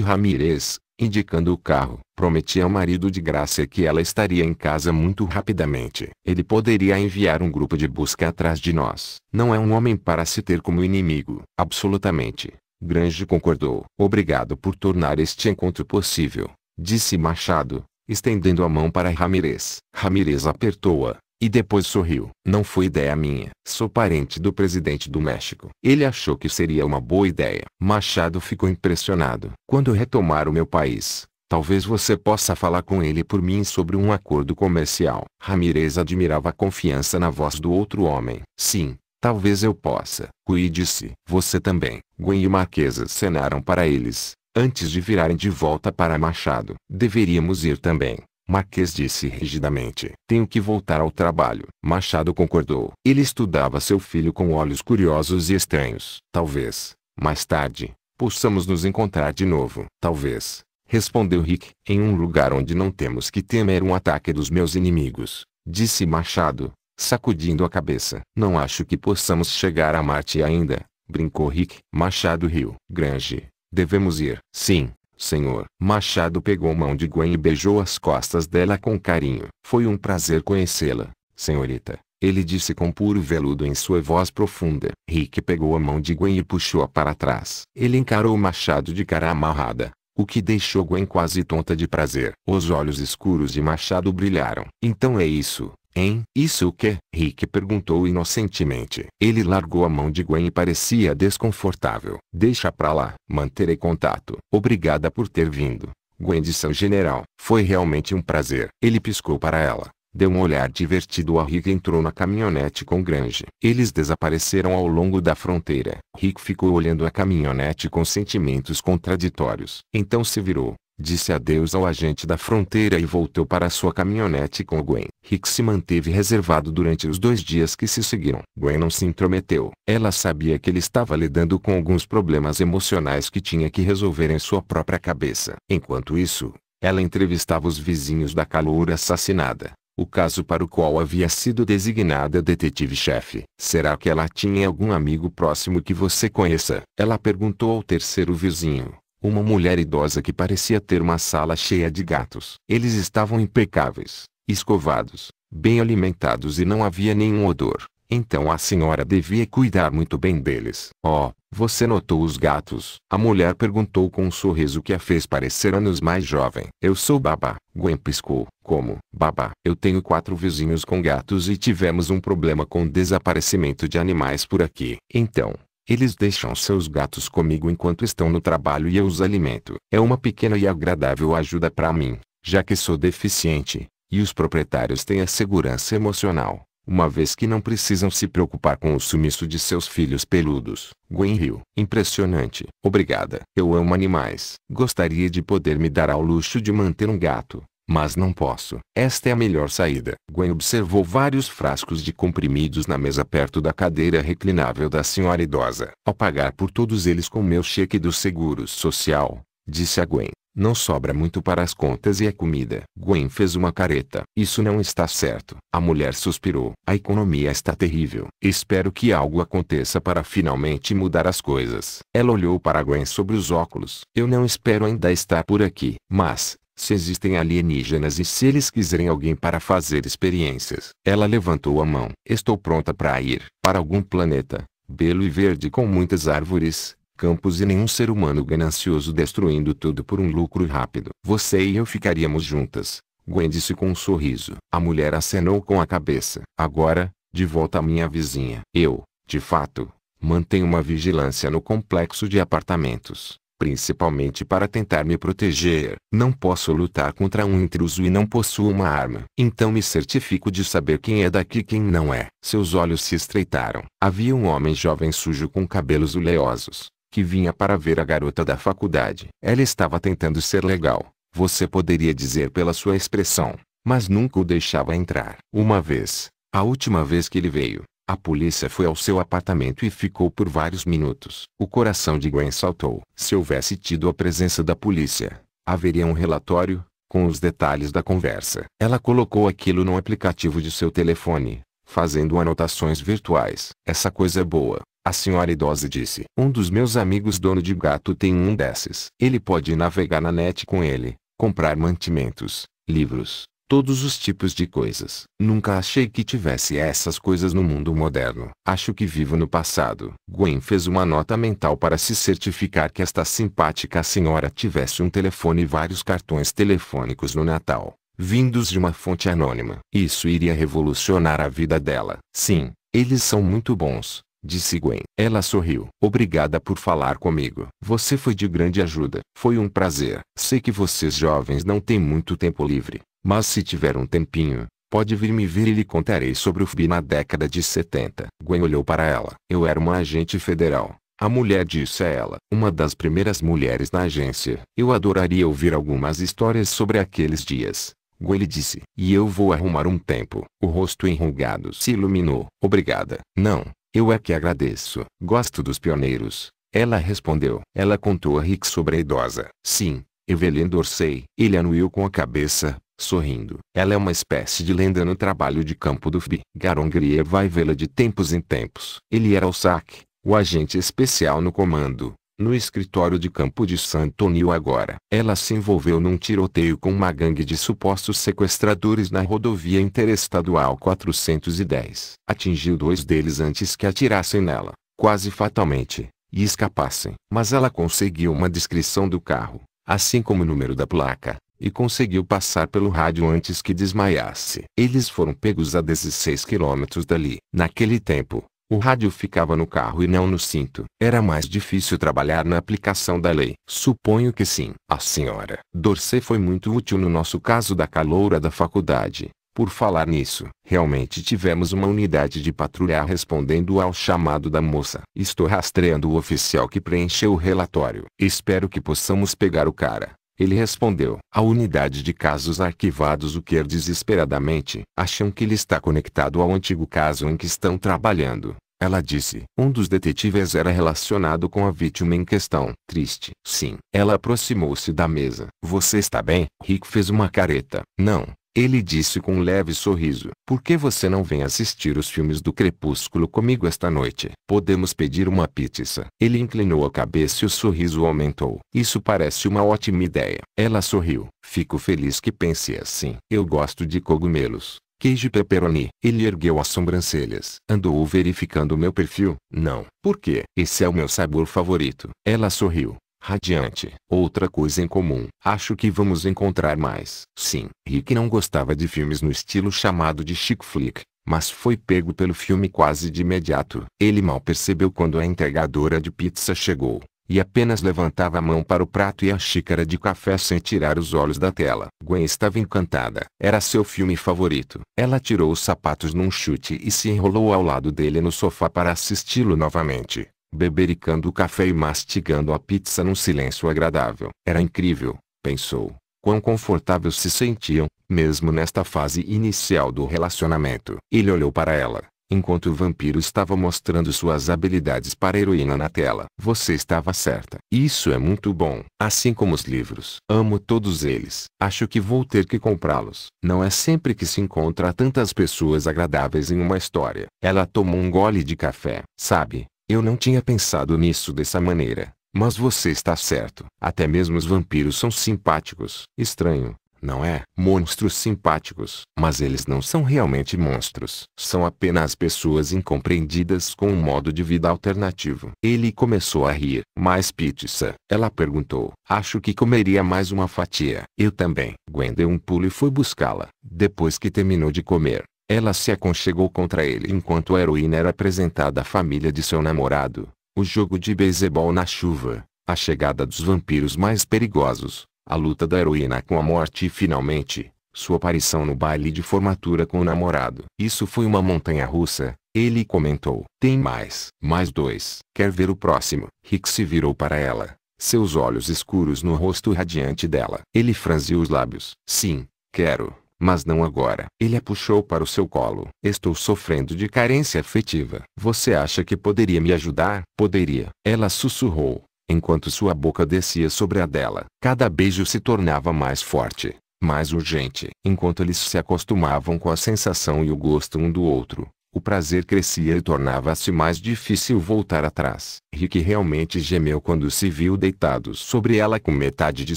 Ramirez, indicando o carro. Prometi ao marido de Graça que ela estaria em casa muito rapidamente. Ele poderia enviar um grupo de busca atrás de nós. Não é um homem para se ter como inimigo. Absolutamente. Grange concordou. Obrigado por tornar este encontro possível, disse Machado, estendendo a mão para Ramirez. Ramirez apertou-a. E depois sorriu. Não foi ideia minha. Sou parente do presidente do México. Ele achou que seria uma boa ideia. Machado ficou impressionado. Quando retomar o meu país, Talvez você possa falar com ele por mim sobre um acordo comercial. Ramirez admirava a confiança na voz do outro homem. Sim, talvez eu possa. Cui disse. Você também. Gwen e Marquesa cenaram para eles, antes de virarem de volta para Machado. Deveríamos ir também. Marquês disse rigidamente. Tenho que voltar ao trabalho. Machado concordou. Ele estudava seu filho com olhos curiosos e estranhos. Talvez, mais tarde, possamos nos encontrar de novo. Talvez, respondeu Rick, em um lugar onde não temos que temer um ataque dos meus inimigos. Disse Machado, sacudindo a cabeça. Não acho que possamos chegar a Marte ainda, brincou Rick. Machado riu. Grange, devemos ir. Sim, Senhor, Machado pegou mão de Gwen e beijou as costas dela com carinho. Foi um prazer conhecê-la, senhorita. Ele disse com puro veludo em sua voz profunda. Rick pegou a mão de Gwen e puxou-a para trás. Ele encarou Machado de cara amarrada, o que deixou Gwen quase tonta de prazer. Os olhos escuros de Machado brilharam. Então é isso, Hein? Isso o que? Rick perguntou inocentemente. Ele largou a mão de Gwen e parecia desconfortável. Deixa pra lá. Manterei contato. Obrigada por ter vindo. Gwen disse ao general. Foi realmente um prazer. Ele piscou para ela. Deu um olhar divertido a Rick e entrou na caminhonete com Grange. Eles desapareceram ao longo da fronteira. Rick ficou olhando a caminhonete com sentimentos contraditórios. Então se virou. Disse adeus ao agente da fronteira e voltou para sua caminhonete com Gwen. Rick se manteve reservado durante os dois dias que se seguiram. Gwen não se intrometeu. Ela sabia que ele estava lidando com alguns problemas emocionais que tinha que resolver em sua própria cabeça. Enquanto isso, ela entrevistava os vizinhos da caloura assassinada o caso para o qual havia sido designada detetive-chefe. Será que ela tinha algum amigo próximo que você conheça? Ela perguntou ao terceiro vizinho. Uma mulher idosa que parecia ter uma sala cheia de gatos. Eles estavam impecáveis, escovados, bem alimentados e não havia nenhum odor. Então a senhora devia cuidar muito bem deles. Oh, você notou os gatos? A mulher perguntou com um sorriso que a fez parecer anos mais jovem. Eu sou babá. Gwen piscou. Como? Babá. Eu tenho quatro vizinhos com gatos e tivemos um problema com o desaparecimento de animais por aqui. Então, eles deixam seus gatos comigo enquanto estão no trabalho e eu os alimento. É uma pequena e agradável ajuda para mim, já que sou deficiente, e os proprietários têm a segurança emocional, uma vez que não precisam se preocupar com o sumiço de seus filhos peludos. Gwen riu. Impressionante. Obrigada. Eu amo animais. Gostaria de poder me dar ao luxo de manter um gato, mas não posso. Esta é a melhor saída. Gwen observou vários frascos de comprimidos na mesa perto da cadeira reclinável da senhora idosa. Ao pagar por todos eles com meu cheque do Seguro Social, disse a Gwen. Não sobra muito para as contas e a comida. Gwen fez uma careta. Isso não está certo. A mulher suspirou. A economia está terrível. Espero que algo aconteça para finalmente mudar as coisas. Ela olhou para Gwen sobre os óculos. Eu não espero ainda estar por aqui. Mas, se existem alienígenas e se eles quiserem alguém para fazer experiências. Ela levantou a mão. Estou pronta para ir para algum planeta, belo e verde com muitas árvores, campos e nenhum ser humano ganancioso destruindo tudo por um lucro rápido. Você e eu ficaríamos juntas. Gwen disse com um sorriso. A mulher acenou com a cabeça. Agora, de volta à minha vizinha. Eu, de fato, mantenho uma vigilância no complexo de apartamentos principalmente para tentar me proteger. Não posso lutar contra um intruso e não possuo uma arma. Então me certifico de saber quem é daqui e quem não é. Seus olhos se estreitaram. Havia um homem jovem sujo com cabelos oleosos, que vinha para ver a garota da faculdade. Ela estava tentando ser legal. Você poderia dizer pela sua expressão, mas nunca o deixava entrar. Uma vez, a última vez que ele veio, a polícia foi ao seu apartamento e ficou por vários minutos. O coração de Gwen saltou. Se houvesse tido a presença da polícia, haveria um relatório, com os detalhes da conversa. Ela colocou aquilo no aplicativo de seu telefone, fazendo anotações virtuais. Essa coisa é boa. A senhora idosa disse. Um dos meus amigos dono de gato tem um desses. Ele pode navegar na net com ele, comprar mantimentos, livros, todos os tipos de coisas. Nunca achei que tivesse essas coisas no mundo moderno. Acho que vivo no passado. Gwen fez uma nota mental para se certificar que esta simpática senhora tivesse um telefone e vários cartões telefônicos no Natal. Vindos de uma fonte anônima. Isso iria revolucionar a vida dela. Sim, eles são muito bons disse Gwen. Ela sorriu. Obrigada por falar comigo. Você foi de grande ajuda. Foi um prazer. Sei que vocês jovens não têm muito tempo livre. Mas se tiver um tempinho, pode vir me ver e lhe contarei sobre o FBI na década de 70. Gwen olhou para ela. Eu era uma agente federal. A mulher disse a ela, uma das primeiras mulheres na agência. Eu adoraria ouvir algumas histórias sobre aqueles dias. Gwen lhe disse, e eu vou arrumar um tempo. O rosto enrugado se iluminou. Obrigada. Não, eu é que agradeço. Gosto dos pioneiros. Ela respondeu. Ela contou a Rick sobre a idosa. Sim, Evelyn Dorsey. Ele anuiu com a cabeça, Sorrindo, ela é uma espécie de lenda no trabalho de campo do FBI. Garongrier vai vê-la de tempos em tempos. Ele era o SAC, o agente especial no comando, no escritório de campo de San Antonio agora. Ela se envolveu num tiroteio com uma gangue de supostos sequestradores na rodovia interestadual 410. Atingiu dois deles antes que atirassem nela, quase fatalmente, e escapassem. Mas ela conseguiu uma descrição do carro, assim como o número da placa, e conseguiu passar pelo rádio antes que desmaiasse. Eles foram pegos a 16 quilômetros dali. Naquele tempo, o rádio ficava no carro e não no cinto. Era mais difícil trabalhar na aplicação da lei. Suponho que sim. A senhora Dorsey foi muito útil no nosso caso da caloura da faculdade. Por falar nisso, realmente tivemos uma unidade de patrulha respondendo ao chamado da moça. Estou rastreando o oficial que preencheu o relatório. Espero que possamos pegar o cara. Ele respondeu: A unidade de casos arquivados o quer é desesperadamente. Acham que ele está conectado ao antigo caso em que estão trabalhando. Ela disse. Um dos detetives era relacionado com a vítima em questão. Triste. Sim. Ela aproximou-se da mesa. Você está bem? Rick fez uma careta. Não. Ele disse com um leve sorriso: Por que você não vem assistir os filmes do crepúsculo comigo esta noite? Podemos pedir uma pizza. Ele inclinou a cabeça e o sorriso aumentou. Isso parece uma ótima ideia. Ela sorriu. Fico feliz que pense assim. Eu gosto de cogumelos. Queijo pepperoni. Ele ergueu as sobrancelhas. Andou verificando meu perfil? Não. Por quê? Esse é o meu sabor favorito. Ela sorriu radiante. Outra coisa em comum. Acho que vamos encontrar mais. Sim, Rick não gostava de filmes no estilo chamado de chick flick, mas foi pego pelo filme quase de imediato. Ele mal percebeu quando a entregadora de pizza chegou, e apenas levantava a mão para o prato e a xícara de café sem tirar os olhos da tela. Gwen estava encantada. Era seu filme favorito. Ela tirou os sapatos num chute e se enrolou ao lado dele no sofá para assisti-lo novamente bebericando o café e mastigando a pizza num silêncio agradável. Era incrível, pensou, quão confortáveis se sentiam, mesmo nesta fase inicial do relacionamento. Ele olhou para ela, enquanto o vampiro estava mostrando suas habilidades para a heroína na tela. Você estava certa. Isso é muito bom. Assim como os livros. Amo todos eles. Acho que vou ter que comprá-los. Não é sempre que se encontra tantas pessoas agradáveis em uma história. Ela tomou um gole de café. Sabe, eu não tinha pensado nisso dessa maneira. Mas você está certo. Até mesmo os vampiros são simpáticos. Estranho, não é? Monstros simpáticos. Mas eles não são realmente monstros. São apenas pessoas incompreendidas com um modo de vida alternativo. Ele começou a rir. Mais pizza? Ela perguntou. Acho que comeria mais uma fatia. Eu também. Gwen deu um pulo e foi buscá-la. Depois que terminou de comer, ela se aconchegou contra ele enquanto a heroína era apresentada à família de seu namorado. O jogo de beisebol na chuva, a chegada dos vampiros mais perigosos, a luta da heroína com a morte e finalmente, sua aparição no baile de formatura com o namorado. Isso foi uma montanha russa, ele comentou. Tem mais. Mais dois. Quer ver o próximo? Rick se virou para ela, seus olhos escuros no rosto radiante dela. Ele franziu os lábios. Sim, quero mas não agora. Ele a puxou para o seu colo. Estou sofrendo de carência afetiva. Você acha que poderia me ajudar? Poderia. Ela sussurrou, enquanto sua boca descia sobre a dela. Cada beijo se tornava mais forte, mais urgente. Enquanto eles se acostumavam com a sensação e o gosto um do outro, o prazer crescia e tornava-se mais difícil voltar atrás. Rick realmente gemeu quando se viu deitado sobre ela com metade de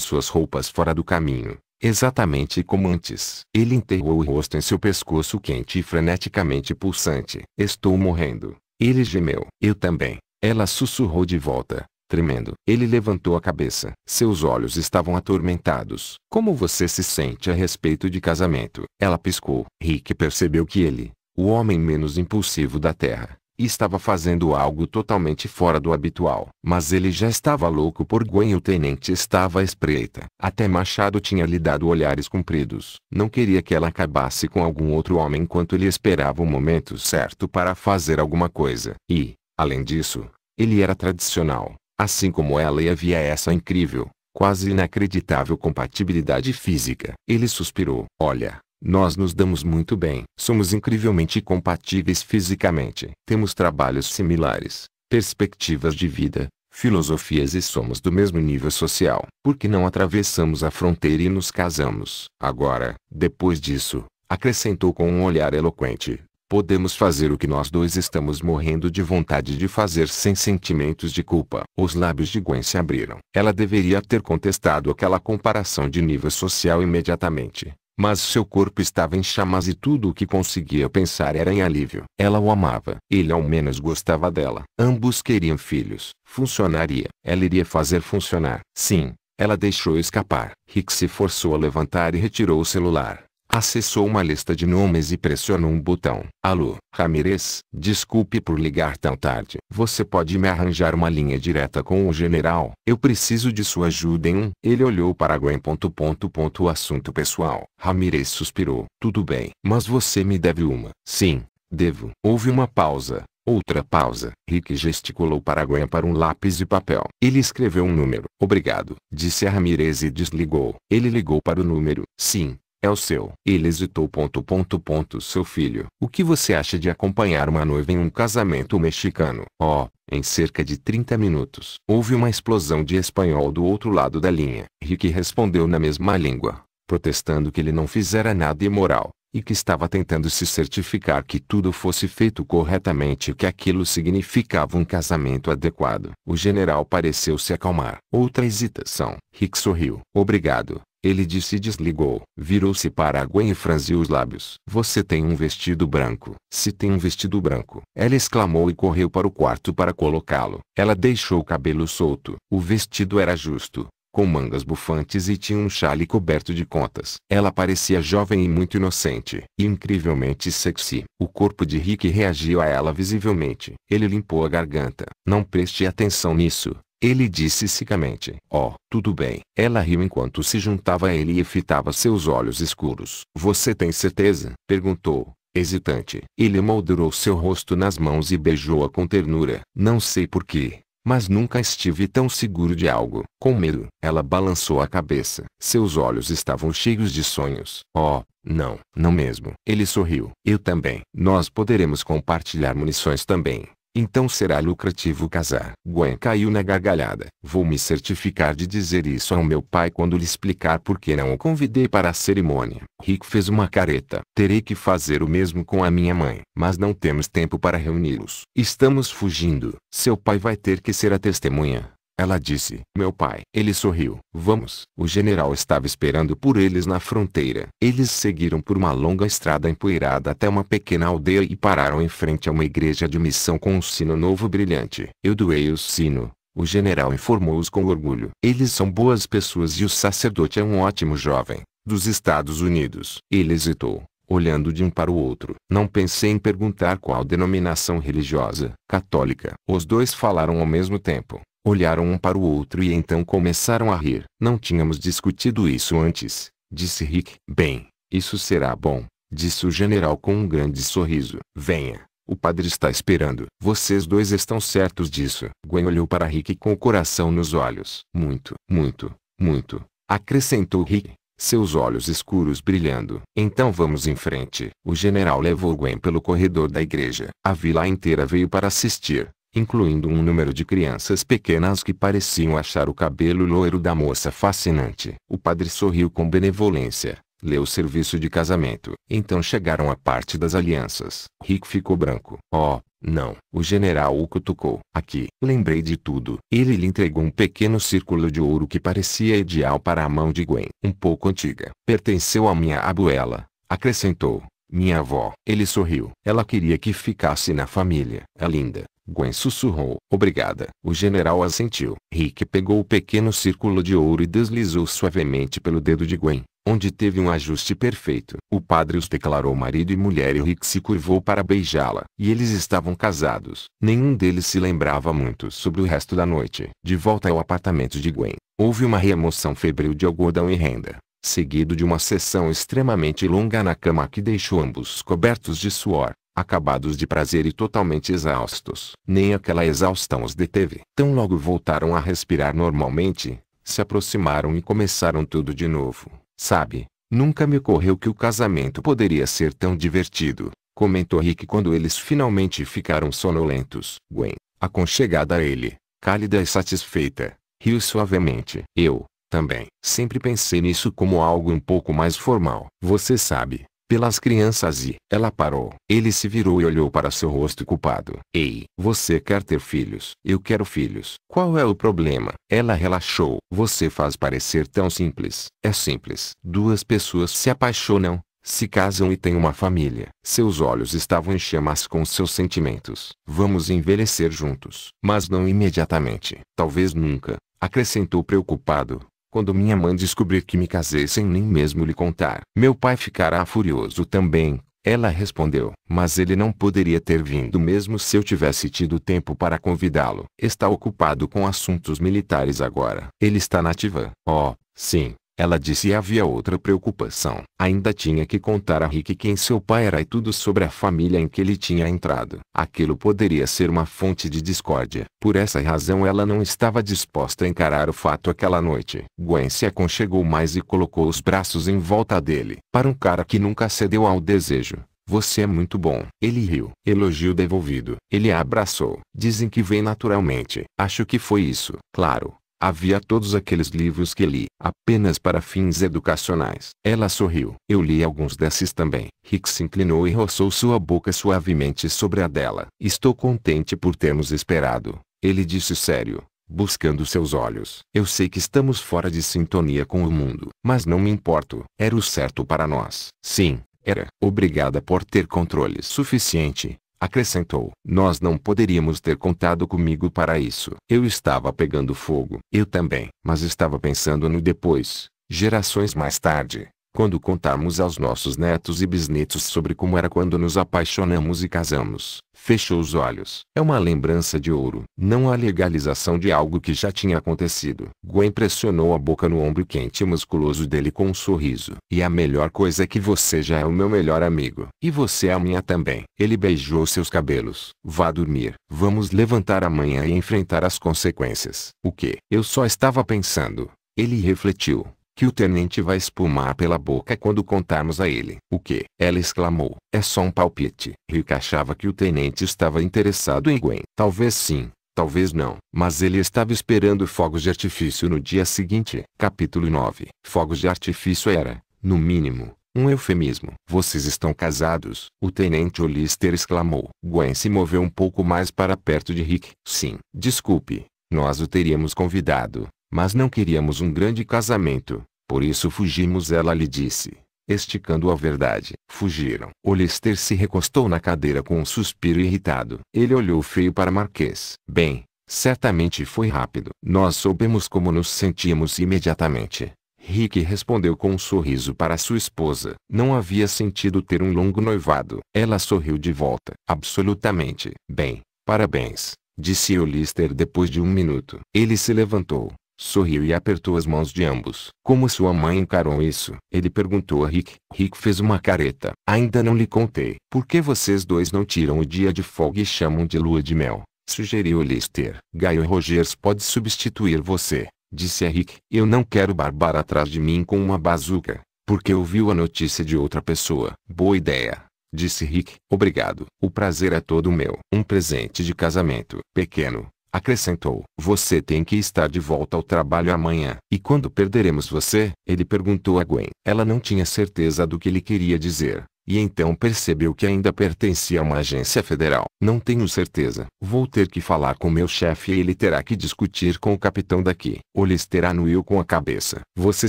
suas roupas fora do caminho. Exatamente como antes. Ele enterrou o rosto em seu pescoço quente e freneticamente pulsante. Estou morrendo. Ele gemeu. Eu também. Ela sussurrou de volta, tremendo. Ele levantou a cabeça. Seus olhos estavam atormentados. Como você se sente a respeito de casamento? Ela piscou. Rick percebeu que ele, o homem menos impulsivo da Terra, e estava fazendo algo totalmente fora do habitual. Mas ele já estava louco por Gwen e o tenente estava à espreita. Até Machado tinha lhe dado olhares compridos. Não queria que ela acabasse com algum outro homem enquanto ele esperava o momento certo para fazer alguma coisa. E, além disso, ele era tradicional. Assim como ela e havia essa incrível, quase inacreditável compatibilidade física. Ele suspirou. Olha, nós nos damos muito bem. Somos incrivelmente compatíveis fisicamente. Temos trabalhos similares, perspectivas de vida, filosofias e somos do mesmo nível social. Por que não atravessamos a fronteira e nos casamos? Agora, depois disso, acrescentou com um olhar eloquente, podemos fazer o que nós dois estamos morrendo de vontade de fazer sem sentimentos de culpa. Os lábios de Gwen se abriram. Ela deveria ter contestado aquela comparação de nível social imediatamente, mas seu corpo estava em chamas e tudo o que conseguia pensar era em alívio. Ela o amava. Ele ao menos gostava dela. Ambos queriam filhos. Funcionaria. Ela iria fazer funcionar. Sim, ela deixou escapar. Rick se forçou a levantar e retirou o celular. Acessou uma lista de nomes e pressionou um botão. Alô, Ramirez, desculpe por ligar tão tarde. Você pode me arranjar uma linha direta com o general? Eu preciso de sua ajuda em um. Ele olhou para Gwen. Ponto, ponto, ponto, assunto pessoal. Ramirez suspirou. Tudo bem, mas você me deve uma. Sim, devo. Houve uma pausa. Outra pausa. Rick gesticulou para Gwen para um lápis e papel. Ele escreveu um número. Obrigado, disse Ramirez e desligou. Ele ligou para o número. Sim, é o seu. Ele hesitou. Ponto, ponto, ponto, seu filho. O que você acha de acompanhar uma noiva em um casamento mexicano? Oh, em cerca de 30 minutos. Houve uma explosão de espanhol do outro lado da linha. Rick respondeu na mesma língua, protestando que ele não fizera nada imoral e que estava tentando se certificar que tudo fosse feito corretamente e que aquilo significava um casamento adequado. O general pareceu se acalmar. Outra hesitação. Rick sorriu. Obrigado. Ele disse e desligou. Virou-se para Gwen e franziu os lábios. Você tem um vestido branco. Se tem um vestido branco. Ela exclamou e correu para o quarto para colocá-lo. Ela deixou o cabelo solto. O vestido era justo, com mangas bufantes e tinha um chale coberto de contas. Ela parecia jovem e muito inocente, e incrivelmente sexy. O corpo de Rick reagiu a ela visivelmente. Ele limpou a garganta. Não preste atenção nisso, ele disse secamente: Oh, tudo bem. Ela riu enquanto se juntava a ele e fitava seus olhos escuros. Você tem certeza? perguntou, hesitante. Ele moldurou seu rosto nas mãos e beijou-a com ternura. Não sei porquê, mas nunca estive tão seguro de algo. Com medo, ela balançou a cabeça. Seus olhos estavam cheios de sonhos. Oh, não, não mesmo. Ele sorriu. Eu também. Nós poderemos compartilhar munições também. Então será lucrativo casar. Gwen caiu na gargalhada. Vou me certificar de dizer isso ao meu pai quando lhe explicar por que não o convidei para a cerimônia. Rick fez uma careta. Terei que fazer o mesmo com a minha mãe. Mas não temos tempo para reuni-los. Estamos fugindo. Seu pai vai ter que ser a testemunha. Ela disse: Meu pai. Ele sorriu. Vamos. O general estava esperando por eles na fronteira. Eles seguiram por uma longa estrada empoeirada até uma pequena aldeia e pararam em frente a uma igreja de missão com um sino novo brilhante. Eu doei o sino. O general informou-os com orgulho. Eles são boas pessoas e o sacerdote é um ótimo jovem. Dos Estados Unidos. Ele hesitou olhando de um para o outro. Não pensei em perguntar qual denominação religiosa, católica. Os dois falaram ao mesmo tempo. Olharam um para o outro e então começaram a rir. Não tínhamos discutido isso antes, disse Rick. Bem, isso será bom, disse o general com um grande sorriso. Venha. O padre está esperando. Vocês dois estão certos disso. Gwen olhou para Rick com o coração nos olhos. Muito, muito, muito. Acrescentou Rick, seus olhos escuros brilhando. Então vamos em frente. O general levou Gwen pelo corredor da igreja. A vila inteira veio para assistir incluindo um número de crianças pequenas que pareciam achar o cabelo loiro da moça fascinante. O padre sorriu com benevolência, leu o serviço de casamento. Então chegaram à parte das alianças. Rick ficou branco. Oh, não. O general o cutucou. Aqui. Lembrei de tudo. Ele lhe entregou um pequeno círculo de ouro que parecia ideal para a mão de Gwen. Um pouco antiga. Pertenceu a minha abuela. Acrescentou. Minha avó. Ele sorriu. Ela queria que ficasse na família. É linda. Gwen sussurrou. Obrigada. O general assentiu. Rick pegou o pequeno círculo de ouro e deslizou suavemente pelo dedo de Gwen, onde teve um ajuste perfeito. O padre os declarou marido e mulher e Rick se curvou para beijá-la. E eles estavam casados. Nenhum deles se lembrava muito sobre o resto da noite. De volta ao apartamento de Gwen, houve uma remoção febril de algodão e renda seguido de uma sessão extremamente longa na cama que deixou ambos cobertos de suor acabados de prazer e totalmente exaustos. Nem aquela exaustão os deteve. Tão logo voltaram a respirar normalmente, se aproximaram e começaram tudo de novo. Sabe, nunca me ocorreu que o casamento poderia ser tão divertido, comentou Rick quando eles finalmente ficaram sonolentos. Gwen, aconchegada a ele, cálida e satisfeita, riu suavemente. Eu, também, sempre pensei nisso como algo um pouco mais formal. Você sabe, pelas crianças e... Ela parou. Ele se virou e olhou para seu rosto culpado. Ei, você quer ter filhos? Eu quero filhos. Qual é o problema? Ela relaxou. Você faz parecer tão simples. É simples. Duas pessoas se apaixonam, se casam e têm uma família. Seus olhos estavam em chamas com seus sentimentos. Vamos envelhecer juntos. Mas não imediatamente. Talvez nunca, acrescentou preocupado. Quando minha mãe descobrir que me casei sem nem mesmo lhe contar, meu pai ficará furioso também. Ela respondeu, mas ele não poderia ter vindo mesmo se eu tivesse tido tempo para convidá-lo. Está ocupado com assuntos militares agora. Ele está nativa. Oh, sim, ela disse e havia outra preocupação. Ainda tinha que contar a Rick quem seu pai era e tudo sobre a família em que ele tinha entrado. Aquilo poderia ser uma fonte de discórdia. Por essa razão ela não estava disposta a encarar o fato aquela noite. Gwen se aconchegou mais e colocou os braços em volta dele. Para um cara que nunca cedeu ao desejo, você é muito bom. Ele riu. Elogio devolvido. Ele a abraçou. Dizem que vem naturalmente. Acho que foi isso. Claro, Havia todos aqueles livros que li, apenas para fins educacionais. Ela sorriu. Eu li alguns desses também. Rick se inclinou e roçou sua boca suavemente sobre a dela. Estou contente por termos esperado, ele disse sério, buscando seus olhos. Eu sei que estamos fora de sintonia com o mundo, mas não me importo. Era o certo para nós. Sim, era. Obrigada por ter controle suficiente, Acrescentou: Nós não poderíamos ter contado comigo para isso. Eu estava pegando fogo. Eu também. Mas estava pensando no depois, gerações mais tarde quando contarmos aos nossos netos e bisnetos sobre como era quando nos apaixonamos e casamos. Fechou os olhos. É uma lembrança de ouro. Não a legalização de algo que já tinha acontecido. Gwen pressionou a boca no ombro quente e musculoso dele com um sorriso. E a melhor coisa é que você já é o meu melhor amigo. E você é a minha também. Ele beijou seus cabelos. Vá dormir. Vamos levantar amanhã e enfrentar as consequências. O que? Eu só estava pensando. Ele refletiu que o tenente vai espumar pela boca quando contarmos a ele. O que? Ela exclamou. É só um palpite. Rick achava que o tenente estava interessado em Gwen. Talvez sim, talvez não. Mas ele estava esperando fogos de artifício no dia seguinte. Capítulo 9. Fogos de artifício era, no mínimo, um eufemismo. Vocês estão casados? O tenente Olister exclamou. Gwen se moveu um pouco mais para perto de Rick. Sim. Desculpe, nós o teríamos convidado, mas não queríamos um grande casamento, por isso fugimos ela lhe disse, esticando a verdade. Fugiram. Olester se recostou na cadeira com um suspiro irritado. Ele olhou feio para Marquês. Bem, certamente foi rápido. Nós soubemos como nos sentíamos imediatamente. Rick respondeu com um sorriso para sua esposa. Não havia sentido ter um longo noivado. Ela sorriu de volta. Absolutamente. Bem, parabéns, disse Lister depois de um minuto. Ele se levantou sorriu e apertou as mãos de ambos. Como sua mãe encarou isso? Ele perguntou a Rick. Rick fez uma careta. Ainda não lhe contei. Por que vocês dois não tiram o dia de folga e chamam de lua de mel? Sugeriu Lister. Gaio Rogers pode substituir você. Disse a Rick. Eu não quero barbar atrás de mim com uma bazuca. Porque ouviu a notícia de outra pessoa. Boa ideia. Disse Rick. Obrigado. O prazer é todo meu. Um presente de casamento. Pequeno Acrescentou: Você tem que estar de volta ao trabalho amanhã. E quando perderemos você? Ele perguntou a Gwen. Ela não tinha certeza do que ele queria dizer. E então percebeu que ainda pertencia a uma agência federal. Não tenho certeza. Vou ter que falar com meu chefe e ele terá que discutir com o capitão daqui. Olister anuiu com a cabeça. Você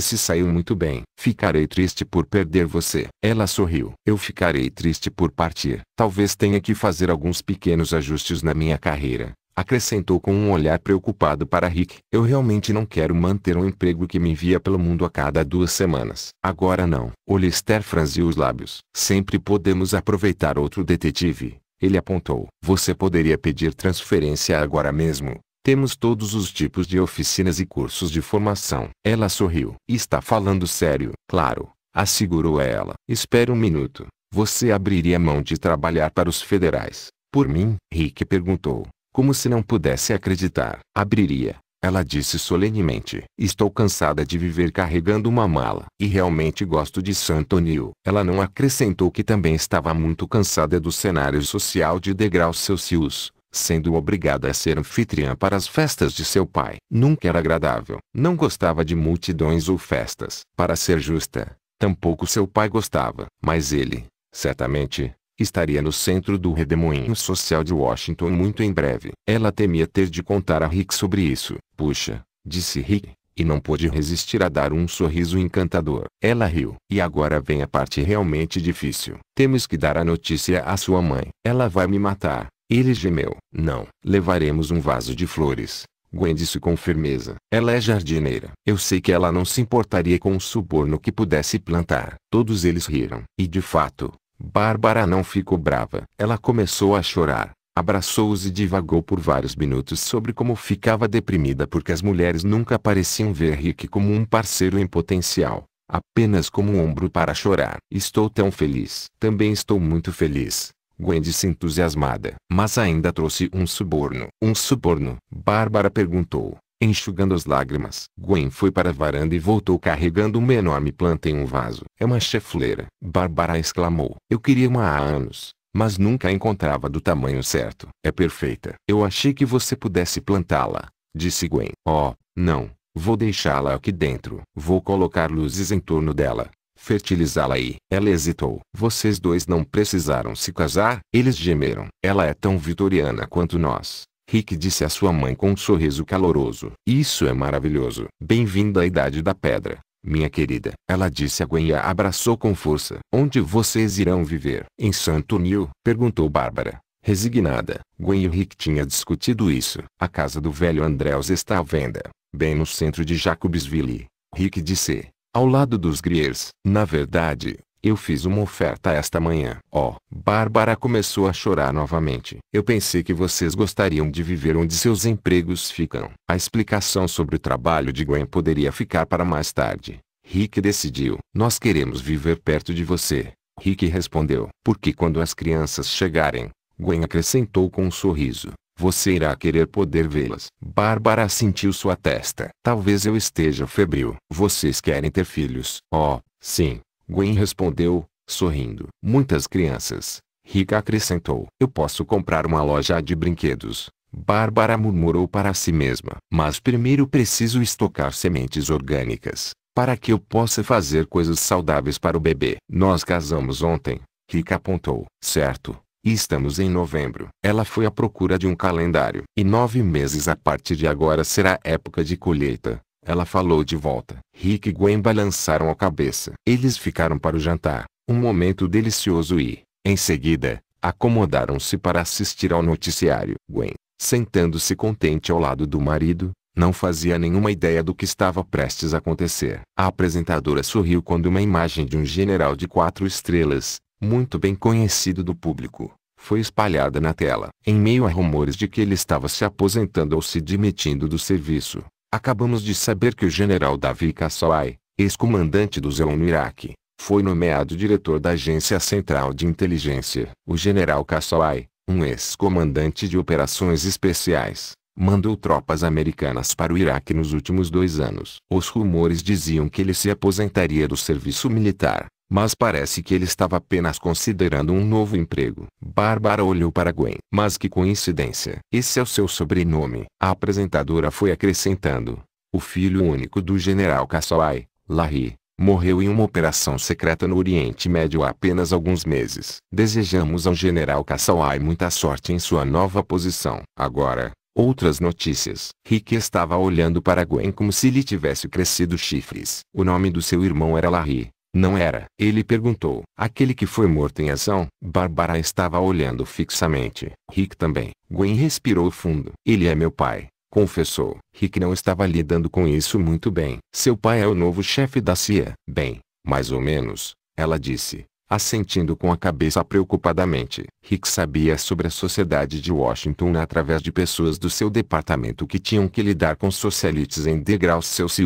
se saiu muito bem. Ficarei triste por perder você. Ela sorriu. Eu ficarei triste por partir. Talvez tenha que fazer alguns pequenos ajustes na minha carreira acrescentou com um olhar preocupado para Rick. Eu realmente não quero manter um emprego que me envia pelo mundo a cada duas semanas. Agora não. Olister franziu os lábios. Sempre podemos aproveitar outro detetive. Ele apontou. Você poderia pedir transferência agora mesmo. Temos todos os tipos de oficinas e cursos de formação. Ela sorriu. Está falando sério. Claro. Assegurou ela. Espere um minuto. Você abriria mão de trabalhar para os federais. Por mim? Rick perguntou. Como se não pudesse acreditar, abriria. Ela disse solenemente: Estou cansada de viver carregando uma mala. E realmente gosto de Santonio. Ela não acrescentou que também estava muito cansada do cenário social de degraus Celsius, sendo obrigada a ser anfitriã para as festas de seu pai. Nunca era agradável. Não gostava de multidões ou festas. Para ser justa, tampouco seu pai gostava. Mas ele, certamente, que estaria no centro do redemoinho social de Washington muito em breve. Ela temia ter de contar a Rick sobre isso. Puxa, disse Rick, e não pôde resistir a dar um sorriso encantador. Ela riu. E agora vem a parte realmente difícil. Temos que dar a notícia à sua mãe. Ela vai me matar. Ele gemeu. Não. Levaremos um vaso de flores. Gwen disse com firmeza. Ela é jardineira. Eu sei que ela não se importaria com o suborno que pudesse plantar. Todos eles riram. E de fato, Bárbara não ficou brava. Ela começou a chorar, abraçou-os e divagou por vários minutos sobre como ficava deprimida porque as mulheres nunca pareciam ver Rick como um parceiro em potencial, apenas como um ombro para chorar. Estou tão feliz. Também estou muito feliz. Gwen disse entusiasmada. Mas ainda trouxe um suborno. Um suborno? Bárbara perguntou. Enxugando as lágrimas, Gwen foi para a varanda e voltou carregando uma enorme planta em um vaso. É uma chefleira, Bárbara exclamou. Eu queria uma há anos, mas nunca a encontrava do tamanho certo. É perfeita. Eu achei que você pudesse plantá-la, disse Gwen. Oh, não. Vou deixá-la aqui dentro. Vou colocar luzes em torno dela. Fertilizá-la e... Ela hesitou. Vocês dois não precisaram se casar? Eles gemeram. Ela é tão vitoriana quanto nós. Rick disse à sua mãe com um sorriso caloroso. Isso é maravilhoso. Bem-vinda à Idade da Pedra, minha querida. Ela disse a Gwen e a abraçou com força. Onde vocês irão viver? Em Santo Nil? Perguntou Bárbara. Resignada, Gwen e Rick tinham discutido isso. A casa do velho Andréus está à venda, bem no centro de Jacobsville. Rick disse, ao lado dos Griers. Na verdade, eu fiz uma oferta esta manhã. Oh, Bárbara começou a chorar novamente. Eu pensei que vocês gostariam de viver onde seus empregos ficam. A explicação sobre o trabalho de Gwen poderia ficar para mais tarde. Rick decidiu. Nós queremos viver perto de você. Rick respondeu. Porque quando as crianças chegarem, Gwen acrescentou com um sorriso. Você irá querer poder vê-las. Bárbara sentiu sua testa. Talvez eu esteja febril. Vocês querem ter filhos? Oh, sim. Gwen respondeu, sorrindo. Muitas crianças. Rica acrescentou. Eu posso comprar uma loja de brinquedos. Bárbara murmurou para si mesma. Mas primeiro preciso estocar sementes orgânicas. Para que eu possa fazer coisas saudáveis para o bebê. Nós casamos ontem. Rica apontou. Certo. E estamos em novembro. Ela foi à procura de um calendário. E nove meses a partir de agora será época de colheita. Ela falou de volta. Rick e Gwen balançaram a cabeça. Eles ficaram para o jantar, um momento delicioso e, em seguida, acomodaram-se para assistir ao noticiário. Gwen, sentando-se contente ao lado do marido, não fazia nenhuma ideia do que estava prestes a acontecer. A apresentadora sorriu quando uma imagem de um general de quatro estrelas, muito bem conhecido do público, foi espalhada na tela. Em meio a rumores de que ele estava se aposentando ou se demitindo do serviço, Acabamos de saber que o general Davi Kassai, ex-comandante do Zeon no Iraque, foi nomeado diretor da Agência Central de Inteligência. O general Kassai, um ex-comandante de operações especiais, mandou tropas americanas para o Iraque nos últimos dois anos. Os rumores diziam que ele se aposentaria do serviço militar, mas parece que ele estava apenas considerando um novo emprego. Bárbara olhou para Gwen. Mas que coincidência. Esse é o seu sobrenome. A apresentadora foi acrescentando. O filho único do general Kassawai, Larry, morreu em uma operação secreta no Oriente Médio há apenas alguns meses. Desejamos ao general Kassawai muita sorte em sua nova posição. Agora, Outras notícias. Rick estava olhando para Gwen como se lhe tivesse crescido chifres. O nome do seu irmão era Larry, não era. Ele perguntou. Aquele que foi morto em ação? Bárbara estava olhando fixamente. Rick também. Gwen respirou fundo. Ele é meu pai. Confessou. Rick não estava lidando com isso muito bem. Seu pai é o novo chefe da CIA. Bem, mais ou menos, ela disse, assentindo com a cabeça preocupadamente. Rick sabia sobre a sociedade de Washington através de pessoas do seu departamento que tinham que lidar com socialites em degraus seus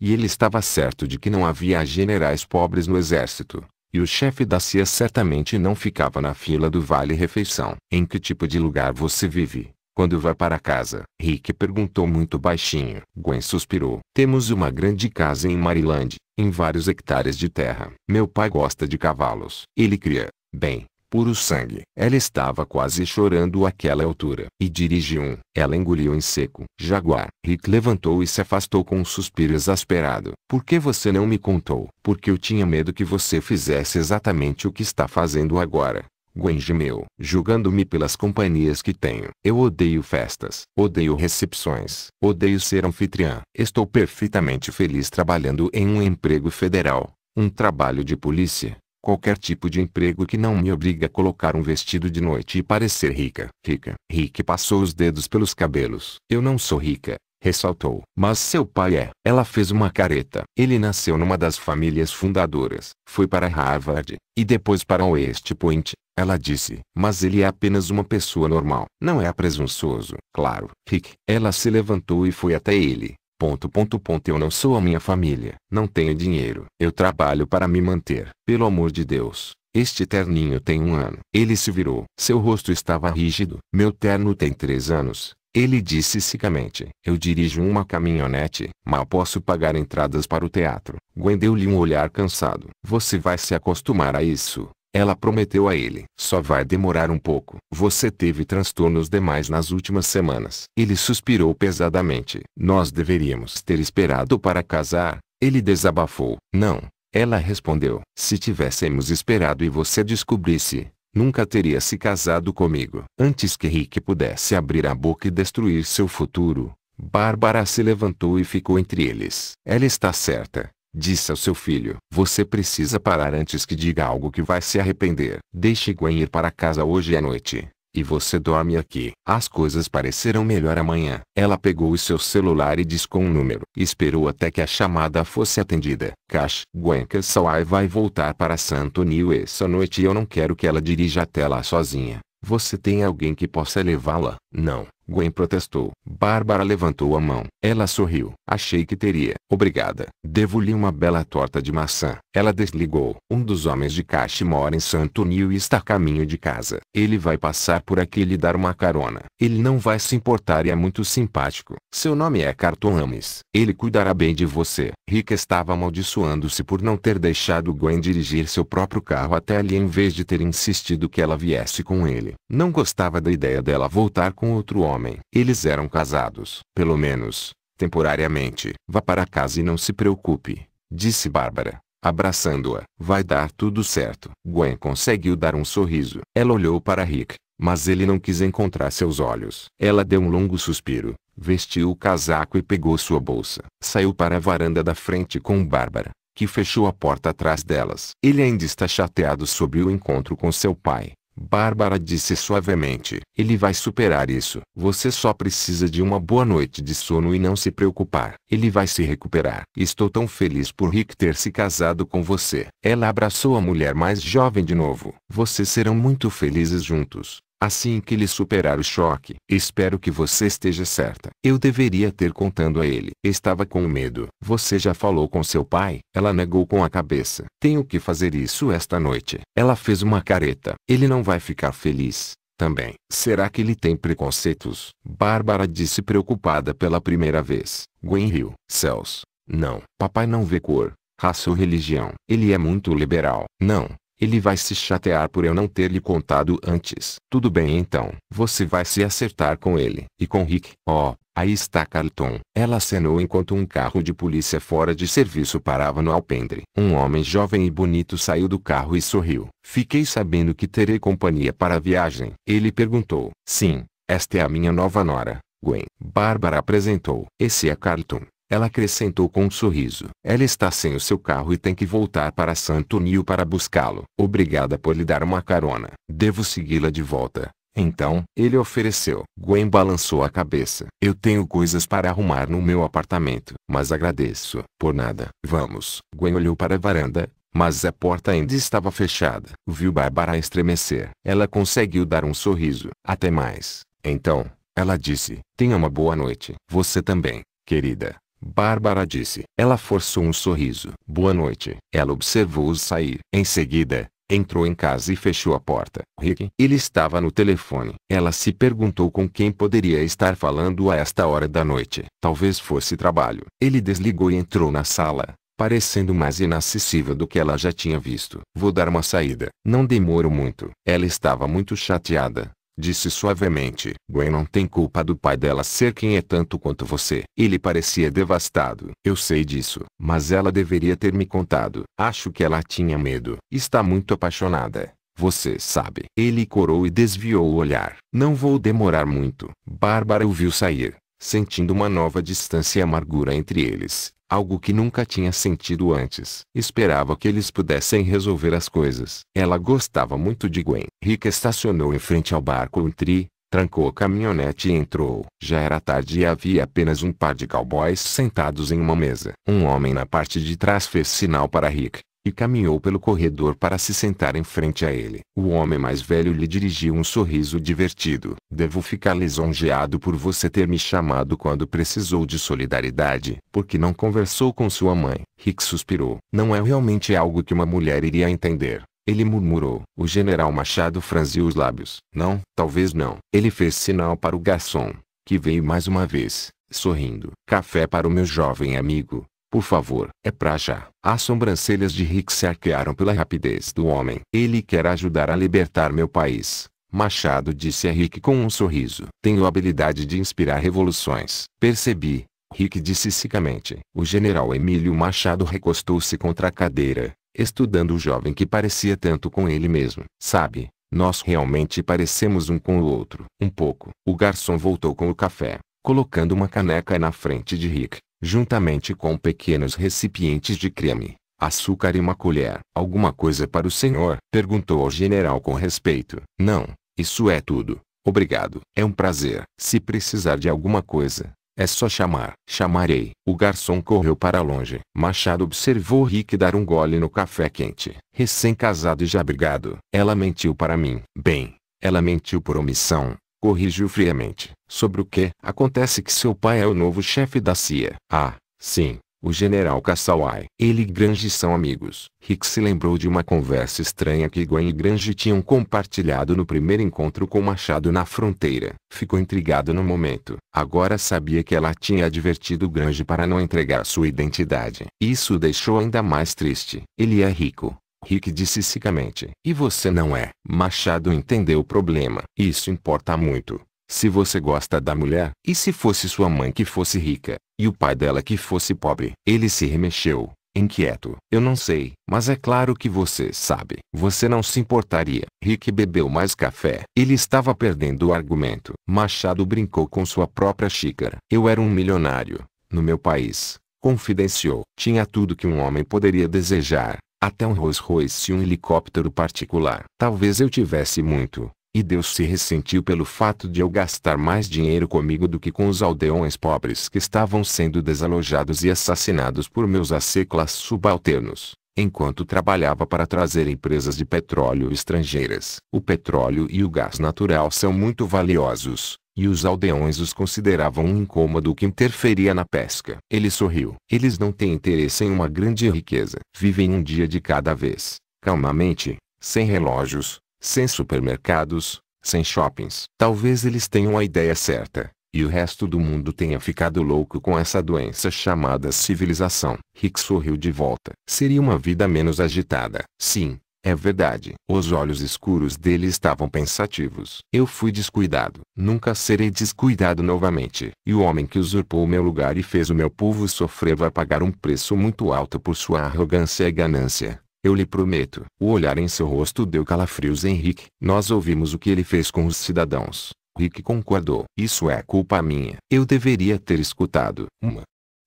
e ele estava certo de que não havia generais pobres no exército. E o chefe da CIA certamente não ficava na fila do vale-refeição. Em que tipo de lugar você vive? Quando vai para casa? Rick perguntou muito baixinho. Gwen suspirou. Temos uma grande casa em Maryland, em vários hectares de terra. Meu pai gosta de cavalos. Ele cria, bem, puro sangue. Ela estava quase chorando àquela altura. E dirigiu. um. Ela engoliu em seco. Jaguar. Rick levantou e se afastou com um suspiro exasperado. Por que você não me contou? Porque eu tinha medo que você fizesse exatamente o que está fazendo agora. Gwen gemeu, julgando-me pelas companhias que tenho. Eu odeio festas, odeio recepções, odeio ser anfitriã. Estou perfeitamente feliz trabalhando em um emprego federal, um trabalho de polícia Qualquer tipo de emprego que não me obriga a colocar um vestido de noite e parecer rica. Rica. Rick passou os dedos pelos cabelos. Eu não sou rica, ressaltou. Mas seu pai é. Ela fez uma careta. Ele nasceu numa das famílias fundadoras. Foi para Harvard, e depois para West Point, ela disse. Mas ele é apenas uma pessoa normal. Não é presunçoso. Claro. Rick. Ela se levantou e foi até ele. Ponto, ponto, ponto. Eu não sou a minha família. Não tenho dinheiro. Eu trabalho para me manter. Pelo amor de Deus. Este terninho tem um ano. Ele se virou. Seu rosto estava rígido. Meu terno tem três anos. Ele disse secamente. Eu dirijo uma caminhonete. Mal posso pagar entradas para o teatro. Gwen deu-lhe um olhar cansado. Você vai se acostumar a isso. Ela prometeu a ele. Só vai demorar um pouco. Você teve transtornos demais nas últimas semanas. Ele suspirou pesadamente. Nós deveríamos ter esperado para casar. Ele desabafou. Não. Ela respondeu. Se tivéssemos esperado e você descobrisse, nunca teria se casado comigo. Antes que Rick pudesse abrir a boca e destruir seu futuro, Bárbara se levantou e ficou entre eles. Ela está certa. Disse ao seu filho: Você precisa parar antes que diga algo que vai se arrepender. Deixe Gwen ir para casa hoje à noite. E você dorme aqui. As coisas parecerão melhor amanhã. Ela pegou o seu celular e discou um número. Esperou até que a chamada fosse atendida. Cash, Gwen Cassawai vai voltar para Santonio essa noite e eu não quero que ela dirija até lá sozinha. Você tem alguém que possa levá-la? Não. Gwen protestou. Bárbara levantou a mão. Ela sorriu. Achei que teria. Obrigada. Devo-lhe uma bela torta de maçã. Ela desligou. Um dos homens de caixa mora em Santo Nil e está a caminho de casa. Ele vai passar por aqui e lhe dar uma carona. Ele não vai se importar e é muito simpático. Seu nome é Carton Ames. Ele cuidará bem de você. Rick estava amaldiçoando-se por não ter deixado Gwen dirigir seu próprio carro até ali em vez de ter insistido que ela viesse com ele. Não gostava da ideia dela voltar com outro homem homem. Eles eram casados. Pelo menos, temporariamente. Vá para casa e não se preocupe, disse Bárbara, abraçando-a. Vai dar tudo certo. Gwen conseguiu dar um sorriso. Ela olhou para Rick, mas ele não quis encontrar seus olhos. Ela deu um longo suspiro, vestiu o casaco e pegou sua bolsa. Saiu para a varanda da frente com Bárbara, que fechou a porta atrás delas. Ele ainda está chateado sobre o encontro com seu pai. Bárbara disse suavemente. Ele vai superar isso. Você só precisa de uma boa noite de sono e não se preocupar. Ele vai se recuperar. Estou tão feliz por Rick ter se casado com você. Ela abraçou a mulher mais jovem de novo. Vocês serão muito felizes juntos. Assim que ele superar o choque, espero que você esteja certa. Eu deveria ter contando a ele. Estava com medo. Você já falou com seu pai? Ela negou com a cabeça. Tenho que fazer isso esta noite. Ela fez uma careta. Ele não vai ficar feliz. Também. Será que ele tem preconceitos? Bárbara disse preocupada pela primeira vez. Gwen riu. Céus. Não. Papai não vê cor, raça ou religião. Ele é muito liberal. Não. Ele vai se chatear por eu não ter lhe contado antes. Tudo bem então. Você vai se acertar com ele. E com Rick. Oh, aí está Carlton. Ela acenou enquanto um carro de polícia fora de serviço parava no alpendre. Um homem jovem e bonito saiu do carro e sorriu. Fiquei sabendo que terei companhia para a viagem. Ele perguntou. Sim, esta é a minha nova nora. Gwen. Bárbara apresentou. Esse é Carlton. Ela acrescentou com um sorriso. Ela está sem o seu carro e tem que voltar para Santonio para buscá-lo. Obrigada por lhe dar uma carona. Devo segui-la de volta. Então, ele ofereceu. Gwen balançou a cabeça. Eu tenho coisas para arrumar no meu apartamento, mas agradeço. Por nada. Vamos. Gwen olhou para a varanda, mas a porta ainda estava fechada. Viu Bárbara estremecer. Ela conseguiu dar um sorriso. Até mais. Então, ela disse: Tenha uma boa noite. Você também, querida. Bárbara disse. Ela forçou um sorriso. Boa noite. Ela observou-os sair. Em seguida, entrou em casa e fechou a porta. Rick, ele estava no telefone. Ela se perguntou com quem poderia estar falando a esta hora da noite. Talvez fosse trabalho. Ele desligou e entrou na sala, parecendo mais inacessível do que ela já tinha visto. Vou dar uma saída. Não demoro muito. Ela estava muito chateada. Disse suavemente. Gwen não tem culpa do pai dela ser quem é tanto quanto você. Ele parecia devastado. Eu sei disso. Mas ela deveria ter me contado. Acho que ela tinha medo. Está muito apaixonada. Você sabe. Ele corou e desviou o olhar. Não vou demorar muito. Bárbara o viu sair, sentindo uma nova distância e amargura entre eles algo que nunca tinha sentido antes. Esperava que eles pudessem resolver as coisas. Ela gostava muito de Gwen. Rick estacionou em frente ao barco um tri, trancou a caminhonete e entrou. Já era tarde e havia apenas um par de cowboys sentados em uma mesa. Um homem na parte de trás fez sinal para Rick, e caminhou pelo corredor para se sentar em frente a ele. O homem mais velho lhe dirigiu um sorriso divertido. Devo ficar lisonjeado por você ter me chamado quando precisou de solidariedade, porque não conversou com sua mãe. Rick suspirou. Não é realmente algo que uma mulher iria entender. Ele murmurou. O general Machado franziu os lábios. Não, talvez não. Ele fez sinal para o garçom, que veio mais uma vez, sorrindo. Café para o meu jovem amigo, por favor, é pra já. As sobrancelhas de Rick se arquearam pela rapidez do homem. Ele quer ajudar a libertar meu país. Machado disse a Rick com um sorriso. Tenho a habilidade de inspirar revoluções. Percebi. Rick disse secamente. O general Emílio Machado recostou-se contra a cadeira, estudando o jovem que parecia tanto com ele mesmo. Sabe, nós realmente parecemos um com o outro. Um pouco. O garçom voltou com o café, colocando uma caneca na frente de Rick juntamente com pequenos recipientes de creme, açúcar e uma colher. Alguma coisa para o senhor? Perguntou ao general com respeito. Não, isso é tudo. Obrigado. É um prazer. Se precisar de alguma coisa, é só chamar. Chamarei. O garçom correu para longe. Machado observou Rick dar um gole no café quente. Recém-casado e já brigado. Ela mentiu para mim. Bem, ela mentiu por omissão corrigiu friamente. Sobre o que? Acontece que seu pai é o novo chefe da CIA. Ah, sim, o general Kassauai Ele e Grange são amigos. Rick se lembrou de uma conversa estranha que Gwen e Grange tinham compartilhado no primeiro encontro com Machado na fronteira. Ficou intrigado no momento. Agora sabia que ela tinha advertido Grange para não entregar sua identidade. Isso o deixou ainda mais triste. Ele é rico. Rick disse secamente. E você não é. Machado entendeu o problema. Isso importa muito. Se você gosta da mulher, e se fosse sua mãe que fosse rica, e o pai dela que fosse pobre? Ele se remexeu, inquieto. Eu não sei, mas é claro que você sabe. Você não se importaria. Rick bebeu mais café. Ele estava perdendo o argumento. Machado brincou com sua própria xícara. Eu era um milionário, no meu país. Confidenciou. Tinha tudo que um homem poderia desejar até um Rolls Royce e um helicóptero particular. Talvez eu tivesse muito, e Deus se ressentiu pelo fato de eu gastar mais dinheiro comigo do que com os aldeões pobres que estavam sendo desalojados e assassinados por meus aceclas subalternos, enquanto trabalhava para trazer empresas de petróleo estrangeiras. O petróleo e o gás natural são muito valiosos, e os aldeões os consideravam um incômodo que interferia na pesca. Ele sorriu. Eles não têm interesse em uma grande riqueza. Vivem um dia de cada vez, calmamente, sem relógios, sem supermercados, sem shoppings. Talvez eles tenham a ideia certa, e o resto do mundo tenha ficado louco com essa doença chamada civilização. Rick sorriu de volta. Seria uma vida menos agitada. Sim, é verdade. Os olhos escuros dele estavam pensativos. Eu fui descuidado. Nunca serei descuidado novamente. E o homem que usurpou meu lugar e fez o meu povo sofrer vai pagar um preço muito alto por sua arrogância e ganância. Eu lhe prometo. O olhar em seu rosto deu calafrios Henrique. Nós ouvimos o que ele fez com os cidadãos. Rick concordou. Isso é culpa minha. Eu deveria ter escutado. Uma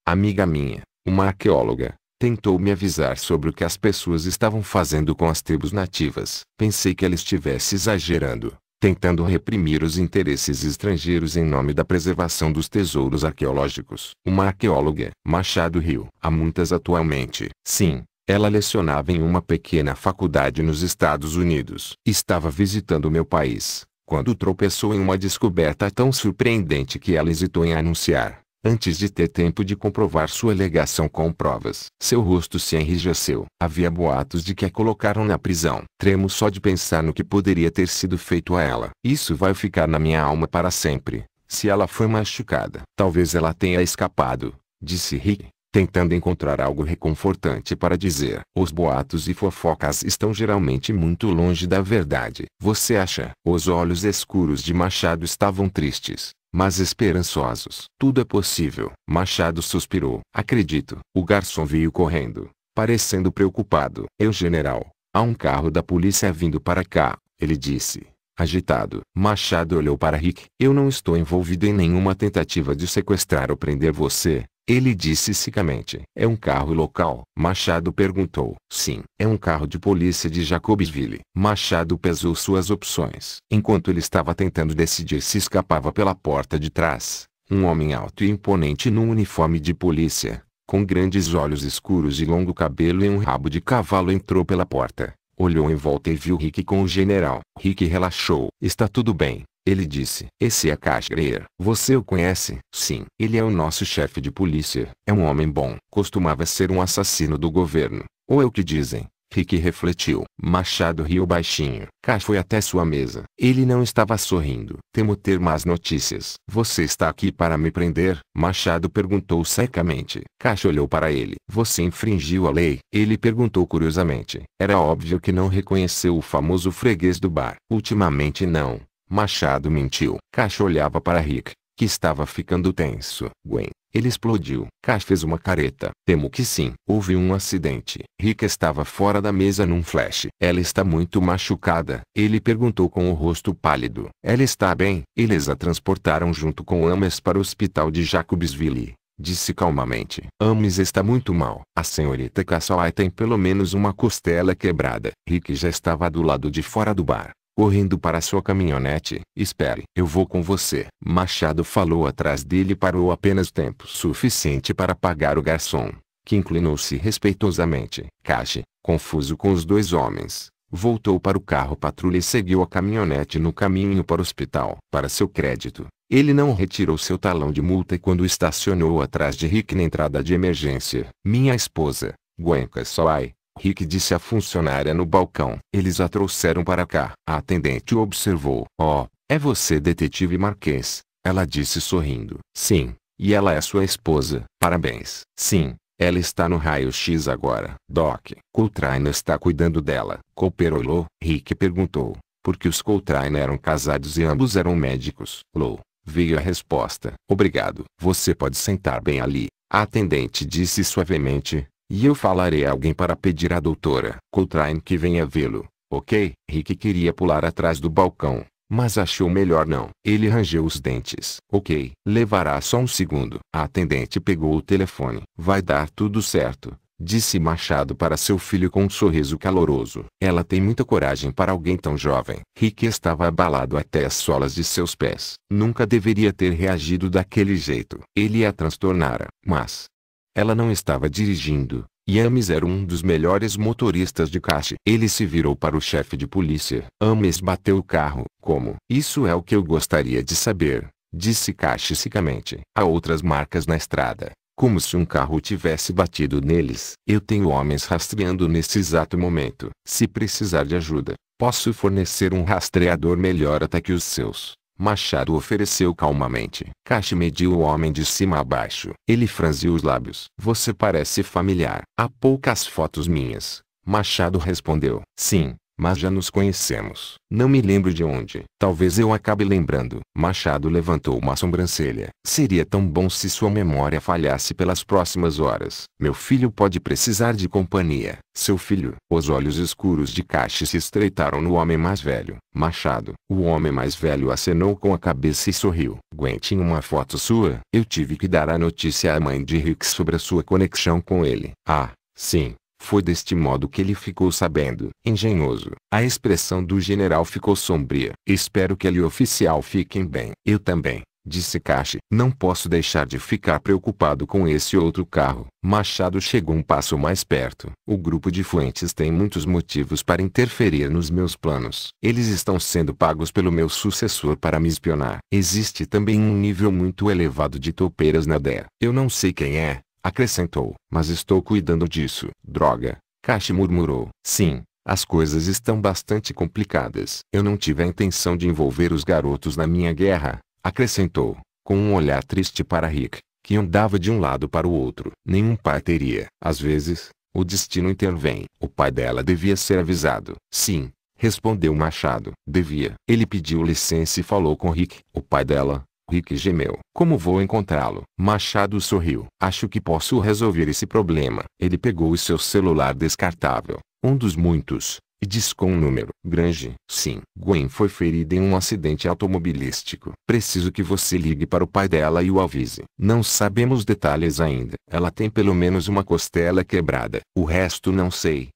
amiga minha, uma arqueóloga, tentou me avisar sobre o que as pessoas estavam fazendo com as tribos nativas. Pensei que ela estivesse exagerando, tentando reprimir os interesses estrangeiros em nome da preservação dos tesouros arqueológicos. Uma arqueóloga, Machado Rio, há muitas atualmente. Sim, ela lecionava em uma pequena faculdade nos Estados Unidos. Estava visitando meu país, quando tropeçou em uma descoberta tão surpreendente que ela hesitou em anunciar. Antes de ter tempo de comprovar sua alegação com provas, seu rosto se enrijeceu. Havia boatos de que a colocaram na prisão. Tremo só de pensar no que poderia ter sido feito a ela. Isso vai ficar na minha alma para sempre. Se ela foi machucada, talvez ela tenha escapado, disse Rick, tentando encontrar algo reconfortante para dizer. Os boatos e fofocas estão geralmente muito longe da verdade. Você acha? Os olhos escuros de Machado estavam tristes mas esperançosos. Tudo é possível. Machado suspirou. Acredito. O garçom veio correndo, parecendo preocupado. Eu, é general, há um carro da polícia vindo para cá, ele disse. Agitado, Machado olhou para Rick. Eu não estou envolvido em nenhuma tentativa de sequestrar ou prender você, ele disse secamente. É um carro local. Machado perguntou. Sim, é um carro de polícia de Jacobsville. Machado pesou suas opções. Enquanto ele estava tentando decidir se escapava pela porta de trás, um homem alto e imponente num uniforme de polícia, com grandes olhos escuros e longo cabelo e um rabo de cavalo entrou pela porta. Olhou em volta e viu Rick com o general. Rick relaxou. Está tudo bem. Ele disse. Esse é Kashgreer. Você o conhece? Sim. Ele é o nosso chefe de polícia. É um homem bom. Costumava ser um assassino do governo. Ou é o que dizem. Rick refletiu. Machado riu baixinho. Cash foi até sua mesa. Ele não estava sorrindo. Temo ter más notícias. Você está aqui para me prender? Machado perguntou secamente. Cash olhou para ele. Você infringiu a lei? Ele perguntou curiosamente. Era óbvio que não reconheceu o famoso freguês do bar. Ultimamente não. Machado mentiu. Cash olhava para Rick, que estava ficando tenso. Gwen, ele explodiu. Cash fez uma careta. Temo que sim. Houve um acidente. Rick estava fora da mesa num flash. Ela está muito machucada. Ele perguntou com o rosto pálido. Ela está bem. Eles a transportaram junto com Ames para o hospital de Jacobsville. Disse calmamente. Ames está muito mal. A senhorita Cassaway tem pelo menos uma costela quebrada. Rick já estava do lado de fora do bar correndo para sua caminhonete. Espere, eu vou com você. Machado falou atrás dele e parou apenas tempo suficiente para pagar o garçom, que inclinou-se respeitosamente. Cache, confuso com os dois homens, voltou para o carro patrulha e seguiu a caminhonete no caminho para o hospital. Para seu crédito, ele não retirou seu talão de multa e quando estacionou atrás de Rick na entrada de emergência. Minha esposa, Gwenka Soai, Rick disse à funcionária no balcão. Eles a trouxeram para cá. A atendente observou. Oh, é você detetive Marquês? Ela disse sorrindo. Sim. E ela é sua esposa. Parabéns. Sim. Ela está no raio-x agora. Doc, Coltrane está cuidando dela. Cooper olhou. Rick perguntou. Porque os Coltrane eram casados e ambos eram médicos. Lou. Veio a resposta. Obrigado. Você pode sentar bem ali. A atendente disse suavemente. E eu falarei a alguém para pedir à doutora Coltrane que venha vê-lo, ok? Rick queria pular atrás do balcão, mas achou melhor não. Ele rangeu os dentes. Ok, levará só um segundo. A atendente pegou o telefone. Vai dar tudo certo. Disse Machado para seu filho com um sorriso caloroso. Ela tem muita coragem para alguém tão jovem. Rick estava abalado até as solas de seus pés. Nunca deveria ter reagido daquele jeito. Ele a transtornara. Mas, ela não estava dirigindo. Yames era um dos melhores motoristas de caixa. Ele se virou para o chefe de polícia. Ames bateu o carro. Como? Isso é o que eu gostaria de saber, disse cachicamente. Há outras marcas na estrada, como se um carro tivesse batido neles. Eu tenho homens rastreando nesse exato momento. Se precisar de ajuda, posso fornecer um rastreador melhor até que os seus. Machado ofereceu calmamente. Cache mediu o homem de cima a baixo. Ele franziu os lábios. Você parece familiar. Há poucas fotos minhas. Machado respondeu. Sim, mas já nos conhecemos. Não me lembro de onde. Talvez eu acabe lembrando. Machado levantou uma sobrancelha. Seria tão bom se sua memória falhasse pelas próximas horas. Meu filho pode precisar de companhia. Seu filho. Os olhos escuros de Cache se estreitaram no homem mais velho. Machado. O homem mais velho acenou com a cabeça e sorriu. Gwen tinha uma foto sua. Eu tive que dar a notícia à mãe de Rick sobre a sua conexão com ele. Ah, sim. Foi deste modo que ele ficou sabendo. Engenhoso. A expressão do general ficou sombria. Espero que ele e o oficial fiquem bem. Eu também disse Cache. Não posso deixar de ficar preocupado com esse outro carro. Machado chegou um passo mais perto. O grupo de Fuentes tem muitos motivos para interferir nos meus planos. Eles estão sendo pagos pelo meu sucessor para me espionar. Existe também um nível muito elevado de topeiras na DEA. Eu não sei quem é, Acrescentou. Mas estou cuidando disso. Droga. Cash murmurou. Sim, as coisas estão bastante complicadas. Eu não tive a intenção de envolver os garotos na minha guerra, acrescentou, com um olhar triste para Rick, que andava de um lado para o outro. Nenhum pai teria. Às vezes, o destino intervém. O pai dela devia ser avisado. Sim, respondeu Machado. Devia. Ele pediu licença e falou com Rick. O pai dela, Rick gemeu. Como vou encontrá-lo? Machado sorriu. Acho que posso resolver esse problema. Ele pegou o seu celular descartável, um dos muitos, e discou um número. Grange. Sim. Gwen foi ferida em um acidente automobilístico. Preciso que você ligue para o pai dela e o avise. Não sabemos detalhes ainda. Ela tem pelo menos uma costela quebrada. O resto não sei.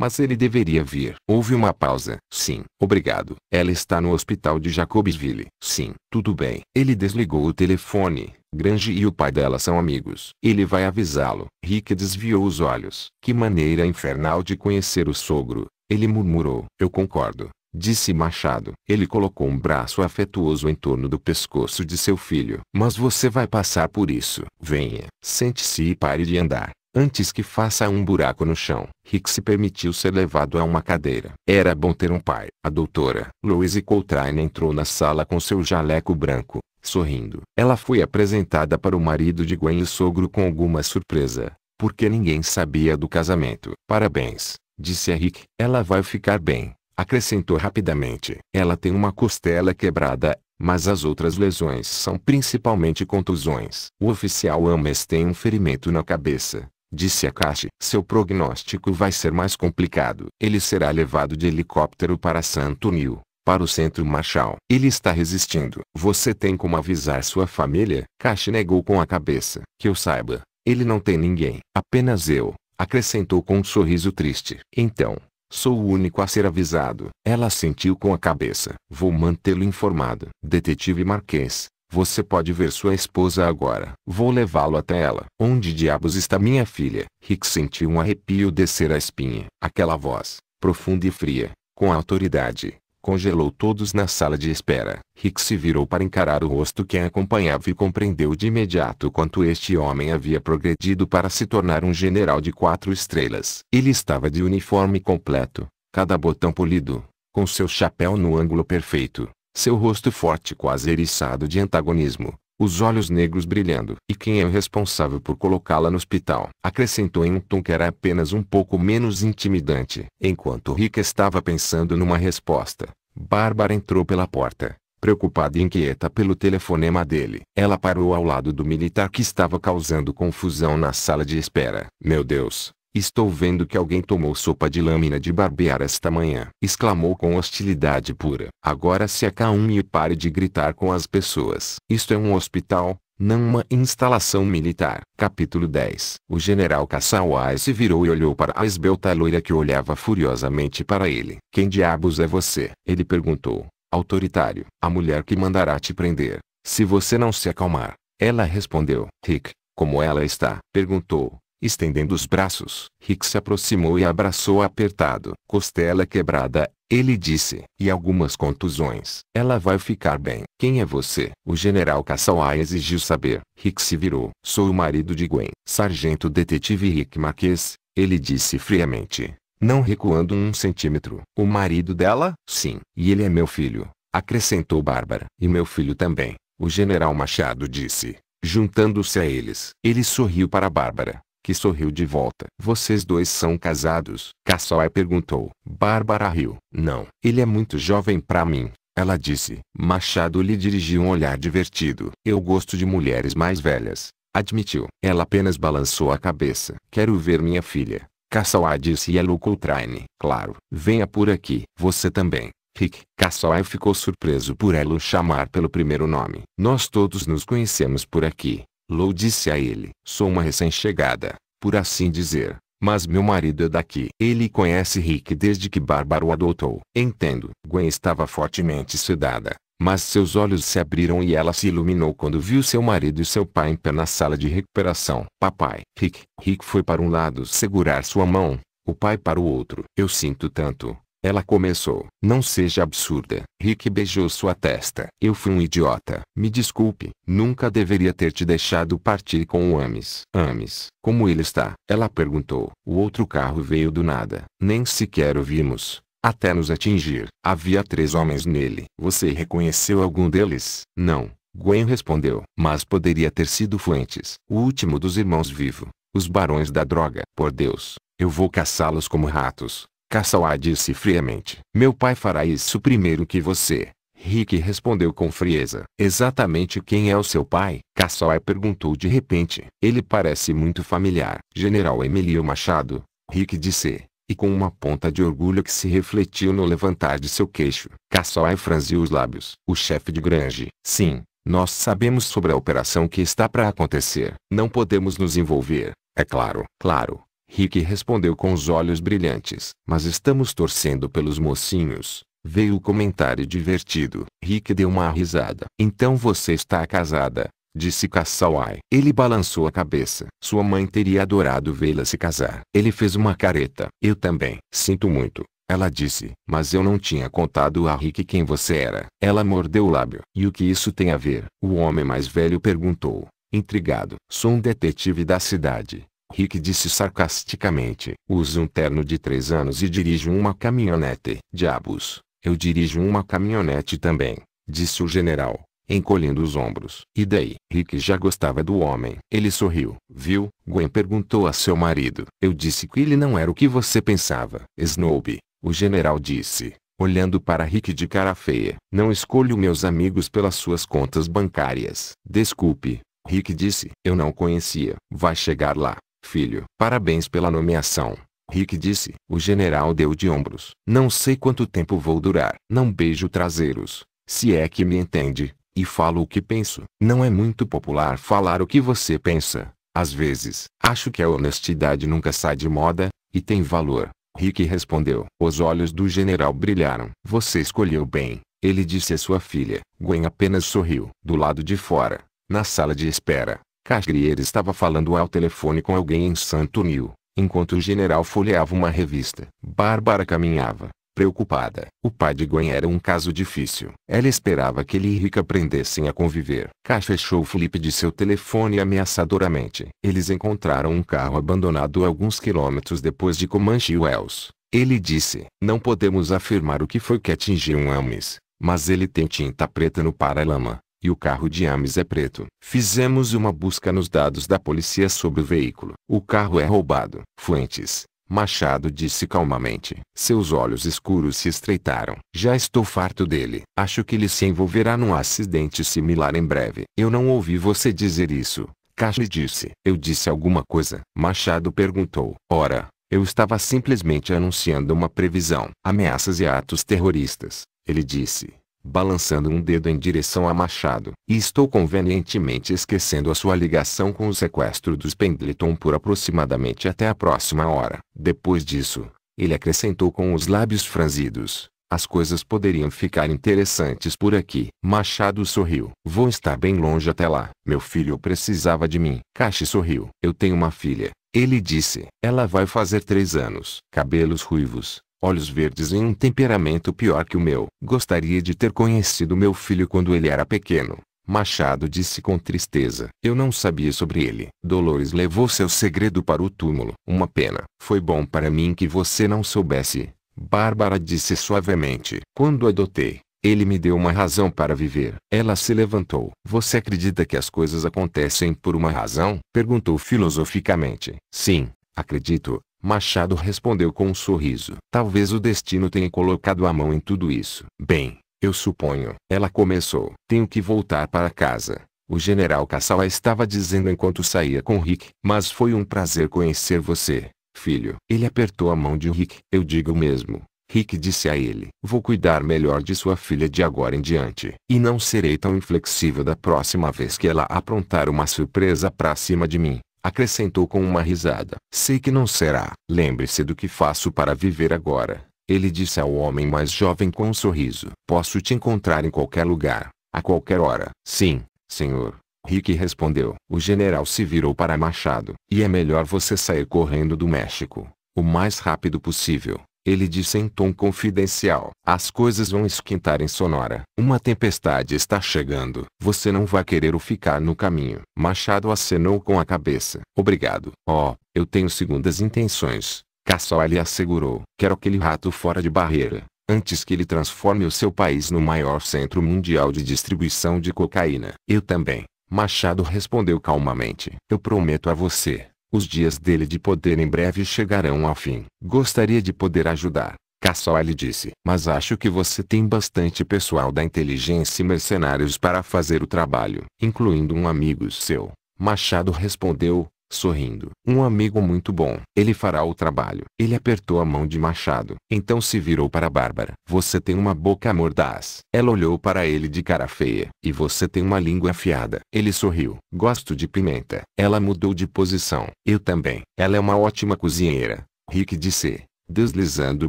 Mas ele deveria vir. Houve uma pausa. Sim, obrigado. Ela está no hospital de Jacobsville. Sim, tudo bem. Ele desligou o telefone. Grange e o pai dela são amigos. Ele vai avisá-lo. Rick desviou os olhos. Que maneira infernal de conhecer o sogro. Ele murmurou. Eu concordo disse Machado. Ele colocou um braço afetuoso em torno do pescoço de seu filho. Mas você vai passar por isso. Venha, sente-se e pare de andar. Antes que faça um buraco no chão, Rick se permitiu ser levado a uma cadeira. Era bom ter um pai. A doutora Louise Coltrane entrou na sala com seu jaleco branco, sorrindo. Ela foi apresentada para o marido de Gwen e o sogro com alguma surpresa, porque ninguém sabia do casamento. Parabéns, disse a Rick. Ela vai ficar bem, acrescentou rapidamente. Ela tem uma costela quebrada mas as outras lesões são principalmente contusões. O oficial Ames tem um ferimento na cabeça, Disse a Akashi. Seu prognóstico vai ser mais complicado. Ele será levado de helicóptero para Santo Nil, para o centro Marshall. Ele está resistindo. Você tem como avisar sua família? Kashi negou com a cabeça. Que eu saiba, ele não tem ninguém. Apenas eu. Acrescentou com um sorriso triste. Então, Sou o único a ser avisado. Ela sentiu com a cabeça. Vou mantê-lo informado. Detetive Marquês, você pode ver sua esposa agora. Vou levá-lo até ela. Onde diabos está minha filha? Rick sentiu um arrepio descer a espinha. Aquela voz, profunda e fria, com autoridade, congelou todos na sala de espera. Rick se virou para encarar o rosto que a acompanhava e compreendeu de imediato quanto este homem havia progredido para se tornar um general de quatro estrelas. Ele estava de uniforme completo, cada botão polido, com seu chapéu no ângulo perfeito, seu rosto forte quase eriçado de antagonismo, os olhos negros brilhando. E quem é o responsável por colocá-la no hospital? Acrescentou em um tom que era apenas um pouco menos intimidante. Enquanto Rick estava pensando numa resposta, Bárbara entrou pela porta, preocupada e inquieta pelo telefonema dele. Ela parou ao lado do militar que estava causando confusão na sala de espera. Meu Deus, Estou vendo que alguém tomou sopa de lâmina de barbear esta manhã. Exclamou com hostilidade pura. Agora se acalme e pare de gritar com as pessoas. Isto é um hospital, não uma instalação militar. Capítulo 10 O general Kassawai se virou e olhou para a esbelta loira que olhava furiosamente para ele. Quem diabos é você? Ele perguntou. Autoritário. A mulher que mandará te prender. Se você não se acalmar. Ela respondeu. Rick, como ela está? Perguntou Estendendo os braços, Rick se aproximou e abraçou apertado. Costela quebrada, ele disse. E algumas contusões. Ela vai ficar bem. Quem é você? O general Cassawai exigiu saber. Rick se virou. Sou o marido de Gwen. Sargento detetive Rick Marquês. Ele disse friamente. Não recuando um centímetro. O marido dela? Sim. E ele é meu filho. Acrescentou Bárbara. E meu filho também. O general Machado disse. Juntando-se a eles. Ele sorriu para Bárbara que sorriu de volta. Vocês dois são casados? Cassol perguntou. Bárbara riu. Não, ele é muito jovem para mim. Ela disse. Machado lhe dirigiu um olhar divertido. Eu gosto de mulheres mais velhas. Admitiu. Ela apenas balançou a cabeça. Quero ver minha filha. Cassawai disse E a Coltrane. Claro. Venha por aqui. Você também. Rick. Cassawai ficou surpreso por ela o chamar pelo primeiro nome. Nós todos nos conhecemos por aqui. Lou disse a ele: Sou uma recém-chegada, por assim dizer, mas meu marido é daqui. Ele conhece Rick desde que Bárbara o adotou. Entendo. Gwen estava fortemente sedada, mas seus olhos se abriram e ela se iluminou quando viu seu marido e seu pai em pé na sala de recuperação. Papai, Rick. Rick foi para um lado segurar sua mão, o pai para o outro. Eu sinto tanto, ela começou. Não seja absurda. Rick beijou sua testa. Eu fui um idiota. Me desculpe. Nunca deveria ter te deixado partir com o Ames. Ames, como ele está? Ela perguntou. O outro carro veio do nada. Nem sequer o vimos. Até nos atingir. Havia três homens nele. Você reconheceu algum deles? Não. Gwen respondeu. Mas poderia ter sido Fuentes. O último dos irmãos vivo. Os barões da droga. Por Deus. Eu vou caçá-los como ratos. Cassawá disse friamente. Meu pai fará isso primeiro que você. Rick respondeu com frieza. Exatamente quem é o seu pai? Cassawai perguntou de repente. Ele parece muito familiar. General Emilio Machado, Rick disse, e com uma ponta de orgulho que se refletiu no levantar de seu queixo. Cassawai franziu os lábios. O chefe de Grange. Sim, nós sabemos sobre a operação que está para acontecer. Não podemos nos envolver. É claro, claro. Rick respondeu com os olhos brilhantes. Mas estamos torcendo pelos mocinhos. Veio o comentário divertido. Rick deu uma risada. Então você está casada, disse Cassawai. Ele balançou a cabeça. Sua mãe teria adorado vê-la se casar. Ele fez uma careta. Eu também. Sinto muito. Ela disse, mas eu não tinha contado a Rick quem você era. Ela mordeu o lábio. E o que isso tem a ver? O homem mais velho perguntou, intrigado. Sou um detetive da cidade. Rick disse sarcasticamente. Usa um terno de três anos e dirige uma caminhonete. Diabos, eu dirijo uma caminhonete também, disse o general, encolhendo os ombros. E daí? Rick já gostava do homem. Ele sorriu. Viu? Gwen perguntou a seu marido. Eu disse que ele não era o que você pensava. Snob, o general disse olhando para Rick de cara feia. Não escolho meus amigos pelas suas contas bancárias. Desculpe, Rick disse. Eu não conhecia. Vai chegar lá. Filho, parabéns pela nomeação. Rick disse. O general deu de ombros. Não sei quanto tempo vou durar. Não beijo traseiros. Se é que me entende. E falo o que penso. Não é muito popular falar o que você pensa. Às vezes, acho que a honestidade nunca sai de moda, e tem valor. Rick respondeu. Os olhos do general brilharam. Você escolheu bem, ele disse a sua filha. Gwen apenas sorriu. Do lado de fora, na sala de espera, Casgrier estava falando ao telefone com alguém em Santo Santonil, enquanto o general folheava uma revista. Bárbara caminhava, preocupada. O pai de Gwen era um caso difícil. Ela esperava que ele e Rick aprendessem a conviver. Cash fechou o flip de seu telefone ameaçadoramente. Eles encontraram um carro abandonado alguns quilômetros depois de Comanche Wells. Ele disse, não podemos afirmar o que foi que atingiu um Ames, mas ele tem tinta preta no paralama. E o carro de Ames é preto. Fizemos uma busca nos dados da polícia sobre o veículo. O carro é roubado. Fuentes. Machado disse calmamente. Seus olhos escuros se estreitaram. Já estou farto dele. Acho que ele se envolverá num acidente similar em breve. Eu não ouvi você dizer isso. Cashley disse. Eu disse alguma coisa. Machado perguntou. Ora, eu estava simplesmente anunciando uma previsão. Ameaças e atos terroristas. Ele disse balançando um dedo em direção a Machado. E estou convenientemente esquecendo a sua ligação com o sequestro dos Pendleton por aproximadamente até a próxima hora. Depois disso, ele acrescentou com os lábios franzidos. As coisas poderiam ficar interessantes por aqui. Machado sorriu. Vou estar bem longe até lá. Meu filho precisava de mim. Cache sorriu. Eu tenho uma filha. Ele disse. Ela vai fazer três anos. Cabelos ruivos, olhos verdes e um temperamento pior que o meu. Gostaria de ter conhecido meu filho quando ele era pequeno. Machado disse com tristeza. Eu não sabia sobre ele. Dolores levou seu segredo para o túmulo. Uma pena. Foi bom para mim que você não soubesse. Bárbara disse suavemente. Quando adotei, ele me deu uma razão para viver. Ela se levantou. Você acredita que as coisas acontecem por uma razão? Perguntou filosoficamente. Sim, acredito, Machado respondeu com um sorriso. Talvez o destino tenha colocado a mão em tudo isso. Bem, eu suponho. Ela começou. Tenho que voltar para casa. O general Cassala estava dizendo enquanto saía com Rick. Mas foi um prazer conhecer você, filho. Ele apertou a mão de Rick. Eu digo mesmo. Rick disse a ele. Vou cuidar melhor de sua filha de agora em diante. E não serei tão inflexível da próxima vez que ela aprontar uma surpresa pra cima de mim. Acrescentou com uma risada. Sei que não será. Lembre-se do que faço para viver agora. Ele disse ao homem mais jovem com um sorriso. Posso te encontrar em qualquer lugar, a qualquer hora. Sim, senhor. Rick respondeu. O general se virou para Machado. E é melhor você sair correndo do México. O mais rápido possível. Ele disse em tom confidencial. As coisas vão esquentar em Sonora. Uma tempestade está chegando. Você não vai querer o ficar no caminho. Machado acenou com a cabeça. Obrigado. Oh, eu tenho segundas intenções. Cassol lhe assegurou. Quero aquele rato fora de barreira antes que ele transforme o seu país no maior centro mundial de distribuição de cocaína. Eu também, Machado respondeu calmamente. Eu prometo a você, os dias dele de poder em breve chegarão ao fim. Gostaria de poder ajudar. Cassol lhe disse. Mas acho que você tem bastante pessoal da inteligência e mercenários para fazer o trabalho, incluindo um amigo seu. Machado respondeu, sorrindo. Um amigo muito bom. Ele fará o trabalho. Ele apertou a mão de Machado. Então se virou para Bárbara. Você tem uma boca mordaz. Ela olhou para ele de cara feia. E você tem uma língua afiada. Ele sorriu. Gosto de pimenta. Ela mudou de posição. Eu também. Ela é uma ótima cozinheira. Rick disse. Deslizando o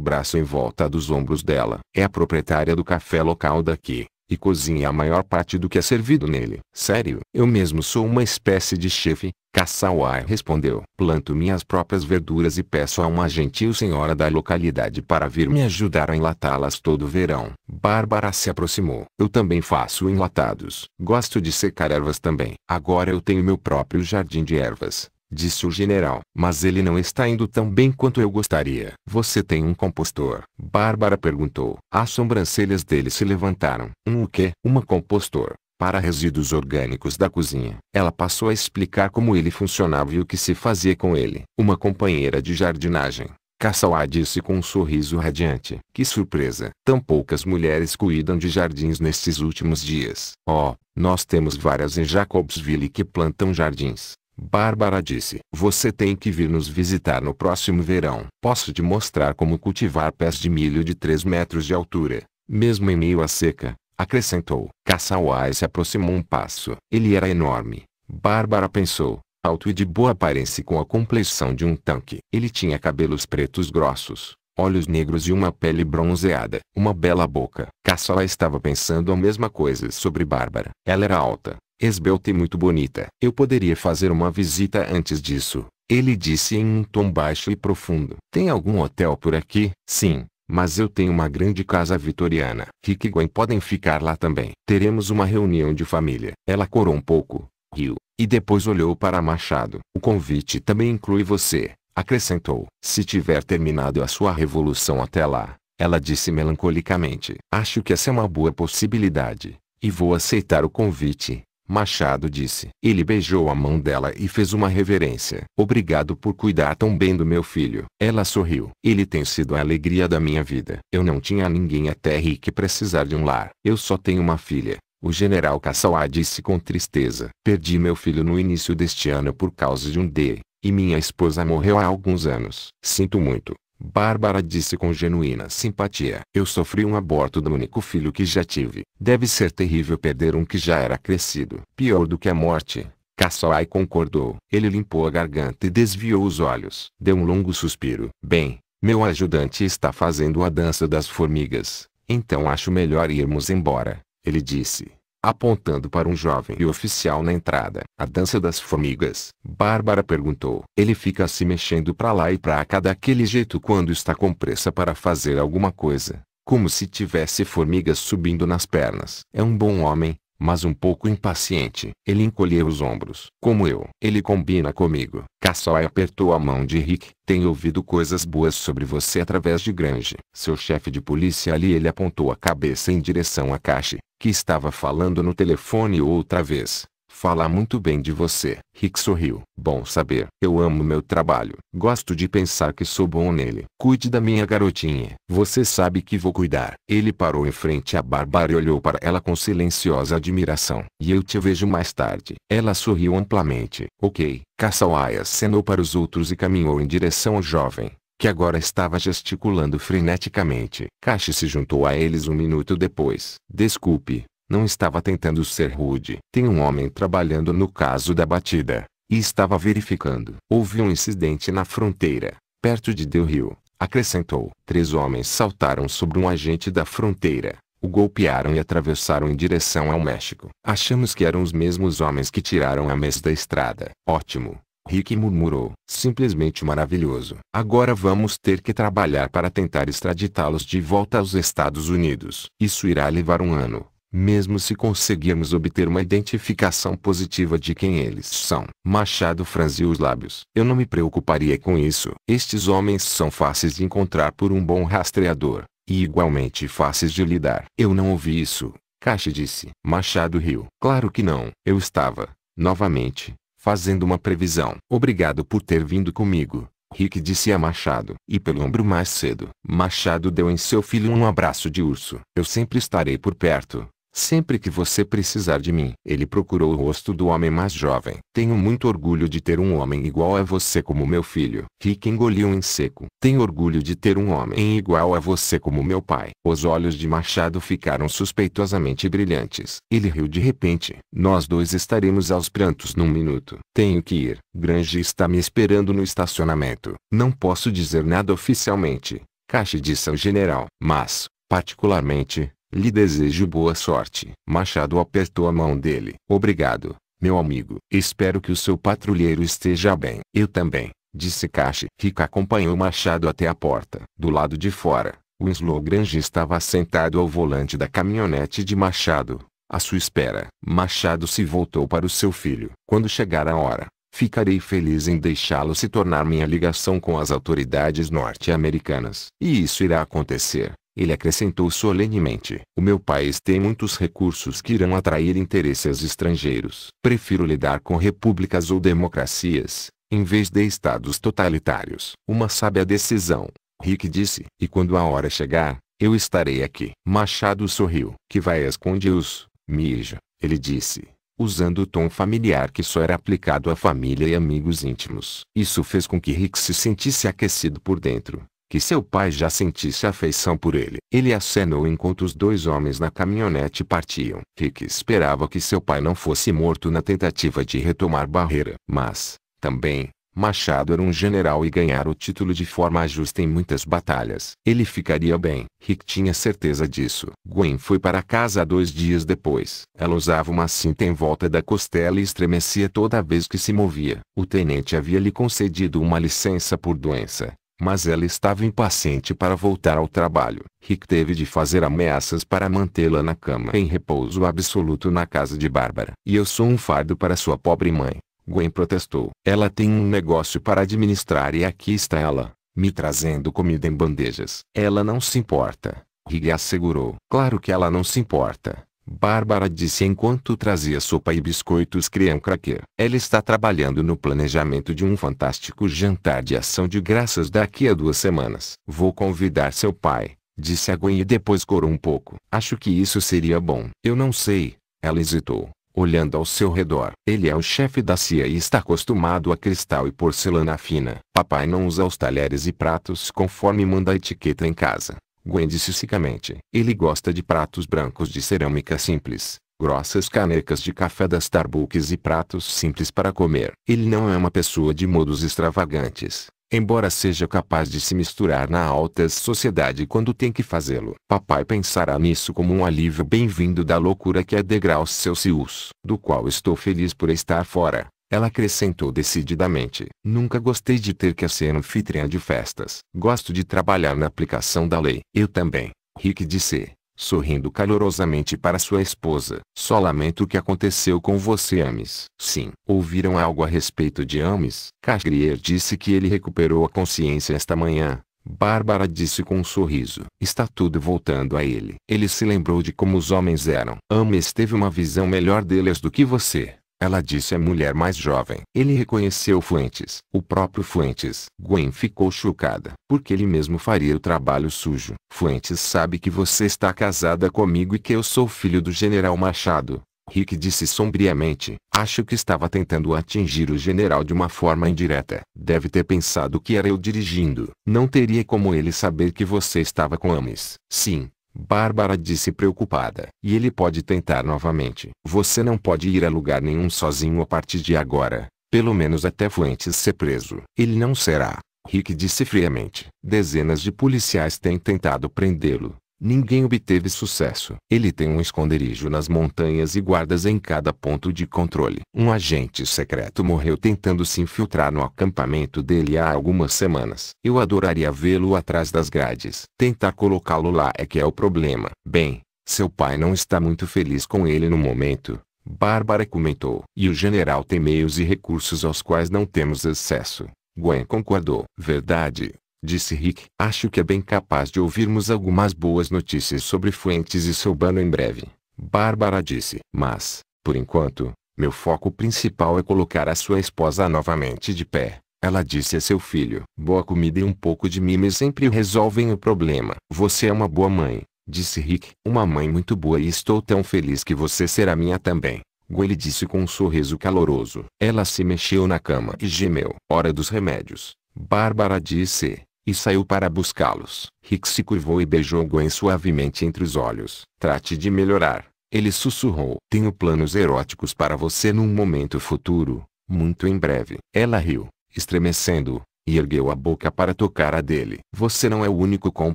braço em volta dos ombros dela. É a proprietária do café local daqui. E cozinha a maior parte do que é servido nele. Sério? Eu mesmo sou uma espécie de chefe, Kassawai respondeu. Planto minhas próprias verduras e peço a uma gentil senhora da localidade para vir me ajudar a enlatá-las todo verão. Bárbara se aproximou. Eu também faço enlatados. Gosto de secar ervas também. Agora eu tenho meu próprio jardim de ervas. Disse o general. Mas ele não está indo tão bem quanto eu gostaria. Você tem um compostor? Bárbara perguntou. As sobrancelhas dele se levantaram. Um o quê? Uma compostor para resíduos orgânicos da cozinha. Ela passou a explicar como ele funcionava e o que se fazia com ele. Uma companheira de jardinagem. Cassauá disse com um sorriso radiante. Que surpresa! Tão poucas mulheres cuidam de jardins nestes últimos dias. Oh, nós temos várias em Jacobsville que plantam jardins. Bárbara disse: Você tem que vir nos visitar no próximo verão. Posso te mostrar como cultivar pés de milho de 3 metros de altura, mesmo em meio à seca, acrescentou. Caçauai se aproximou um passo. Ele era enorme. Bárbara pensou, alto e de boa aparência com a complexão de um tanque. Ele tinha cabelos pretos grossos, olhos negros e uma pele bronzeada, uma bela boca. Cassola estava pensando a mesma coisa sobre Bárbara. Ela era alta, esbelta e muito bonita. Eu poderia fazer uma visita antes disso, ele disse em um tom baixo e profundo. Tem algum hotel por aqui? Sim, mas eu tenho uma grande casa vitoriana. Rick e Gwen podem ficar lá também. Teremos uma reunião de família. Ela corou um pouco, riu, e depois olhou para Machado. O convite também inclui você, acrescentou. Se tiver terminado a sua revolução até lá, ela disse melancolicamente. Acho que essa é uma boa possibilidade, e vou aceitar o convite. Machado disse. Ele beijou a mão dela e fez uma reverência. Obrigado por cuidar tão bem do meu filho. Ela sorriu. Ele tem sido a alegria da minha vida. Eu não tinha ninguém até rir que precisar de um lar. Eu só tenho uma filha. O general Cassauá disse com tristeza. Perdi meu filho no início deste ano por causa de um D. E minha esposa morreu há alguns anos. Sinto muito. Bárbara disse com genuína simpatia. Eu sofri um aborto do único filho que já tive. Deve ser terrível perder um que já era crescido. Pior do que a morte. Cassawai concordou. Ele limpou a garganta e desviou os olhos. Deu um longo suspiro. Bem, meu ajudante está fazendo a dança das formigas. Então acho melhor irmos embora, ele disse apontando para um jovem oficial na entrada. A dança das formigas. Bárbara perguntou. Ele fica se mexendo para lá e para cá daquele jeito quando está com pressa para fazer alguma coisa. Como se tivesse formigas subindo nas pernas. É um bom homem, mas um pouco impaciente. Ele encolheu os ombros. Como eu. Ele combina comigo. Cassaway apertou a mão de Rick. Tenho ouvido coisas boas sobre você através de Grange. Seu chefe de polícia ali ele apontou a cabeça em direção a Kashi que estava falando no telefone outra vez. Fala muito bem de você. Rick sorriu. Bom saber. Eu amo meu trabalho. Gosto de pensar que sou bom nele. Cuide da minha garotinha. Você sabe que vou cuidar. Ele parou em frente à Bárbara e olhou para ela com silenciosa admiração. E eu te vejo mais tarde. Ela sorriu amplamente. Ok. Caçauai acenou para os outros e caminhou em direção ao jovem que agora estava gesticulando freneticamente. Cache se juntou a eles um minuto depois. Desculpe, não estava tentando ser rude. Tem um homem trabalhando no caso da batida. E estava verificando. Houve um incidente na fronteira, perto de Del Rio. Acrescentou. Três homens saltaram sobre um agente da fronteira. O golpearam e atravessaram em direção ao México. Achamos que eram os mesmos homens que tiraram a mesa da estrada. Ótimo. Rick murmurou. Simplesmente maravilhoso. Agora vamos ter que trabalhar para tentar extraditá-los de volta aos Estados Unidos. Isso irá levar um ano. Mesmo se conseguirmos obter uma identificação positiva de quem eles são. Machado franziu os lábios. Eu não me preocuparia com isso. Estes homens são fáceis de encontrar por um bom rastreador. E igualmente fáceis de lidar. Eu não ouvi isso. Caixa disse. Machado riu. Claro que não. Eu estava, novamente, fazendo uma previsão. Obrigado por ter vindo comigo, Rick disse a Machado. E pelo ombro mais cedo. Machado deu em seu filho um abraço de urso. Eu sempre estarei por perto, Sempre que você precisar de mim. Ele procurou o rosto do homem mais jovem. Tenho muito orgulho de ter um homem igual a você como meu filho. Rick engoliu em seco. Tenho orgulho de ter um homem igual a você como meu pai. Os olhos de Machado ficaram suspeitosamente brilhantes. Ele riu de repente. Nós dois estaremos aos prantos num minuto. Tenho que ir. Grange está me esperando no estacionamento. Não posso dizer nada oficialmente. Cache disse ao general. Mas, particularmente, lhe desejo boa sorte. Machado apertou a mão dele. Obrigado, meu amigo. Espero que o seu patrulheiro esteja bem. Eu também, disse Cache. Rica acompanhou Machado até a porta. Do lado de fora, Winslow Grange estava sentado ao volante da caminhonete de Machado, à sua espera. Machado se voltou para o seu filho. Quando chegar a hora, ficarei feliz em deixá-lo se tornar minha ligação com as autoridades norte-americanas. E isso irá acontecer. Ele acrescentou solenemente: O meu país tem muitos recursos que irão atrair interesses estrangeiros. Prefiro lidar com repúblicas ou democracias, em vez de estados totalitários. Uma sábia decisão, Rick disse. E quando a hora chegar, eu estarei aqui. Machado sorriu. Que vai esconder os mija, ele disse, usando o tom familiar que só era aplicado à família e amigos íntimos. Isso fez com que Rick se sentisse aquecido por dentro que seu pai já sentisse afeição por ele. Ele acenou enquanto os dois homens na caminhonete partiam. Rick esperava que seu pai não fosse morto na tentativa de retomar Barreira. Mas, também, Machado era um general e ganhara o título de forma justa em muitas batalhas. Ele ficaria bem. Rick tinha certeza disso. Gwen foi para casa dois dias depois. Ela usava uma cinta em volta da costela e estremecia toda vez que se movia. O tenente havia lhe concedido uma licença por doença mas ela estava impaciente para voltar ao trabalho. Rick teve de fazer ameaças para mantê-la na cama em repouso absoluto na casa de Bárbara. E eu sou um fardo para sua pobre mãe. Gwen protestou. Ela tem um negócio para administrar e aqui está ela, me trazendo comida em bandejas. Ela não se importa, Rick assegurou. Claro que ela não se importa. Bárbara disse enquanto trazia sopa e biscoitos criam cracker. Ela está trabalhando no planejamento de um fantástico jantar de ação de graças daqui a duas semanas. Vou convidar seu pai, disse a Gwen e depois corou um pouco. Acho que isso seria bom. Eu não sei, ela hesitou, olhando ao seu redor. Ele é o chefe da CIA e está acostumado a cristal e porcelana fina. Papai não usa os talheres e pratos conforme manda a etiqueta em casa. Gwen cicamente. Ele gosta de pratos brancos de cerâmica simples, grossas canecas de café da Starbucks e pratos simples para comer. Ele não é uma pessoa de modos extravagantes, embora seja capaz de se misturar na alta sociedade quando tem que fazê-lo. Papai pensará nisso como um alívio bem-vindo da loucura que é degraus Celsius, do qual estou feliz por estar fora. Ela acrescentou decididamente: Nunca gostei de ter que ser anfitriã de festas. Gosto de trabalhar na aplicação da lei. Eu também, Rick disse, sorrindo calorosamente para sua esposa. Só lamento o que aconteceu com você, Ames. Sim. Ouviram algo a respeito de Ames? Casgrier disse que ele recuperou a consciência esta manhã. Bárbara disse com um sorriso. Está tudo voltando a ele. Ele se lembrou de como os homens eram. Ames teve uma visão melhor deles do que você. Ela disse a é mulher mais jovem. Ele reconheceu Fuentes. O próprio Fuentes. Gwen ficou chocada, porque ele mesmo faria o trabalho sujo. Fuentes sabe que você está casada comigo e que eu sou filho do general Machado. Rick disse sombriamente. Acho que estava tentando atingir o general de uma forma indireta. Deve ter pensado que era eu dirigindo. Não teria como ele saber que você estava com Ames. Sim, Bárbara disse preocupada. E ele pode tentar novamente. Você não pode ir a lugar nenhum sozinho a partir de agora, pelo menos até Fuentes ser preso. Ele não será. Rick disse friamente. Dezenas de policiais têm tentado prendê-lo, Ninguém obteve sucesso. Ele tem um esconderijo nas montanhas e guardas em cada ponto de controle. Um agente secreto morreu tentando se infiltrar no acampamento dele há algumas semanas. Eu adoraria vê-lo atrás das grades. Tentar colocá-lo lá é que é o problema. Bem, seu pai não está muito feliz com ele no momento. Bárbara comentou. E o general tem meios e recursos aos quais não temos acesso. Gwen concordou. Verdade. Disse Rick. Acho que é bem capaz de ouvirmos algumas boas notícias sobre Fuentes e seu bano em breve. Bárbara disse. Mas, por enquanto, meu foco principal é colocar a sua esposa novamente de pé. Ela disse a seu filho. Boa comida e um pouco de mime sempre resolvem o problema. Você é uma boa mãe, disse Rick. Uma mãe muito boa e estou tão feliz que você será minha também. Gwen disse com um sorriso caloroso. Ela se mexeu na cama e gemeu. Hora dos remédios. Bárbara disse. E saiu para buscá-los. Rick se curvou e beijou Gwen suavemente entre os olhos. Trate de melhorar. Ele sussurrou. Tenho planos eróticos para você num momento futuro, muito em breve. Ela riu, estremecendo, e ergueu a boca para tocar a dele. Você não é o único com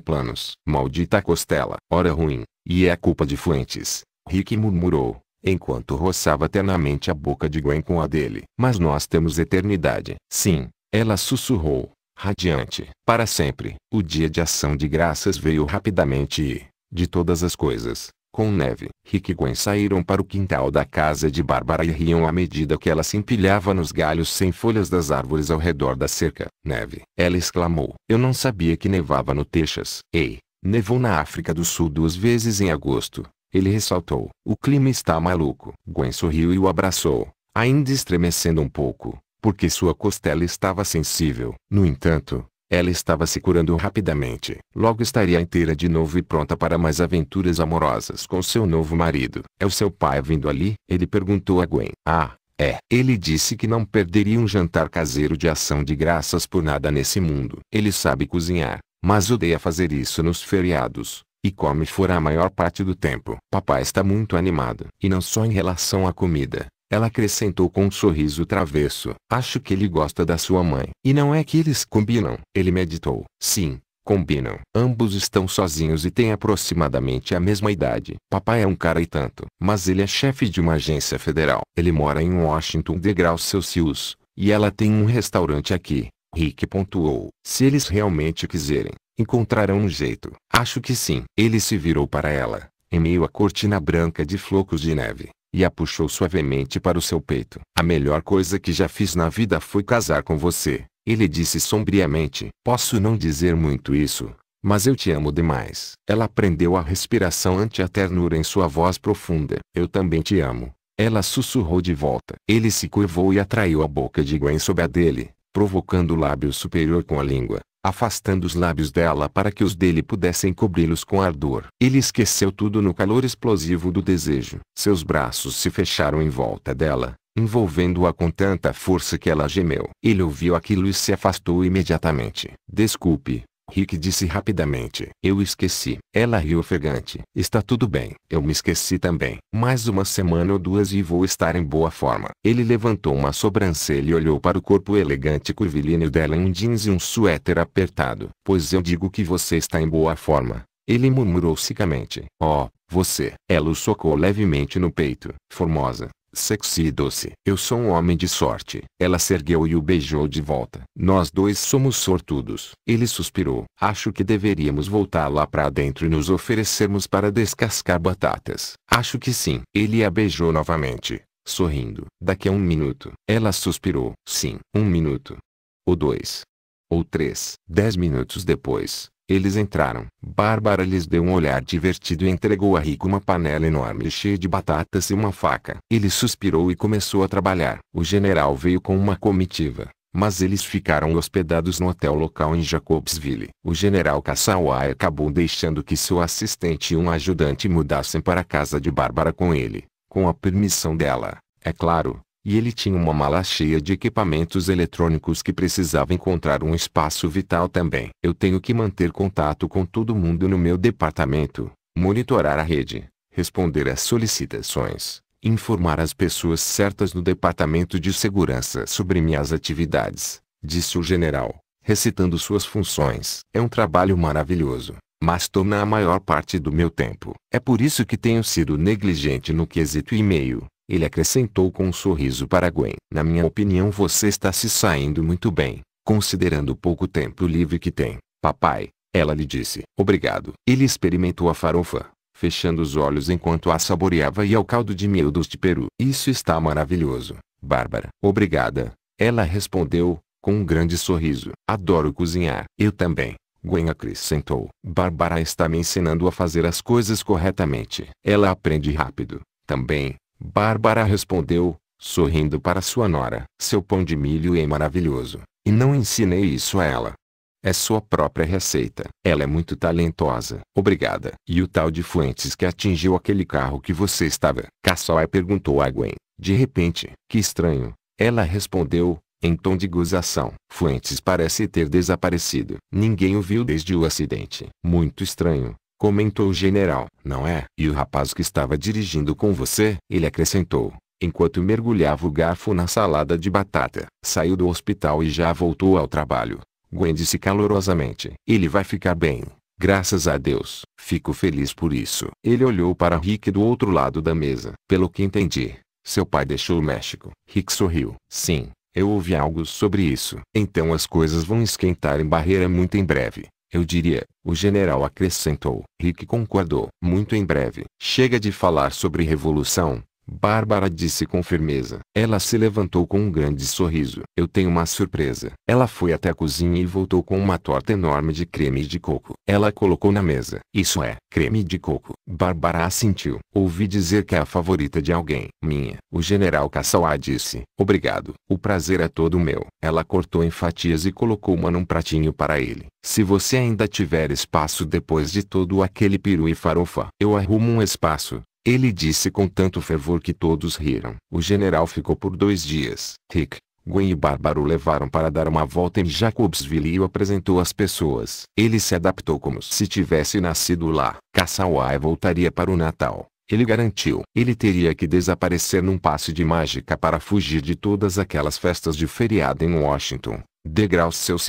planos. Maldita costela. Hora ruim, e é a culpa de Fuentes. Rick murmurou, enquanto roçava ternamente a boca de Gwen com a dele. Mas nós temos eternidade. Sim, ela sussurrou, radiante. Para sempre, o dia de ação de graças veio rapidamente e, de todas as coisas, com neve, Rick e Gwen saíram para o quintal da casa de Bárbara e riam à medida que ela se empilhava nos galhos sem folhas das árvores ao redor da cerca. Neve! Ela exclamou. Eu não sabia que nevava no Texas. Ei! Nevou na África do Sul duas vezes em agosto. Ele ressaltou. O clima está maluco. Gwen sorriu e o abraçou, ainda estremecendo um pouco porque sua costela estava sensível. No entanto, ela estava se curando rapidamente. Logo estaria inteira de novo e pronta para mais aventuras amorosas com seu novo marido. É o seu pai vindo ali? Ele perguntou a Gwen. Ah, é. Ele disse que não perderia um jantar caseiro de ação de graças por nada nesse mundo. Ele sabe cozinhar, mas odeia fazer isso nos feriados. E come fora a maior parte do tempo. Papai está muito animado. E não só em relação à comida, ela acrescentou com um sorriso travesso. Acho que ele gosta da sua mãe. E não é que eles combinam. Ele meditou. Sim, combinam. Ambos estão sozinhos e têm aproximadamente a mesma idade. Papai é um cara e tanto. Mas ele é chefe de uma agência federal. Ele mora em Washington degraus Celsius. E ela tem um restaurante aqui. Rick pontuou. Se eles realmente quiserem, encontrarão um jeito. Acho que sim. Ele se virou para ela, em meio à cortina branca de flocos de neve e a puxou suavemente para o seu peito. A melhor coisa que já fiz na vida foi casar com você. Ele disse sombriamente. Posso não dizer muito isso, mas eu te amo demais. Ela prendeu a respiração ante a ternura em sua voz profunda. Eu também te amo. Ela sussurrou de volta. Ele se curvou e atraiu a boca de Gwen sob a dele, provocando o lábio superior com a língua afastando os lábios dela para que os dele pudessem cobri-los com ardor. Ele esqueceu tudo no calor explosivo do desejo. Seus braços se fecharam em volta dela, envolvendo-a com tanta força que ela gemeu. Ele ouviu aquilo e se afastou imediatamente. Desculpe, Rick disse rapidamente. Eu esqueci. Ela riu ofegante. Está tudo bem. Eu me esqueci também. Mais uma semana ou duas e vou estar em boa forma. Ele levantou uma sobrancelha e olhou para o corpo elegante curvilíneo dela em um jeans e um suéter apertado. Pois eu digo que você está em boa forma. Ele murmurou secamente. Oh, você. Ela o socou levemente no peito. Formosa. Sexy e doce. Eu sou um homem de sorte. Ela se ergueu e o beijou de volta. Nós dois somos sortudos. Ele suspirou. Acho que deveríamos voltar lá para dentro e nos oferecermos para descascar batatas. Acho que sim. Ele a beijou novamente, sorrindo. Daqui a um minuto. Ela suspirou. Sim. Um minuto. Ou dois. Ou três. Dez minutos depois, eles entraram. Bárbara lhes deu um olhar divertido e entregou a Rico uma panela enorme cheia de batatas e uma faca. Ele suspirou e começou a trabalhar. O general veio com uma comitiva mas eles ficaram hospedados no hotel local em Jacobsville. O general Kassawai acabou deixando que seu assistente e um ajudante mudassem para a casa de Bárbara com ele, com a permissão dela, é claro, e ele tinha uma mala cheia de equipamentos eletrônicos que precisava encontrar um espaço vital também. Eu tenho que manter contato com todo mundo no meu departamento, monitorar a rede, responder às solicitações, informar as pessoas certas no departamento de segurança sobre minhas atividades, disse o general, recitando suas funções. É um trabalho maravilhoso, mas toma a maior parte do meu tempo. É por isso que tenho sido negligente no quesito e-mail. Ele acrescentou com um sorriso para Gwen. Na minha opinião você está se saindo muito bem, considerando o pouco tempo livre que tem, papai. Ela lhe disse. Obrigado. Ele experimentou a farofa, fechando os olhos enquanto a saboreava e ao caldo de miúdos de peru. Isso está maravilhoso, Bárbara. Obrigada. Ela respondeu, com um grande sorriso. Adoro cozinhar. Eu também. Gwen acrescentou. Bárbara está me ensinando a fazer as coisas corretamente. Ela aprende rápido. Também, Bárbara respondeu, sorrindo para sua nora. Seu pão de milho é maravilhoso, e não ensinei isso a ela. É sua própria receita. Ela é muito talentosa. Obrigada. E o tal de Fuentes que atingiu aquele carro que você estava? Cassaway perguntou a Gwen. De repente, que estranho. Ela respondeu, em tom de gozação. Fuentes parece ter desaparecido. Ninguém o viu desde o acidente. Muito estranho, Comentou o general, não é? E o rapaz que estava dirigindo com você? Ele acrescentou, enquanto mergulhava o garfo na salada de batata. Saiu do hospital e já voltou ao trabalho. Gwen disse calorosamente. Ele vai ficar bem. Graças a Deus. Fico feliz por isso. Ele olhou para Rick do outro lado da mesa. Pelo que entendi, seu pai deixou o México. Rick sorriu. Sim, eu ouvi algo sobre isso. Então as coisas vão esquentar em barreira muito em breve. Eu diria, o general acrescentou. Rick concordou. Muito em breve. Chega de falar sobre revolução, Bárbara disse com firmeza. Ela se levantou com um grande sorriso. Eu tenho uma surpresa. Ela foi até a cozinha e voltou com uma torta enorme de creme de coco. Ela colocou na mesa. Isso é, creme de coco. Bárbara assentiu. Ouvi dizer que é a favorita de alguém. Minha. O general Cassauá disse. Obrigado. O prazer é todo meu. Ela cortou em fatias e colocou uma num pratinho para ele. Se você ainda tiver espaço depois de todo aquele peru e farofa, eu arrumo um espaço. Ele disse com tanto fervor que todos riram. O general ficou por dois dias. Rick, Gwen e Bárbaro levaram para dar uma volta em Jacobsville e o apresentou às pessoas. Ele se adaptou como se tivesse nascido lá. Kassawai voltaria para o Natal. Ele garantiu. Ele teria que desaparecer num passe de mágica para fugir de todas aquelas festas de feriado em Washington. Degraus seus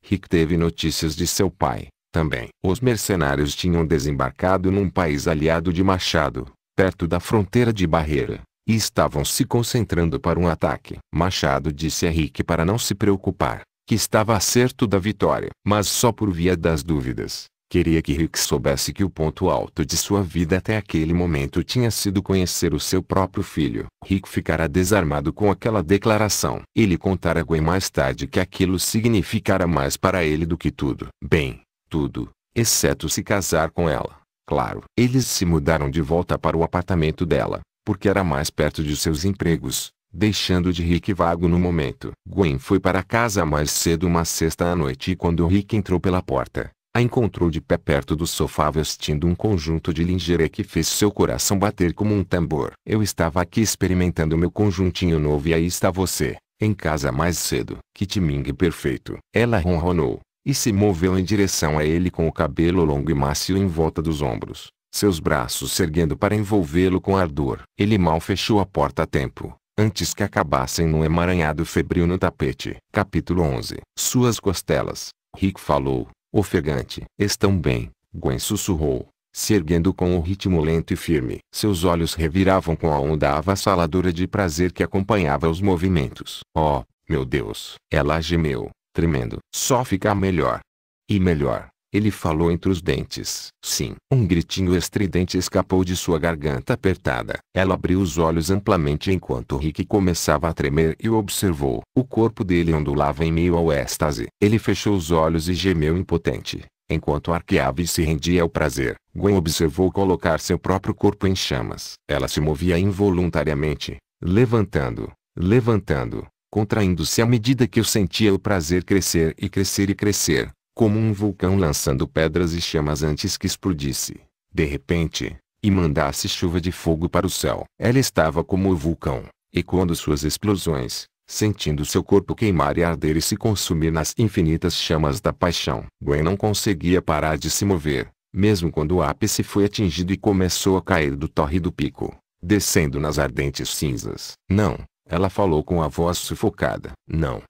Rick teve notícias de seu pai. Também os mercenários tinham desembarcado num país aliado de Machado, perto da fronteira de Barreira, e estavam se concentrando para um ataque. Machado disse a Rick para não se preocupar, que estava a certo da vitória, mas só por via das dúvidas. Queria que Rick soubesse que o ponto alto de sua vida até aquele momento tinha sido conhecer o seu próprio filho. Rick ficara desarmado com aquela declaração. Ele contara a Gwen mais tarde que aquilo significara mais para ele do que tudo. Bem, tudo, exceto se casar com ela. Claro, eles se mudaram de volta para o apartamento dela, porque era mais perto de seus empregos, deixando de Rick vago no momento. Gwen foi para casa mais cedo uma sexta à noite e quando Rick entrou pela porta, a encontrou de pé perto do sofá vestindo um conjunto de lingerie que fez seu coração bater como um tambor. Eu estava aqui experimentando meu conjuntinho novo e aí está você, em casa mais cedo. Que timing perfeito. Ela ronronou, e se moveu em direção a ele com o cabelo longo e macio em volta dos ombros, seus braços se erguendo para envolvê-lo com ardor. Ele mal fechou a porta a tempo, antes que acabassem num emaranhado febril no tapete. Capítulo 11 Suas costelas, Rick falou, ofegante. Estão bem, Gwen sussurrou, se erguendo com um ritmo lento e firme. Seus olhos reviravam com a onda avassaladora de prazer que acompanhava os movimentos. Oh, meu Deus! Ela gemeu, tremendo. Só ficar melhor. E melhor. Ele falou entre os dentes. Sim. Um gritinho estridente escapou de sua garganta apertada. Ela abriu os olhos amplamente enquanto Rick começava a tremer e observou. O corpo dele ondulava em meio ao êxtase. Ele fechou os olhos e gemeu impotente. Enquanto arqueava e se rendia ao prazer, Gwen observou colocar seu próprio corpo em chamas. Ela se movia involuntariamente, levantando, levantando, contraindo-se à medida que eu sentia o prazer crescer e crescer e crescer, como um vulcão lançando pedras e chamas antes que explodisse, de repente, e mandasse chuva de fogo para o céu. Ela estava como o vulcão, ecoando suas explosões, sentindo seu corpo queimar e arder e se consumir nas infinitas chamas da paixão. Gwen não conseguia parar de se mover, mesmo quando o ápice foi atingido e começou a cair do torre do pico, descendo nas ardentes cinzas. Não, ela falou com a voz sufocada. Não.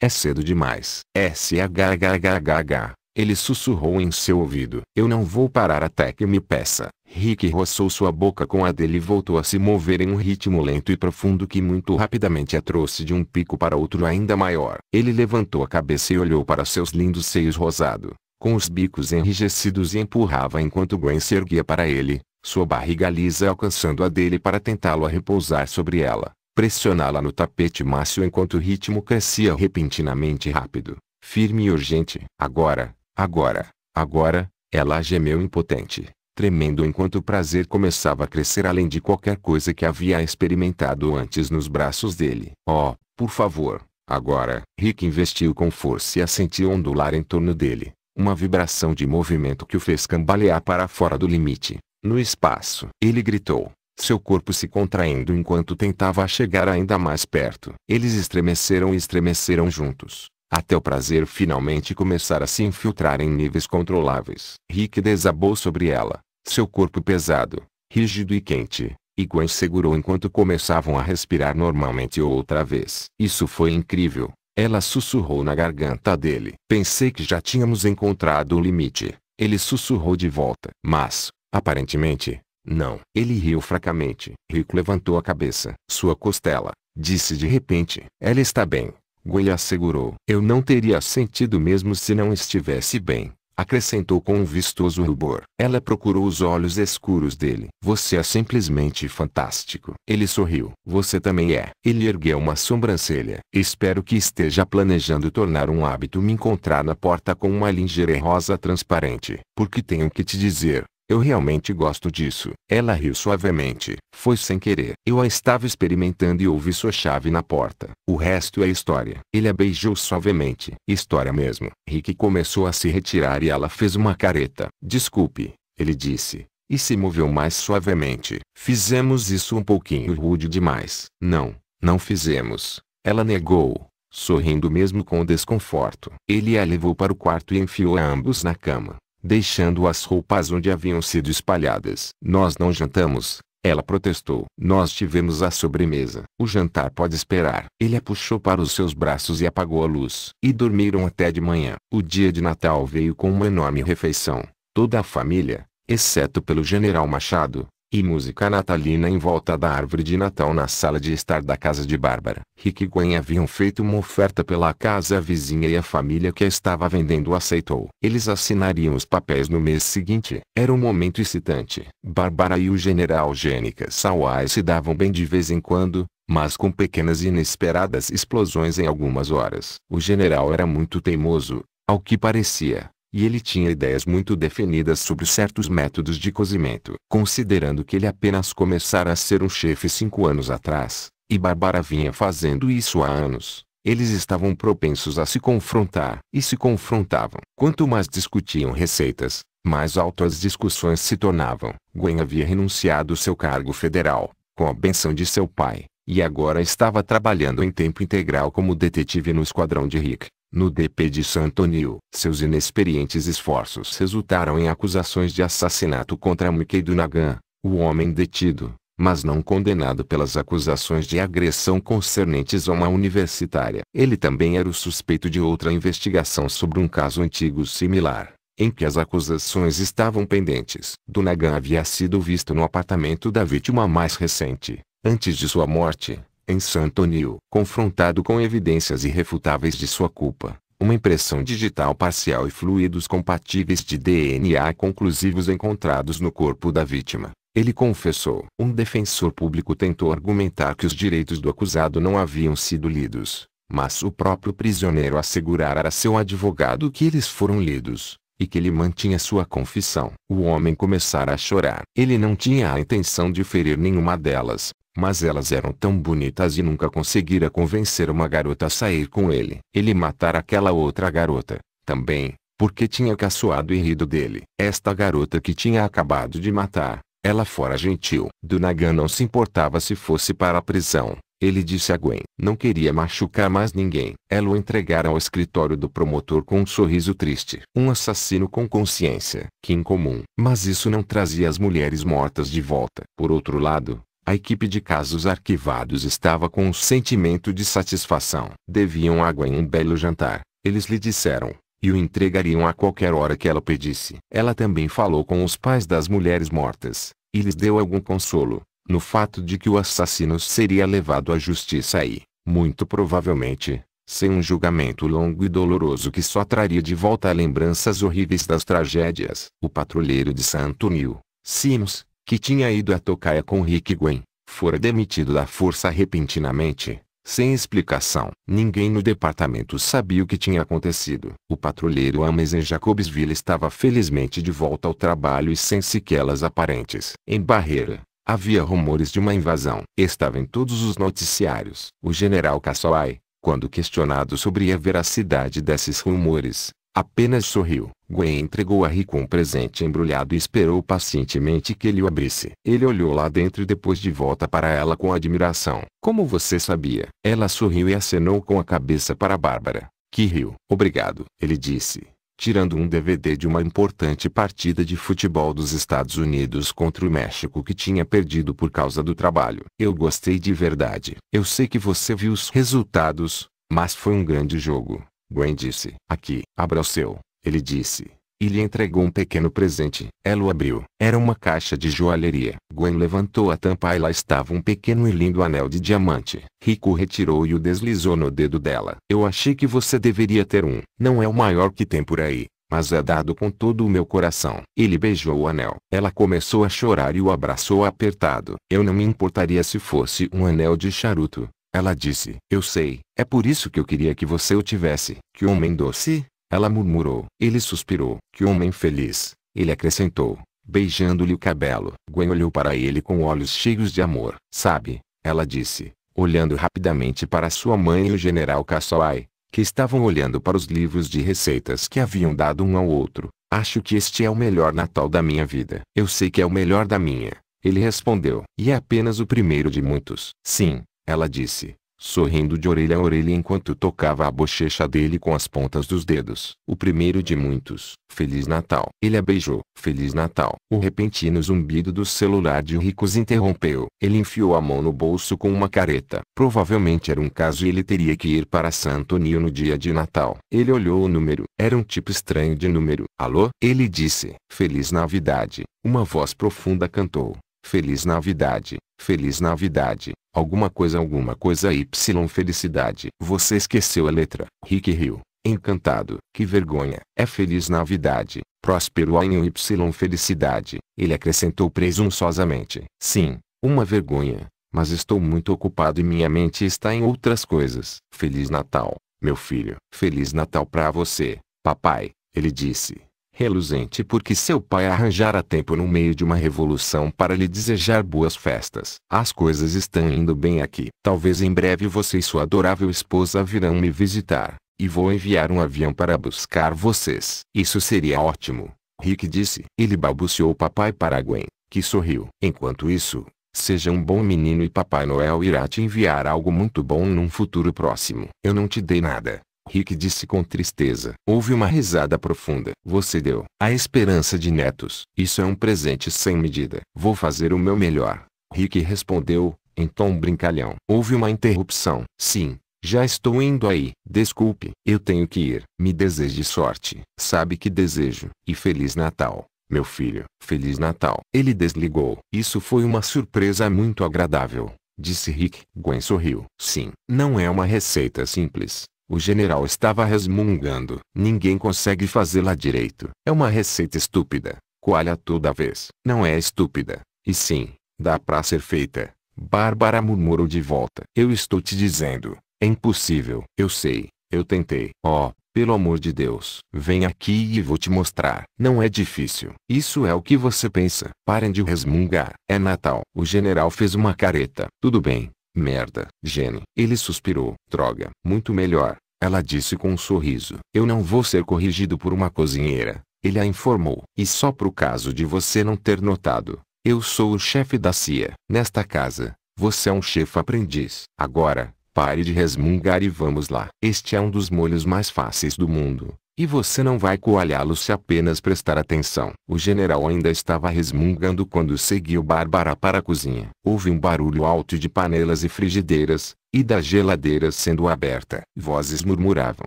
É cedo demais. h". É ele sussurrou em seu ouvido. Eu não vou parar até que me peça. Rick roçou sua boca com a dele e voltou a se mover em um ritmo lento e profundo que muito rapidamente a trouxe de um pico para outro ainda maior. Ele levantou a cabeça e olhou para seus lindos seios rosados, com os bicos enrijecidos e empurrava enquanto Gwen se erguia para ele, sua barriga lisa alcançando a dele para tentá-lo a repousar sobre ela pressioná-la no tapete macio enquanto o ritmo crescia repentinamente rápido, firme e urgente. Agora, agora, agora, ela gemeu impotente, tremendo enquanto o prazer começava a crescer além de qualquer coisa que havia experimentado antes nos braços dele. Oh, por favor, agora. Rick investiu com força e a sentiu ondular em torno dele, uma vibração de movimento que o fez cambalear para fora do limite, no espaço. Ele gritou, seu corpo se contraindo enquanto tentava chegar ainda mais perto. Eles estremeceram e estremeceram juntos, até o prazer finalmente começar a se infiltrar em níveis controláveis. Rick desabou sobre ela, seu corpo pesado, rígido e quente, e Gwen segurou enquanto começavam a respirar normalmente outra vez. Isso foi incrível. Ela sussurrou na garganta dele. Pensei que já tínhamos encontrado o limite. Ele sussurrou de volta. Mas, aparentemente, não. Ele riu fracamente. Rico levantou a cabeça. Sua costela. Disse de repente. Ela está bem. Gwen assegurou. Eu não teria sentido mesmo se não estivesse bem. Acrescentou com um vistoso rubor. Ela procurou os olhos escuros dele. Você é simplesmente fantástico. Ele sorriu. Você também é. Ele ergueu uma sobrancelha. Espero que esteja planejando tornar um hábito me encontrar na porta com uma lingerie rosa transparente. Porque tenho que te dizer, eu realmente gosto disso. Ela riu suavemente. Foi sem querer. Eu a estava experimentando e ouvi sua chave na porta. O resto é história. Ele a beijou suavemente. História mesmo. Rick começou a se retirar e ela fez uma careta. Desculpe, ele disse. E se moveu mais suavemente. Fizemos isso um pouquinho rude demais. Não, não fizemos. Ela negou sorrindo mesmo com desconforto. Ele a levou para o quarto e enfiou a ambos na cama deixando as roupas onde haviam sido espalhadas. Nós não jantamos, ela protestou. Nós tivemos a sobremesa. O jantar pode esperar. Ele a puxou para os seus braços e apagou a luz. E dormiram até de manhã. O dia de Natal veio com uma enorme refeição. Toda a família, exceto pelo general Machado, e música natalina em volta da árvore de Natal na sala de estar da casa de Bárbara. Rick e Gwen haviam feito uma oferta pela casa vizinha e a família que a estava vendendo aceitou. Eles assinariam os papéis no mês seguinte. Era um momento excitante. Bárbara e o general Gênica Sawai se davam bem de vez em quando, mas com pequenas e inesperadas explosões em algumas horas. O general era muito teimoso, ao que parecia, e ele tinha ideias muito definidas sobre certos métodos de cozimento. Considerando que ele apenas começara a ser um chefe cinco anos atrás, e Barbara vinha fazendo isso há anos, eles estavam propensos a se confrontar, e se confrontavam. Quanto mais discutiam receitas, mais altas discussões se tornavam. Gwen havia renunciado seu cargo federal, com a benção de seu pai, e agora estava trabalhando em tempo integral como detetive no esquadrão de Rick. No DP de Antonio, seus inexperientes esforços resultaram em acusações de assassinato contra Mikeido Dunagan, o homem detido, mas não condenado pelas acusações de agressão concernentes a uma universitária. Ele também era o suspeito de outra investigação sobre um caso antigo similar, em que as acusações estavam pendentes. Dunagan havia sido visto no apartamento da vítima mais recente, antes de sua morte, em Sant'Onil, confrontado com evidências irrefutáveis de sua culpa, uma impressão digital parcial e fluidos compatíveis de DNA conclusivos encontrados no corpo da vítima. Ele confessou. Um defensor público tentou argumentar que os direitos do acusado não haviam sido lidos, mas o próprio prisioneiro assegurara a seu advogado que eles foram lidos e que ele mantinha sua confissão. O homem começara a chorar. Ele não tinha a intenção de ferir nenhuma delas, mas elas eram tão bonitas e nunca conseguira convencer uma garota a sair com ele. Ele matara aquela outra garota, também, porque tinha caçoado e rido dele. Esta garota que tinha acabado de matar, ela fora gentil. Dunagan não se importava se fosse para a prisão. Ele disse a Gwen. Não queria machucar mais ninguém. Ela o entregara ao escritório do promotor com um sorriso triste. Um assassino com consciência. Que incomum. Mas isso não trazia as mulheres mortas de volta. Por outro lado, a equipe de casos arquivados estava com um sentimento de satisfação. Deviam água em um belo jantar, eles lhe disseram, e o entregariam a qualquer hora que ela pedisse. Ela também falou com os pais das mulheres mortas, e lhes deu algum consolo, no fato de que o assassino seria levado à justiça e, muito provavelmente, sem um julgamento longo e doloroso que só traria de volta lembranças horríveis das tragédias. O patrulheiro de Santo Nil, Simos que tinha ido à tocaia com Rick Gwen, fora demitido da força repentinamente, sem explicação. Ninguém no departamento sabia o que tinha acontecido. O patrulheiro Ames em Jacobsville estava felizmente de volta ao trabalho e sem sequelas aparentes. Em Barreira, havia rumores de uma invasão. Estava em todos os noticiários. O general Cassaway, quando questionado sobre a veracidade desses rumores, apenas sorriu. Gwen entregou a Rico um presente embrulhado e esperou pacientemente que ele o abrisse. Ele olhou lá dentro e depois de volta para ela com admiração. Como você sabia? Ela sorriu e acenou com a cabeça para Bárbara, que riu. Obrigado, ele disse, tirando um DVD de uma importante partida de futebol dos Estados Unidos contra o México que tinha perdido por causa do trabalho. Eu gostei de verdade. Eu sei que você viu os resultados, mas foi um grande jogo. Gwen disse. Aqui, abra o seu ele disse. E lhe entregou um pequeno presente. Ela o abriu. Era uma caixa de joalheria. Gwen levantou a tampa e lá estava um pequeno e lindo anel de diamante. Rico retirou e o deslizou no dedo dela. Eu achei que você deveria ter um. Não é o maior que tem por aí mas é dado com todo o meu coração. Ele beijou o anel. Ela começou a chorar e o abraçou apertado. Eu não me importaria se fosse um anel de charuto. Ela disse, eu sei, é por isso que eu queria que você o tivesse. Que homem doce, ela murmurou. Ele suspirou. Que homem feliz! Ele acrescentou, beijando-lhe o cabelo. Gwen olhou para ele com olhos cheios de amor. Sabe, ela disse, olhando rapidamente para sua mãe e o general Cassaway, que estavam olhando para os livros de receitas que haviam dado um ao outro. Acho que este é o melhor Natal da minha vida. Eu sei que é o melhor da minha, ele respondeu. E é apenas o primeiro de muitos. Sim, ela disse, sorrindo de orelha a orelha enquanto tocava a bochecha dele com as pontas dos dedos. O primeiro de muitos. Feliz Natal. Ele a beijou. Feliz Natal. O repentino zumbido do celular de Ricos interrompeu. Ele enfiou a mão no bolso com uma careta. Provavelmente era um caso e ele teria que ir para Santonio no dia de Natal. Ele olhou o número. Era um tipo estranho de número. Alô? Ele disse. Feliz Navidade. Uma voz profunda cantou. Feliz Navidade. Feliz Navidade. Alguma coisa alguma coisa Y felicidade. Você esqueceu a letra. Rick riu. Encantado. Que vergonha. É feliz navidade. Próspero em Y felicidade. Ele acrescentou presunçosamente. Sim, uma vergonha. Mas estou muito ocupado e minha mente está em outras coisas. Feliz Natal, meu filho. Feliz Natal para você, papai, ele disse reluzente porque seu pai arranjara tempo no meio de uma revolução para lhe desejar boas festas. As coisas estão indo bem aqui. Talvez em breve você e sua adorável esposa virão me visitar, e vou enviar um avião para buscar vocês. Isso seria ótimo, Rick disse. Ele balbuciou papai para Gwen, que sorriu. Enquanto isso, Seja um bom menino e Papai Noel irá te enviar algo muito bom num futuro próximo. Eu não te dei nada, Rick disse com tristeza. Houve uma risada profunda. Você deu a esperança de netos. Isso é um presente sem medida. Vou fazer o meu melhor. Rick respondeu, em tom brincalhão. Houve uma interrupção. Sim, já estou indo aí. Desculpe, eu tenho que ir. Me deseje sorte. Sabe que desejo. E Feliz Natal. Meu filho, Feliz Natal. Ele desligou. Isso foi uma surpresa muito agradável, disse Rick. Gwen sorriu. Sim, não é uma receita simples, o general estava resmungando. Ninguém consegue fazê-la direito. É uma receita estúpida. Coalha toda vez. Não é estúpida. E sim, dá pra ser feita. Bárbara murmurou de volta. Eu estou te dizendo. É impossível. Eu sei. Eu tentei. Oh, pelo amor de Deus. Vem aqui e vou te mostrar. Não é difícil. Isso é o que você pensa. Parem de resmungar. É Natal. O general fez uma careta. Tudo bem. Merda, Jenny. Ele suspirou. Droga. Muito melhor. Ela disse com um sorriso. Eu não vou ser corrigido por uma cozinheira. Ele a informou. E só pro caso de você não ter notado. Eu sou o chefe da CIA. Nesta casa, você é um chefe aprendiz. Agora, pare de resmungar e vamos lá. Este é um dos molhos mais fáceis do mundo. E você não vai coalhá-lo se apenas prestar atenção. O general ainda estava resmungando quando seguiu Bárbara para a cozinha. Houve um barulho alto de panelas e frigideiras, e da geladeira sendo aberta. Vozes murmuravam.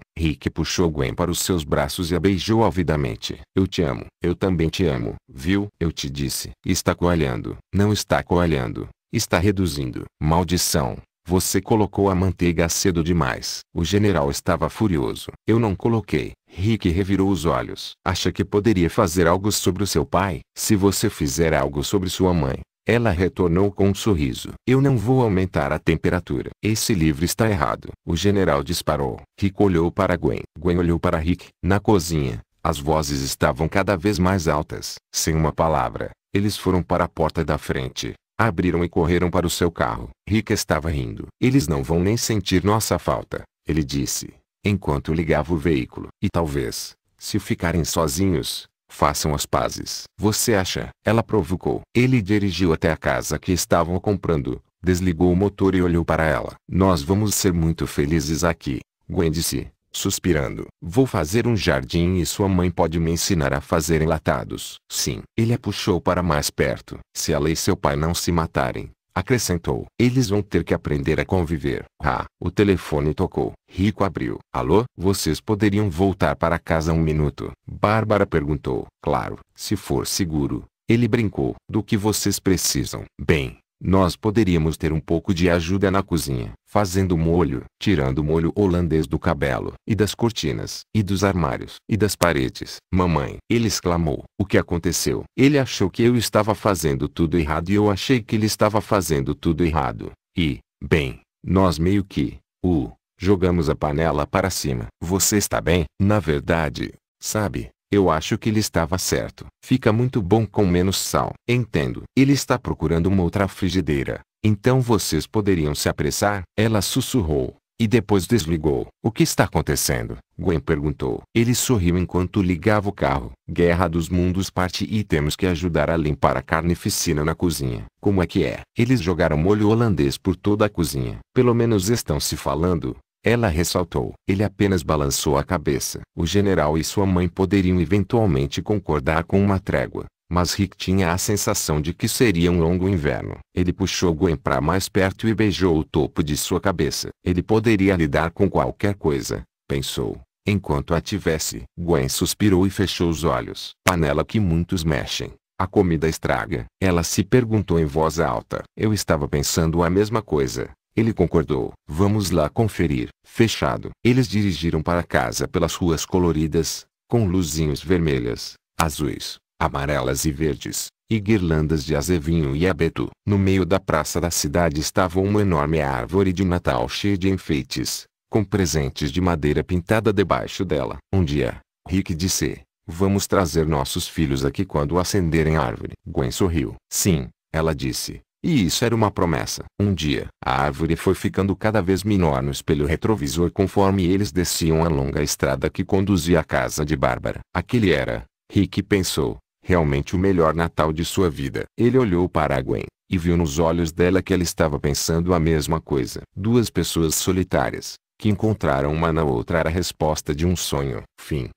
Rick puxou Gwen para os seus braços e a beijou avidamente. Eu te amo. Eu também te amo. Viu? Eu te disse. Está coalhando. Não está coalhando. Está reduzindo. Maldição. Você colocou a manteiga cedo demais. O general estava furioso. Eu não coloquei. Rick revirou os olhos. Acha que poderia fazer algo sobre o seu pai? Se você fizer algo sobre sua mãe, ela retornou com um sorriso. Eu não vou aumentar a temperatura. Esse livro está errado. O general disparou. Rick olhou para Gwen. Gwen olhou para Rick. Na cozinha, as vozes estavam cada vez mais altas. Sem uma palavra, eles foram para a porta da frente. Abriram e correram para o seu carro. Rick estava rindo. Eles não vão nem sentir nossa falta, ele disse enquanto ligava o veículo. E talvez, se ficarem sozinhos, façam as pazes. Você acha? Ela provocou. Ele dirigiu até a casa que estavam comprando, desligou o motor e olhou para ela. Nós vamos ser muito felizes aqui, Gwen disse, suspirando. Vou fazer um jardim e sua mãe pode me ensinar a fazer enlatados. Sim. Ele a puxou para mais perto. Se ela e seu pai não se matarem, Acrescentou. Eles vão ter que aprender a conviver. Ah, o telefone tocou. Rico abriu. Alô? Vocês poderiam voltar para casa um minuto? Bárbara perguntou. Claro, se for seguro. Ele brincou. Do que vocês precisam? Bem, nós poderíamos ter um pouco de ajuda na cozinha fazendo molho, tirando molho holandês do cabelo, e das cortinas, e dos armários, e das paredes. Mamãe, ele exclamou, o que aconteceu? Ele achou que eu estava fazendo tudo errado e eu achei que ele estava fazendo tudo errado. E, bem, nós meio que, o, uh, jogamos a panela para cima. Você está bem? Na verdade, sabe, eu acho que ele estava certo. Fica muito bom com menos sal. Entendo. Ele está procurando uma outra frigideira. Então vocês poderiam se apressar? Ela sussurrou. E depois desligou. O que está acontecendo? Gwen perguntou. Ele sorriu enquanto ligava o carro. Guerra dos Mundos parte e temos que ajudar a limpar a carnificina na cozinha. Como é que é? Eles jogaram molho holandês por toda a cozinha. Pelo menos estão se falando. Ela ressaltou. Ele apenas balançou a cabeça. O general e sua mãe poderiam eventualmente concordar com uma trégua, mas Rick tinha a sensação de que seria um longo inverno. Ele puxou Gwen para mais perto e beijou o topo de sua cabeça. Ele poderia lidar com qualquer coisa, pensou, enquanto a tivesse. Gwen suspirou e fechou os olhos. Panela que muitos mexem. A comida estraga. Ela se perguntou em voz alta. Eu estava pensando a mesma coisa. Ele concordou. Vamos lá conferir. Fechado. Eles dirigiram para casa pelas ruas coloridas, com luzinhos vermelhas, azuis, amarelas e verdes, e guirlandas de azevinho e abeto. No meio da praça da cidade estava uma enorme árvore de Natal cheia de enfeites, com presentes de madeira pintada debaixo dela. Um dia, Rick disse, vamos trazer nossos filhos aqui quando acenderem a árvore. Gwen sorriu. Sim, ela disse. E isso era uma promessa. Um dia, a árvore foi ficando cada vez menor no espelho retrovisor conforme eles desciam a longa estrada que conduzia à casa de Bárbara. Aquele era, Rick pensou, realmente o melhor Natal de sua vida. Ele olhou para Gwen e viu nos olhos dela que ela estava pensando a mesma coisa. Duas pessoas solitárias, que encontraram uma na outra era a resposta de um sonho. Fim.